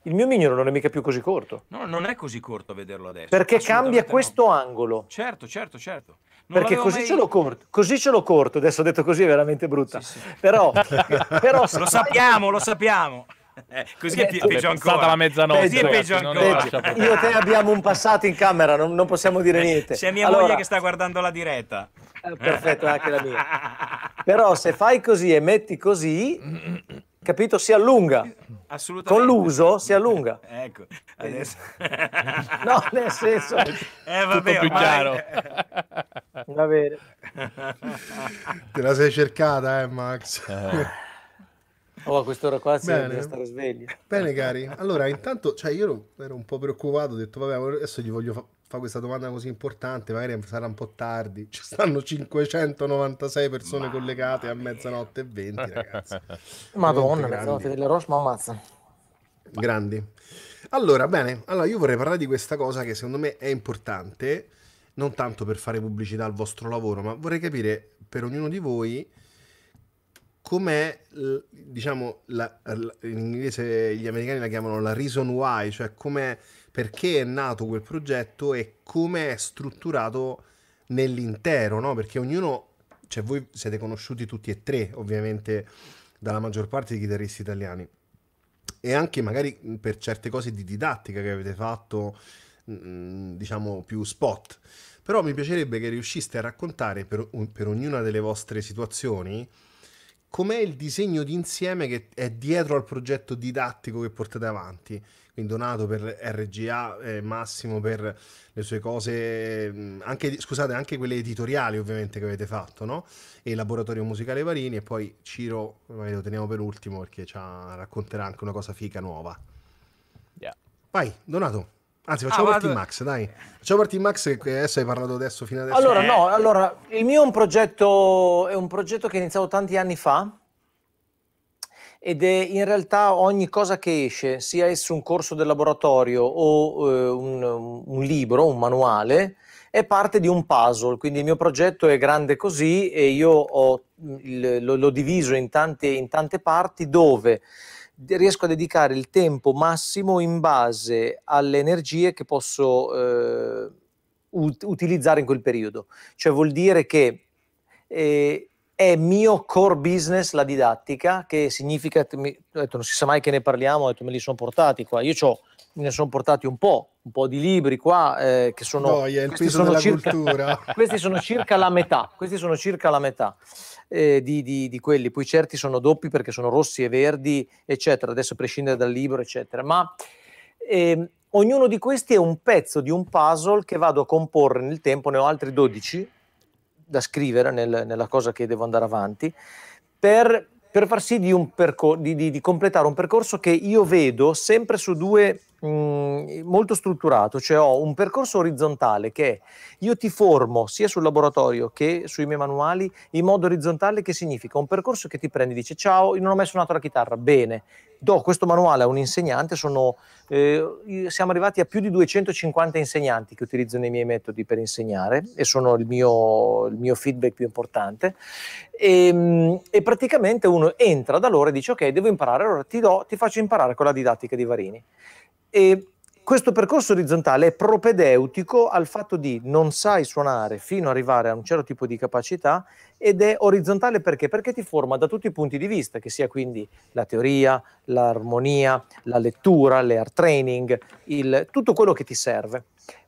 C: il mio mignolo non è mica più così corto. No, non è così corto a vederlo adesso. Perché cambia questo no.
B: angolo. Certo, certo, certo. Non perché così, mai... ce
C: l'ho corto, così ce l'ho corto, adesso ho detto così è veramente brutta. Sì, sì. Però, però lo sappiamo, lo sappiamo. Eh, così è, pe- è peggio ancora. Stata la mezzanotte. Così è peggio ancora. Io e te abbiamo un passato in camera, non, non possiamo dire eh, niente. C'è mia allora, moglie che
B: sta guardando la diretta. Eh, Perfetto, anche la mia.
C: Però se fai così e metti così, capito, si allunga.
B: Assolutamente. Con l'uso
C: si allunga.
B: Ecco, adesso...
C: no, nel senso... Eh, vabbè, più chiaro. Va bene.
A: Te la sei cercata, eh, Max? Eh.
C: Oh, a quest'ora qua si deve stare sveglio.
A: Bene, cari. Allora, intanto, cioè, io ero, ero un po' preoccupato, ho detto, vabbè, adesso gli voglio fare fa questa domanda così importante, magari sarà un po' tardi. Ci stanno 596 persone Mamma collegate a mezzanotte e 20, ragazzi. Madonna, mezzanotte delle Roche, ma ammazza. Grandi. Allora, bene, allora io vorrei parlare di questa cosa che secondo me è importante, non tanto per fare pubblicità al vostro lavoro, ma vorrei capire per ognuno di voi com'è, diciamo, la, la, in inglese gli americani la chiamano la reason why, cioè com'è perché è nato quel progetto e come è strutturato nell'intero, no? perché ognuno, cioè voi siete conosciuti tutti e tre ovviamente dalla maggior parte dei chitarristi italiani e anche magari per certe cose di didattica che avete fatto, diciamo più spot, però mi piacerebbe che riusciste a raccontare per, per ognuna delle vostre situazioni com'è il disegno d'insieme che è dietro al progetto didattico che portate avanti. Quindi Donato per RGA, eh, Massimo per le sue cose, mm, anche, scusate, anche quelle editoriali ovviamente che avete fatto, no? E Laboratorio Musicale Varini e poi Ciro, lo teniamo per ultimo perché ci racconterà anche una cosa fica nuova. Yeah. Vai, Donato. Anzi, facciamo ah, partire Max, dai. Facciamo partire Max, che adesso eh, hai parlato adesso fino adesso. Allora, eh. no, allora, il mio è un progetto,
C: è un progetto che è iniziato tanti anni fa ed è in realtà ogni cosa che esce, sia esso un corso del laboratorio o eh, un, un, libro, un manuale, è parte di un puzzle. Quindi il mio progetto è grande così e io ho, mm, l'ho diviso in tante, in tante parti dove riesco a dedicare il tempo massimo in base alle energie che posso eh, ut utilizzare in quel periodo. Cioè vuol dire che eh, è mio core business la didattica, che significa, mi, detto, non si sa mai che ne parliamo, detto, me li sono portati qua, io ho me ne sono portati un po', un po' di libri qua eh, che sono, Noia, questi, sono circa, questi sono circa la metà, questi sono circa la metà eh, di, di, di, quelli, poi certi sono doppi perché sono rossi e verdi, eccetera, adesso a prescindere dal libro, eccetera, ma eh, ognuno di questi è un pezzo di un puzzle che vado a comporre nel tempo, ne ho altri 12 da scrivere nel, nella cosa che devo andare avanti, per, per far sì di, percor- di completare un percorso che io vedo sempre su due Mm, molto strutturato, cioè ho un percorso orizzontale che io ti formo sia sul laboratorio che sui miei manuali in modo orizzontale, che significa un percorso che ti prendi, dice ciao, io non ho mai suonato la chitarra, bene, do questo manuale a un insegnante, sono, eh, siamo arrivati a più di 250 insegnanti che utilizzano i miei metodi per insegnare e sono il mio, il mio feedback più importante e, ehm, e, praticamente uno entra da loro e dice ok, devo imparare, allora ti, do, ti faccio imparare con la didattica di Varini. E questo percorso orizzontale è propedeutico al fatto di non sai suonare fino ad arrivare a un certo tipo di capacità ed è orizzontale perché? Perché ti forma da tutti i punti di vista, che sia quindi la teoria, l'armonia, la lettura, l'air training, il, tutto quello che ti serve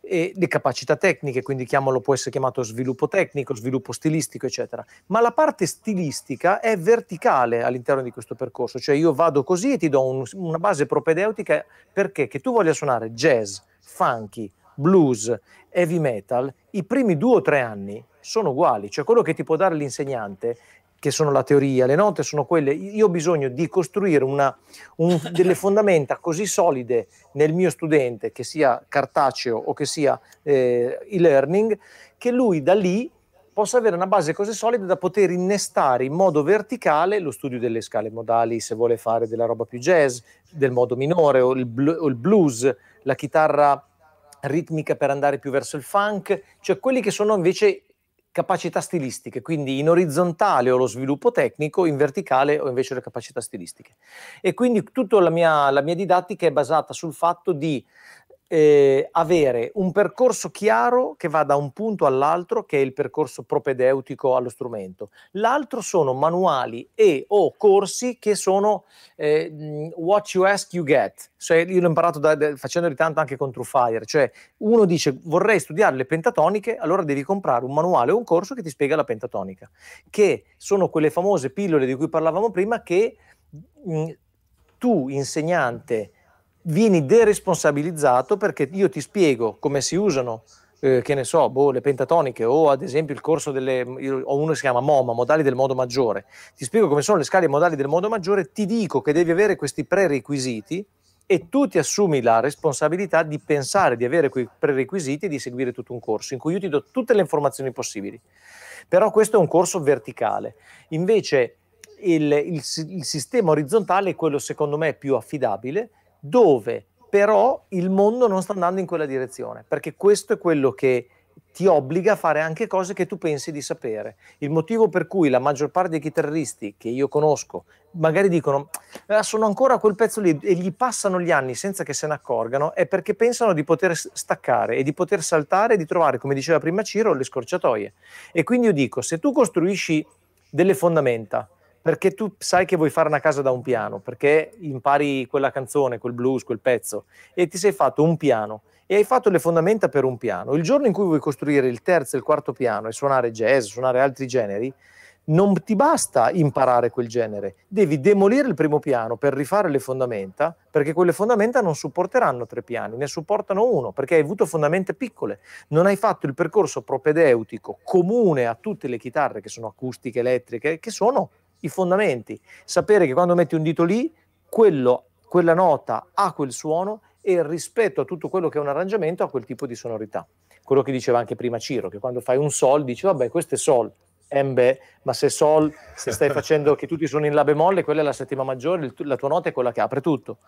C: e le capacità tecniche, quindi chiamalo, può essere chiamato sviluppo tecnico, sviluppo stilistico, eccetera. Ma la parte stilistica è verticale all'interno di questo percorso, cioè io vado così e ti do un, una base propedeutica perché che tu voglia suonare jazz, funky, blues, heavy metal, i primi due o tre anni sono uguali, cioè quello che ti può dare l'insegnante che sono la teoria, le note sono quelle, io ho bisogno di costruire una, un, delle fondamenta così solide nel mio studente, che sia cartaceo o che sia eh, e-learning, che lui da lì possa avere una base così solida da poter innestare in modo verticale lo studio delle scale modali, se vuole fare della roba più jazz, del modo minore o il, bl- o il blues, la chitarra ritmica per andare più verso il funk, cioè quelli che sono invece capacità stilistiche, quindi in orizzontale ho lo sviluppo tecnico, in verticale ho invece le capacità stilistiche. E quindi tutta la mia, la mia didattica è basata sul fatto di eh, avere un percorso chiaro che va da un punto all'altro, che è il percorso propedeutico allo strumento. L'altro sono manuali e o corsi che sono eh, what you ask you get. Cioè, io l'ho imparato da, da, facendo di tanto anche con Truefire, cioè uno dice vorrei studiare le pentatoniche, allora devi comprare un manuale o un corso che ti spiega la pentatonica, che sono quelle famose pillole di cui parlavamo prima che mh, tu insegnante vieni deresponsabilizzato perché io ti spiego come si usano eh, che ne so, boh, le pentatoniche o ad esempio il corso delle, ho uno che si chiama MOMA, modali del modo maggiore, ti spiego come sono le scale modali del modo maggiore, ti dico che devi avere questi prerequisiti e tu ti assumi la responsabilità di pensare di avere quei prerequisiti e di seguire tutto un corso in cui io ti do tutte le informazioni possibili. Però questo è un corso verticale. Invece il, il, il sistema orizzontale è quello secondo me più affidabile dove però il mondo non sta andando in quella direzione, perché questo è quello che ti obbliga a fare anche cose che tu pensi di sapere. Il motivo per cui la maggior parte dei chitarristi che io conosco magari dicono ah, sono ancora a quel pezzo lì e gli passano gli anni senza che se ne accorgano è perché pensano di poter staccare e di poter saltare e di trovare, come diceva prima Ciro, le scorciatoie. E quindi io dico, se tu costruisci delle fondamenta perché tu sai che vuoi fare una casa da un piano, perché impari quella canzone, quel blues, quel pezzo e ti sei fatto un piano e hai fatto le fondamenta per un piano. Il giorno in cui vuoi costruire il terzo e il quarto piano e suonare jazz, suonare altri generi, non ti basta imparare quel genere, devi demolire il primo piano per rifare le fondamenta, perché quelle fondamenta non supporteranno tre piani, ne supportano uno, perché hai avuto fondamenta piccole, non hai fatto il percorso propedeutico comune a tutte le chitarre che sono acustiche, elettriche, che sono i fondamenti, sapere che quando metti un dito lì, quello, quella nota ha quel suono e rispetto a tutto quello che è un arrangiamento ha quel tipo di sonorità. Quello che diceva anche prima Ciro, che quando fai un sol dici vabbè questo è sol, Embe, eh, ma se sol, se stai facendo che tutti sono in la bemolle, quella è la settima maggiore, la tua nota è quella che apre tutto.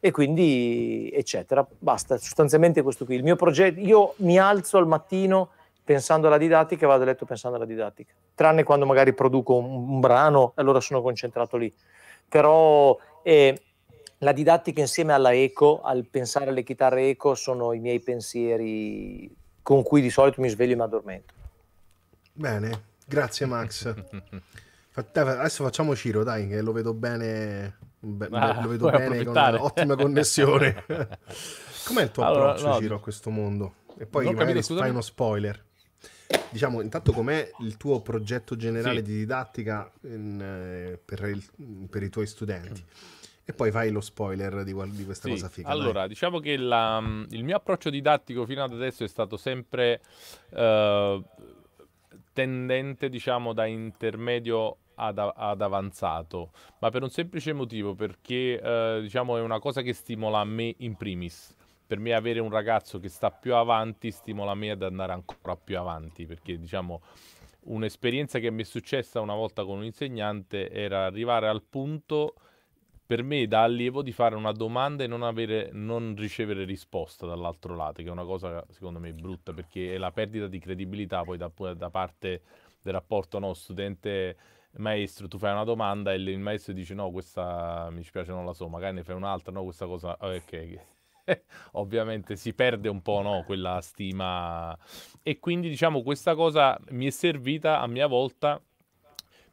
C: E quindi, eccetera. Basta, sostanzialmente questo qui. Il mio progetto, io mi alzo al mattino pensando alla didattica, vado a letto pensando alla didattica, tranne quando magari produco un, un brano, allora sono concentrato lì. Però eh, la didattica insieme alla eco, al pensare alle chitarre eco, sono i miei pensieri con cui di solito mi sveglio e mi addormento.
A: Bene, grazie Max. Adesso facciamo Ciro, dai, che lo vedo bene, be- ah, lo vedo bene con ottima connessione. Com'è il tuo allora, approccio, no, Ciro, a questo mondo? E poi capito, fai uno spoiler diciamo, intanto com'è il tuo progetto generale sì. di didattica in, eh, per, il, per, i tuoi studenti? E poi fai lo spoiler
D: di, di questa sì. cosa figa. Allora, dai. diciamo che la, il mio approccio didattico fino ad adesso è stato sempre eh, tendente, diciamo, da intermedio ad, ad, avanzato, ma per un semplice motivo, perché eh, diciamo è una cosa che stimola me in primis per me avere un ragazzo che sta più avanti stimola me ad andare ancora più avanti perché diciamo un'esperienza che mi è successa una volta con un insegnante era arrivare al punto per me da allievo di fare una domanda e non, avere, non ricevere risposta dall'altro lato, che è una cosa secondo me brutta perché è la perdita di credibilità poi da, da parte del rapporto no, studente maestro, tu fai una domanda e il maestro dice no, questa mi dispiace non la so, magari ne fai un'altra, no, questa cosa, ok, ovviamente si perde un po' no, quella stima. E quindi diciamo questa cosa mi è servita a mia volta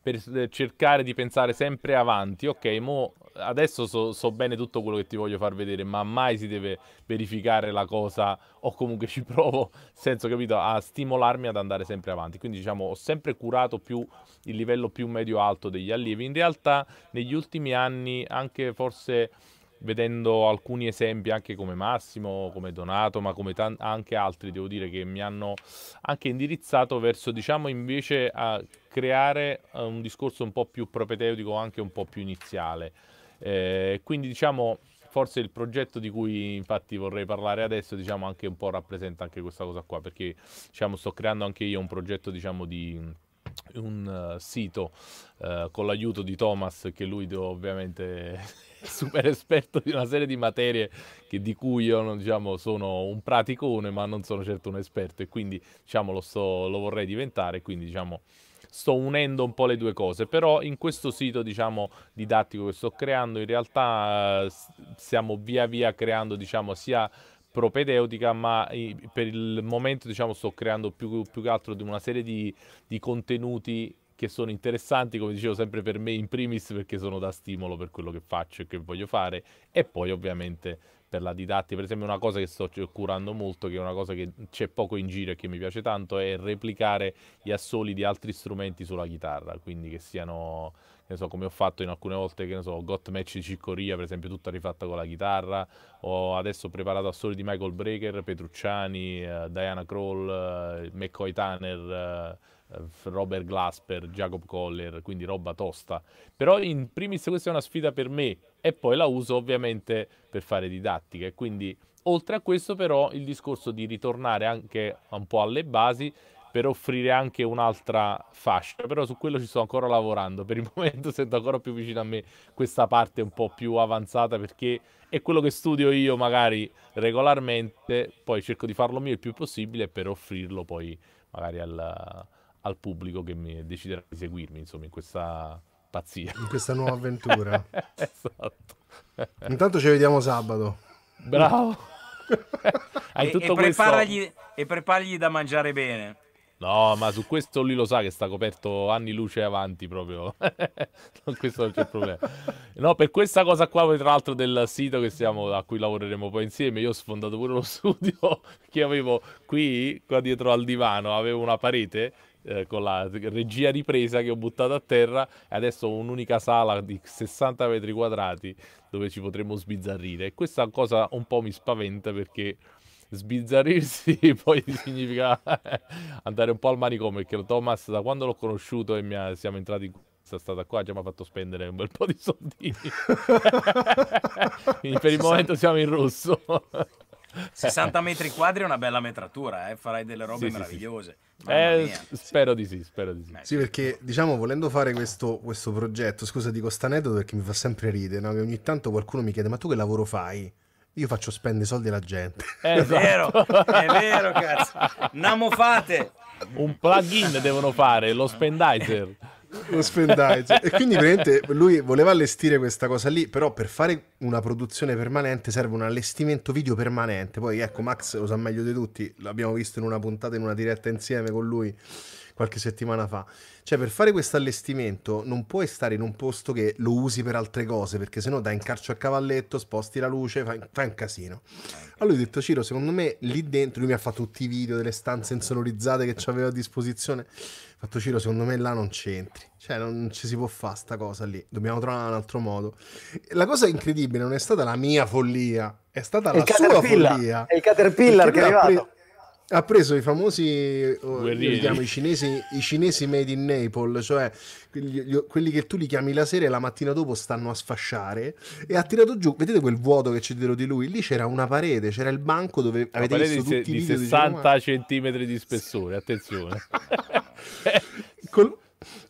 D: per eh, cercare di pensare sempre avanti, ok, mo adesso so, so, bene tutto quello che ti voglio far vedere, ma mai si deve verificare la cosa o comunque ci provo, senso capito, a stimolarmi ad andare sempre avanti. Quindi diciamo ho sempre curato più il livello più medio-alto degli allievi. In realtà negli ultimi anni anche forse vedendo alcuni esempi anche come Massimo, come Donato, ma come tan- anche altri, devo dire che mi hanno anche indirizzato verso, diciamo, invece a creare eh, un discorso un po' più propedeutico, anche un po' più iniziale. Eh, quindi, diciamo, forse il progetto di cui infatti vorrei parlare adesso, diciamo, anche un po' rappresenta anche questa cosa qua, perché, diciamo, sto creando anche io un progetto, diciamo, di un uh, sito uh, con l'aiuto di Thomas che lui ovviamente super esperto di una serie di materie che, di cui io diciamo, sono un praticone, ma non sono certo un esperto e quindi diciamo, lo, sto, lo, vorrei diventare. Quindi diciamo, sto unendo un po' le due cose, però in questo sito diciamo, didattico che sto creando in realtà eh, stiamo via via creando diciamo, sia propedeutica, ma per il momento diciamo, sto creando più, più che altro una serie di, di contenuti che sono interessanti, come dicevo sempre per me in primis perché sono da stimolo per quello che faccio e che voglio fare e poi ovviamente per la didattica, per esempio una cosa che sto curando molto, che è una cosa che c'è poco in giro e che mi piace tanto, è replicare gli assoli di altri strumenti sulla chitarra, quindi che siano, che so, come ho fatto in alcune volte, che ne so, Got Match di Ciccoria, per esempio, tutta rifatta con la chitarra, ho adesso preparato assoli di Michael Breaker, Petrucciani, eh, Diana Kroll, eh, McCoy Tanner, eh, eh, Robert Glasper, Jacob Coller, quindi roba tosta. Però in primis questa è una sfida per me e poi la uso ovviamente per fare didattica e quindi oltre a questo però il discorso di ritornare anche un po' alle basi per offrire anche un'altra fascia, però su quello ci sto ancora lavorando, per il momento sento ancora più vicino a me questa parte un po' più avanzata perché è quello che studio io magari regolarmente, poi cerco di farlo mio il più possibile per offrirlo poi magari al, al pubblico che mi deciderà di seguirmi, insomma, in questa pazzia. In questa nuova avventura. esatto. Intanto ci
A: vediamo sabato. Bravo. e, e, preparagli,
D: e preparagli da mangiare bene. No, ma su questo lui lo sa che sta coperto anni luce avanti proprio. questo non c'è problema. No, per questa cosa qua, tra l'altro, del sito che siamo, a cui lavoreremo poi insieme, io ho sfondato pure lo studio che avevo qui, qua dietro al divano, avevo una parete eh, con la regia ripresa che ho buttato a terra e adesso ho un'unica sala di 60 metri quadrati dove ci potremmo sbizzarrire. E questa cosa un po' mi spaventa perché sbizzarrirsi poi significa andare un po' al manicomio perché Thomas da quando l'ho conosciuto e ha, siamo entrati in questa stata qua ci ha fatto spendere un bel po' di soldi quindi per il momento siamo in rosso 60 metri
B: quadri è una bella metratura, eh? farai
D: delle robe sì, meravigliose. Sì, sì. Eh, spero di sì, spero di sì. Eh,
A: sì, perché diciamo, volendo fare questo, questo progetto, scusa, dico sta aneddoto perché mi fa sempre ridere, no? che ogni tanto qualcuno mi chiede, ma tu che lavoro fai? Io faccio spendere soldi alla gente. Eh, esatto. È vero, è vero, cazzo.
D: Namo fate! Un plugin devono fare, lo spendizer
A: lo spendaggio. e quindi veramente lui voleva allestire questa cosa lì, però per fare una produzione permanente serve un allestimento video permanente. Poi ecco, Max lo sa meglio di tutti, l'abbiamo visto in una puntata, in una diretta insieme con lui qualche settimana fa. Cioè, per fare questo allestimento non puoi stare in un posto che lo usi per altre cose, perché sennò dai incarcio a cavalletto, sposti la luce, fai, fai un casino. Allora ho detto, Ciro, secondo me lì dentro, lui mi ha fatto tutti i video delle stanze insonorizzate che aveva a disposizione. Ho fatto, Ciro, secondo me là non c'entri. Cioè, non ci si può fare sta cosa lì. Dobbiamo trovare un altro modo. La cosa incredibile non è stata la mia follia, è stata è la sua follia. È il caterpillar che è arrivato. Pre- ha preso i famosi eh, chiamo, i, cinesi, i cinesi made in Naples, cioè quelli che tu li chiami la sera e la mattina dopo stanno a sfasciare e ha tirato giù vedete quel vuoto che c'è dietro di lui lì c'era una parete c'era il banco dove una avete visto di, tutti di 60
D: di cm di spessore attenzione
A: Col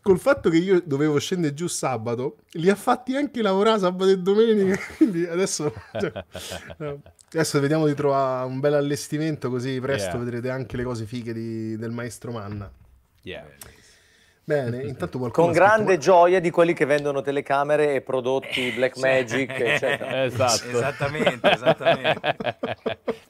A: col fatto che io dovevo scendere giù sabato, li ha fatti anche lavorare sabato e domenica. Quindi adesso, cioè, adesso vediamo di trovare un bel allestimento così presto yeah. vedrete anche le cose fighe di, del maestro Manna. Yeah. Bene, intanto qualcuno Con grande
C: scritto... gioia di quelli che vendono telecamere e prodotti eh, Black cioè, Magic, eh, eccetera. Eh, esatto. Esattamente, esattamente.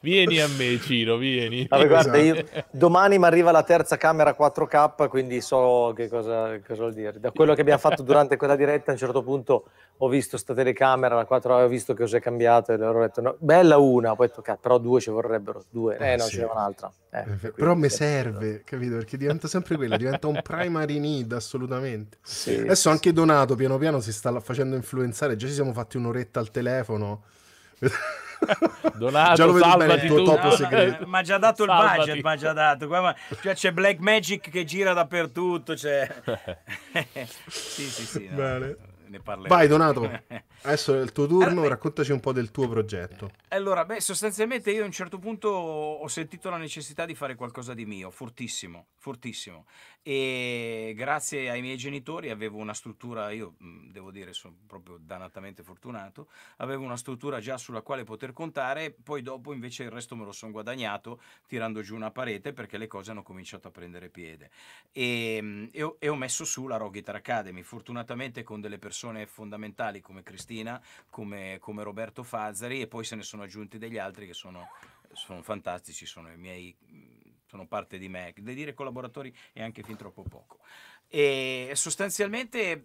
D: vieni a me, Ciro, vieni. Vabbè, guarda, esatto. io...
C: domani mi arriva la terza camera 4K, quindi so che cosa, cosa, vuol dire. Da quello che abbiamo fatto durante quella diretta, a un certo punto ho visto sta telecamera, la 4K, ho visto che cosa è cambiato e ho detto, no, bella una, poi ho detto, però due ci vorrebbero, due. Eh, eh no, sì. c'era un'altra. Eh, però
A: mi serve, capito? Perché diventa sempre quella, diventa un primary Need, assolutamente. Sì, Adesso sì. anche Donato piano piano si sta facendo influenzare, già ci siamo fatti un'oretta al telefono. Donato, già lo vedo bene il tuo tu. segreto.
B: Ma già dato salvati. il budget, ma già dato. Guarda, cioè c'è Black Magic che gira dappertutto. Cioè...
A: sì, sì, sì. No, bene. Ne Vai Donato, adesso è il tuo turno, allora, eh, raccontaci un po' del tuo progetto.
B: Eh, allora, beh, sostanzialmente io a un certo punto ho sentito la necessità di fare qualcosa di mio, fortissimo, fortissimo e grazie ai miei genitori avevo una struttura, io mhmm, devo dire sono proprio dannatamente fortunato, avevo una struttura già sulla quale poter contare, poi dopo invece il resto me lo sono guadagnato tirando giù una parete perché le cose hanno cominciato a prendere piede e, ehm, e, ho, e ho, messo su la Raw Guitar Academy, fortunatamente con delle persone fondamentali come Cristina, come, come Roberto Fazzari e poi se ne sono aggiunti degli altri che sono, sono fantastici, sono i miei mhmm, sono parte di me, da dire collaboratori è anche fin troppo poco. E sostanzialmente,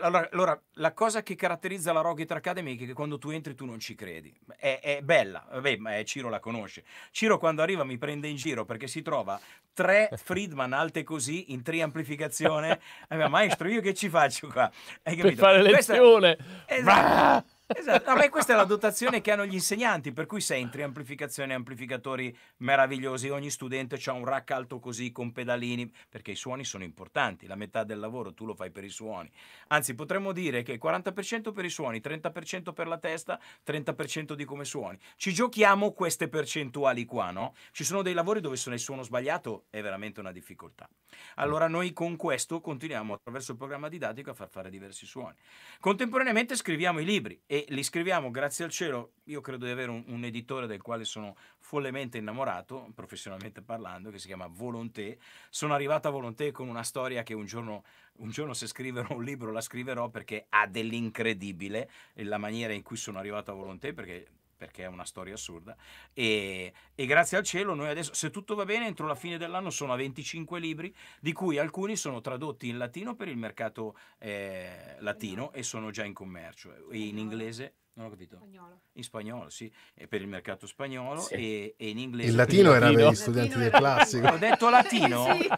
B: allora, allora la cosa che caratterizza la Rocket Academy è che quando tu entri tu non ci credi, è, è bella, vabbè, ma è, Ciro la conosce. Ciro quando arriva mi prende in giro perché si trova tre Friedman alte così in triamplificazione, maestro io che ci faccio qua? Hai capito? Per fare lezione! Questa... Esatto. Esatto, ma questa è la dotazione che hanno gli insegnanti, per cui centri, amplificazione, amplificatori meravigliosi. Ogni studente ha un rack alto così con pedalini, perché i suoni sono importanti, la metà del lavoro tu lo fai per i suoni. Anzi, potremmo dire che 40% per i suoni, 30% per la testa, 30% di come suoni. Ci giochiamo queste percentuali qua, no? Ci sono dei lavori dove se il suono sbagliato è veramente una difficoltà. Allora noi con questo continuiamo attraverso il programma didattico a far fare diversi suoni. Contemporaneamente scriviamo i libri e li scriviamo, grazie al cielo, io credo di avere un, un editore del quale sono follemente innamorato, professionalmente parlando, che si chiama Volonté. Sono arrivato a Volonté con una storia che un giorno, un giorno se scriverò un libro la scriverò perché ha dell'incredibile la maniera in cui sono arrivato a Volonté, perché perché è una storia assurda, e, e, grazie al cielo noi adesso, se tutto va bene, entro la fine dell'anno sono a 25 libri, di cui alcuni sono tradotti in latino per il mercato eh, latino e sono già in commercio, e in inglese non ho capito. Spagnolo. In spagnolo, sì, e eh, per il mercato spagnolo sì. e, e, in inglese. Il latino era per gli studenti del classico. Ho detto latino?
C: sì.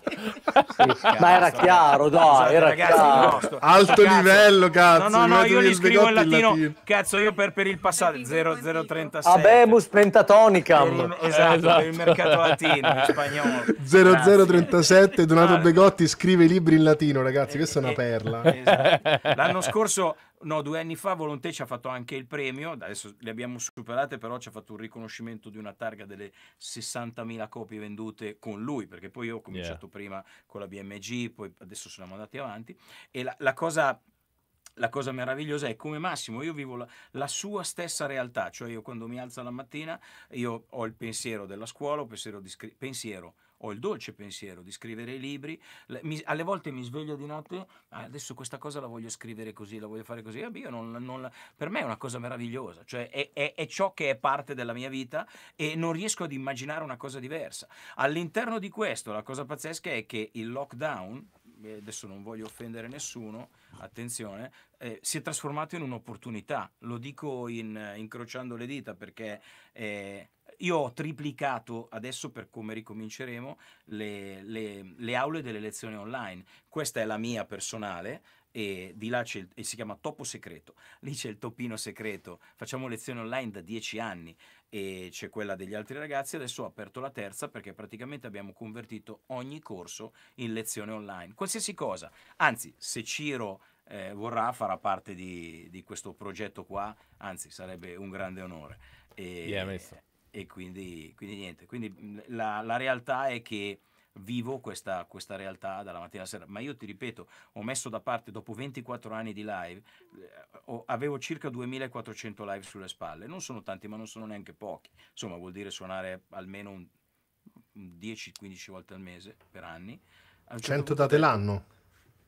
C: Cazzo, Ma era
B: chiaro, dai, era ragazzi, chiaro. Alto cazzo. livello, cazzo. No, no, no, io li scrivo in latino. latino. Cazzo, io per, per il passato 0037. Abemus
A: pentatonicam. Per esatto,
B: esatto, per il esatto. mercato latino, in spagnolo.
A: 0037, Donato Begotti scrive libri in latino, ragazzi, questa è una eh, perla.
B: Esatto. L'anno scorso no, due anni fa Volonté ci ha fatto anche il premio, adesso le abbiamo superate, però ci ha fatto un riconoscimento di una targa delle 60.000 copie vendute con lui, perché poi io ho cominciato yeah. prima con la BMG, poi adesso siamo andati avanti. E la, la cosa la cosa meravigliosa è come Massimo io vivo la, la, sua stessa realtà, cioè io quando mi alzo la mattina io ho il pensiero della scuola, ho pensiero di, pensiero ho il dolce pensiero di scrivere i libri, mi, alle volte mi sveglio di notte, ah, adesso questa cosa la voglio scrivere così, la voglio fare così, eh, non, non, per me è una cosa meravigliosa, cioè è, è, è, ciò che è parte della mia vita e non riesco ad immaginare una cosa diversa. All'interno di questo la cosa pazzesca è che il lockdown, adesso non voglio offendere nessuno, attenzione, eh, si è trasformato in un'opportunità, lo dico in, incrociando le dita perché... Eh, io ho triplicato adesso per come ricominceremo le, le, le aule delle lezioni online. Questa è la mia personale, e di là c'è e si chiama Topo Secreto. Lì c'è il Topino Secreto. Facciamo lezioni online da dieci anni e c'è quella degli altri ragazzi. Adesso ho aperto la terza perché praticamente abbiamo convertito ogni corso in lezione online. Qualsiasi cosa. Anzi, se Ciro eh, vorrà farà parte di, di, questo progetto qua, anzi sarebbe un grande onore. E, yeah, e quindi, quindi niente, quindi mhmm, la, la, realtà è che vivo questa, questa, realtà dalla mattina alla sera, ma io ti ripeto, ho messo da parte dopo 24 anni di live, eh, ho, avevo circa 2400 live sulle spalle, non sono tanti ma non sono neanche pochi, insomma vuol dire suonare almeno un, un 10-15 volte al mese per anni.
A: 100 certo date l'anno?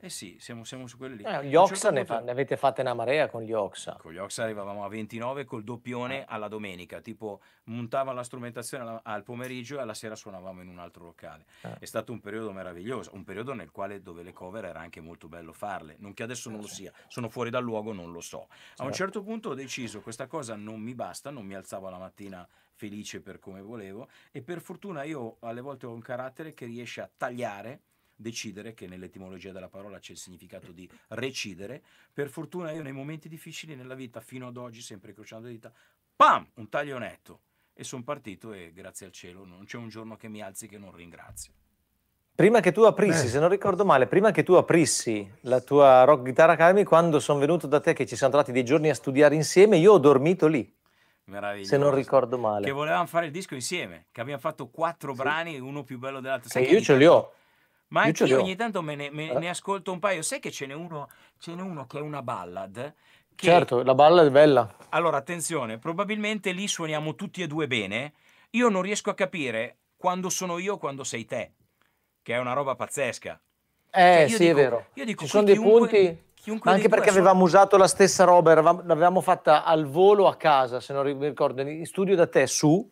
B: Eh sì, siamo, siamo su quelli lì. Eh, gli certo Oxa certo ne, punto... ne, avete fatte una marea con gli Oxa. Con gli Oxa arrivavamo a 29 col doppione eh. alla domenica, tipo montava la strumentazione alla, al pomeriggio e alla sera suonavamo in un altro locale. Ah. È stato un periodo meraviglioso, un periodo nel quale dove le cover era anche molto bello farle, non che adesso non lo eh, sia, sono fuori dal luogo, non lo so. A un certo punto ho deciso questa cosa non mi basta, non mi alzavo la mattina felice per come volevo e per fortuna io alle volte ho un carattere che riesce a tagliare decidere, che nell'etimologia della parola c'è il significato di recidere. Per fortuna io nei momenti difficili nella vita, fino ad oggi, sempre crociando le dita, pam, un taglio netto. E sono partito e grazie al cielo non c'è un giorno che mi alzi che non ringrazio.
C: Prima che tu aprissi, eh. se non ricordo male, prima che tu aprissi la tua Rock Guitar Academy, quando sono venuto da te che ci siamo trovati dei giorni a studiare insieme, io ho dormito lì. Meraviglioso. Se non ricordo male. Che
B: volevamo fare il disco insieme, che abbiamo fatto quattro sì. brani, uno più bello dell'altro. Sai e io ce li ho. Ma anche io ogni tanto me, ne, me eh? ne, ascolto un paio. Sai che ce n'è uno, uno, che è una ballad.
C: Che... Certo, la ballad è bella. Allora, attenzione,
B: probabilmente lì suoniamo tutti e due bene. Io non riesco a capire quando sono io, quando sei te, che è una roba pazzesca. Eh, cioè, sì, dico, è vero. Io dico, Ci sono dei punti...
C: Chiunque anche perché avevamo usato la stessa roba, l'avevamo fatta al volo a casa, se non ricordo, in studio da te su,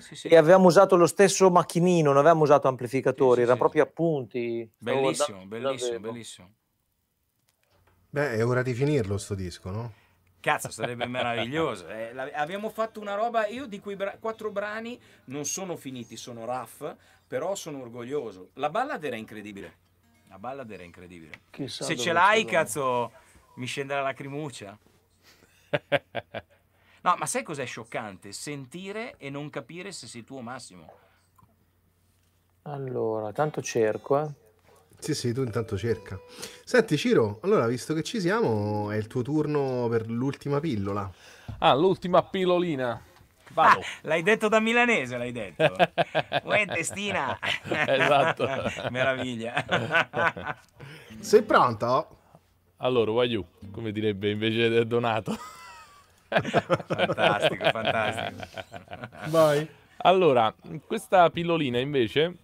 C: sì, sì, E avevamo usato lo stesso macchinino, non avevamo usato amplificatori, erano proprio appunti. Bellissimo, bellissimo, bellissimo.
A: Beh, è ora di finirlo sto disco, no?
C: Cazzo, sarebbe meraviglioso. Eh,
B: abbiamo fatto una roba, io di quei bra- quattro brani non sono finiti, sono raff, però sono orgoglioso. La ballad era incredibile. La ballad era incredibile. Chissà Se ce l'hai, cazzo, mi scende la lacrimuccia. No, ma sai cos'è scioccante? Sentire e non capire se sei tu o Massimo.
A: Allora, tanto cerco, eh. Sì, sì, tu intanto cerca. Senti, Ciro, allora, visto che ci siamo, è il tuo turno per l'ultima pillola. Ah, l'ultima
B: pillolina. Ah, l'hai detto da milanese, l'hai detto. Uè, testina. esatto. Meraviglia.
D: Sei pronto? Allora, vai you, come direbbe invece Donato fantastico, fantastico. Vai. Allora, questa pillolina invece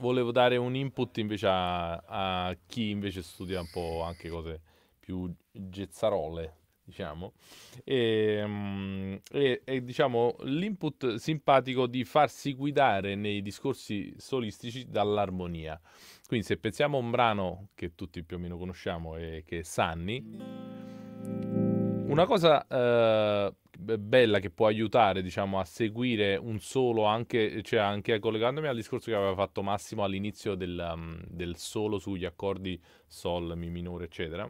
D: volevo dare un input invece a, a chi invece studia un po' anche cose più gezzarole, diciamo, e, ehm, e, e, diciamo l'input simpatico di farsi guidare nei discorsi solistici dall'armonia. Quindi se pensiamo a un brano che tutti più o meno conosciamo e che è Sanni, una mm. cosa eh, bella che può aiutare diciamo, a seguire un solo, anche, cioè anche collegandomi al discorso che aveva fatto Massimo all'inizio del, um, del solo sugli accordi Sol, Mi minore, eccetera,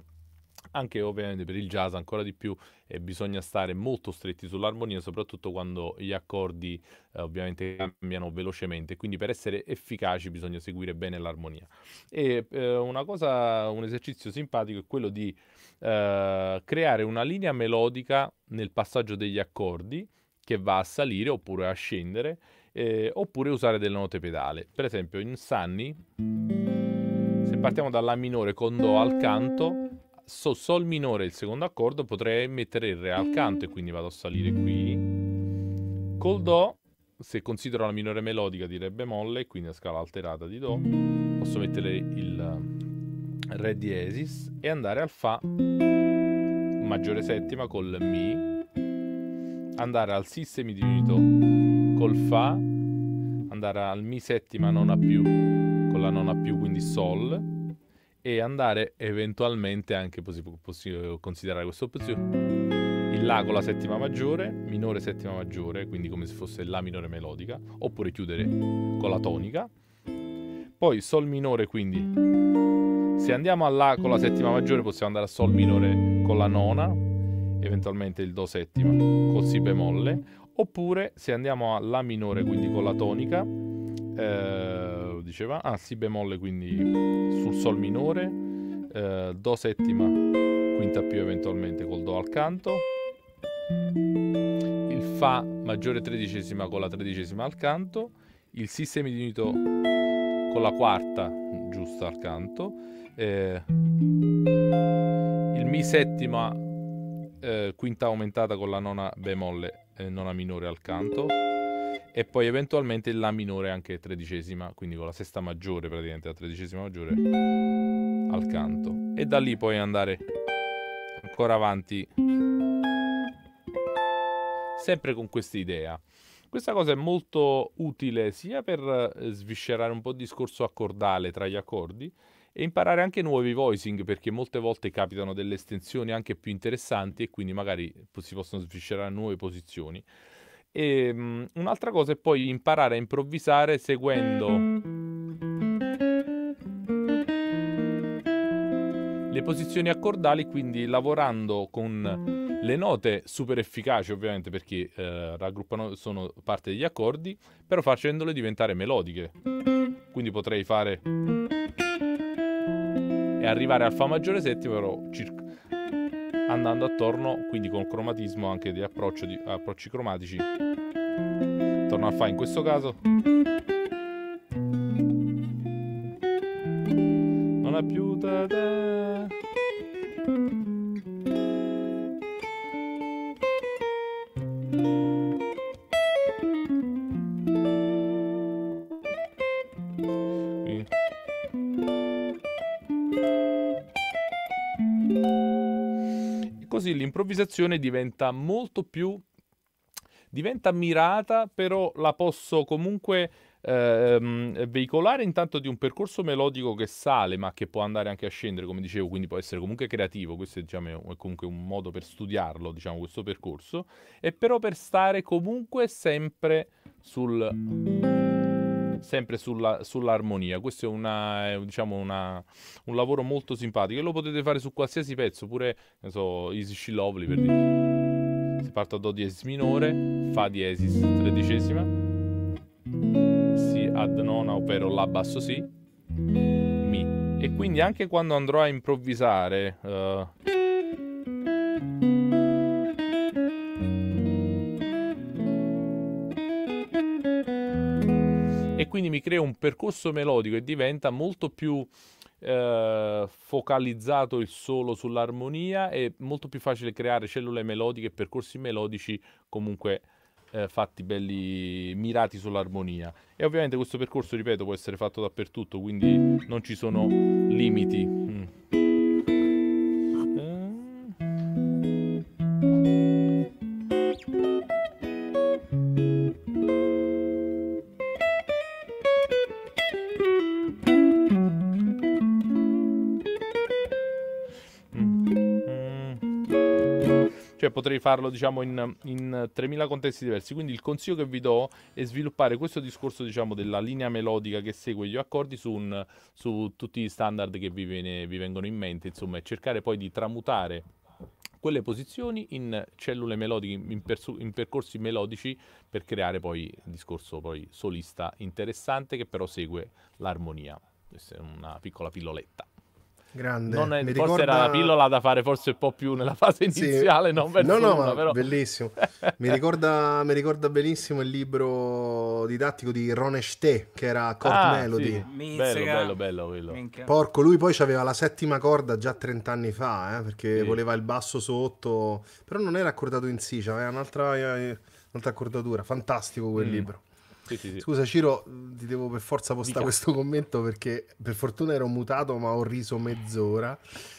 D: anche ovviamente per il jazz ancora di più eh, bisogna stare molto stretti sull'armonia soprattutto quando gli accordi eh, ovviamente cambiano velocemente quindi per essere efficaci bisogna seguire bene l'armonia e eh, una cosa un esercizio simpatico è quello di eh, creare una linea melodica nel passaggio degli accordi che va a salire oppure a scendere, eh, oppure usare delle note pedale. Per esempio in Sunny, se partiamo dalla La minore con Do al canto, so, Sol minore il secondo accordo, potrei mettere il Re al canto e quindi vado a salire qui. Col Do se considero la minore melodica di Re bemolle, quindi a scala alterata di Do, posso mettere il Re diesis e andare al Fa maggiore settima col Mi, andare al Si semidivinuto col Fa, andare al Mi settima nona più con la nona più quindi Sol e andare eventualmente anche possiamo considerare questa opzione il La con la settima maggiore, minore settima maggiore, quindi come se fosse La minore melodica, oppure chiudere con la tonica. Poi Sol minore quindi se andiamo a La con la settima maggiore possiamo andare a Sol minore con la nona, eventualmente il Do settima, col Si bemolle, oppure se andiamo a La minore quindi con la tonica, eh, diceva, ah, Si bemolle quindi sul Sol minore, eh, Do settima, quinta più eventualmente col Do al canto, il Fa maggiore tredicesima con la tredicesima al canto, il Si semidinuito con la quarta giusta al canto, eh,
E: il
D: Mi settima eh, quinta aumentata con la nona bemolle eh, nona minore al canto e poi eventualmente la minore anche tredicesima, quindi con la sesta maggiore praticamente, la tredicesima maggiore al canto. E da lì puoi andare ancora avanti sempre con questa idea. Questa cosa è molto utile sia per eh, sviscerare un po' il discorso accordale tra gli accordi, e imparare anche nuovi voicing perché molte volte capitano delle estensioni anche più interessanti e quindi magari si possono sviscerare nuove posizioni. E um, un'altra cosa è poi imparare a improvvisare seguendo le posizioni accordali, quindi lavorando con le note super efficaci ovviamente perché eh, raggruppano, sono parte degli accordi, però facendole diventare melodiche. Quindi potrei fare e arrivare al Fa maggiore settimo però circa, andando attorno, quindi con cromatismo anche di, approccio di approcci cromatici. Torno al Fa in questo caso. Non ha più da. da. l'improvvisazione diventa molto più diventa mirata, però la posso comunque ehm, veicolare intanto di un percorso melodico che sale, ma che può andare anche a scendere, come dicevo, quindi può essere comunque creativo, questo è, diciamo, è comunque un modo per studiarlo, diciamo, questo percorso, e però per stare comunque sempre sul sempre sulla, sull'armonia. Questo è, una, è diciamo una, un lavoro molto simpatico e lo potete fare su qualsiasi pezzo, pure so, Easy She Lovely per dire. Se parto a Do diesis minore, Fa diesis tredicesima, Si ad nona, ovvero La basso Si, Mi. E quindi anche quando andrò a improvvisare... Uh, quindi mi crea un percorso melodico e diventa molto più eh, focalizzato il solo sull'armonia e molto più facile creare cellule melodiche e percorsi melodici comunque eh, fatti belli mirati sull'armonia e ovviamente questo percorso ripeto può essere fatto dappertutto quindi non ci sono limiti mm. potrei farlo diciamo in, in 3000 contesti diversi. Quindi il consiglio che vi do è sviluppare questo discorso diciamo della linea melodica che segue gli accordi su, un, su tutti gli standard che vi, viene, vi vengono in mente, insomma, e cercare poi di tramutare quelle posizioni in cellule melodiche, in, in, percorsi melodici per creare poi un discorso poi solista interessante che però segue l'armonia. Questa è una piccola pilloletta. Grande. Non è, Mi forse ricorda... era la pillola da fare forse un po' più nella fase iniziale, sì. non verso No, no, ma però... bellissimo. mi,
A: ricorda, mi, ricorda, benissimo il libro didattico di Ron Esté, che era Court ah, Melody. Sì. Minzica. Bello,
D: bello, bello quello. Porco,
A: lui poi aveva la settima corda già 30 anni fa, eh, perché sì. voleva il basso sotto, però non era accordato in sì, c'aveva un'altra, eh, un'altra accordatura. Fantastico quel mm. libro. Sì, sì, Scusa Ciro, ti devo per forza postare questo commento perché per fortuna ero mutato ma ho riso mezz'ora.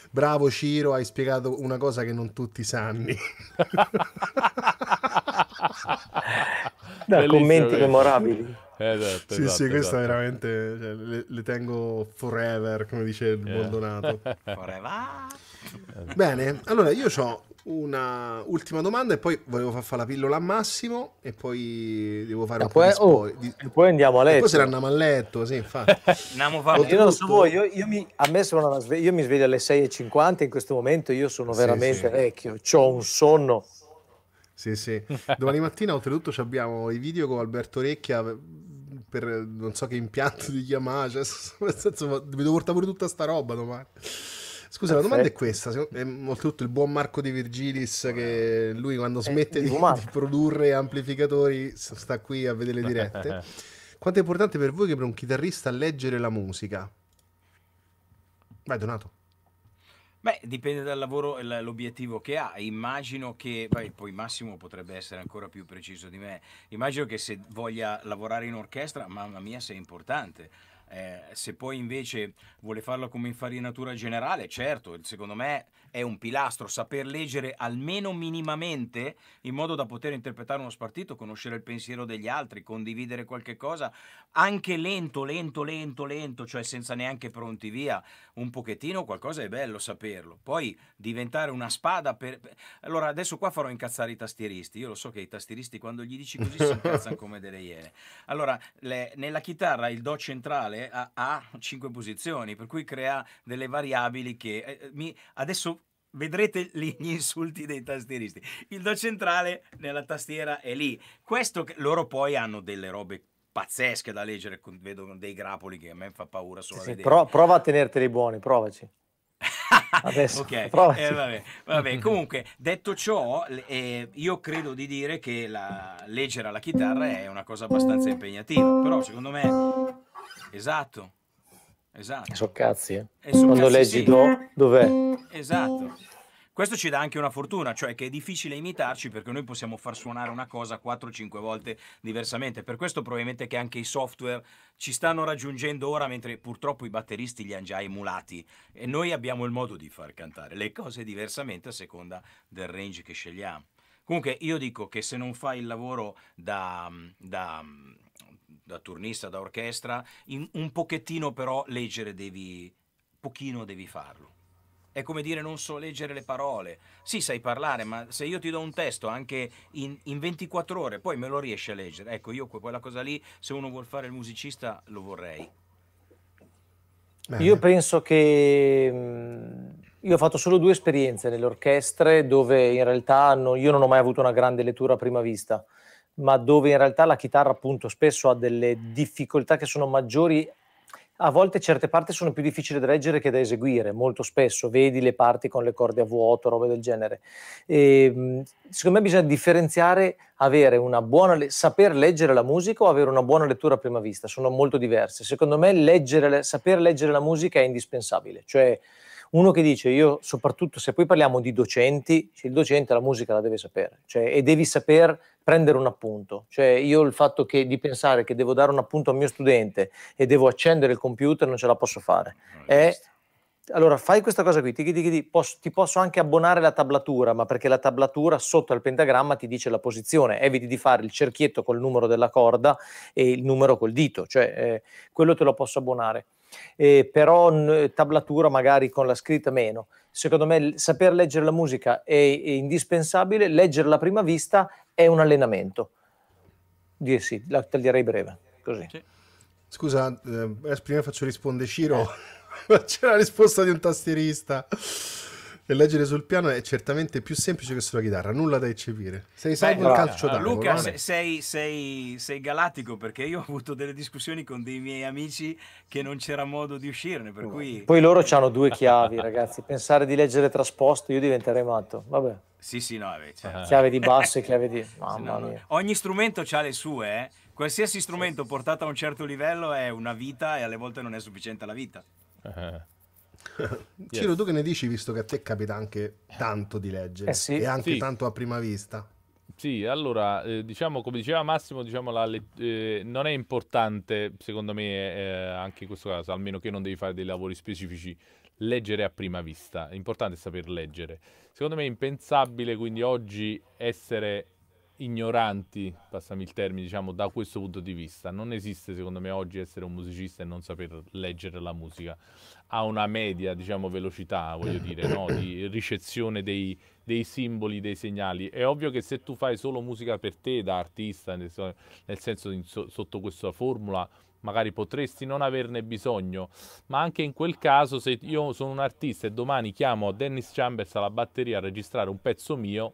A: Bravo Ciro, hai spiegato una cosa che non tutti sanno. da commenti memorabili. Esatto, sì, esatto, sì, esatto. questa esatto. veramente cioè, le, le, tengo forever, come dice il yeah. Bondonato.
E: Forever.
A: Bene, allora io ho una ultima domanda e poi volevo far fare la pillola a Massimo e poi devo fare e un poi, po' oh, di... e poi andiamo a letto. E poi se ne andiamo a letto, sì, andiamo a io non so
C: voi, io, io mi, a me sono sve... io mi sveglio alle 6.50 in questo momento, io sono veramente sì, sì. vecchio, ho un sonno.
A: Sì, sì. Domani mattina oltretutto abbiamo i video con Alberto Orecchia per non so che impianto di Yamaha, cioè, nel senso, mi devo portare pure tutta sta roba domani. Scusa, la domanda è questa: oltretutto il buon Marco di Virgilis, che lui quando eh, smette di, di, produrre amplificatori sta qui a vedere le dirette. Quanto è importante per voi che per un chitarrista leggere la musica? Vai, Donato.
B: Beh, dipende dal lavoro e l'obiettivo che ha. Immagino che, beh, poi Massimo potrebbe essere ancora più preciso di me, immagino che se voglia lavorare in orchestra, mamma mia, se è importante eh, se poi invece vuole farlo come infarinatura generale, certo, secondo me è un pilastro, saper leggere almeno minimamente in modo da poter interpretare uno spartito, conoscere il pensiero degli altri, condividere qualche cosa, anche lento, lento, lento, lento, cioè senza neanche pronti via, un pochettino qualcosa è bello saperlo. Poi diventare una spada per... Allora adesso qua farò incazzare i tastieristi, io lo so che i tastieristi quando gli dici così si incazzano come delle iene. Allora, le... nella chitarra il Do centrale ha, ha posizioni, per cui crea delle variabili che... Eh, mi... adesso vedrete lì gli insulti dei tastieristi. Il do centrale nella tastiera è lì. Questo che loro poi hanno delle robe pazzesche da leggere, vedo dei grappoli che a me fa paura solo sì, sì, pro- prova
C: a tenerteli buoni, provaci. Adesso, ok, eh,
B: vabbè, vabbè. comunque detto ciò, eh, io credo di dire che la, leggere alla chitarra è una cosa abbastanza impegnativa, però secondo me, esatto, Esatto.
C: Sono cazzi, eh. So Quando cazzi, leggi sì. do, dov'è?
B: Esatto. Questo ci dà anche una fortuna, cioè che è difficile imitarci perché noi possiamo far suonare una cosa 4-5 volte diversamente. Per questo probabilmente che anche i software ci stanno raggiungendo ora, mentre purtroppo i batteristi li hanno già emulati. E noi abbiamo il modo di far cantare le cose diversamente a seconda del range che scegliamo. Comunque io dico che se non fai il lavoro da, da da turnista, da orchestra, in, un pochettino però leggere devi, pochino devi farlo. È come dire non so leggere le parole. Sì, sai parlare, ma se io ti do un testo anche in, in 24 ore, poi me lo riesci a leggere. Ecco, io quella cosa lì, se uno vuol fare il musicista, lo vorrei.
C: Bene. Io penso che... Mm, io ho fatto solo due esperienze nelle orchestre dove in realtà no, io non ho mai avuto una grande lettura a prima vista ma dove in realtà la chitarra appunto spesso ha delle difficoltà che sono maggiori a volte certe parti sono più difficili da leggere che da eseguire, molto spesso, vedi le parti con le corde a vuoto, robe del genere. E, ehm, secondo me bisogna differenziare, avere una buona, saper leggere la musica o avere una buona lettura a prima vista, sono molto diverse. Secondo me leggere, saper leggere la musica è indispensabile, cioè uno che dice io soprattutto se poi parliamo di docenti, cioè il docente la musica la deve sapere cioè, e devi saper prendere un appunto, cioè io il fatto che, di pensare che devo dare un appunto al mio studente e devo accendere il computer non ce la posso fare, no, è, allora fai questa cosa qui, ti, ti, ti, posso, ti, posso, anche abbonare la tablatura, ma perché la tablatura sotto al pentagramma ti dice la posizione, eviti di fare il cerchietto col numero della corda e il numero col dito, cioè eh, quello te lo posso abbonare. Eh, però n- tablatura magari con la scritta meno. Secondo me l- saper leggere la musica è, è indispensabile, leggere la prima vista è un allenamento. Dire sì, la taglierei breve, così. Sì.
A: Scusa, eh, prima faccio rispondere Ciro. Eh c'è la risposta di un tastierista. E leggere sul piano è certamente più semplice che sulla chitarra, nulla da eccepire. Sei salvo il calcio da Luca, sei,
B: sei, sei, sei galattico perché io ho avuto delle discussioni con dei miei amici che non c'era modo
C: di uscirne. Per cui... Poi loro hanno due chiavi, ragazzi. Pensare di leggere trasposto, io diventerei matto. Vabbè. Sì, sì, no, vabbè, certo. Eh. Chiave di basso e chiave di... Mamma
B: mia. Ogni strumento ha le sue, eh? Qualsiasi strumento portato a un certo livello è una vita e alle volte non è sufficiente la vita.
A: Uh-huh. Ciro, yes. tu che ne dici visto che a te capita anche tanto di leggere eh sì. e anche sì. tanto a prima vista?
D: Sì, allora, eh, diciamo, come diceva Massimo, diciamo, la, eh, non è importante, secondo me, eh, eh, anche in questo caso, almeno che non devi fare dei lavori specifici, leggere a prima vista. È importante saper leggere. Secondo me è impensabile quindi oggi essere ignoranti, passami il termine, diciamo, da questo punto di vista. Non esiste, secondo me, oggi essere un musicista e non saper leggere la musica. a una media, diciamo, velocità, voglio dire, no? di ricezione dei, dei, simboli, dei segnali. È ovvio che se tu fai solo musica per te, da artista, nel, senso in, sotto questa formula, magari potresti non averne bisogno, ma anche in quel caso se io sono un artista e domani chiamo Dennis Chambers alla batteria a registrare un pezzo mio,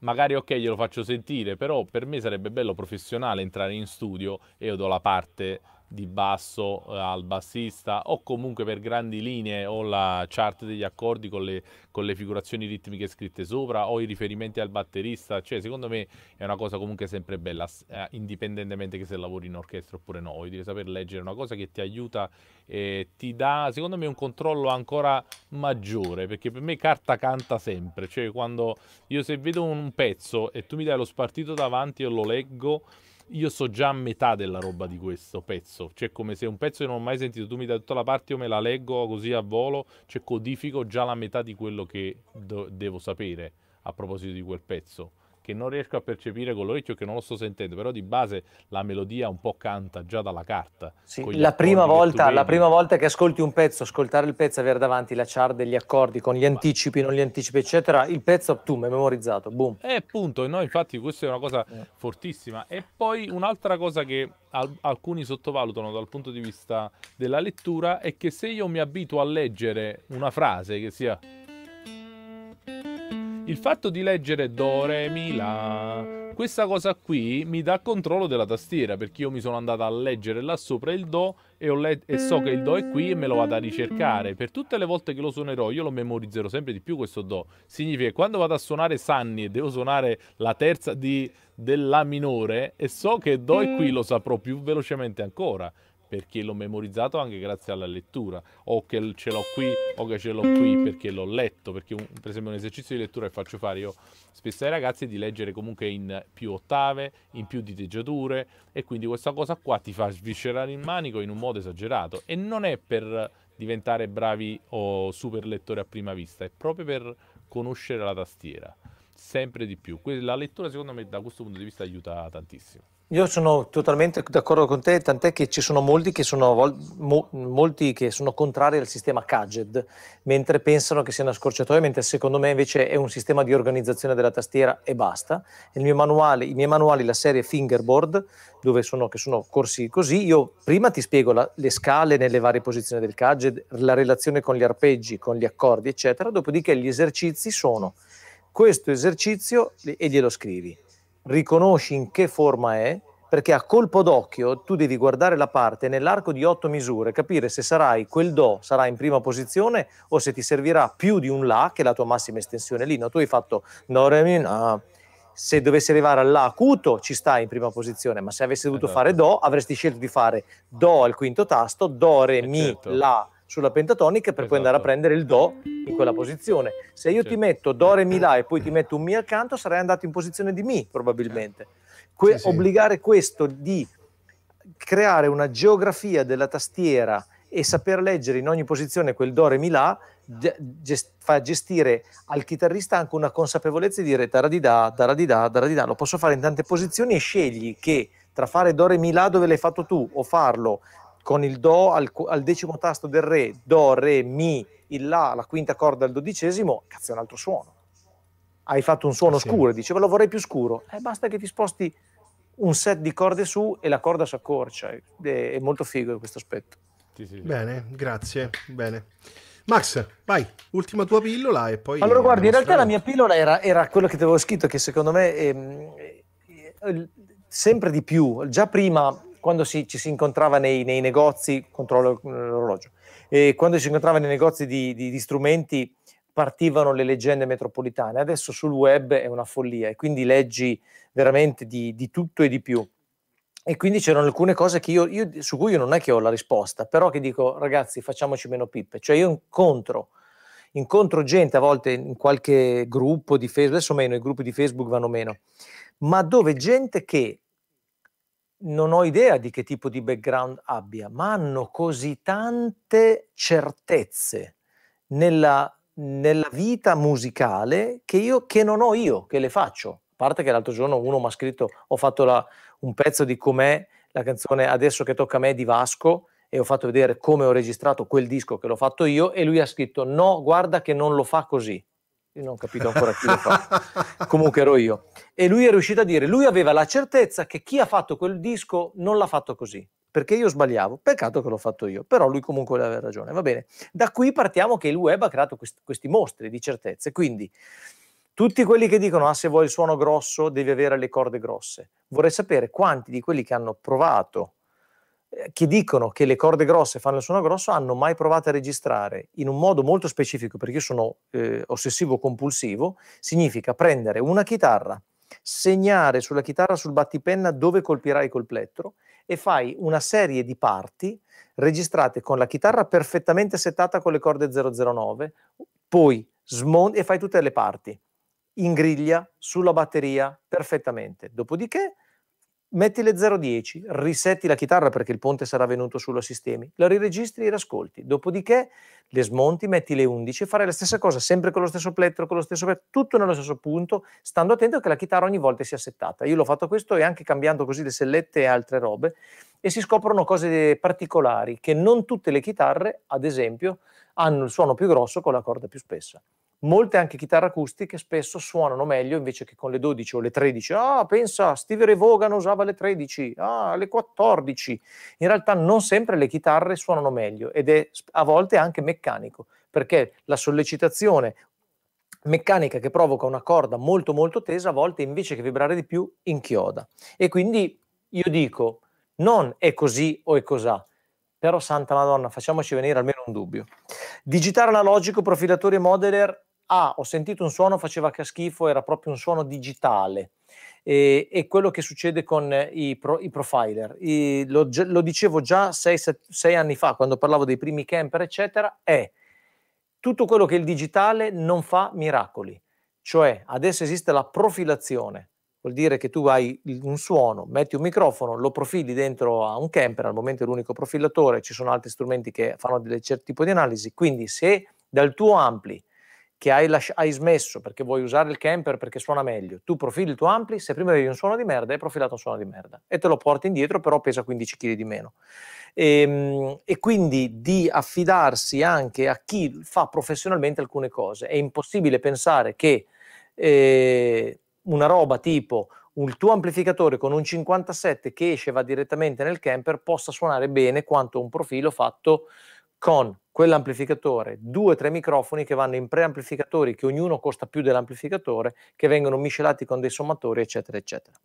D: magari ok glielo faccio sentire, però per me sarebbe bello professionale entrare in studio e io do la parte di basso eh, al bassista o comunque per grandi linee o la chart degli accordi con le, con le figurazioni ritmiche scritte sopra o i riferimenti al batterista, cioè secondo me è una cosa comunque sempre bella, eh, indipendentemente che se lavori in orchestra oppure no, vuol dire saper leggere una cosa che ti aiuta e ti dà secondo me un controllo ancora maggiore, perché per me carta canta sempre, cioè quando io se vedo un pezzo e tu mi dai lo spartito davanti e lo leggo io so già metà della roba di questo pezzo. Cioè, come se un pezzo che non ho mai sentito, tu mi dai tutta la parte, io me la leggo così a volo, cioè codifico già la metà di quello che do- devo sapere a proposito di quel pezzo che non riesco a percepire con l'orecchio, che non lo sto sentendo, però di base la melodia un po' canta già dalla carta. Sì, la, prima volta, la prima
C: volta che ascolti un pezzo, ascoltare il pezzo, avere davanti la char degli accordi con gli anticipi, non gli anticipi, eccetera, il pezzo tu mi hai memorizzato, boom.
D: E punto, no, infatti questa è una cosa eh. fortissima. E poi un'altra cosa che al- alcuni sottovalutano dal punto di vista della lettura è che se io mi abituo a leggere una frase che sia il fatto di leggere Do, Re, Mi, La questa cosa qui mi dà controllo della tastiera perché io mi sono andata a leggere là sopra il Do e, let- e, so che il Do è qui e me lo vado a ricercare. Per tutte le volte che lo suonerò io lo memorizzerò sempre di più questo Do. Significa che quando vado a suonare Sanni e devo suonare la terza di, del La minore e so che Do è qui mm. lo saprò più velocemente ancora perché l'ho memorizzato anche grazie alla lettura, o che ce l'ho qui o che ce l'ho qui perché l'ho letto, perché un, per esempio un esercizio di lettura che faccio fare io spesso ai ragazzi è di leggere comunque in più ottave, in più diteggiature e quindi questa cosa qua ti fa sviscerare il manico in un modo esagerato e non è per diventare bravi o super lettori a prima vista, è proprio per conoscere la tastiera sempre di più. La lettura secondo me da questo punto di vista aiuta tantissimo.
C: Io sono totalmente d'accordo con te, tant'è che ci sono molti che sono, mo, molti che sono contrari al sistema CAGED, mentre pensano che sia una scorciatoia, mentre secondo me invece è un sistema di organizzazione della tastiera e basta. Manuale, I miei manuali, la serie Fingerboard, dove sono, sono corsi così, io prima ti spiego la, le scale nelle varie posizioni del CAGED, la relazione con gli arpeggi, con gli accordi, eccetera, dopodiché gli esercizi sono questo esercizio e glielo scrivi riconosci in che forma è, perché a colpo d'occhio tu devi guardare la parte nell'arco di otto misure, capire se sarai quel Do sarà in prima posizione o se ti servirà più di un La, che è la tua massima estensione lì. No, tu hai fatto Do, Re, Mi, Na. Se dovessi arrivare al La acuto ci stai in prima posizione, ma se avessi dovuto esatto. fare certo. Do avresti scelto di fare Do al quinto tasto, Do, Re, eh, Mi, certo. La sulla pentatonica per esatto. poi andare a esatto. prendere il Do in quella posizione. Se io certo. ti metto Do, Re, Mi, La e poi ti metto un Mi accanto, sarei andato in posizione di Mi probabilmente. Que- sì, obbligare sì. questo di creare una geografia della tastiera e saper leggere in ogni posizione quel Do, Re, Mi, La gest- fa gestire al chitarrista anche una consapevolezza di dire taradidà, taradidà, taradidà, lo posso fare in tante posizioni e scegli che tra fare Do, Re, Mi, La dove l'hai fatto tu o farlo con il Do al, al, decimo tasto del Re, Do, Re, Mi, il La, la quinta corda al dodicesimo, cazzo è un altro suono. Hai fatto un suono sì. scuro, diceva lo vorrei più scuro, eh, basta che ti sposti un set di corde su e la corda si accorcia, è, è molto figo questo aspetto. Sì, sì,
A: Bene, grazie, bene. Max, vai, ultima tua pillola e poi... Allora guardi, in realtà la mia
C: pillola era, era quello
A: che ti avevo scritto, che secondo me... È, ehm,
C: è, sempre di più, già prima quando si, ci si incontrava nei, nei negozi, controllo mm, l'orologio, eh, quando si incontrava nei negozi di, di, di, strumenti partivano le leggende metropolitane, adesso sul web è una follia e quindi leggi veramente di, di tutto e di più. E quindi c'erano alcune cose io, io, su cui io non è che ho la risposta, però che dico ragazzi facciamoci meno pippe, cioè io incontro incontro gente a volte in qualche gruppo di Facebook, adesso meno, i gruppi di Facebook vanno meno, ma dove gente che non ho idea di che tipo di background abbia, ma hanno così tante certezze nella, nella vita musicale che, io, che non ho io, che le faccio. A parte che l'altro giorno uno mi ha scritto, ho fatto la, un pezzo di com'è la canzone Adesso che tocca a me di Vasco e ho fatto vedere come ho registrato quel disco che l'ho fatto io e lui ha scritto no, guarda che non lo fa così. Io non ho capito ancora chi lo fa. Comunque ero io. E lui è riuscito a dire, lui aveva la certezza che chi ha fatto quel disco non l'ha fatto così, perché io sbagliavo. Peccato che l'ho fatto io, però lui comunque aveva ragione. Va bene. Da qui partiamo che il web ha creato quest- questi mostri di certezze. Quindi tutti quelli che dicono, ah se vuoi il suono grosso devi avere le corde grosse. Vorrei sapere quanti di quelli che hanno provato eh, che dicono che le corde grosse fanno il suono grosso hanno mai provato a registrare in un modo molto specifico, perché io sono eh, ossessivo compulsivo, significa prendere una chitarra, segnare sulla chitarra sul battipenna dove colpirai col plettro e fai una serie di parti registrate con la chitarra perfettamente settata con le corde 009, poi smonti e fai tutte le parti in griglia, sulla batteria, perfettamente. Dopodiché metti le 010, risetti la chitarra perché il ponte sarà venuto solo a sistemi, la riregistri e la dopodiché le smonti, metti le 11 e fare la stessa cosa, sempre con lo stesso plettro, con lo stesso plettro, tutto nello stesso punto, stando attento che la chitarra ogni volta sia settata. Io l'ho fatto questo e anche cambiando così le sellette e altre robe e si scoprono cose particolari che non tutte le chitarre, ad esempio, hanno il suono più grosso con la corda più spessa molte anche chitarre acustiche spesso suonano meglio invece che con le 12 o le 13. Ah, pensa, Steve Ray Vaughan usava le 13, ah, le 14. In realtà non sempre le chitarre suonano meglio ed è a volte anche meccanico, perché la sollecitazione meccanica che provoca una corda molto molto tesa a volte invece che vibrare di più inchioda. E quindi io dico, non è così o è cos'ha, però santa madonna, facciamoci venire almeno un dubbio. Digitare analogico, profilatore e modeler ah, ho sentito un suono, faceva che schifo, era proprio un suono digitale. E, e quello che succede con i, pro, i profiler, I, lo, lo, dicevo già sei, set, sei anni fa quando parlavo dei primi camper, eccetera, è tutto quello che il digitale non fa miracoli. Cioè, adesso esiste la profilazione, vuol dire che tu hai un suono, metti un microfono, lo profili dentro a un camper, al momento è l'unico profilatore, ci sono altri strumenti che fanno un certo tipo di analisi, quindi se dal tuo ampli che hai, las- hai, smesso perché vuoi usare il camper perché suona meglio, tu profili il tuo ampli, se prima avevi un suono di merda hai profilato un suono di merda e te lo porti indietro però pesa 15 kg di meno. E, ehm, e quindi di affidarsi anche a chi fa professionalmente alcune cose. È impossibile pensare che eh, una roba tipo il tuo amplificatore con un 57 che esce e va direttamente nel camper possa suonare bene quanto un profilo fatto con quell'amplificatore, due o tre microfoni che vanno in preamplificatori, che ognuno costa più dell'amplificatore, che vengono miscelati con dei sommatori, eccetera, eccetera.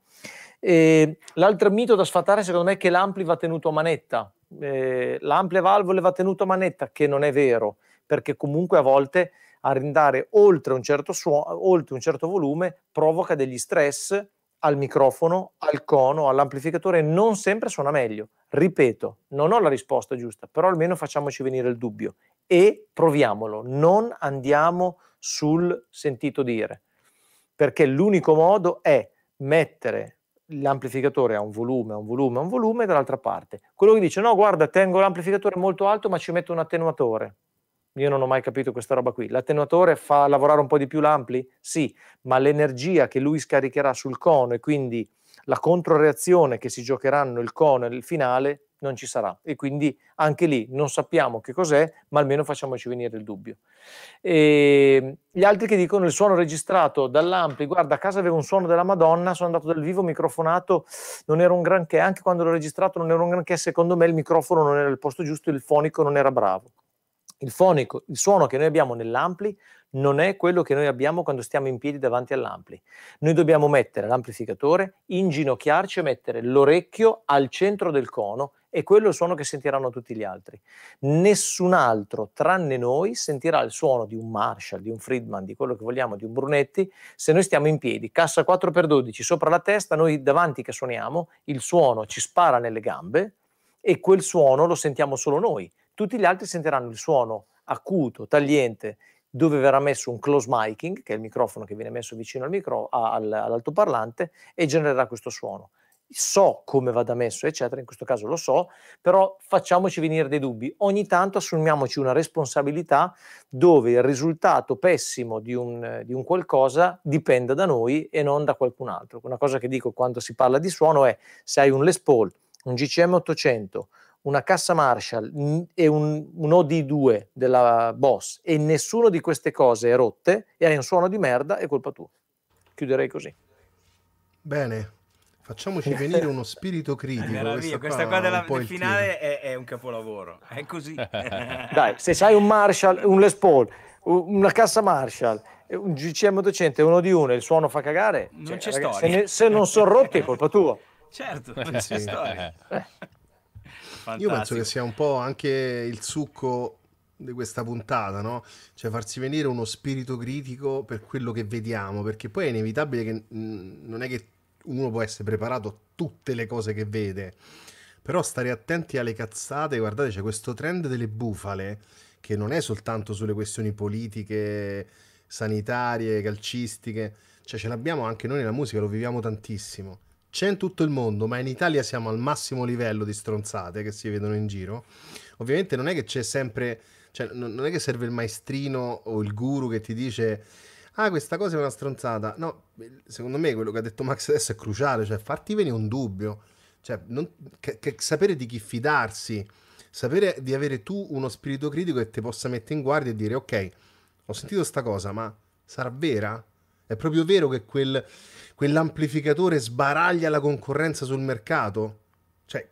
C: E ehm, l'altro mito da sfatare, secondo me, è che l'ampli va tenuto a manetta. Eh, l'amplia valvole va tenuto a manetta, che non è vero, perché comunque a volte arrendare oltre un certo, suo- oltre un certo volume provoca degli stress al microfono, al cono, all'amplificatore non sempre suona meglio. Ripeto, non ho la risposta giusta, però almeno facciamoci venire il dubbio e proviamolo, non andiamo sul sentito dire, perché l'unico modo è mettere l'amplificatore a un volume, a un volume, a un volume dall'altra parte. Quello che dice no, guarda, tengo l'amplificatore molto alto ma ci metto un attenuatore. Io non ho mai capito questa roba qui. L'attenuatore fa lavorare un po' di più l'ampli? Sì, ma l'energia che lui scaricherà sul cono e quindi la controreazione che si giocheranno il cono e il finale non ci sarà. E quindi anche lì non sappiamo che cos'è, ma almeno facciamoci venire il dubbio. E ehm, gli altri che dicono il suono registrato dall'ampli, guarda, a casa avevo un suono della Madonna, sono andato dal vivo microfonato, non era un granché, anche quando l'ho registrato non era un granché, secondo me il microfono non era il posto giusto, il fonico non era bravo. Il, fonico, il suono che noi abbiamo nell'ampli non è quello che noi abbiamo quando stiamo in piedi davanti all'ampli. Noi dobbiamo mettere l'amplificatore, inginocchiarci e mettere l'orecchio al centro del cono e quello è il suono che sentiranno tutti gli altri. Nessun altro, tranne noi, sentirà il suono di un Marshall, di un Friedman, di quello che vogliamo, di un Brunetti, se noi stiamo in piedi, cassa 4x12 sopra la testa, noi davanti che suoniamo, il suono ci spara nelle gambe e quel suono lo sentiamo solo noi, tutti gli altri sentiranno il suono acuto, tagliente, dove verrà messo un close miking, che è il microfono che viene messo vicino al micro, al, all'altoparlante, e genererà questo suono. So come vada messo, eccetera, in questo caso lo so, però facciamoci venire dei dubbi. Ogni tanto assumiamoci una responsabilità dove il risultato pessimo di un, di un qualcosa dipenda da noi e non da qualcun altro. Una cosa che dico quando si parla di suono è se hai un Les Paul, un GCM 800, una cassa Marshall e un, un OD2 della Boss e nessuno di queste cose è rotte e hai un suono di merda, è colpa tua. Chiuderei così.
A: Bene, facciamoci venire uno spirito critico. Questa, questa qua, della, del
B: finale è, è, un capolavoro, è così. Dai,
C: se sai un Marshall, un Les Paul, una cassa Marshall, un GCM 800 uno di uno e il suono fa cagare, non cioè, ragazzi, se, ne, se, non sono rotti
A: è colpa tua.
E: Certo, non c'è eh. storia.
C: Eh.
A: Fantastico. Io penso che sia un po' anche il succo di questa puntata, no? Cioè farsi venire uno spirito critico per quello che vediamo, perché poi è inevitabile che mm, non è che uno può essere preparato a tutte le cose che vede, però stare attenti alle cazzate, guardate, c'è questo trend delle bufale che non è soltanto sulle questioni politiche, sanitarie, calcistiche, cioè ce l'abbiamo anche noi nella musica, lo viviamo tantissimo c'è in tutto il mondo, ma in Italia siamo al massimo livello di stronzate che si vedono in giro. Ovviamente non è che c'è sempre, cioè, non è che serve il maestrino o il guru che ti dice ah questa cosa è una stronzata. No, secondo me quello che ha detto Max adesso è cruciale, cioè farti venire un dubbio, cioè non, che, che, sapere di chi fidarsi, sapere di avere tu uno spirito critico che ti possa mettere in guardia e dire ok, ho sentito sta cosa, ma sarà vera? È proprio vero che quel, quell'amplificatore sbaraglia la concorrenza sul mercato? Cioè,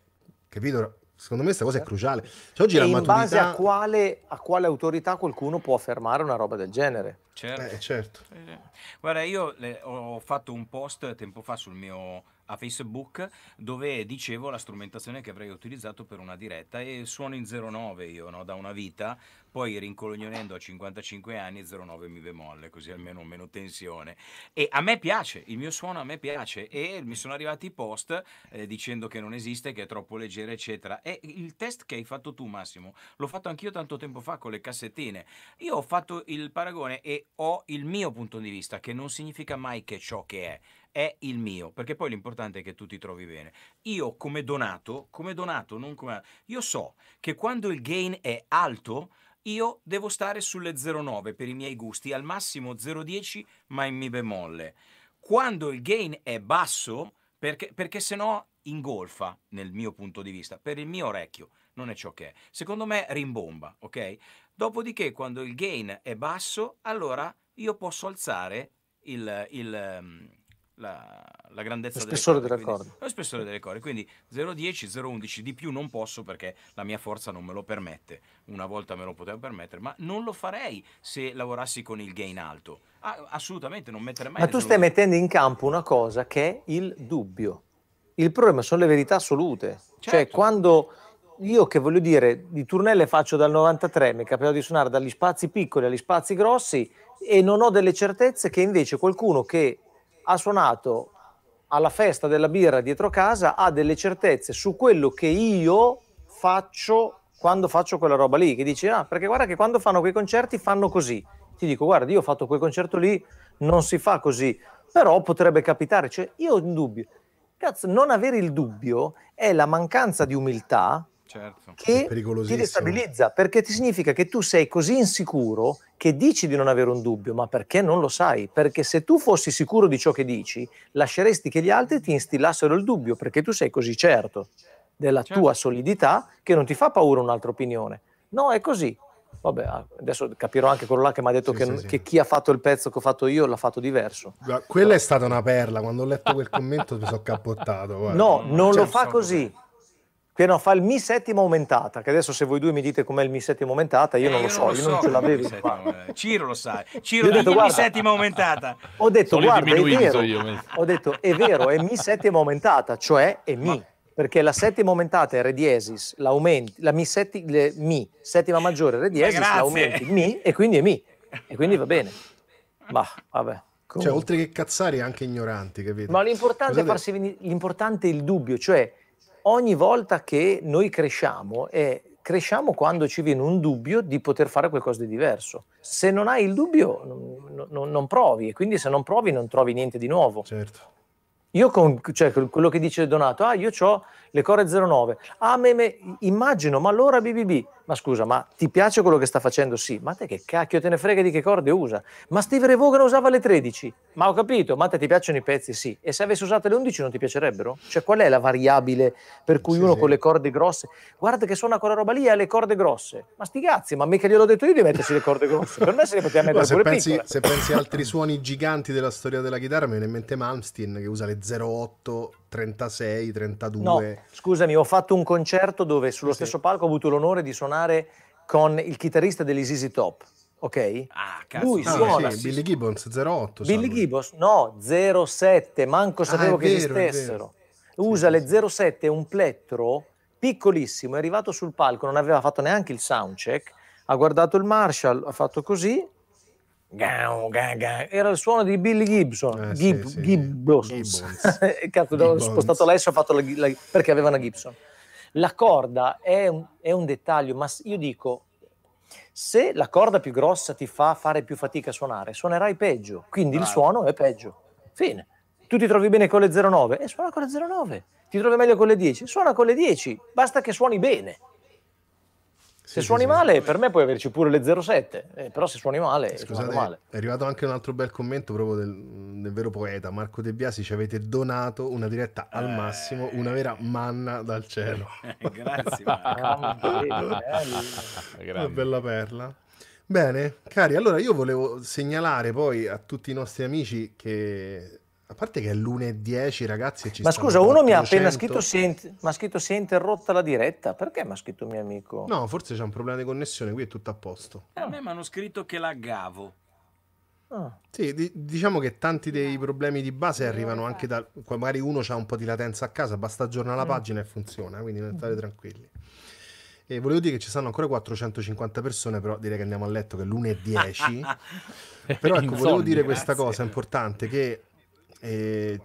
A: capito? Secondo me questa cosa è cruciale. Cioè, oggi e la in maturità... base a
C: quale, a quale, autorità qualcuno può affermare una roba del genere?
B: Certo. Eh, certo. Eh, guarda, io le, ho fatto un post tempo fa sul mio a Facebook dove dicevo la strumentazione che avrei utilizzato per una diretta e suono in 09 io no? da una vita, poi rincolognonendo a 55 anni 09 mi bemolle, così almeno meno tensione. E a me piace, il mio suono a me piace e mi sono arrivati i post eh, dicendo che non esiste, che è troppo leggera eccetera. E il test che hai fatto tu Massimo, l'ho fatto anch'io tanto tempo fa con le cassettine. Io ho fatto il paragone e ho il mio punto di vista che non significa mai che ciò che è, è il mio, perché poi l'importante è che tu ti trovi bene. Io come donato, come donato, non come... Io so che quando il gain è alto, io devo stare sulle 0,9 per i miei gusti, al massimo 0,10 ma in mi bemolle. Quando il gain è basso, perché, perché sennò ingolfa nel mio punto di vista, per il mio orecchio, non è ciò che è. Secondo me rimbomba, ok? Dopodiché quando il gain è basso, allora io posso alzare il, il, ehm, la, la grandezza delle corde, delle quindi, corde. Lo spessore delle corde, quindi 0,10, 0,11, di più non posso perché la mia forza non me lo permette. Una volta me lo potevo permettere, ma non lo farei se lavorassi con il gain alto. Ah, assolutamente, non mettere mai... Ma tu stai
C: mettendo in campo una cosa che è il dubbio. Il problema sono le verità assolute. Cioè, certo. Cioè, quando io che voglio dire, di turnelle faccio dal 93, mi è capitato di suonare dagli spazi piccoli agli spazi grossi e non ho delle certezze che invece qualcuno che ha suonato alla festa della birra dietro casa, ha delle certezze su quello che io faccio quando faccio quella roba lì, che dici, ah, perché guarda che quando fanno quei concerti fanno così. Ti dico, guarda, io ho fatto quel concerto lì, non si fa così, però potrebbe capitare, cioè io ho un dubbio. Cazzo, non avere il dubbio è la mancanza di umiltà certo. che ti destabilizza, perché ti significa che tu sei così insicuro che dici di non avere un dubbio, ma perché non lo sai? Perché se tu fossi sicuro di ciò che dici, lasceresti che gli altri ti instillassero il dubbio, perché tu sei così certo della certo. tua solidità che non ti fa paura un'altra opinione. No, è così. Vabbè, ah, adesso capirò anche quello là che mi ha detto sì, che, sì, sì. che, chi ha fatto il pezzo che ho fatto io l'ha fatto diverso.
A: quella è stata una perla, quando ho letto quel commento mi sono cappottato. Guarda. No, non, non lo certo. fa così. Come Qui fa il Mi settima
C: aumentata, che adesso se voi due mi dite com'è il Mi settima aumentata, io eh, non lo io so, non lo io non ce l'avevo.
B: Ciro lo sa, Ciro ha detto guarda, Mi settima aumentata.
C: Ho detto, guarda, è vero, io. ho detto, è vero, è Mi settima aumentata, cioè è Mi. Ma perché la settima aumentata è re diesis, la mi, setti, le, mi, settima maggiore re diesis, Grazie. l'aumenti mi
A: e quindi è mi.
C: E quindi va bene. Ma vabbè.
A: Comunque. Cioè, oltre che cazzari anche ignoranti, capito? Ma l'importante Guardate... è farsi
C: venire, l'importante è il dubbio, cioè ogni volta che noi cresciamo è cresciamo quando ci viene un dubbio di poter fare qualcosa di diverso. Se non hai il dubbio, non, non, non provi, e quindi se non provi non trovi niente di nuovo. Certo. Io con cioè, quello che dice Donato, ah, io ho le Core 09. Ah, me, me, immagino, ma allora BBB. Ma scusa, ma ti piace quello che sta facendo? Sì. Ma te che cacchio te ne frega di che corde usa? Ma Steve Revogan usava le 13. Ma ho capito, ma te ti piacciono i pezzi? Sì. E se avessi usato le 11 non ti piacerebbero? Cioè, qual è la variabile per cui sì, uno sì. con le corde grosse... Guarda che suona quella roba lì e ha le corde grosse. Ma sti cazzi, ma mica gliel'ho detto io di mettersi le corde grosse. Per me se le poteva mettere no, pure pensi, piccole. Se
A: pensi a altri suoni giganti della storia della chitarra, mi viene in mente Malmsteen che usa le 08 36, 32. No,
C: scusami, ho fatto un concerto dove sullo sì. stesso palco ho avuto l'onore di suonare con il chitarrista degli Easy Top. Ok? Ah, cazzo. Lui ah, suona. Sì, Billy
A: Gibbons 08. Billy
C: Gibbons, no, 07, manco ah, sapevo ah, che vero, esistessero. Usa sì, le 07, un plettro piccolissimo, è arrivato sul palco, non aveva fatto neanche il soundcheck, ha guardato il Marshall, ha fatto così, era il suono di Billy Gibson. Eh, Gib, sì, sì. Gibbons. Gibbons. Eh, cazzo, Gibbons. spostato l'S ho fatto la, la, perché aveva una Gibson. La corda è un, è un dettaglio, ma io dico, se la corda più grossa ti fa fare più fatica a suonare, suonerai peggio, quindi Bravo. il suono è peggio. Fine. Tu ti trovi bene con le 09 e eh, suona con le 09. Ti trovi meglio con le 10, suona con le 10, basta che suoni bene. Se suoni male, per me puoi averci pure le 07, eh, però se suoni male, eh, Scusate, male.
A: È arrivato anche un altro bel commento proprio del, del, vero poeta Marco De Biasi. Ci avete donato una diretta al eh. massimo, una vera manna dal cielo.
E: Grazie, Marco. Ah, una bella
A: perla. Bene, cari, allora io volevo segnalare poi a tutti i nostri amici che a parte che è 10, ragazzi e ci Ma scusa, uno 800. mi ha appena scritto si,
C: è, ma scritto si è interrotta la diretta, perché mi ha scritto mio amico? No,
A: forse c'è un problema di connessione, qui è tutto a posto.
B: A me mi hanno scritto che laggavo.
A: Ah. Sì, di, diciamo che tanti dei ah. problemi di base arrivano anche da... magari uno ha un po' di latenza a casa, basta aggiornare la mm. pagina e funziona, quindi non mm. state tranquilli. E volevo dire che ci stanno ancora 450 persone, però direi che andiamo a letto che l'1 è 10.
D: però ecco, volevo dire questa cosa
A: importante, che eh,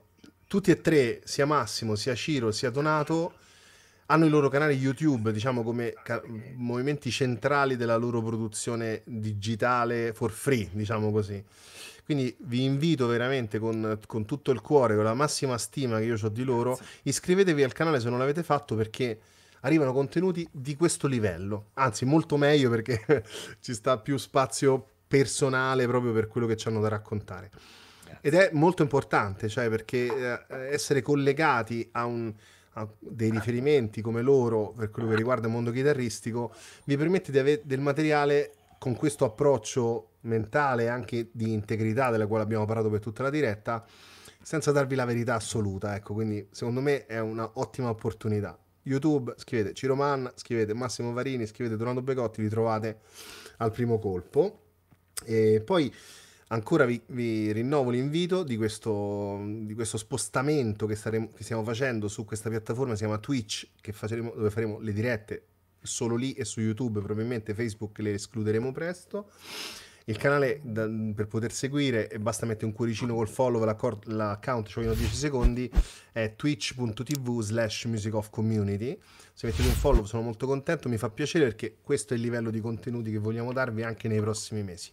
A: tutti e tre, sia Massimo, sia Ciro, sia Donato, hanno i loro canali YouTube, diciamo come ca- movimenti centrali della loro produzione digitale for free, diciamo così. Quindi vi invito veramente con, con tutto il cuore, con la massima stima che io ho di loro, iscrivetevi al canale se non l'avete fatto perché arrivano contenuti di questo livello, anzi molto meglio perché ci sta più spazio personale proprio per quello che ci hanno da raccontare. Ed è molto importante, cioè, perché eh, essere collegati a un dei riferimenti come loro per quello che riguarda il mondo chitarristico vi permette di avere del materiale con questo approccio mentale anche di integrità della quale abbiamo parlato per tutta la diretta senza darvi la verità assoluta ecco quindi secondo me è un'ottima opportunità youtube scrivete Ciroman scrivete Massimo Varini scrivete Donando Begotti li trovate al primo colpo e poi ancora vi, vi, rinnovo l'invito di questo, di questo spostamento che, saremo, che, stiamo facendo su questa piattaforma, si chiama Twitch, faremo, dove faremo le dirette solo lì e su YouTube, probabilmente Facebook le escluderemo presto. Il canale da, per poter seguire, basta mettere un cuoricino col follow, l'account ci vogliono 10 secondi, è twitch.tv slash musicofcommunity. Se mettete un follow sono molto contento, mi fa piacere perché questo è il livello di contenuti che vogliamo darvi anche nei prossimi mesi.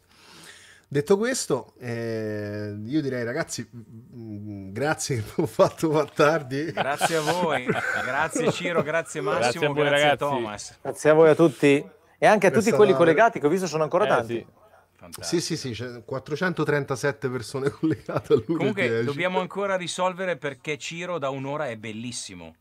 A: Detto questo, eh, io direi ragazzi, grazie che ho fatto far tardi. Grazie a voi,
B: grazie Ciro, grazie Massimo, grazie a, voi, grazie a Thomas.
A: Grazie a voi a tutti e anche a tutti quelli collegati
B: che ho visto sono ancora eh, tanti. Sì.
A: Fantastico. Sì, sì, sì, 437 persone collegate a lui. Comunque dobbiamo
B: ancora risolvere perché Ciro da un'ora è bellissimo.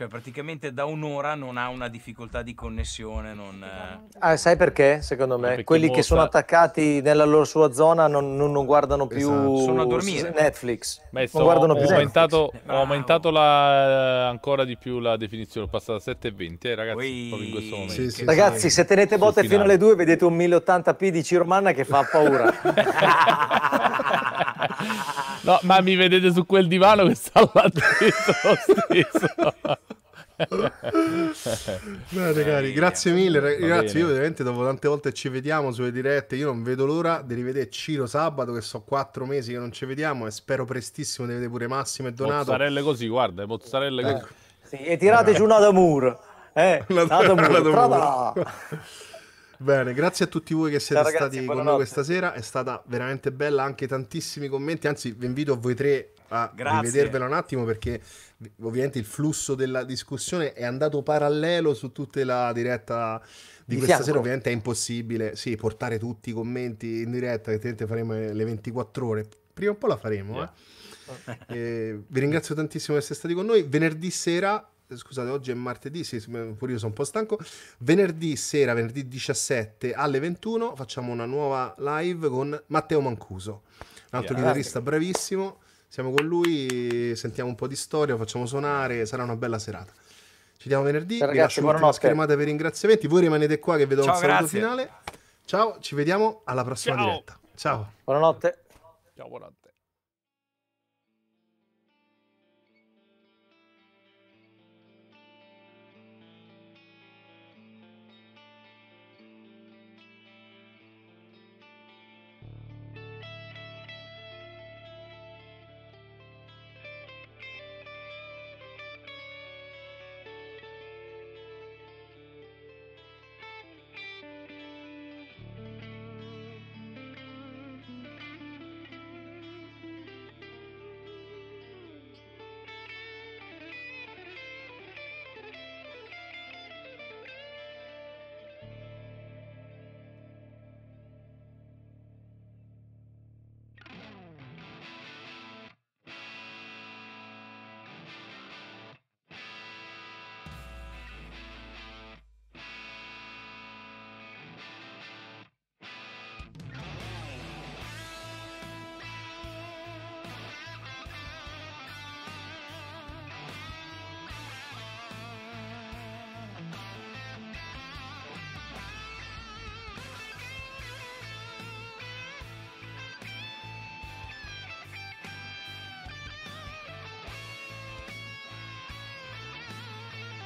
B: Cioè praticamente da un'ora non ha una difficoltà di connessione. Non... Eh,
C: ah, sai perché? Secondo me perché quelli molta... che sono attaccati nella loro sua zona non, non, non guardano più esatto. Netflix.
D: Beh, so, non guardano ho aumentato, Netflix. Ho aumentato la, ancora di più la definizione, ho passato a 7,20 eh, ragazzi. Sì, sì, ragazzi, sì. se tenete botte fino alle
C: 2 vedete un 1080p di Ciromanna che fa paura.
D: no, ma mi vedete su quel divano che sta là dentro Bene, cari, eh, grazie mille. Ragazzi, io
A: ovviamente dopo tante volte ci vediamo sulle dirette. Io non vedo l'ora di rivedere Ciro sabato, che so quattro mesi che non ci vediamo. E spero prestissimo di vedere pure Massimo e Donato. Mozzarelle
D: così, guarda, mozzarelle eh. così. Sì, e tirate giù una
A: da muro. Eh, una, una, una Bene, grazie a tutti voi che siete Ciao, stati ragazzi, con noi questa sera, è stata veramente bella, anche tantissimi commenti, anzi vi invito a voi tre a Grazie. rivedervelo un attimo perché ovviamente il flusso della discussione è andato parallelo su tutta la diretta di, di questa fianco. sera ovviamente è impossibile sì, portare tutti i commenti in diretta che faremo le 24 ore prima o poi la faremo yeah. eh. vi ringrazio tantissimo per essere stati con noi venerdì sera scusate, oggi è martedì, sì, pure io sono un po' stanco. Venerdì sera, venerdì 17 alle 21, facciamo una nuova live con Matteo Mancuso, un altro yeah. chitarrista bravissimo. Siamo con lui, sentiamo un po' di storia, facciamo suonare, sarà una bella serata. Ci vediamo venerdì. ragazzi, Vi lascio una schermata per i ringraziamenti. Voi rimanete qua che vedo do Ciao, un saluto grazie. finale. Ciao, ci vediamo alla prossima Ciao. diretta. Ciao. Buonanotte.
D: Ciao, buonanotte.